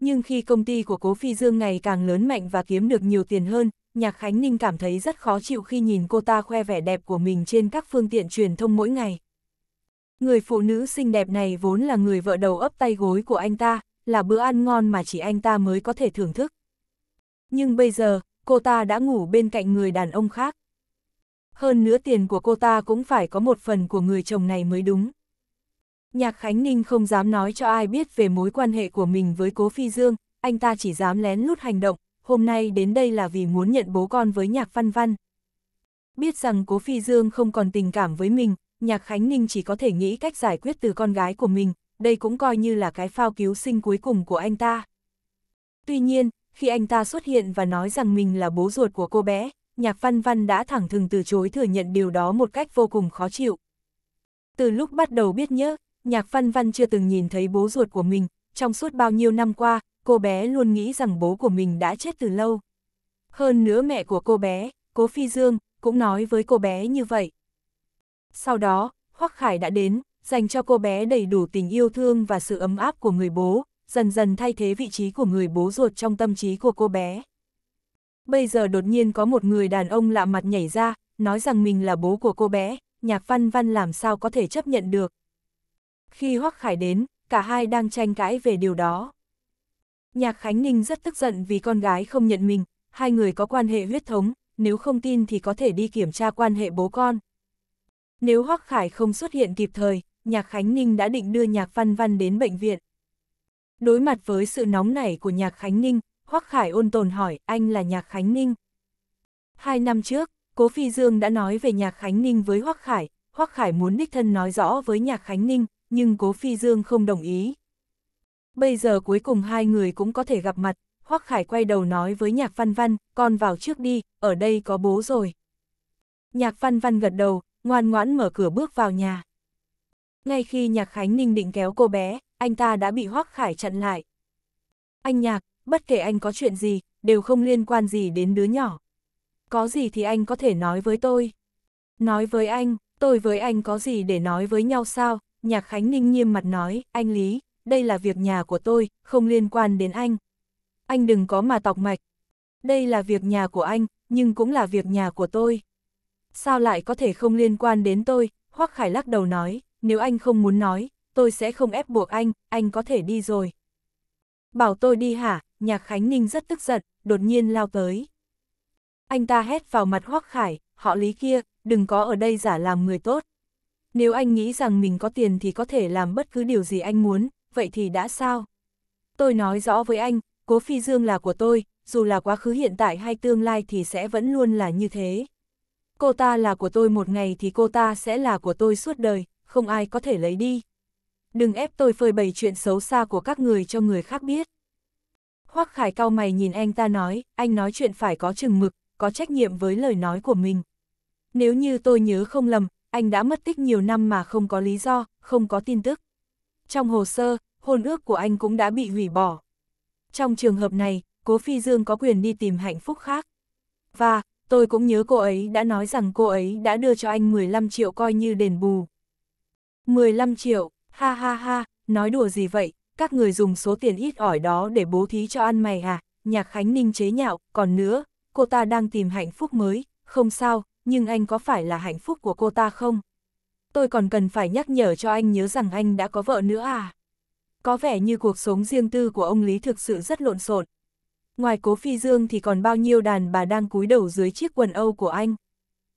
nhưng khi công ty của Cố Phi Dương ngày càng lớn mạnh và kiếm được nhiều tiền hơn, Nhạc Khánh Ninh cảm thấy rất khó chịu khi nhìn cô ta khoe vẻ đẹp của mình trên các phương tiện truyền thông mỗi ngày. Người phụ nữ xinh đẹp này vốn là người vợ đầu ấp tay gối của anh ta, là bữa ăn ngon mà chỉ anh ta mới có thể thưởng thức. Nhưng bây giờ, cô ta đã ngủ bên cạnh người đàn ông khác. Hơn nữa tiền của cô ta cũng phải có một phần của người chồng này mới đúng. Nhạc Khánh Ninh không dám nói cho ai biết về mối quan hệ của mình với Cố Phi Dương, anh ta chỉ dám lén lút hành động, hôm nay đến đây là vì muốn nhận bố con với Nhạc Văn Văn. Biết rằng Cố Phi Dương không còn tình cảm với mình, Nhạc Khánh Ninh chỉ có thể nghĩ cách giải quyết từ con gái của mình, đây cũng coi như là cái phao cứu sinh cuối cùng của anh ta. Tuy nhiên, khi anh ta xuất hiện và nói rằng mình là bố ruột của cô bé, Nhạc Văn Văn đã thẳng thừng từ chối thừa nhận điều đó một cách vô cùng khó chịu. Từ lúc bắt đầu biết nhớ, Nhạc Văn Văn chưa từng nhìn thấy bố ruột của mình, trong suốt bao nhiêu năm qua, cô bé luôn nghĩ rằng bố của mình đã chết từ lâu. Hơn nữa mẹ của cô bé, Cố Phi Dương, cũng nói với cô bé như vậy. Sau đó, Hoắc Khải đã đến, dành cho cô bé đầy đủ tình yêu thương và sự ấm áp của người bố, dần dần thay thế vị trí của người bố ruột trong tâm trí của cô bé. Bây giờ đột nhiên có một người đàn ông lạ mặt nhảy ra, nói rằng mình là bố của cô bé, nhạc văn văn làm sao có thể chấp nhận được. Khi Hoắc Khải đến, cả hai đang tranh cãi về điều đó. Nhạc Khánh Ninh rất tức giận vì con gái không nhận mình, hai người có quan hệ huyết thống, nếu không tin thì có thể đi kiểm tra quan hệ bố con. Nếu Hoắc Khải không xuất hiện kịp thời, Nhạc Khánh Ninh đã định đưa Nhạc Văn Văn đến bệnh viện. Đối mặt với sự nóng nảy của Nhạc Khánh Ninh, Hoắc Khải ôn tồn hỏi anh là Nhạc Khánh Ninh. Hai năm trước, Cố Phi Dương đã nói về Nhạc Khánh Ninh với Hoắc Khải, Hoắc Khải muốn đích thân nói rõ với Nhạc Khánh Ninh, nhưng Cố Phi Dương không đồng ý. Bây giờ cuối cùng hai người cũng có thể gặp mặt, Hoắc Khải quay đầu nói với Nhạc Văn Văn, con vào trước đi, ở đây có bố rồi. Nhạc Văn Văn gật đầu, ngoan ngoãn mở cửa bước vào nhà. Ngay khi Nhạc Khánh Ninh định kéo cô bé, anh ta đã bị Hoắc Khải chặn lại. Anh Nhạc, bất kể anh có chuyện gì, đều không liên quan gì đến đứa nhỏ. Có gì thì anh có thể nói với tôi. Nói với anh, tôi với anh có gì để nói với nhau sao, Nhạc Khánh Ninh nghiêm mặt nói, anh Lý, đây là việc nhà của tôi, không liên quan đến anh. Anh đừng có mà tọc mạch. Đây là việc nhà của anh, nhưng cũng là việc nhà của tôi. Sao lại có thể không liên quan đến tôi? Hoắc Khải lắc đầu nói, nếu anh không muốn nói, tôi sẽ không ép buộc anh, anh có thể đi rồi. Bảo tôi đi hả? Nhạc Khánh Ninh rất tức giận, đột nhiên lao tới. Anh ta hét vào mặt Hoắc Khải, họ lý kia, đừng có ở đây giả làm người tốt. Nếu anh nghĩ rằng mình có tiền thì có thể làm bất cứ điều gì anh muốn, vậy thì đã sao? Tôi nói rõ với anh, cố phi dương là của tôi, dù là quá khứ hiện tại hay tương lai thì sẽ vẫn luôn là như thế. Cô ta là của tôi một ngày thì cô ta sẽ là của tôi suốt đời, không ai có thể lấy đi. Đừng ép tôi phơi bày chuyện xấu xa của các người cho người khác biết. Hoắc Khải cao mày nhìn anh ta nói, anh nói chuyện phải có chừng mực, có trách nhiệm với lời nói của mình. Nếu như tôi nhớ không lầm, anh đã mất tích nhiều năm mà không có lý do, không có tin tức. Trong hồ sơ, hôn ước của anh cũng đã bị hủy bỏ. Trong trường hợp này, Cố Phi Dương có quyền đi tìm hạnh phúc khác. Và, tôi cũng nhớ cô ấy đã nói rằng cô ấy đã đưa cho anh 15 triệu coi như đền bù. 15 triệu, ha ha ha, nói đùa gì vậy, các người dùng số tiền ít ỏi đó để bố thí cho ăn mày à, nhạc Khánh Ninh chế nhạo, còn nữa, cô ta đang tìm hạnh phúc mới, không sao, nhưng anh có phải là hạnh phúc của cô ta không? Tôi còn cần phải nhắc nhở cho anh nhớ rằng anh đã có vợ nữa à? Có vẻ như cuộc sống riêng tư của ông Lý thực sự rất lộn xộn. Ngoài cố phi dương thì còn bao nhiêu đàn bà đang cúi đầu dưới chiếc quần Âu của anh.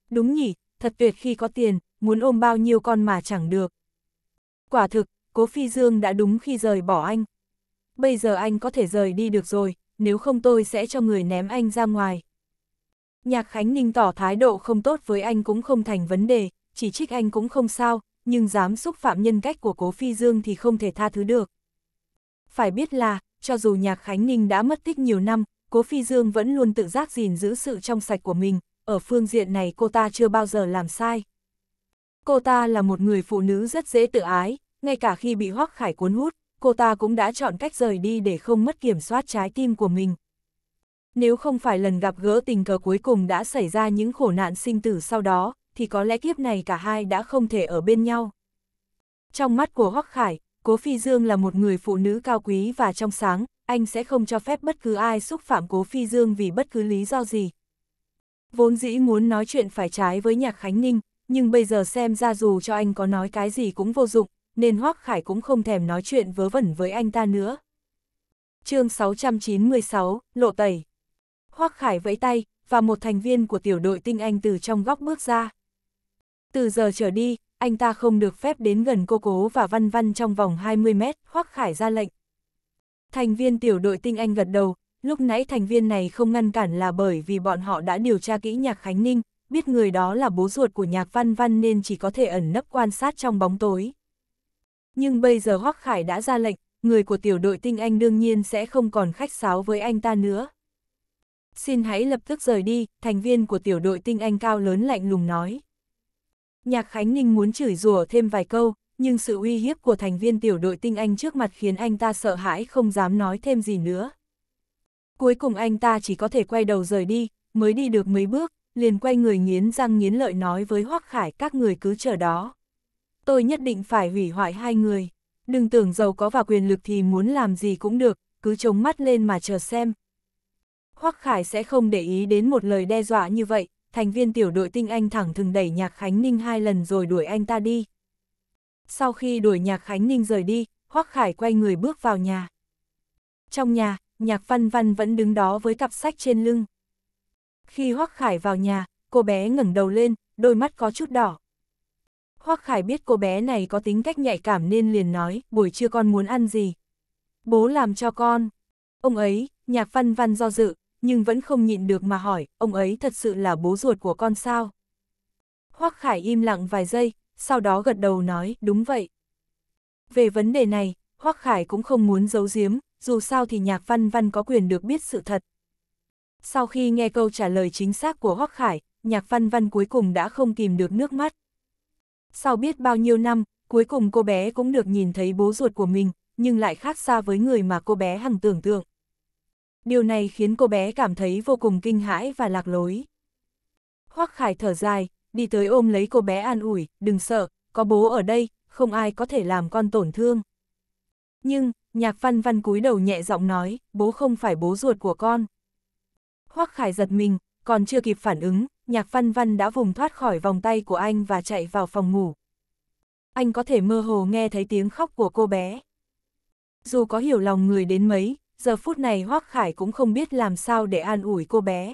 Đúng nhỉ, thật tuyệt khi có tiền, muốn ôm bao nhiêu con mà chẳng được. Quả thực, cố phi dương đã đúng khi rời bỏ anh. Bây giờ anh có thể rời đi được rồi, nếu không tôi sẽ cho người ném anh ra ngoài. Nhạc Khánh Ninh tỏ thái độ không tốt với anh cũng không thành vấn đề, chỉ trích anh cũng không sao, nhưng dám xúc phạm nhân cách của Cố Phi Dương thì không thể tha thứ được. Phải biết là, cho dù Nhạc Khánh Ninh đã mất tích nhiều năm, Cố Phi Dương vẫn luôn tự giác gìn giữ sự trong sạch của mình, ở phương diện này cô ta chưa bao giờ làm sai. Cô ta là một người phụ nữ rất dễ tự ái, ngay cả khi bị Hoắc Khải cuốn hút, cô ta cũng đã chọn cách rời đi để không mất kiểm soát trái tim của mình. Nếu không phải lần gặp gỡ tình cờ cuối cùng đã xảy ra những khổ nạn sinh tử sau đó, thì có lẽ kiếp này cả hai đã không thể ở bên nhau. Trong mắt của Hoắc Khải, Cố Phi Dương là một người phụ nữ cao quý và trong sáng, anh sẽ không cho phép bất cứ ai xúc phạm Cố Phi Dương vì bất cứ lý do gì. Vốn dĩ muốn nói chuyện phải trái với Nhạc Khánh Ninh, nhưng bây giờ xem ra dù cho anh có nói cái gì cũng vô dụng, nên Hoắc Khải cũng không thèm nói chuyện vớ vẩn với anh ta nữa. Chương 696, Lộ Tẩy Hoắc Khải vẫy tay, và một thành viên của tiểu đội tinh anh từ trong góc bước ra. Từ giờ trở đi, anh ta không được phép đến gần cô cố và văn văn trong vòng 20 mét, Hoắc Khải ra lệnh. Thành viên tiểu đội tinh anh gật đầu, lúc nãy thành viên này không ngăn cản là bởi vì bọn họ đã điều tra kỹ nhạc Khánh Ninh, biết người đó là bố ruột của nhạc văn văn nên chỉ có thể ẩn nấp quan sát trong bóng tối. Nhưng bây giờ Hoắc Khải đã ra lệnh, người của tiểu đội tinh anh đương nhiên sẽ không còn khách sáo với anh ta nữa. Xin hãy lập tức rời đi, thành viên của tiểu đội tinh anh cao lớn lạnh lùng nói. Nhạc Khánh Ninh muốn chửi rủa thêm vài câu, nhưng sự uy hiếp của thành viên tiểu đội tinh anh trước mặt khiến anh ta sợ hãi không dám nói thêm gì nữa. Cuối cùng anh ta chỉ có thể quay đầu rời đi, mới đi được mấy bước, liền quay người nghiến răng nghiến lợi nói với Hoắc Khải các người cứ chờ đó. Tôi nhất định phải hủy hoại hai người, đừng tưởng giàu có và quyền lực thì muốn làm gì cũng được, cứ chống mắt lên mà chờ xem. Hoắc Khải sẽ không để ý đến một lời đe dọa như vậy, thành viên tiểu đội tinh anh thẳng thừng đẩy Nhạc Khánh Ninh hai lần rồi đuổi anh ta đi. Sau khi đuổi Nhạc Khánh Ninh rời đi, Hoắc Khải quay người bước vào nhà. Trong nhà, Nhạc Văn Văn vẫn đứng đó với cặp sách trên lưng. Khi Hoắc Khải vào nhà, cô bé ngẩng đầu lên, đôi mắt có chút đỏ. Hoắc Khải biết cô bé này có tính cách nhạy cảm nên liền nói, buổi trưa con muốn ăn gì? Bố làm cho con. Ông ấy, Nhạc Văn Văn do dự, nhưng vẫn không nhịn được mà hỏi, ông ấy thật sự là bố ruột của con sao? Hoắc Khải im lặng vài giây, sau đó gật đầu nói, đúng vậy. Về vấn đề này, Hoắc Khải cũng không muốn giấu giếm, dù sao thì nhạc văn văn có quyền được biết sự thật. Sau khi nghe câu trả lời chính xác của Hoắc Khải, nhạc văn văn cuối cùng đã không kìm được nước mắt. Sau biết bao nhiêu năm, cuối cùng cô bé cũng được nhìn thấy bố ruột của mình, nhưng lại khác xa với người mà cô bé hằng tưởng tượng điều này khiến cô bé cảm thấy vô cùng kinh hãi và lạc lối. Hoắc Khải thở dài, đi tới ôm lấy cô bé an ủi, đừng sợ, có bố ở đây, không ai có thể làm con tổn thương. Nhưng, nhạc văn văn cúi đầu nhẹ giọng nói, bố không phải bố ruột của con. Hoắc Khải giật mình, còn chưa kịp phản ứng, nhạc văn văn đã vùng thoát khỏi vòng tay của anh và chạy vào phòng ngủ. Anh có thể mơ hồ nghe thấy tiếng khóc của cô bé. Dù có hiểu lòng người đến mấy, giờ phút này Hoác Khải cũng không biết làm sao để an ủi cô bé.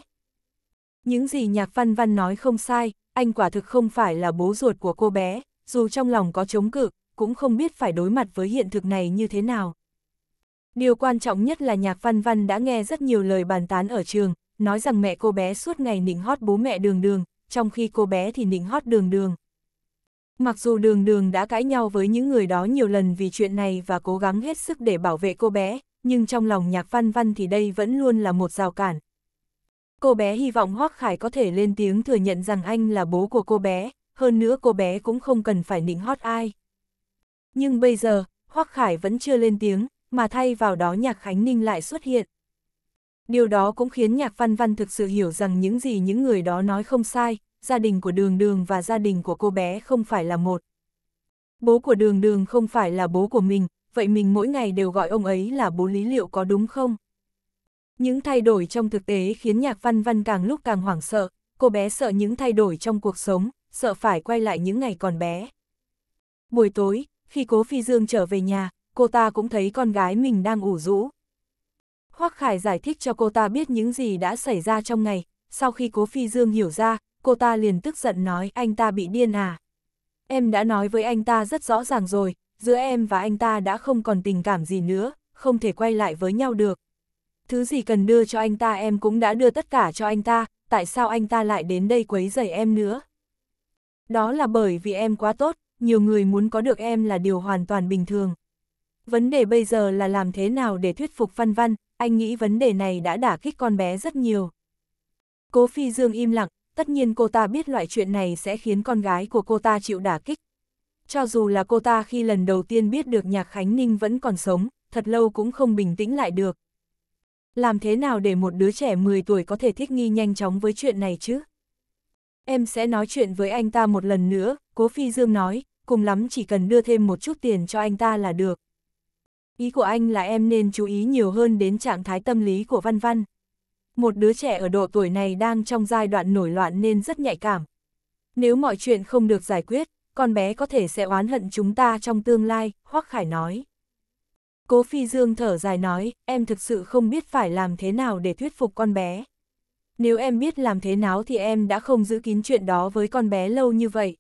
Những gì nhạc văn văn nói không sai, anh quả thực không phải là bố ruột của cô bé, dù trong lòng có chống cự, cũng không biết phải đối mặt với hiện thực này như thế nào. Điều quan trọng nhất là nhạc văn văn đã nghe rất nhiều lời bàn tán ở trường, nói rằng mẹ cô bé suốt ngày nịnh hót bố mẹ đường đường, trong khi cô bé thì nịnh hót đường đường. Mặc dù đường đường đã cãi nhau với những người đó nhiều lần vì chuyện này và cố gắng hết sức để bảo vệ cô bé, nhưng trong lòng nhạc văn văn thì đây vẫn luôn là một rào cản. Cô bé hy vọng Hoác Khải có thể lên tiếng thừa nhận rằng anh là bố của cô bé, hơn nữa cô bé cũng không cần phải nịnh hót ai. Nhưng bây giờ, Hoác Khải vẫn chưa lên tiếng, mà thay vào đó nhạc Khánh Ninh lại xuất hiện. Điều đó cũng khiến nhạc văn văn thực sự hiểu rằng những gì những người đó nói không sai, gia đình của đường đường và gia đình của cô bé không phải là một. Bố của đường đường không phải là bố của mình, vậy mình mỗi ngày đều gọi ông ấy là bố lý liệu có đúng không? Những thay đổi trong thực tế khiến nhạc văn văn càng lúc càng hoảng sợ, cô bé sợ những thay đổi trong cuộc sống, sợ phải quay lại những ngày còn bé. Buổi tối, khi cố phi dương trở về nhà, cô ta cũng thấy con gái mình đang ủ rũ. Hoắc Khải giải thích cho cô ta biết những gì đã xảy ra trong ngày, sau khi cố phi dương hiểu ra, cô ta liền tức giận nói anh ta bị điên à. Em đã nói với anh ta rất rõ ràng rồi, giữa em và anh ta đã không còn tình cảm gì nữa, không thể quay lại với nhau được. Thứ gì cần đưa cho anh ta em cũng đã đưa tất cả cho anh ta, tại sao anh ta lại đến đây quấy rầy em nữa? Đó là bởi vì em quá tốt, nhiều người muốn có được em là điều hoàn toàn bình thường. Vấn đề bây giờ là làm thế nào để thuyết phục Văn Văn, anh nghĩ vấn đề này đã đả kích con bé rất nhiều. Cố Phi Dương im lặng, tất nhiên cô ta biết loại chuyện này sẽ khiến con gái của cô ta chịu đả kích, cho dù là cô ta khi lần đầu tiên biết được Nhạc Khánh Ninh vẫn còn sống, thật lâu cũng không bình tĩnh lại được. Làm thế nào để một đứa trẻ 10 tuổi có thể thích nghi nhanh chóng với chuyện này chứ? Em sẽ nói chuyện với anh ta một lần nữa, Cố Phi Dương nói, cùng lắm chỉ cần đưa thêm một chút tiền cho anh ta là được. Ý của anh là em nên chú ý nhiều hơn đến trạng thái tâm lý của Văn Văn. Một đứa trẻ ở độ tuổi này đang trong giai đoạn nổi loạn nên rất nhạy cảm. Nếu mọi chuyện không được giải quyết, con bé có thể sẽ oán hận chúng ta trong tương lai, Hoắc Khải nói. Cố Phi Dương thở dài nói, em thực sự không biết phải làm thế nào để thuyết phục con bé. Nếu em biết làm thế nào thì em đã không giữ kín chuyện đó với con bé lâu như vậy.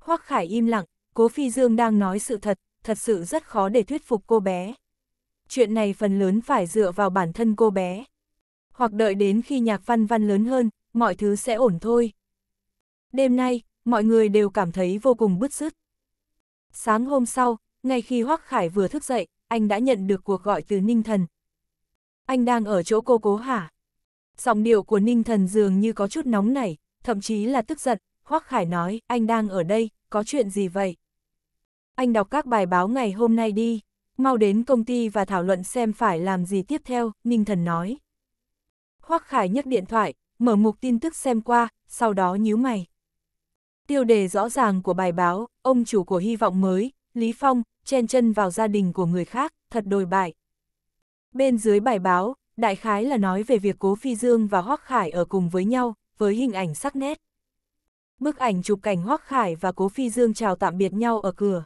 Hoắc Khải im lặng, Cố Phi Dương đang nói sự thật, thật sự rất khó để thuyết phục cô bé. Chuyện này phần lớn phải dựa vào bản thân cô bé. Hoặc đợi đến khi nhạc văn văn lớn hơn, mọi thứ sẽ ổn thôi. Đêm nay, mọi người đều cảm thấy vô cùng bứt rứt. Sáng hôm sau, ngay khi Hoắc Khải vừa thức dậy, anh đã nhận được cuộc gọi từ Ninh Thần. Anh đang ở chỗ cô cố hả? Giọng điệu của Ninh Thần dường như có chút nóng nảy, thậm chí là tức giận, Hoắc Khải nói, anh đang ở đây, có chuyện gì vậy? Anh đọc các bài báo ngày hôm nay đi, mau đến công ty và thảo luận xem phải làm gì tiếp theo, Ninh Thần nói. Hoắc Khải nhấc điện thoại, mở mục tin tức xem qua, sau đó nhíu mày. Tiêu đề rõ ràng của bài báo, ông chủ của hy vọng mới, Lý Phong, chen chân vào gia đình của người khác, thật đồi bại. Bên dưới bài báo, đại khái là nói về việc Cố Phi Dương và Hoắc Khải ở cùng với nhau, với hình ảnh sắc nét. Bức ảnh chụp cảnh Hoắc Khải và Cố Phi Dương chào tạm biệt nhau ở cửa.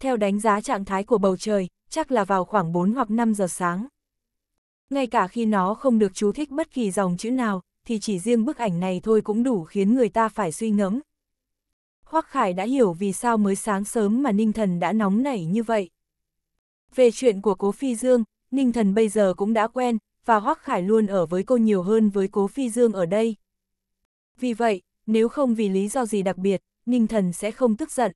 Theo đánh giá trạng thái của bầu trời, chắc là vào khoảng 4 hoặc 5 giờ sáng. Ngay cả khi nó không được chú thích bất kỳ dòng chữ nào, thì chỉ riêng bức ảnh này thôi cũng đủ khiến người ta phải suy ngẫm, Hoắc Khải đã hiểu vì sao mới sáng sớm mà Ninh Thần đã nóng nảy như vậy. Về chuyện của Cố Phi Dương, Ninh Thần bây giờ cũng đã quen, và Hoắc Khải luôn ở với cô nhiều hơn với Cố Phi Dương ở đây. Vì vậy, nếu không vì lý do gì đặc biệt, Ninh Thần sẽ không tức giận.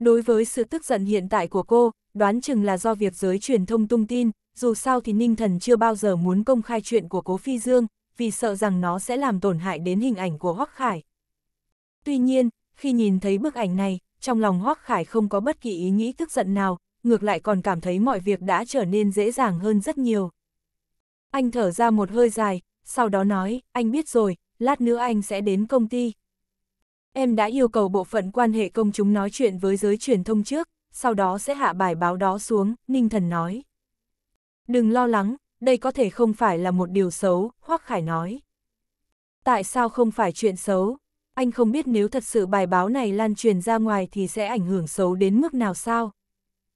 Đối với sự tức giận hiện tại của cô, đoán chừng là do việc giới truyền thông tung tin, dù sao thì Ninh Thần chưa bao giờ muốn công khai chuyện của Cố Phi Dương, vì sợ rằng nó sẽ làm tổn hại đến hình ảnh của Hoắc Khải. Tuy nhiên, khi nhìn thấy bức ảnh này, trong lòng Hoác Khải không có bất kỳ ý nghĩ tức giận nào, ngược lại còn cảm thấy mọi việc đã trở nên dễ dàng hơn rất nhiều. Anh thở ra một hơi dài, sau đó nói, anh biết rồi, lát nữa anh sẽ đến công ty. Em đã yêu cầu bộ phận quan hệ công chúng nói chuyện với giới truyền thông trước, sau đó sẽ hạ bài báo đó xuống, Ninh Thần nói. Đừng lo lắng, đây có thể không phải là một điều xấu, Hoác Khải nói. Tại sao không phải chuyện xấu? anh không biết nếu thật sự bài báo này lan truyền ra ngoài thì sẽ ảnh hưởng xấu đến mức nào sao.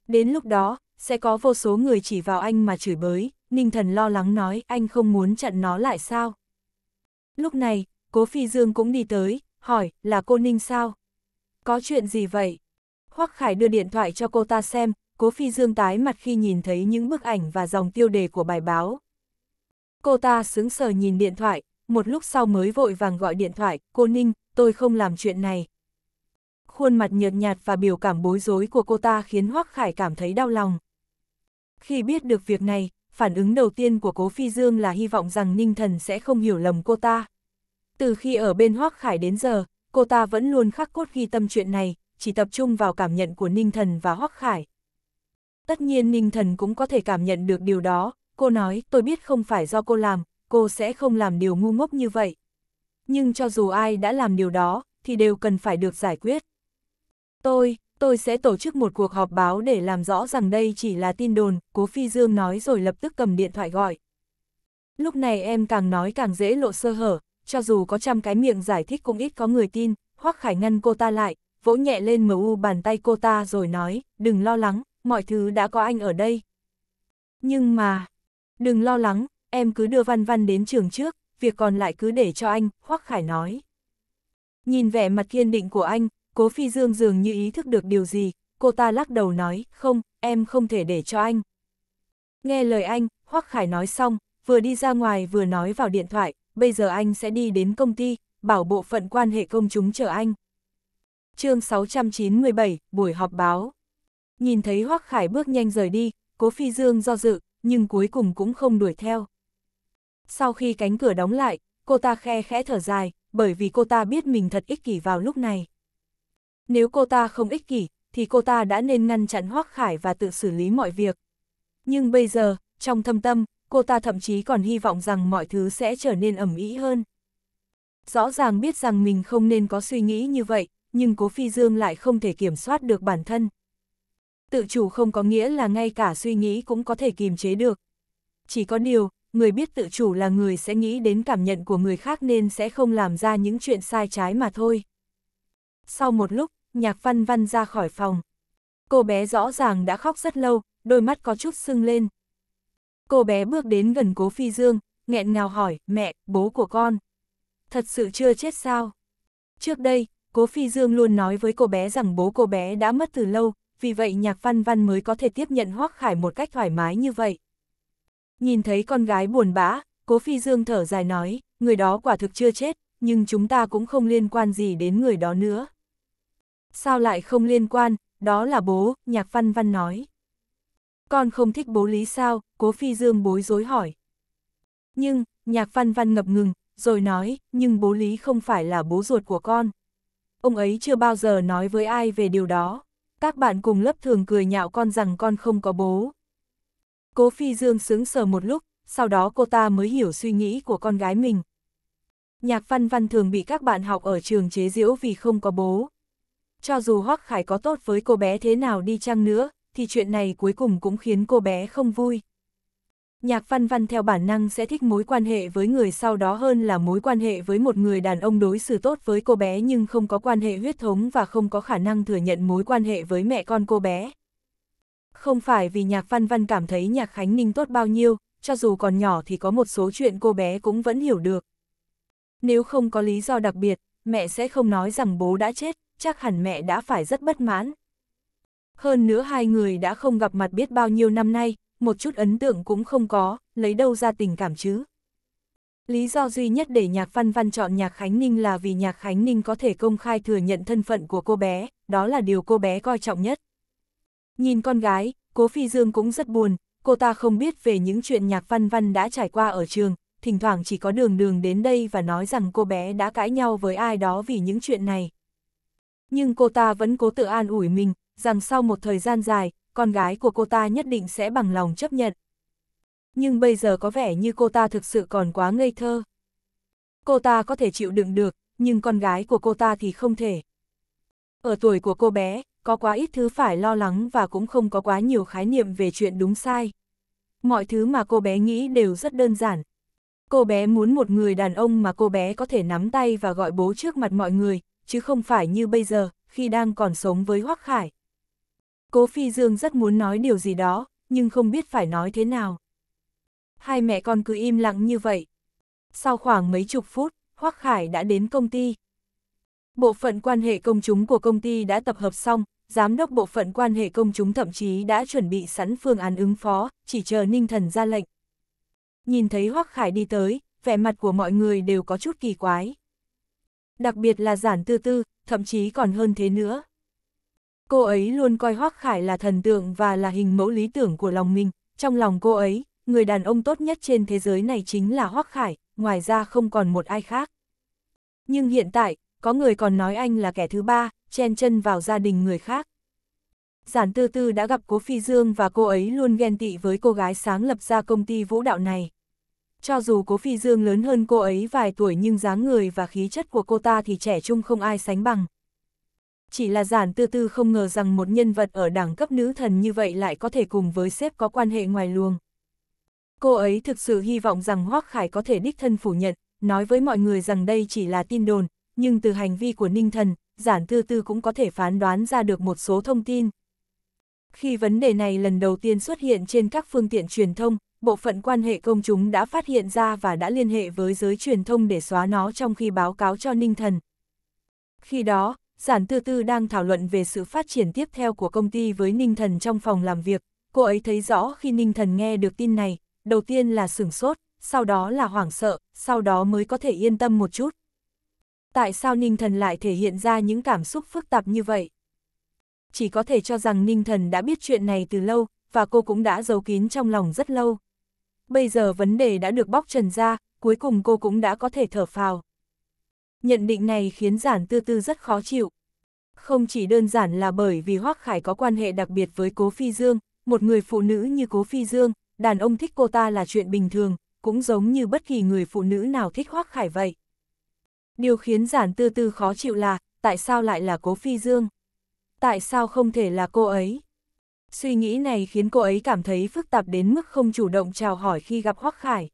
Đến lúc đó, sẽ có vô số người chỉ vào anh mà chửi bới, Ninh Thần lo lắng nói anh không muốn chặn nó lại sao. Lúc này, Cố Phi Dương cũng đi tới, hỏi là cô Ninh sao? Có chuyện gì vậy? Hoắc Khải đưa điện thoại cho cô ta xem, Cố Phi Dương tái mặt khi nhìn thấy những bức ảnh và dòng tiêu đề của bài báo. Cô ta sững sờ nhìn điện thoại, một lúc sau mới vội vàng gọi điện thoại, cô Ninh, tôi không làm chuyện này. Khuôn mặt nhợt nhạt và biểu cảm bối rối của cô ta khiến Hoắc Khải cảm thấy đau lòng. Khi biết được việc này, phản ứng đầu tiên của Cố Phi Dương là hy vọng rằng Ninh Thần sẽ không hiểu lầm cô ta. Từ khi ở bên Hoắc Khải đến giờ, cô ta vẫn luôn khắc cốt ghi tâm chuyện này, chỉ tập trung vào cảm nhận của Ninh Thần và Hoắc Khải. Tất nhiên Ninh Thần cũng có thể cảm nhận được điều đó, cô nói tôi biết không phải do cô làm, cô sẽ không làm điều ngu ngốc như vậy. Nhưng cho dù ai đã làm điều đó, thì đều cần phải được giải quyết. Tôi, tôi sẽ tổ chức một cuộc họp báo để làm rõ rằng đây chỉ là tin đồn, cố Phi Dương nói rồi lập tức cầm điện thoại gọi. Lúc này em càng nói càng dễ lộ sơ hở, cho dù có trăm cái miệng giải thích cũng ít có người tin, Hoắc Khải ngăn cô ta lại, vỗ nhẹ lên mu bàn tay cô ta rồi nói, đừng lo lắng, mọi thứ đã có anh ở đây. Nhưng mà, đừng lo lắng, em cứ đưa Văn Văn đến trường trước, việc còn lại cứ để cho anh, Hoắc Khải nói. Nhìn vẻ mặt kiên định của anh, Cố Phi Dương dường như ý thức được điều gì, cô ta lắc đầu nói, không, em không thể để cho anh. Nghe lời anh, Hoắc Khải nói xong, vừa đi ra ngoài vừa nói vào điện thoại, bây giờ anh sẽ đi đến công ty, bảo bộ phận quan hệ công chúng chờ anh. chương 697, buổi họp báo. Nhìn thấy Hoắc Khải bước nhanh rời đi, Cố Phi Dương do dự, nhưng cuối cùng cũng không đuổi theo. Sau khi cánh cửa đóng lại, cô ta khe khẽ thở dài, bởi vì cô ta biết mình thật ích kỷ vào lúc này. Nếu cô ta không ích kỷ, thì cô ta đã nên ngăn chặn Hoác Khải và tự xử lý mọi việc. Nhưng bây giờ, trong thâm tâm, cô ta thậm chí còn hy vọng rằng mọi thứ sẽ trở nên ẩm ý hơn. Rõ ràng biết rằng mình không nên có suy nghĩ như vậy, nhưng Cố Phi Dương lại không thể kiểm soát được bản thân. Tự chủ không có nghĩa là ngay cả suy nghĩ cũng có thể kiềm chế được. Chỉ có điều, người biết tự chủ là người sẽ nghĩ đến cảm nhận của người khác nên sẽ không làm ra những chuyện sai trái mà thôi. Sau một lúc, nhạc văn văn ra khỏi phòng. Cô bé rõ ràng đã khóc rất lâu, đôi mắt có chút sưng lên. Cô bé bước đến gần cố phi dương, nghẹn ngào hỏi, mẹ, bố của con. Thật sự chưa chết sao? Trước đây, cố phi dương luôn nói với cô bé rằng bố cô bé đã mất từ lâu, vì vậy nhạc văn văn mới có thể tiếp nhận hoác khải một cách thoải mái như vậy. Nhìn thấy con gái buồn bã, Cố Phi Dương thở dài nói, người đó quả thực chưa chết, nhưng chúng ta cũng không liên quan gì đến người đó nữa. Sao lại không liên quan, đó là bố, nhạc văn văn nói. Con không thích bố lý sao, Cố Phi Dương bối rối hỏi. Nhưng, nhạc văn văn ngập ngừng, rồi nói, nhưng bố lý không phải là bố ruột của con. Ông ấy chưa bao giờ nói với ai về điều đó. Các bạn cùng lớp thường cười nhạo con rằng con không có bố. Cố Phi Dương sướng sờ một lúc, sau đó cô ta mới hiểu suy nghĩ của con gái mình. Nhạc văn văn thường bị các bạn học ở trường chế giễu vì không có bố. Cho dù Hoắc Khải có tốt với cô bé thế nào đi chăng nữa, thì chuyện này cuối cùng cũng khiến cô bé không vui. Nhạc văn văn theo bản năng sẽ thích mối quan hệ với người sau đó hơn là mối quan hệ với một người đàn ông đối xử tốt với cô bé nhưng không có quan hệ huyết thống và không có khả năng thừa nhận mối quan hệ với mẹ con cô bé. Không phải vì nhạc văn văn cảm thấy nhạc Khánh Ninh tốt bao nhiêu, cho dù còn nhỏ thì có một số chuyện cô bé cũng vẫn hiểu được. Nếu không có lý do đặc biệt, mẹ sẽ không nói rằng bố đã chết, chắc hẳn mẹ đã phải rất bất mãn. Hơn nữa hai người đã không gặp mặt biết bao nhiêu năm nay, một chút ấn tượng cũng không có, lấy đâu ra tình cảm chứ. Lý do duy nhất để nhạc văn văn chọn nhạc Khánh Ninh là vì nhạc Khánh Ninh có thể công khai thừa nhận thân phận của cô bé, đó là điều cô bé coi trọng nhất. Nhìn con gái, Cố Phi Dương cũng rất buồn, cô ta không biết về những chuyện nhạc văn văn đã trải qua ở trường, thỉnh thoảng chỉ có đường đường đến đây và nói rằng cô bé đã cãi nhau với ai đó vì những chuyện này. Nhưng cô ta vẫn cố tự an ủi mình, rằng sau một thời gian dài, con gái của cô ta nhất định sẽ bằng lòng chấp nhận. Nhưng bây giờ có vẻ như cô ta thực sự còn quá ngây thơ. Cô ta có thể chịu đựng được, nhưng con gái của cô ta thì không thể. Ở tuổi của cô bé, có quá ít thứ phải lo lắng và cũng không có quá nhiều khái niệm về chuyện đúng sai. Mọi thứ mà cô bé nghĩ đều rất đơn giản. Cô bé muốn một người đàn ông mà cô bé có thể nắm tay và gọi bố trước mặt mọi người, chứ không phải như bây giờ, khi đang còn sống với Hoắc Khải. Cố Phi Dương rất muốn nói điều gì đó, nhưng không biết phải nói thế nào. Hai mẹ con cứ im lặng như vậy. Sau khoảng mấy chục phút, Hoắc Khải đã đến công ty. Bộ phận quan hệ công chúng của công ty đã tập hợp xong, giám đốc bộ phận quan hệ công chúng thậm chí đã chuẩn bị sẵn phương án ứng phó, chỉ chờ Ninh Thần ra lệnh. Nhìn thấy Hoắc Khải đi tới, vẻ mặt của mọi người đều có chút kỳ quái. Đặc biệt là giản tư tư, thậm chí còn hơn thế nữa. Cô ấy luôn coi Hoắc Khải là thần tượng và là hình mẫu lý tưởng của lòng mình. Trong lòng cô ấy, người đàn ông tốt nhất trên thế giới này chính là Hoắc Khải, ngoài ra không còn một ai khác. Nhưng hiện tại, có người còn nói anh là kẻ thứ ba, chen chân vào gia đình người khác. Giản Tư Tư đã gặp Cố Phi Dương và cô ấy luôn ghen tị với cô gái sáng lập ra công ty vũ đạo này. Cho dù Cố Phi Dương lớn hơn cô ấy vài tuổi nhưng dáng người và khí chất của cô ta thì trẻ trung không ai sánh bằng. Chỉ là Giản Tư Tư không ngờ rằng một nhân vật ở đẳng cấp nữ thần như vậy lại có thể cùng với sếp có quan hệ ngoài luồng. Cô ấy thực sự hy vọng rằng Hoác Khải có thể đích thân phủ nhận, nói với mọi người rằng đây chỉ là tin đồn, nhưng từ hành vi của Ninh Thần, Giản Tư Tư cũng có thể phán đoán ra được một số thông tin. Khi vấn đề này lần đầu tiên xuất hiện trên các phương tiện truyền thông, bộ phận quan hệ công chúng đã phát hiện ra và đã liên hệ với giới truyền thông để xóa nó trong khi báo cáo cho Ninh Thần. Khi đó, Giản Tư Tư đang thảo luận về sự phát triển tiếp theo của công ty với Ninh Thần trong phòng làm việc. Cô ấy thấy rõ khi Ninh Thần nghe được tin này, đầu tiên là sửng sốt, sau đó là hoảng sợ, sau đó mới có thể yên tâm một chút tại sao Ninh Thần lại thể hiện ra những cảm xúc phức tạp như vậy? Chỉ có thể cho rằng Ninh Thần đã biết chuyện này từ lâu, và cô cũng đã giấu kín trong lòng rất lâu. Bây giờ vấn đề đã được bóc trần ra, cuối cùng cô cũng đã có thể thở phào. Nhận định này khiến giản tư tư rất khó chịu. Không chỉ đơn giản là bởi vì Hoác Khải có quan hệ đặc biệt với Cố Phi Dương, một người phụ nữ như Cố Phi Dương, đàn ông thích cô ta là chuyện bình thường, cũng giống như bất kỳ người phụ nữ nào thích Hoác Khải vậy. Điều khiến giản tư tư khó chịu là, tại sao lại là cố phi dương? Tại sao không thể là cô ấy? Suy nghĩ này khiến cô ấy cảm thấy phức tạp đến mức không chủ động chào hỏi khi gặp Hoắc Khải.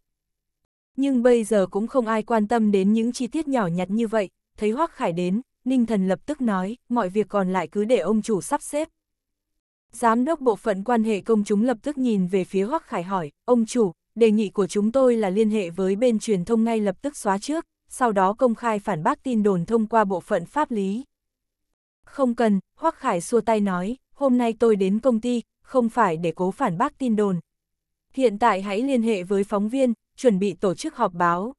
Nhưng bây giờ cũng không ai quan tâm đến những chi tiết nhỏ nhặt như vậy, thấy Hoắc Khải đến, Ninh Thần lập tức nói, mọi việc còn lại cứ để ông chủ sắp xếp. Giám đốc bộ phận quan hệ công chúng lập tức nhìn về phía Hoắc Khải hỏi, ông chủ, đề nghị của chúng tôi là liên hệ với bên truyền thông ngay lập tức xóa trước, sau đó công khai phản bác tin đồn thông qua bộ phận pháp lý. Không cần, Hoắc Khải xua tay nói, hôm nay tôi đến công ty, không phải để cố phản bác tin đồn. Hiện tại hãy liên hệ với phóng viên, chuẩn bị tổ chức họp báo.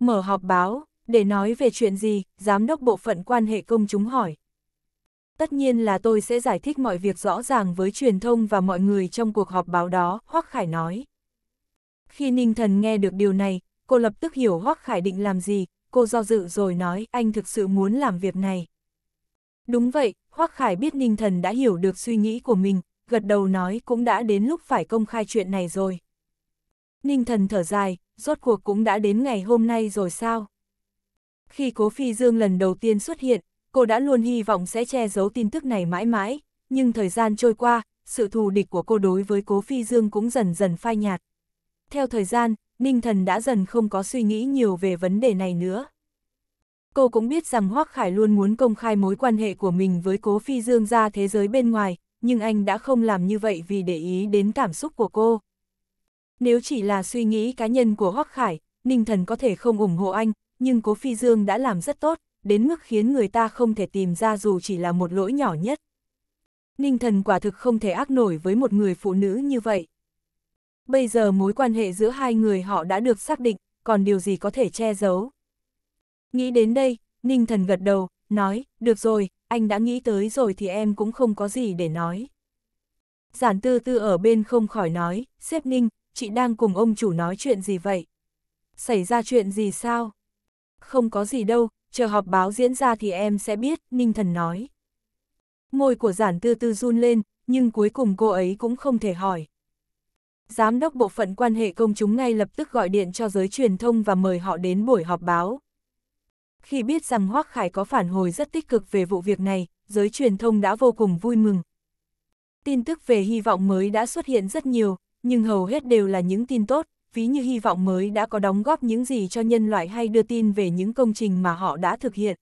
Mở họp báo, để nói về chuyện gì, giám đốc bộ phận quan hệ công chúng hỏi. Tất nhiên là tôi sẽ giải thích mọi việc rõ ràng với truyền thông và mọi người trong cuộc họp báo đó, Hoắc Khải nói. Khi Ninh Thần nghe được điều này, cô lập tức hiểu Hoắc Khải định làm gì, cô do dự rồi nói anh thực sự muốn làm việc này. Đúng vậy, Hoắc Khải biết Ninh Thần đã hiểu được suy nghĩ của mình, gật đầu nói cũng đã đến lúc phải công khai chuyện này rồi. Ninh Thần thở dài, rốt cuộc cũng đã đến ngày hôm nay rồi sao? Khi Cố Phi Dương lần đầu tiên xuất hiện, cô đã luôn hy vọng sẽ che giấu tin tức này mãi mãi, nhưng thời gian trôi qua, sự thù địch của cô đối với Cố Phi Dương cũng dần dần phai nhạt. Theo thời gian, Ninh Thần đã dần không có suy nghĩ nhiều về vấn đề này nữa. Cô cũng biết rằng Hoác Khải luôn muốn công khai mối quan hệ của mình với Cố Phi Dương ra thế giới bên ngoài, nhưng anh đã không làm như vậy vì để ý đến cảm xúc của cô. Nếu chỉ là suy nghĩ cá nhân của Hoác Khải, Ninh Thần có thể không ủng hộ anh, nhưng Cố Phi Dương đã làm rất tốt, đến mức khiến người ta không thể tìm ra dù chỉ là một lỗi nhỏ nhất. Ninh Thần quả thực không thể ác nổi với một người phụ nữ như vậy. Bây giờ mối quan hệ giữa hai người họ đã được xác định, còn điều gì có thể che giấu. Nghĩ đến đây, Ninh Thần gật đầu, nói, được rồi, anh đã nghĩ tới rồi thì em cũng không có gì để nói. Giản tư tư ở bên không khỏi nói, xếp Ninh, chị đang cùng ông chủ nói chuyện gì vậy? Xảy ra chuyện gì sao? Không có gì đâu, chờ họp báo diễn ra thì em sẽ biết, Ninh Thần nói. Môi của giản tư tư run lên, nhưng cuối cùng cô ấy cũng không thể hỏi, Giám đốc Bộ phận Quan hệ Công chúng ngay lập tức gọi điện cho giới truyền thông và mời họ đến buổi họp báo. Khi biết rằng Hoác Khải có phản hồi rất tích cực về vụ việc này, giới truyền thông đã vô cùng vui mừng. Tin tức về hy vọng mới đã xuất hiện rất nhiều, nhưng hầu hết đều là những tin tốt, ví như hy vọng mới đã có đóng góp những gì cho nhân loại hay đưa tin về những công trình mà họ đã thực hiện.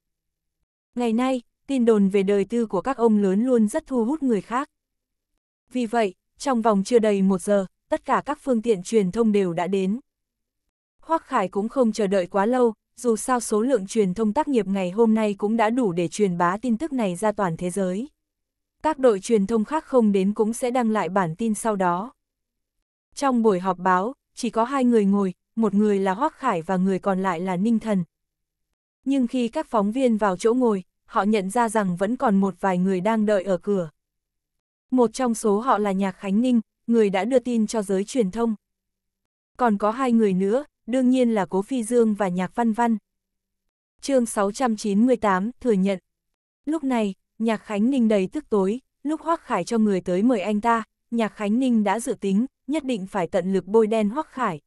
Ngày nay, tin đồn về đời tư của các ông lớn luôn rất thu hút người khác. Vì vậy, trong vòng chưa đầy một giờ, tất cả các phương tiện truyền thông đều đã đến. hoắc Khải cũng không chờ đợi quá lâu, dù sao số lượng truyền thông tác nghiệp ngày hôm nay cũng đã đủ để truyền bá tin tức này ra toàn thế giới. Các đội truyền thông khác không đến cũng sẽ đăng lại bản tin sau đó. Trong buổi họp báo, chỉ có hai người ngồi, một người là hoắc Khải và người còn lại là Ninh Thần. Nhưng khi các phóng viên vào chỗ ngồi, họ nhận ra rằng vẫn còn một vài người đang đợi ở cửa. Một trong số họ là Nhạc Khánh Ninh, người đã đưa tin cho giới truyền thông. Còn có hai người nữa, đương nhiên là Cố Phi Dương và Nhạc Văn Văn. chương 698 thừa nhận. Lúc này, Nhạc Khánh Ninh đầy tức tối, lúc Hoác Khải cho người tới mời anh ta, Nhạc Khánh Ninh đã dự tính, nhất định phải tận lực bôi đen Hoác Khải.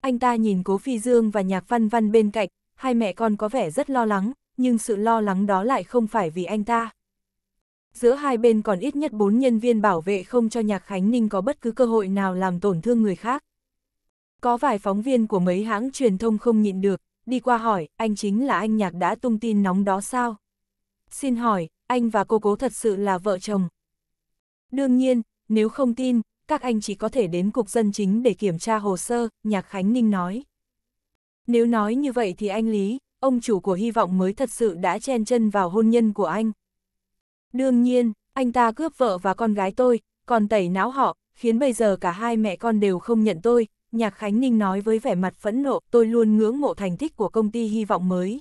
Anh ta nhìn Cố Phi Dương và Nhạc Văn Văn bên cạnh, hai mẹ con có vẻ rất lo lắng, nhưng sự lo lắng đó lại không phải vì anh ta. Giữa hai bên còn ít nhất bốn nhân viên bảo vệ không cho Nhạc Khánh Ninh có bất cứ cơ hội nào làm tổn thương người khác. Có vài phóng viên của mấy hãng truyền thông không nhịn được, đi qua hỏi, anh chính là anh Nhạc đã tung tin nóng đó sao? Xin hỏi, anh và cô cố thật sự là vợ chồng? Đương nhiên, nếu không tin, các anh chỉ có thể đến cục dân chính để kiểm tra hồ sơ, Nhạc Khánh Ninh nói. Nếu nói như vậy thì anh Lý, ông chủ của hy vọng mới thật sự đã chen chân vào hôn nhân của anh. Đương nhiên, anh ta cướp vợ và con gái tôi, còn tẩy não họ, khiến bây giờ cả hai mẹ con đều không nhận tôi, Nhạc Khánh Ninh nói với vẻ mặt phẫn nộ, tôi luôn ngưỡng mộ thành tích của công ty hy vọng mới.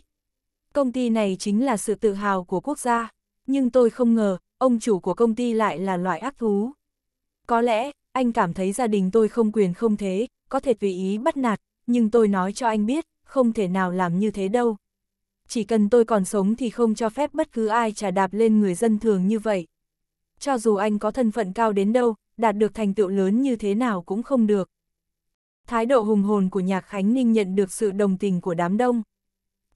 Công ty này chính là sự tự hào của quốc gia, nhưng tôi không ngờ, ông chủ của công ty lại là loại ác thú. Có lẽ, anh cảm thấy gia đình tôi không quyền không thế, có thể vì ý bắt nạt, nhưng tôi nói cho anh biết, không thể nào làm như thế đâu, chỉ cần tôi còn sống thì không cho phép bất cứ ai trả đạp lên người dân thường như vậy. Cho dù anh có thân phận cao đến đâu, đạt được thành tựu lớn như thế nào cũng không được. Thái độ hùng hồn của Nhạc Khánh Ninh nhận được sự đồng tình của đám đông.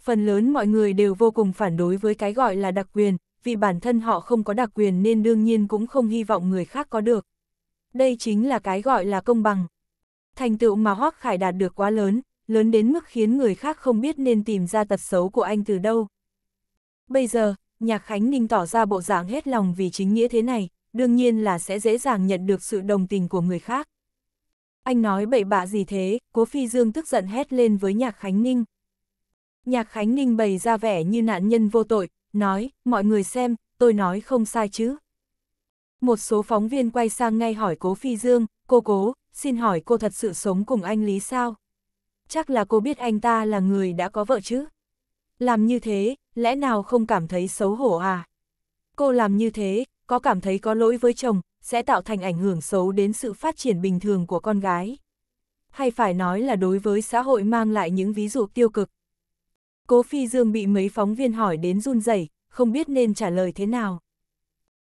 Phần lớn mọi người đều vô cùng phản đối với cái gọi là đặc quyền, vì bản thân họ không có đặc quyền nên đương nhiên cũng không hy vọng người khác có được. Đây chính là cái gọi là công bằng. Thành tựu mà Hoác Khải đạt được quá lớn, lớn đến mức khiến người khác không biết nên tìm ra tật xấu của anh từ đâu. Bây giờ, Nhạc Khánh Ninh tỏ ra bộ dạng hết lòng vì chính nghĩa thế này, đương nhiên là sẽ dễ dàng nhận được sự đồng tình của người khác. Anh nói bậy bạ gì thế, cố Phi Dương tức giận hét lên với Nhạc Khánh Ninh. Nhạc Khánh Ninh bày ra vẻ như nạn nhân vô tội, nói, mọi người xem, tôi nói không sai chứ. Một số phóng viên quay sang ngay hỏi cố Phi Dương, cô cố, xin hỏi cô thật sự sống cùng anh Lý sao? chắc là cô biết anh ta là người đã có vợ chứ. Làm như thế, lẽ nào không cảm thấy xấu hổ à? Cô làm như thế, có cảm thấy có lỗi với chồng, sẽ tạo thành ảnh hưởng xấu đến sự phát triển bình thường của con gái. Hay phải nói là đối với xã hội mang lại những ví dụ tiêu cực. Cố Phi Dương bị mấy phóng viên hỏi đến run rẩy, không biết nên trả lời thế nào.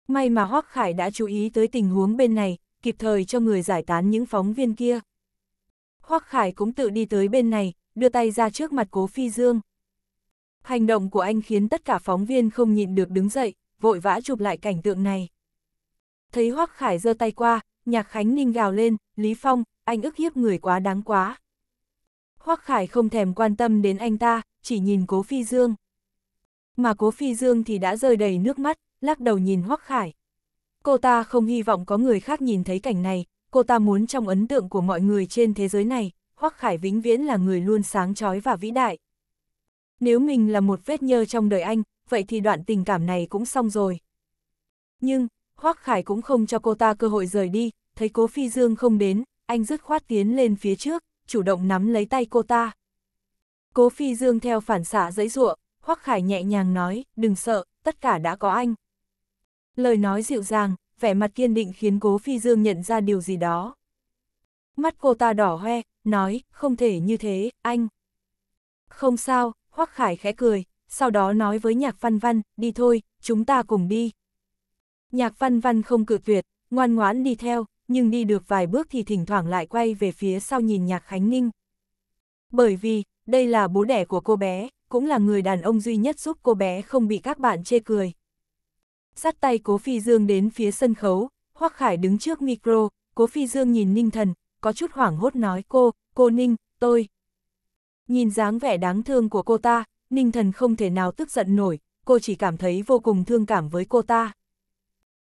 May mà Hoắc Khải đã chú ý tới tình huống bên này, kịp thời cho người giải tán những phóng viên kia. Hoắc Khải cũng tự đi tới bên này, đưa tay ra trước mặt Cố Phi Dương. Hành động của anh khiến tất cả phóng viên không nhịn được đứng dậy, vội vã chụp lại cảnh tượng này. Thấy Hoắc Khải giơ tay qua, Nhạc Khánh Ninh gào lên, Lý Phong, anh ức hiếp người quá đáng quá. Hoắc Khải không thèm quan tâm đến anh ta, chỉ nhìn Cố Phi Dương. Mà Cố Phi Dương thì đã rơi đầy nước mắt, lắc đầu nhìn Hoắc Khải. Cô ta không hy vọng có người khác nhìn thấy cảnh này, cô ta muốn trong ấn tượng của mọi người trên thế giới này, Hoắc Khải vĩnh viễn là người luôn sáng chói và vĩ đại. Nếu mình là một vết nhơ trong đời anh, vậy thì đoạn tình cảm này cũng xong rồi. Nhưng, Hoắc Khải cũng không cho cô ta cơ hội rời đi, thấy Cố Phi Dương không đến, anh dứt khoát tiến lên phía trước, chủ động nắm lấy tay cô ta. Cố Phi Dương theo phản xạ dãy ruộng, Hoắc Khải nhẹ nhàng nói, đừng sợ, tất cả đã có anh. Lời nói dịu dàng, vẻ mặt kiên định khiến Cố Phi Dương nhận ra điều gì đó. Mắt cô ta đỏ hoe, nói, không thể như thế, anh. Không sao, Hoắc Khải khẽ cười, sau đó nói với Nhạc Văn Văn, đi thôi, chúng ta cùng đi. Nhạc Văn Văn không cự tuyệt, ngoan ngoãn đi theo, nhưng đi được vài bước thì thỉnh thoảng lại quay về phía sau nhìn Nhạc Khánh Ninh. Bởi vì, đây là bố đẻ của cô bé, cũng là người đàn ông duy nhất giúp cô bé không bị các bạn chê cười sát tay Cố Phi Dương đến phía sân khấu, Hoắc Khải đứng trước micro, Cố Phi Dương nhìn Ninh Thần, có chút hoảng hốt nói cô, cô Ninh, tôi. Nhìn dáng vẻ đáng thương của cô ta, Ninh Thần không thể nào tức giận nổi, cô chỉ cảm thấy vô cùng thương cảm với cô ta.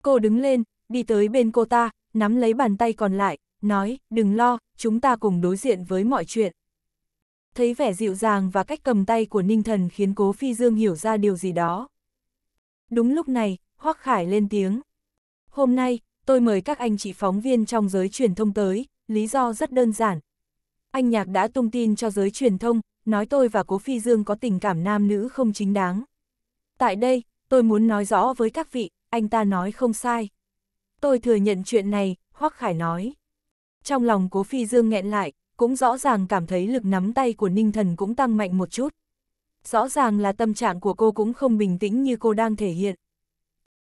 Cô đứng lên, đi tới bên cô ta, nắm lấy bàn tay còn lại, nói, đừng lo, chúng ta cùng đối diện với mọi chuyện. Thấy vẻ dịu dàng và cách cầm tay của Ninh Thần khiến Cố Phi Dương hiểu ra điều gì đó. Đúng lúc này, Hoắc Khải lên tiếng. Hôm nay, tôi mời các anh chị phóng viên trong giới truyền thông tới, lý do rất đơn giản. Anh Nhạc đã tung tin cho giới truyền thông, nói tôi và Cố Phi Dương có tình cảm nam nữ không chính đáng. Tại đây, tôi muốn nói rõ với các vị, anh ta nói không sai. Tôi thừa nhận chuyện này, Hoắc Khải nói. Trong lòng Cố Phi Dương nghẹn lại, cũng rõ ràng cảm thấy lực nắm tay của Ninh Thần cũng tăng mạnh một chút. Rõ ràng là tâm trạng của cô cũng không bình tĩnh như cô đang thể hiện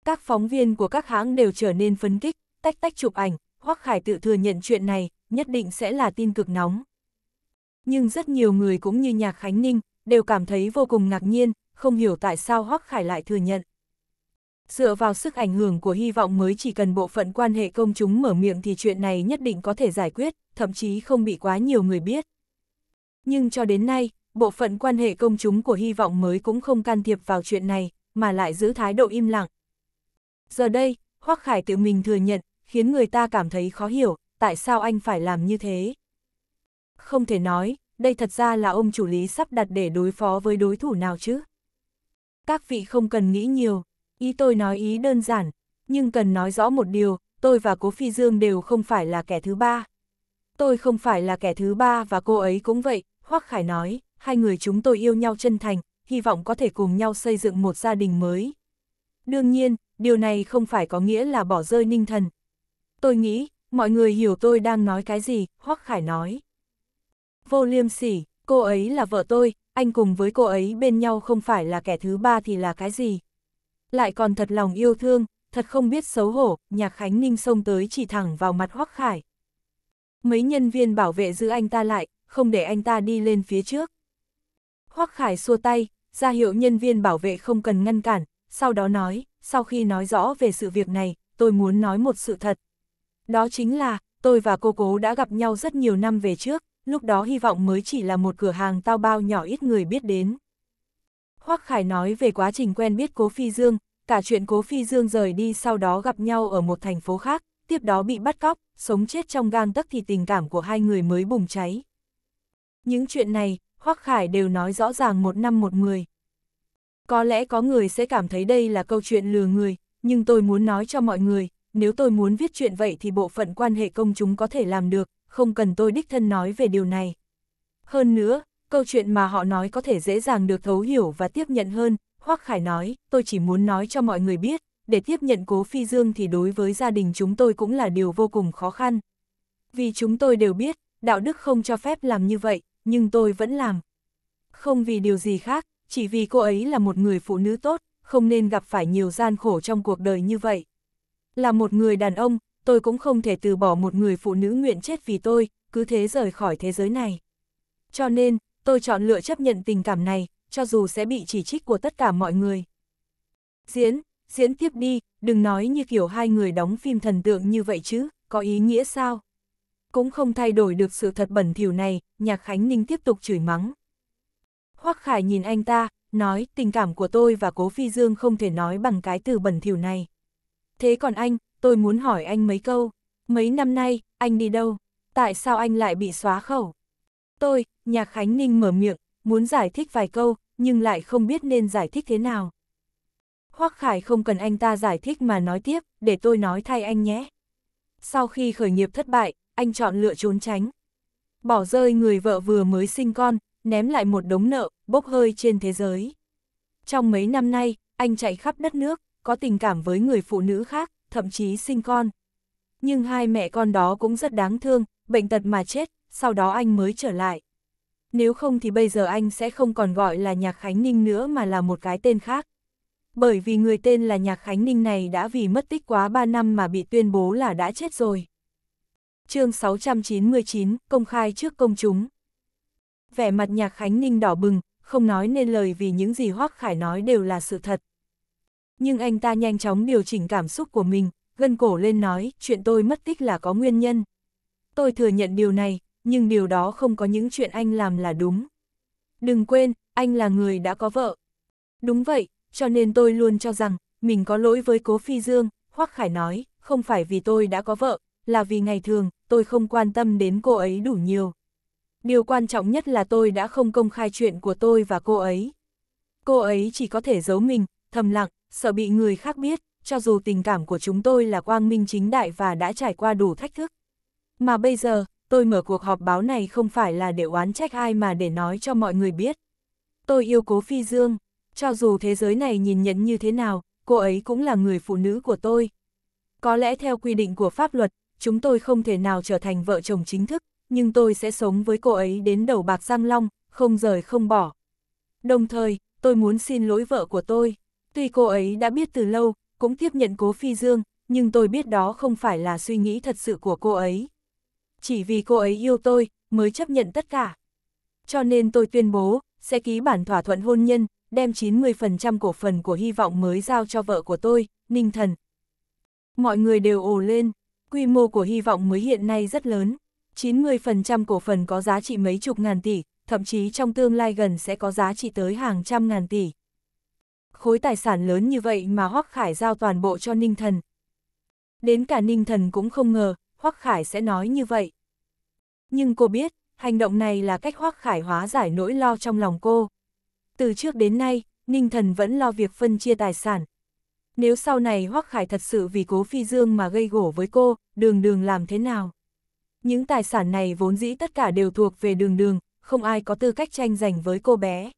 các phóng viên của các hãng đều trở nên phấn kích, tách tách chụp ảnh, Hoắc Khải tự thừa nhận chuyện này, nhất định sẽ là tin cực nóng. Nhưng rất nhiều người cũng như Nhạc Khánh Ninh, đều cảm thấy vô cùng ngạc nhiên, không hiểu tại sao Hoắc Khải lại thừa nhận. Dựa vào sức ảnh hưởng của hy vọng mới chỉ cần bộ phận quan hệ công chúng mở miệng thì chuyện này nhất định có thể giải quyết, thậm chí không bị quá nhiều người biết. Nhưng cho đến nay, bộ phận quan hệ công chúng của hy vọng mới cũng không can thiệp vào chuyện này, mà lại giữ thái độ im lặng, Giờ đây, Hoắc Khải tự mình thừa nhận, khiến người ta cảm thấy khó hiểu, tại sao anh phải làm như thế. Không thể nói, đây thật ra là ông chủ lý sắp đặt để đối phó với đối thủ nào chứ. Các vị không cần nghĩ nhiều, ý tôi nói ý đơn giản, nhưng cần nói rõ một điều, tôi và cố Phi Dương đều không phải là kẻ thứ ba. Tôi không phải là kẻ thứ ba và cô ấy cũng vậy, Hoắc Khải nói, hai người chúng tôi yêu nhau chân thành, hy vọng có thể cùng nhau xây dựng một gia đình mới. Đương nhiên, điều này không phải có nghĩa là bỏ rơi ninh thần. Tôi nghĩ, mọi người hiểu tôi đang nói cái gì, Hoắc Khải nói. Vô liêm sỉ, cô ấy là vợ tôi, anh cùng với cô ấy bên nhau không phải là kẻ thứ ba thì là cái gì. Lại còn thật lòng yêu thương, thật không biết xấu hổ, nhạc Khánh Ninh xông tới chỉ thẳng vào mặt Hoắc Khải. Mấy nhân viên bảo vệ giữ anh ta lại, không để anh ta đi lên phía trước. Hoắc Khải xua tay, ra hiệu nhân viên bảo vệ không cần ngăn cản, sau đó nói, sau khi nói rõ về sự việc này, tôi muốn nói một sự thật. Đó chính là, tôi và cô cố đã gặp nhau rất nhiều năm về trước, lúc đó hy vọng mới chỉ là một cửa hàng tao bao nhỏ ít người biết đến. Hoắc Khải nói về quá trình quen biết Cố Phi Dương, cả chuyện Cố Phi Dương rời đi sau đó gặp nhau ở một thành phố khác, tiếp đó bị bắt cóc, sống chết trong gang tấc thì tình cảm của hai người mới bùng cháy. Những chuyện này, Hoắc Khải đều nói rõ ràng một năm một người. Có lẽ có người sẽ cảm thấy đây là câu chuyện lừa người, nhưng tôi muốn nói cho mọi người, nếu tôi muốn viết chuyện vậy thì bộ phận quan hệ công chúng có thể làm được, không cần tôi đích thân nói về điều này. Hơn nữa, câu chuyện mà họ nói có thể dễ dàng được thấu hiểu và tiếp nhận hơn, Hoắc Khải nói, tôi chỉ muốn nói cho mọi người biết, để tiếp nhận Cố Phi Dương thì đối với gia đình chúng tôi cũng là điều vô cùng khó khăn. Vì chúng tôi đều biết, đạo đức không cho phép làm như vậy, nhưng tôi vẫn làm. Không vì điều gì khác, chỉ vì cô ấy là một người phụ nữ tốt, không nên gặp phải nhiều gian khổ trong cuộc đời như vậy. Là một người đàn ông, tôi cũng không thể từ bỏ một người phụ nữ nguyện chết vì tôi, cứ thế rời khỏi thế giới này. Cho nên, tôi chọn lựa chấp nhận tình cảm này, cho dù sẽ bị chỉ trích của tất cả mọi người. Diễn, diễn tiếp đi, đừng nói như kiểu hai người đóng phim thần tượng như vậy chứ, có ý nghĩa sao? Cũng không thay đổi được sự thật bẩn thỉu này, Nhạc Khánh Ninh tiếp tục chửi mắng. Hoắc Khải nhìn anh ta, nói tình cảm của tôi và Cố Phi Dương không thể nói bằng cái từ bẩn thỉu này. Thế còn anh, tôi muốn hỏi anh mấy câu. Mấy năm nay, anh đi đâu? Tại sao anh lại bị xóa khẩu? Tôi, Nhạc Khánh Ninh mở miệng, muốn giải thích vài câu, nhưng lại không biết nên giải thích thế nào. Hoắc Khải không cần anh ta giải thích mà nói tiếp, để tôi nói thay anh nhé. Sau khi khởi nghiệp thất bại, anh chọn lựa trốn tránh. Bỏ rơi người vợ vừa mới sinh con, ném lại một đống nợ, bốc hơi trên thế giới. Trong mấy năm nay, anh chạy khắp đất nước, có tình cảm với người phụ nữ khác, thậm chí sinh con. Nhưng hai mẹ con đó cũng rất đáng thương, bệnh tật mà chết, sau đó anh mới trở lại. Nếu không thì bây giờ anh sẽ không còn gọi là Nhạc Khánh Ninh nữa mà là một cái tên khác. Bởi vì người tên là Nhạc Khánh Ninh này đã vì mất tích quá 3 năm mà bị tuyên bố là đã chết rồi. chương 699, công khai trước công chúng vẻ mặt nhạc Khánh Ninh đỏ bừng, không nói nên lời vì những gì Hoác Khải nói đều là sự thật. Nhưng anh ta nhanh chóng điều chỉnh cảm xúc của mình, gân cổ lên nói, chuyện tôi mất tích là có nguyên nhân. Tôi thừa nhận điều này, nhưng điều đó không có những chuyện anh làm là đúng. Đừng quên, anh là người đã có vợ. Đúng vậy, cho nên tôi luôn cho rằng, mình có lỗi với cố phi dương, Hoác Khải nói, không phải vì tôi đã có vợ, là vì ngày thường, tôi không quan tâm đến cô ấy đủ nhiều điều quan trọng nhất là tôi đã không công khai chuyện của tôi và cô ấy. Cô ấy chỉ có thể giấu mình, thầm lặng, sợ bị người khác biết, cho dù tình cảm của chúng tôi là quang minh chính đại và đã trải qua đủ thách thức. Mà bây giờ, tôi mở cuộc họp báo này không phải là để oán trách ai mà để nói cho mọi người biết. Tôi yêu cố Phi Dương, cho dù thế giới này nhìn nhận như thế nào, cô ấy cũng là người phụ nữ của tôi. Có lẽ theo quy định của pháp luật, chúng tôi không thể nào trở thành vợ chồng chính thức, nhưng tôi sẽ sống với cô ấy đến đầu bạc răng long, không rời không bỏ. Đồng thời, tôi muốn xin lỗi vợ của tôi. Tuy cô ấy đã biết từ lâu, cũng tiếp nhận cố phi dương, nhưng tôi biết đó không phải là suy nghĩ thật sự của cô ấy. Chỉ vì cô ấy yêu tôi, mới chấp nhận tất cả. Cho nên tôi tuyên bố, sẽ ký bản thỏa thuận hôn nhân, đem 90% cổ phần của hy vọng mới giao cho vợ của tôi, Ninh Thần. Mọi người đều ồ lên, quy mô của hy vọng mới hiện nay rất lớn. 90% cổ phần có giá trị mấy chục ngàn tỷ, thậm chí trong tương lai gần sẽ có giá trị tới hàng trăm ngàn tỷ. Khối tài sản lớn như vậy mà Hoắc Khải giao toàn bộ cho Ninh Thần. Đến cả Ninh Thần cũng không ngờ, Hoắc Khải sẽ nói như vậy. Nhưng cô biết, hành động này là cách Hoắc Khải hóa giải nỗi lo trong lòng cô. Từ trước đến nay, Ninh Thần vẫn lo việc phân chia tài sản. Nếu sau này Hoắc Khải thật sự vì cố phi dương mà gây gổ với cô, đường đường làm thế nào? Những tài sản này vốn dĩ tất cả đều thuộc về đường đường, không ai có tư cách tranh giành với cô bé.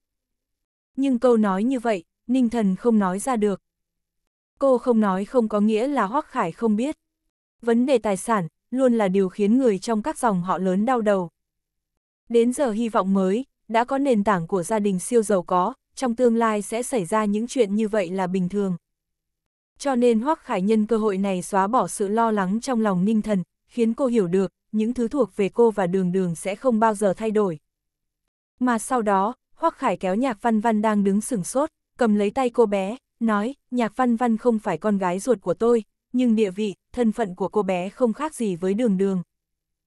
Nhưng câu nói như vậy, Ninh Thần không nói ra được. Cô không nói không có nghĩa là Hoắc Khải không biết. Vấn đề tài sản luôn là điều khiến người trong các dòng họ lớn đau đầu. Đến giờ hy vọng mới, đã có nền tảng của gia đình siêu giàu có, trong tương lai sẽ xảy ra những chuyện như vậy là bình thường. Cho nên Hoắc Khải nhân cơ hội này xóa bỏ sự lo lắng trong lòng Ninh Thần, khiến cô hiểu được, những thứ thuộc về cô và đường đường sẽ không bao giờ thay đổi. Mà sau đó, Hoắc Khải kéo Nhạc Văn Văn đang đứng sửng sốt, cầm lấy tay cô bé, nói, Nhạc Văn Văn không phải con gái ruột của tôi, nhưng địa vị, thân phận của cô bé không khác gì với đường đường.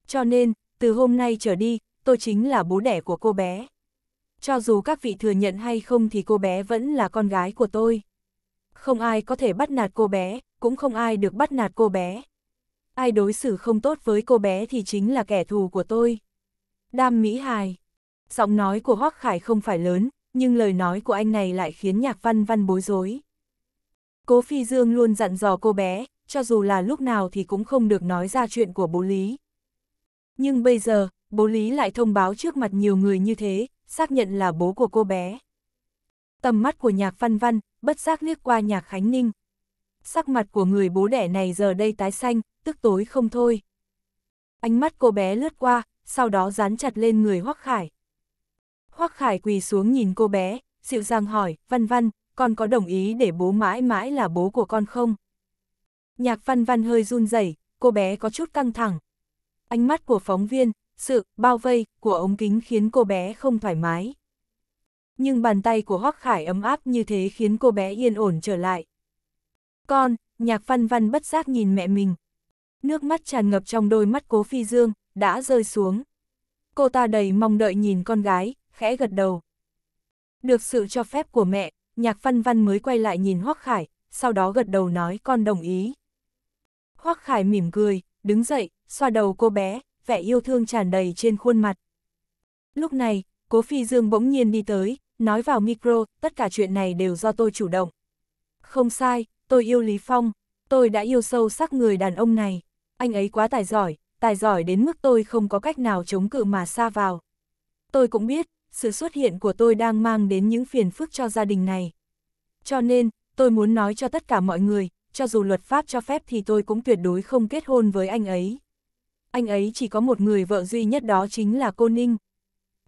Cho nên, từ hôm nay trở đi, tôi chính là bố đẻ của cô bé. Cho dù các vị thừa nhận hay không thì cô bé vẫn là con gái của tôi. Không ai có thể bắt nạt cô bé, cũng không ai được bắt nạt cô bé ai đối xử không tốt với cô bé thì chính là kẻ thù của tôi. Đam Mỹ Hài Giọng nói của Hoác Khải không phải lớn, nhưng lời nói của anh này lại khiến nhạc văn văn bối rối. Cố Phi Dương luôn dặn dò cô bé, cho dù là lúc nào thì cũng không được nói ra chuyện của bố Lý. Nhưng bây giờ, bố Lý lại thông báo trước mặt nhiều người như thế, xác nhận là bố của cô bé. Tầm mắt của nhạc văn văn, bất giác liếc qua nhạc Khánh Ninh. Sắc mặt của người bố đẻ này giờ đây tái xanh, tức tối không thôi. Ánh mắt cô bé lướt qua, sau đó dán chặt lên người Hoắc Khải. Hoắc Khải quỳ xuống nhìn cô bé, dịu dàng hỏi, văn văn, con có đồng ý để bố mãi mãi là bố của con không? Nhạc văn văn hơi run rẩy, cô bé có chút căng thẳng. Ánh mắt của phóng viên, sự bao vây của ống kính khiến cô bé không thoải mái. Nhưng bàn tay của Hoắc Khải ấm áp như thế khiến cô bé yên ổn trở lại. Con, nhạc văn văn bất giác nhìn mẹ mình, nước mắt tràn ngập trong đôi mắt cố phi dương, đã rơi xuống. Cô ta đầy mong đợi nhìn con gái, khẽ gật đầu. Được sự cho phép của mẹ, nhạc văn văn mới quay lại nhìn Hoắc Khải, sau đó gật đầu nói con đồng ý. Hoắc Khải mỉm cười, đứng dậy, xoa đầu cô bé, vẻ yêu thương tràn đầy trên khuôn mặt. Lúc này, Cố Phi Dương bỗng nhiên đi tới, nói vào micro, tất cả chuyện này đều do tôi chủ động. Không sai, tôi yêu Lý Phong, tôi đã yêu sâu sắc người đàn ông này anh ấy quá tài giỏi, tài giỏi đến mức tôi không có cách nào chống cự mà xa vào. Tôi cũng biết, sự xuất hiện của tôi đang mang đến những phiền phức cho gia đình này. Cho nên, tôi muốn nói cho tất cả mọi người, cho dù luật pháp cho phép thì tôi cũng tuyệt đối không kết hôn với anh ấy. Anh ấy chỉ có một người vợ duy nhất đó chính là cô Ninh.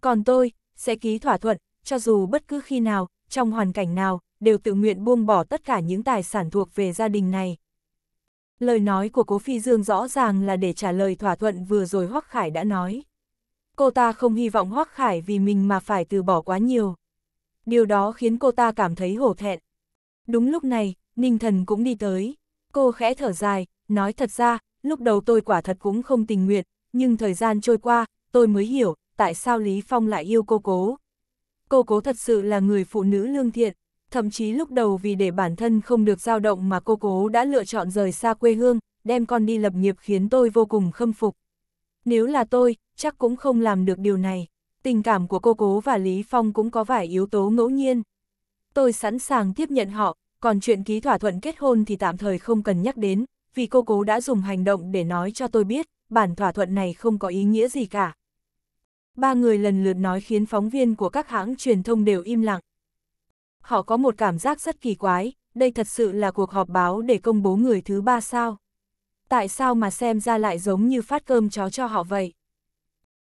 Còn tôi, sẽ ký thỏa thuận, cho dù bất cứ khi nào, trong hoàn cảnh nào, đều tự nguyện buông bỏ tất cả những tài sản thuộc về gia đình này. Lời nói của Cố Phi Dương rõ ràng là để trả lời thỏa thuận vừa rồi Hoắc Khải đã nói. Cô ta không hy vọng Hoắc Khải vì mình mà phải từ bỏ quá nhiều. Điều đó khiến cô ta cảm thấy hổ thẹn. Đúng lúc này, Ninh Thần cũng đi tới. Cô khẽ thở dài, nói thật ra, lúc đầu tôi quả thật cũng không tình nguyện, nhưng thời gian trôi qua, tôi mới hiểu tại sao Lý Phong lại yêu cô cố. Cô cố thật sự là người phụ nữ lương thiện, thậm chí lúc đầu vì để bản thân không được dao động mà cô cố đã lựa chọn rời xa quê hương, đem con đi lập nghiệp khiến tôi vô cùng khâm phục. Nếu là tôi, chắc cũng không làm được điều này. Tình cảm của cô cố và Lý Phong cũng có vài yếu tố ngẫu nhiên. Tôi sẵn sàng tiếp nhận họ, còn chuyện ký thỏa thuận kết hôn thì tạm thời không cần nhắc đến, vì cô cố đã dùng hành động để nói cho tôi biết, bản thỏa thuận này không có ý nghĩa gì cả. Ba người lần lượt nói khiến phóng viên của các hãng truyền thông đều im lặng họ có một cảm giác rất kỳ quái, đây thật sự là cuộc họp báo để công bố người thứ ba sao. Tại sao mà xem ra lại giống như phát cơm chó cho họ vậy?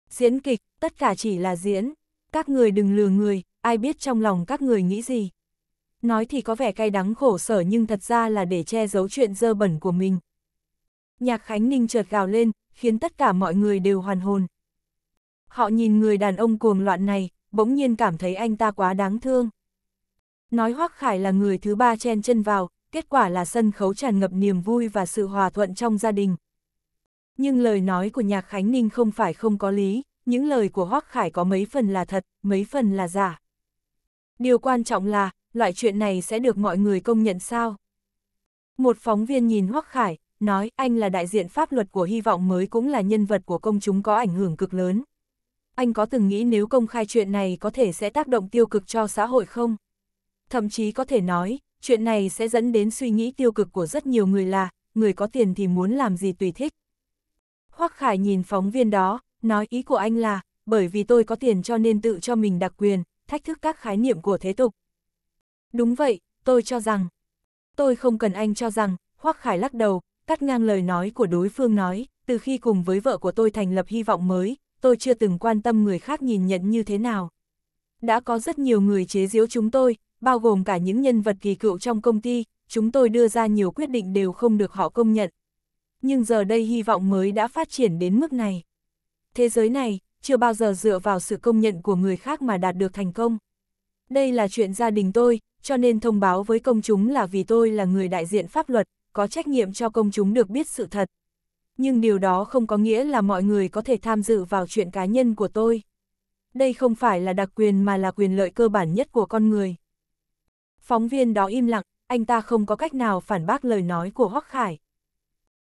Diễn kịch, tất cả chỉ là diễn. Các người đừng lừa người, ai biết trong lòng các người nghĩ gì. Nói thì có vẻ cay đắng khổ sở nhưng thật ra là để che giấu chuyện dơ bẩn của mình. Nhạc Khánh Ninh trượt gào lên, khiến tất cả mọi người đều hoàn hồn. Họ nhìn người đàn ông cuồng loạn này, bỗng nhiên cảm thấy anh ta quá đáng thương. Nói Hoắc Khải là người thứ ba chen chân vào, kết quả là sân khấu tràn ngập niềm vui và sự hòa thuận trong gia đình. Nhưng lời nói của Nhạc Khánh Ninh không phải không có lý, những lời của Hoắc Khải có mấy phần là thật, mấy phần là giả. Điều quan trọng là, loại chuyện này sẽ được mọi người công nhận sao? Một phóng viên nhìn Hoắc Khải, nói anh là đại diện pháp luật của hy vọng mới cũng là nhân vật của công chúng có ảnh hưởng cực lớn. Anh có từng nghĩ nếu công khai chuyện này có thể sẽ tác động tiêu cực cho xã hội không? thậm chí có thể nói, chuyện này sẽ dẫn đến suy nghĩ tiêu cực của rất nhiều người là, người có tiền thì muốn làm gì tùy thích. Hoắc Khải nhìn phóng viên đó, nói ý của anh là, bởi vì tôi có tiền cho nên tự cho mình đặc quyền, thách thức các khái niệm của thế tục. Đúng vậy, tôi cho rằng. Tôi không cần anh cho rằng, Hoắc Khải lắc đầu, cắt ngang lời nói của đối phương nói, từ khi cùng với vợ của tôi thành lập hy vọng mới, tôi chưa từng quan tâm người khác nhìn nhận như thế nào. Đã có rất nhiều người chế giễu chúng tôi, bao gồm cả những nhân vật kỳ cựu trong công ty, chúng tôi đưa ra nhiều quyết định đều không được họ công nhận. Nhưng giờ đây hy vọng mới đã phát triển đến mức này. Thế giới này, chưa bao giờ dựa vào sự công nhận của người khác mà đạt được thành công. Đây là chuyện gia đình tôi, cho nên thông báo với công chúng là vì tôi là người đại diện pháp luật, có trách nhiệm cho công chúng được biết sự thật. Nhưng điều đó không có nghĩa là mọi người có thể tham dự vào chuyện cá nhân của tôi. Đây không phải là đặc quyền mà là quyền lợi cơ bản nhất của con người. Phóng viên đó im lặng, anh ta không có cách nào phản bác lời nói của Hoắc Khải.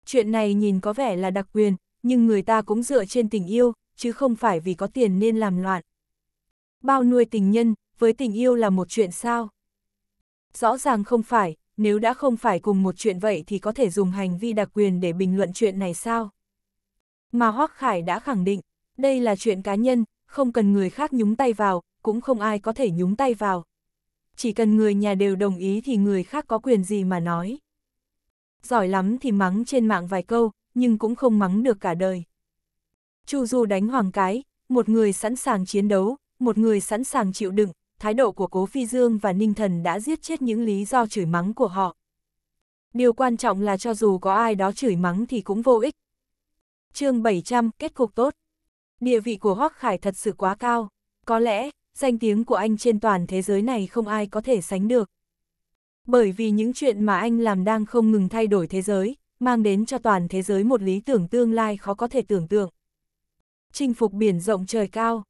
Chuyện này nhìn có vẻ là đặc quyền, nhưng người ta cũng dựa trên tình yêu, chứ không phải vì có tiền nên làm loạn. Bao nuôi tình nhân, với tình yêu là một chuyện sao? Rõ ràng không phải, nếu đã không phải cùng một chuyện vậy thì có thể dùng hành vi đặc quyền để bình luận chuyện này sao? Mà Hoắc Khải đã khẳng định, đây là chuyện cá nhân, không cần người khác nhúng tay vào, cũng không ai có thể nhúng tay vào chỉ cần người nhà đều đồng ý thì người khác có quyền gì mà nói. Giỏi lắm thì mắng trên mạng vài câu, nhưng cũng không mắng được cả đời. Chu Du đánh hoàng cái, một người sẵn sàng chiến đấu, một người sẵn sàng chịu đựng, thái độ của Cố Phi Dương và Ninh Thần đã giết chết những lý do chửi mắng của họ. Điều quan trọng là cho dù có ai đó chửi mắng thì cũng vô ích. chương 700, kết cục tốt. Địa vị của Hoắc Khải thật sự quá cao. Có lẽ, danh tiếng của anh trên toàn thế giới này không ai có thể sánh được. Bởi vì những chuyện mà anh làm đang không ngừng thay đổi thế giới, mang đến cho toàn thế giới một lý tưởng tương lai khó có thể tưởng tượng. Chinh phục biển rộng trời cao.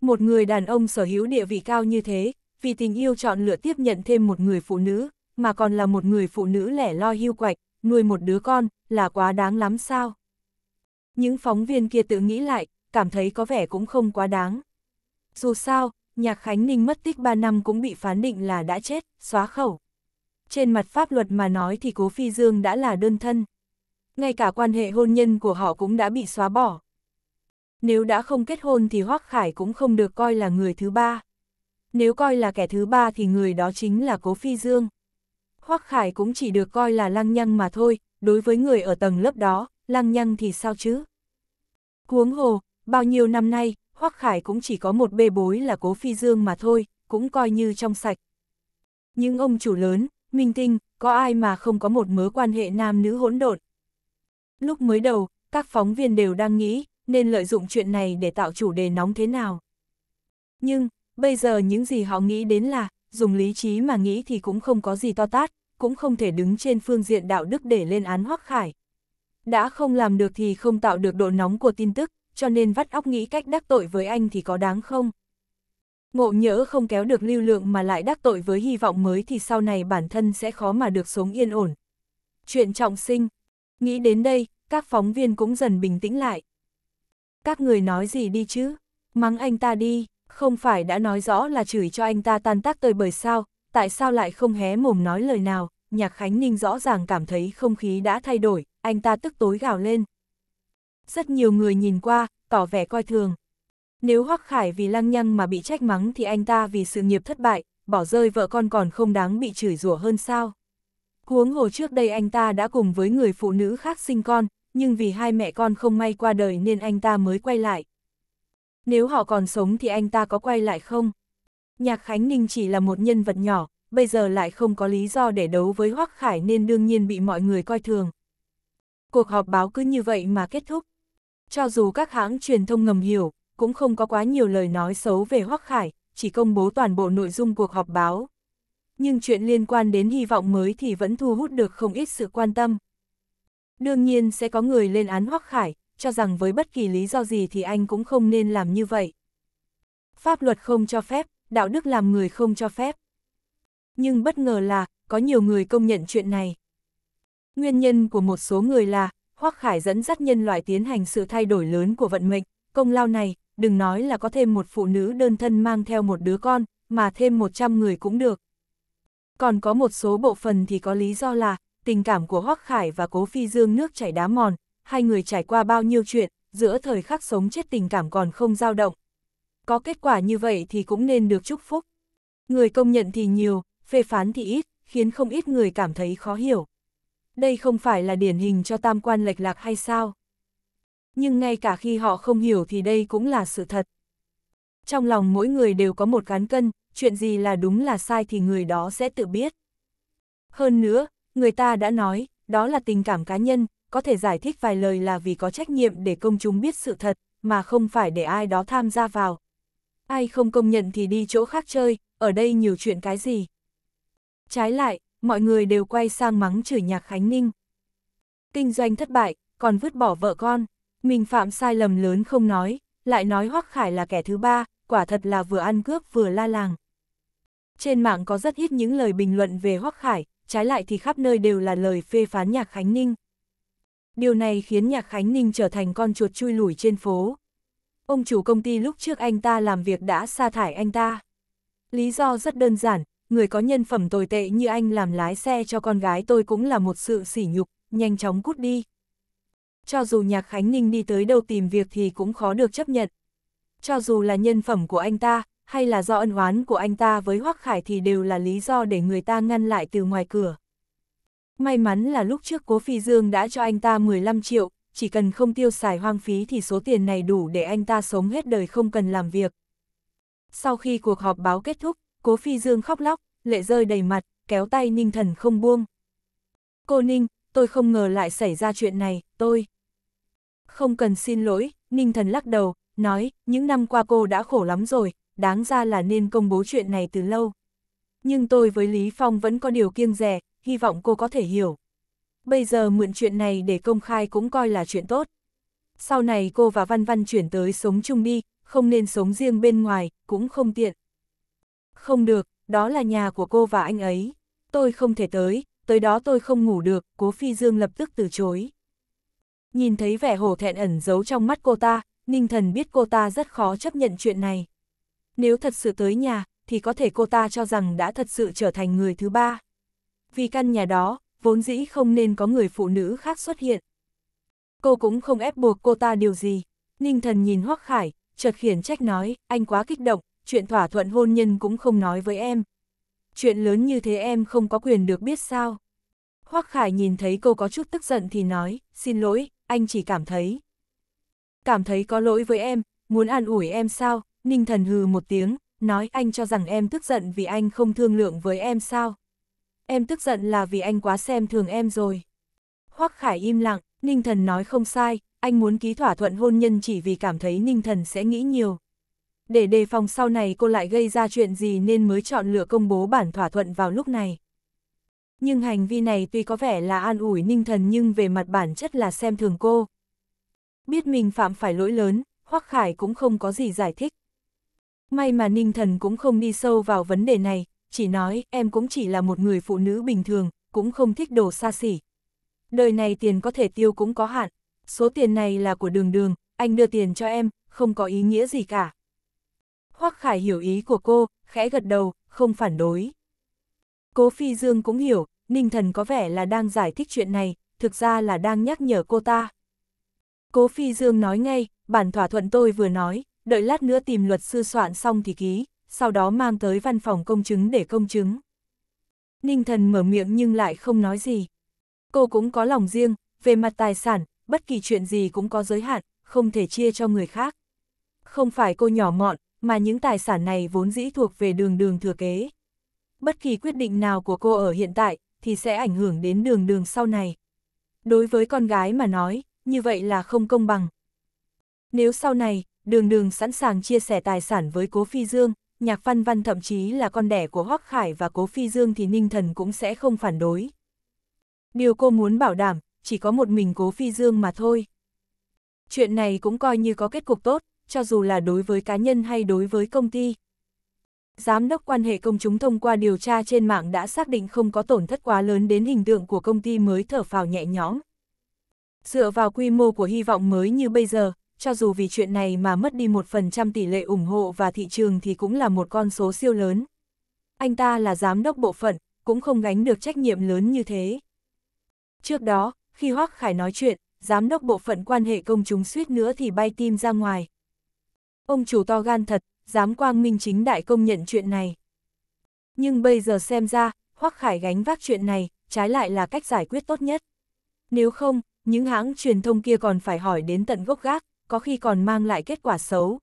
Một người đàn ông sở hữu địa vị cao như thế, vì tình yêu chọn lựa tiếp nhận thêm một người phụ nữ, mà còn là một người phụ nữ lẻ loi hưu quạch, nuôi một đứa con, là quá đáng lắm sao? Những phóng viên kia tự nghĩ lại, cảm thấy có vẻ cũng không quá đáng. Dù sao, Nhạc Khánh Ninh mất tích 3 năm cũng bị phán định là đã chết, xóa khẩu. Trên mặt pháp luật mà nói thì Cố Phi Dương đã là đơn thân. Ngay cả quan hệ hôn nhân của họ cũng đã bị xóa bỏ. Nếu đã không kết hôn thì Hoác Khải cũng không được coi là người thứ ba. Nếu coi là kẻ thứ ba thì người đó chính là Cố Phi Dương. Hoác Khải cũng chỉ được coi là lăng nhăng mà thôi, đối với người ở tầng lớp đó, lăng nhăng thì sao chứ? Cuống hồ, bao nhiêu năm nay, Hoắc Khải cũng chỉ có một bê bối là Cố Phi Dương mà thôi, cũng coi như trong sạch. Nhưng ông chủ lớn, minh tinh, có ai mà không có một mớ quan hệ nam nữ hỗn độn. Lúc mới đầu, các phóng viên đều đang nghĩ nên lợi dụng chuyện này để tạo chủ đề nóng thế nào. Nhưng, bây giờ những gì họ nghĩ đến là, dùng lý trí mà nghĩ thì cũng không có gì to tát, cũng không thể đứng trên phương diện đạo đức để lên án Hoắc Khải. Đã không làm được thì không tạo được độ nóng của tin tức, cho nên vắt óc nghĩ cách đắc tội với anh thì có đáng không? Ngộ nhỡ không kéo được lưu lượng mà lại đắc tội với hy vọng mới thì sau này bản thân sẽ khó mà được sống yên ổn. Chuyện trọng sinh. Nghĩ đến đây, các phóng viên cũng dần bình tĩnh lại. Các người nói gì đi chứ? Mắng anh ta đi, không phải đã nói rõ là chửi cho anh ta tan tác tơi bời sao, tại sao lại không hé mồm nói lời nào, nhạc Khánh Ninh rõ ràng cảm thấy không khí đã thay đổi, anh ta tức tối gào lên. Rất nhiều người nhìn qua, tỏ vẻ coi thường. Nếu Hoắc Khải vì lăng nhăng mà bị trách mắng thì anh ta vì sự nghiệp thất bại, bỏ rơi vợ con còn không đáng bị chửi rủa hơn sao. Huống hồ trước đây anh ta đã cùng với người phụ nữ khác sinh con, nhưng vì hai mẹ con không may qua đời nên anh ta mới quay lại. Nếu họ còn sống thì anh ta có quay lại không? Nhạc Khánh Ninh chỉ là một nhân vật nhỏ, bây giờ lại không có lý do để đấu với Hoắc Khải nên đương nhiên bị mọi người coi thường. Cuộc họp báo cứ như vậy mà kết thúc. Cho dù các hãng truyền thông ngầm hiểu, cũng không có quá nhiều lời nói xấu về Hoắc Khải, chỉ công bố toàn bộ nội dung cuộc họp báo. Nhưng chuyện liên quan đến hy vọng mới thì vẫn thu hút được không ít sự quan tâm. Đương nhiên sẽ có người lên án Hoắc Khải, cho rằng với bất kỳ lý do gì thì anh cũng không nên làm như vậy. Pháp luật không cho phép, đạo đức làm người không cho phép. Nhưng bất ngờ là, có nhiều người công nhận chuyện này. Nguyên nhân của một số người là, Hoắc Khải dẫn dắt nhân loại tiến hành sự thay đổi lớn của vận mệnh, công lao này, đừng nói là có thêm một phụ nữ đơn thân mang theo một đứa con, mà thêm 100 người cũng được. Còn có một số bộ phần thì có lý do là, tình cảm của Hoắc Khải và Cố Phi Dương nước chảy đá mòn, hai người trải qua bao nhiêu chuyện, giữa thời khắc sống chết tình cảm còn không dao động. Có kết quả như vậy thì cũng nên được chúc phúc. Người công nhận thì nhiều, phê phán thì ít, khiến không ít người cảm thấy khó hiểu đây không phải là điển hình cho tam quan lệch lạc hay sao? Nhưng ngay cả khi họ không hiểu thì đây cũng là sự thật. Trong lòng mỗi người đều có một cán cân, chuyện gì là đúng là sai thì người đó sẽ tự biết. Hơn nữa, người ta đã nói, đó là tình cảm cá nhân, có thể giải thích vài lời là vì có trách nhiệm để công chúng biết sự thật, mà không phải để ai đó tham gia vào. Ai không công nhận thì đi chỗ khác chơi, ở đây nhiều chuyện cái gì. Trái lại, mọi người đều quay sang mắng chửi nhạc Khánh Ninh. Kinh doanh thất bại, còn vứt bỏ vợ con, mình phạm sai lầm lớn không nói, lại nói Hoắc Khải là kẻ thứ ba, quả thật là vừa ăn cướp vừa la làng. Trên mạng có rất ít những lời bình luận về Hoắc Khải, trái lại thì khắp nơi đều là lời phê phán nhạc Khánh Ninh. Điều này khiến nhạc Khánh Ninh trở thành con chuột chui lủi trên phố. Ông chủ công ty lúc trước anh ta làm việc đã sa thải anh ta. Lý do rất đơn giản, người có nhân phẩm tồi tệ như anh làm lái xe cho con gái tôi cũng là một sự sỉ nhục, nhanh chóng cút đi. Cho dù Nhạc Khánh Ninh đi tới đâu tìm việc thì cũng khó được chấp nhận. Cho dù là nhân phẩm của anh ta, hay là do ân oán của anh ta với Hoắc Khải thì đều là lý do để người ta ngăn lại từ ngoài cửa. May mắn là lúc trước Cố Phi Dương đã cho anh ta 15 triệu, chỉ cần không tiêu xài hoang phí thì số tiền này đủ để anh ta sống hết đời không cần làm việc. Sau khi cuộc họp báo kết thúc, Cố Phi Dương khóc lóc, lệ rơi đầy mặt, kéo tay Ninh Thần không buông. Cô Ninh, tôi không ngờ lại xảy ra chuyện này, tôi. Không cần xin lỗi, Ninh Thần lắc đầu, nói, những năm qua cô đã khổ lắm rồi, đáng ra là nên công bố chuyện này từ lâu. Nhưng tôi với Lý Phong vẫn có điều kiêng rẻ, hy vọng cô có thể hiểu. Bây giờ mượn chuyện này để công khai cũng coi là chuyện tốt. Sau này cô và Văn Văn chuyển tới sống chung đi, không nên sống riêng bên ngoài, cũng không tiện. Không được, đó là nhà của cô và anh ấy. Tôi không thể tới, tới đó tôi không ngủ được, cố phi dương lập tức từ chối. Nhìn thấy vẻ hổ thẹn ẩn giấu trong mắt cô ta, Ninh Thần biết cô ta rất khó chấp nhận chuyện này. Nếu thật sự tới nhà, thì có thể cô ta cho rằng đã thật sự trở thành người thứ ba. Vì căn nhà đó, vốn dĩ không nên có người phụ nữ khác xuất hiện. Cô cũng không ép buộc cô ta điều gì. Ninh Thần nhìn hoác Khải, chợt khiển trách nói, anh quá kích động, chuyện thỏa thuận hôn nhân cũng không nói với em. Chuyện lớn như thế em không có quyền được biết sao. Hoắc Khải nhìn thấy cô có chút tức giận thì nói, xin lỗi, anh chỉ cảm thấy. Cảm thấy có lỗi với em, muốn an ủi em sao, Ninh Thần hừ một tiếng, nói anh cho rằng em tức giận vì anh không thương lượng với em sao. Em tức giận là vì anh quá xem thường em rồi. Hoắc Khải im lặng, Ninh Thần nói không sai, anh muốn ký thỏa thuận hôn nhân chỉ vì cảm thấy Ninh Thần sẽ nghĩ nhiều, để đề phòng sau này cô lại gây ra chuyện gì nên mới chọn lựa công bố bản thỏa thuận vào lúc này. Nhưng hành vi này tuy có vẻ là an ủi ninh thần nhưng về mặt bản chất là xem thường cô. Biết mình phạm phải lỗi lớn, Hoắc Khải cũng không có gì giải thích. May mà ninh thần cũng không đi sâu vào vấn đề này, chỉ nói em cũng chỉ là một người phụ nữ bình thường, cũng không thích đồ xa xỉ. Đời này tiền có thể tiêu cũng có hạn, số tiền này là của đường đường, anh đưa tiền cho em, không có ý nghĩa gì cả. Hoắc Khải hiểu ý của cô, khẽ gật đầu, không phản đối. Cố Phi Dương cũng hiểu, Ninh Thần có vẻ là đang giải thích chuyện này, thực ra là đang nhắc nhở cô ta. Cố Phi Dương nói ngay, bản thỏa thuận tôi vừa nói, đợi lát nữa tìm luật sư soạn xong thì ký, sau đó mang tới văn phòng công chứng để công chứng. Ninh Thần mở miệng nhưng lại không nói gì. Cô cũng có lòng riêng, về mặt tài sản, bất kỳ chuyện gì cũng có giới hạn, không thể chia cho người khác. Không phải cô nhỏ mọn, mà những tài sản này vốn dĩ thuộc về đường đường thừa kế. Bất kỳ quyết định nào của cô ở hiện tại, thì sẽ ảnh hưởng đến đường đường sau này. Đối với con gái mà nói, như vậy là không công bằng. Nếu sau này, đường đường sẵn sàng chia sẻ tài sản với Cố Phi Dương, nhạc văn văn thậm chí là con đẻ của Hoắc Khải và Cố Phi Dương thì Ninh Thần cũng sẽ không phản đối. Điều cô muốn bảo đảm, chỉ có một mình Cố Phi Dương mà thôi. Chuyện này cũng coi như có kết cục tốt, cho dù là đối với cá nhân hay đối với công ty. Giám đốc quan hệ công chúng thông qua điều tra trên mạng đã xác định không có tổn thất quá lớn đến hình tượng của công ty mới thở phào nhẹ nhõm. Dựa vào quy mô của hy vọng mới như bây giờ, cho dù vì chuyện này mà mất đi 1% tỷ lệ ủng hộ và thị trường thì cũng là một con số siêu lớn. Anh ta là giám đốc bộ phận, cũng không gánh được trách nhiệm lớn như thế. Trước đó, khi Hoác Khải nói chuyện, giám đốc bộ phận quan hệ công chúng suýt nữa thì bay tim ra ngoài, Ông chủ to gan thật, dám quang minh chính đại công nhận chuyện này. Nhưng bây giờ xem ra, Hoắc Khải gánh vác chuyện này, trái lại là cách giải quyết tốt nhất. Nếu không, những hãng truyền thông kia còn phải hỏi đến tận gốc gác, có khi còn mang lại kết quả xấu.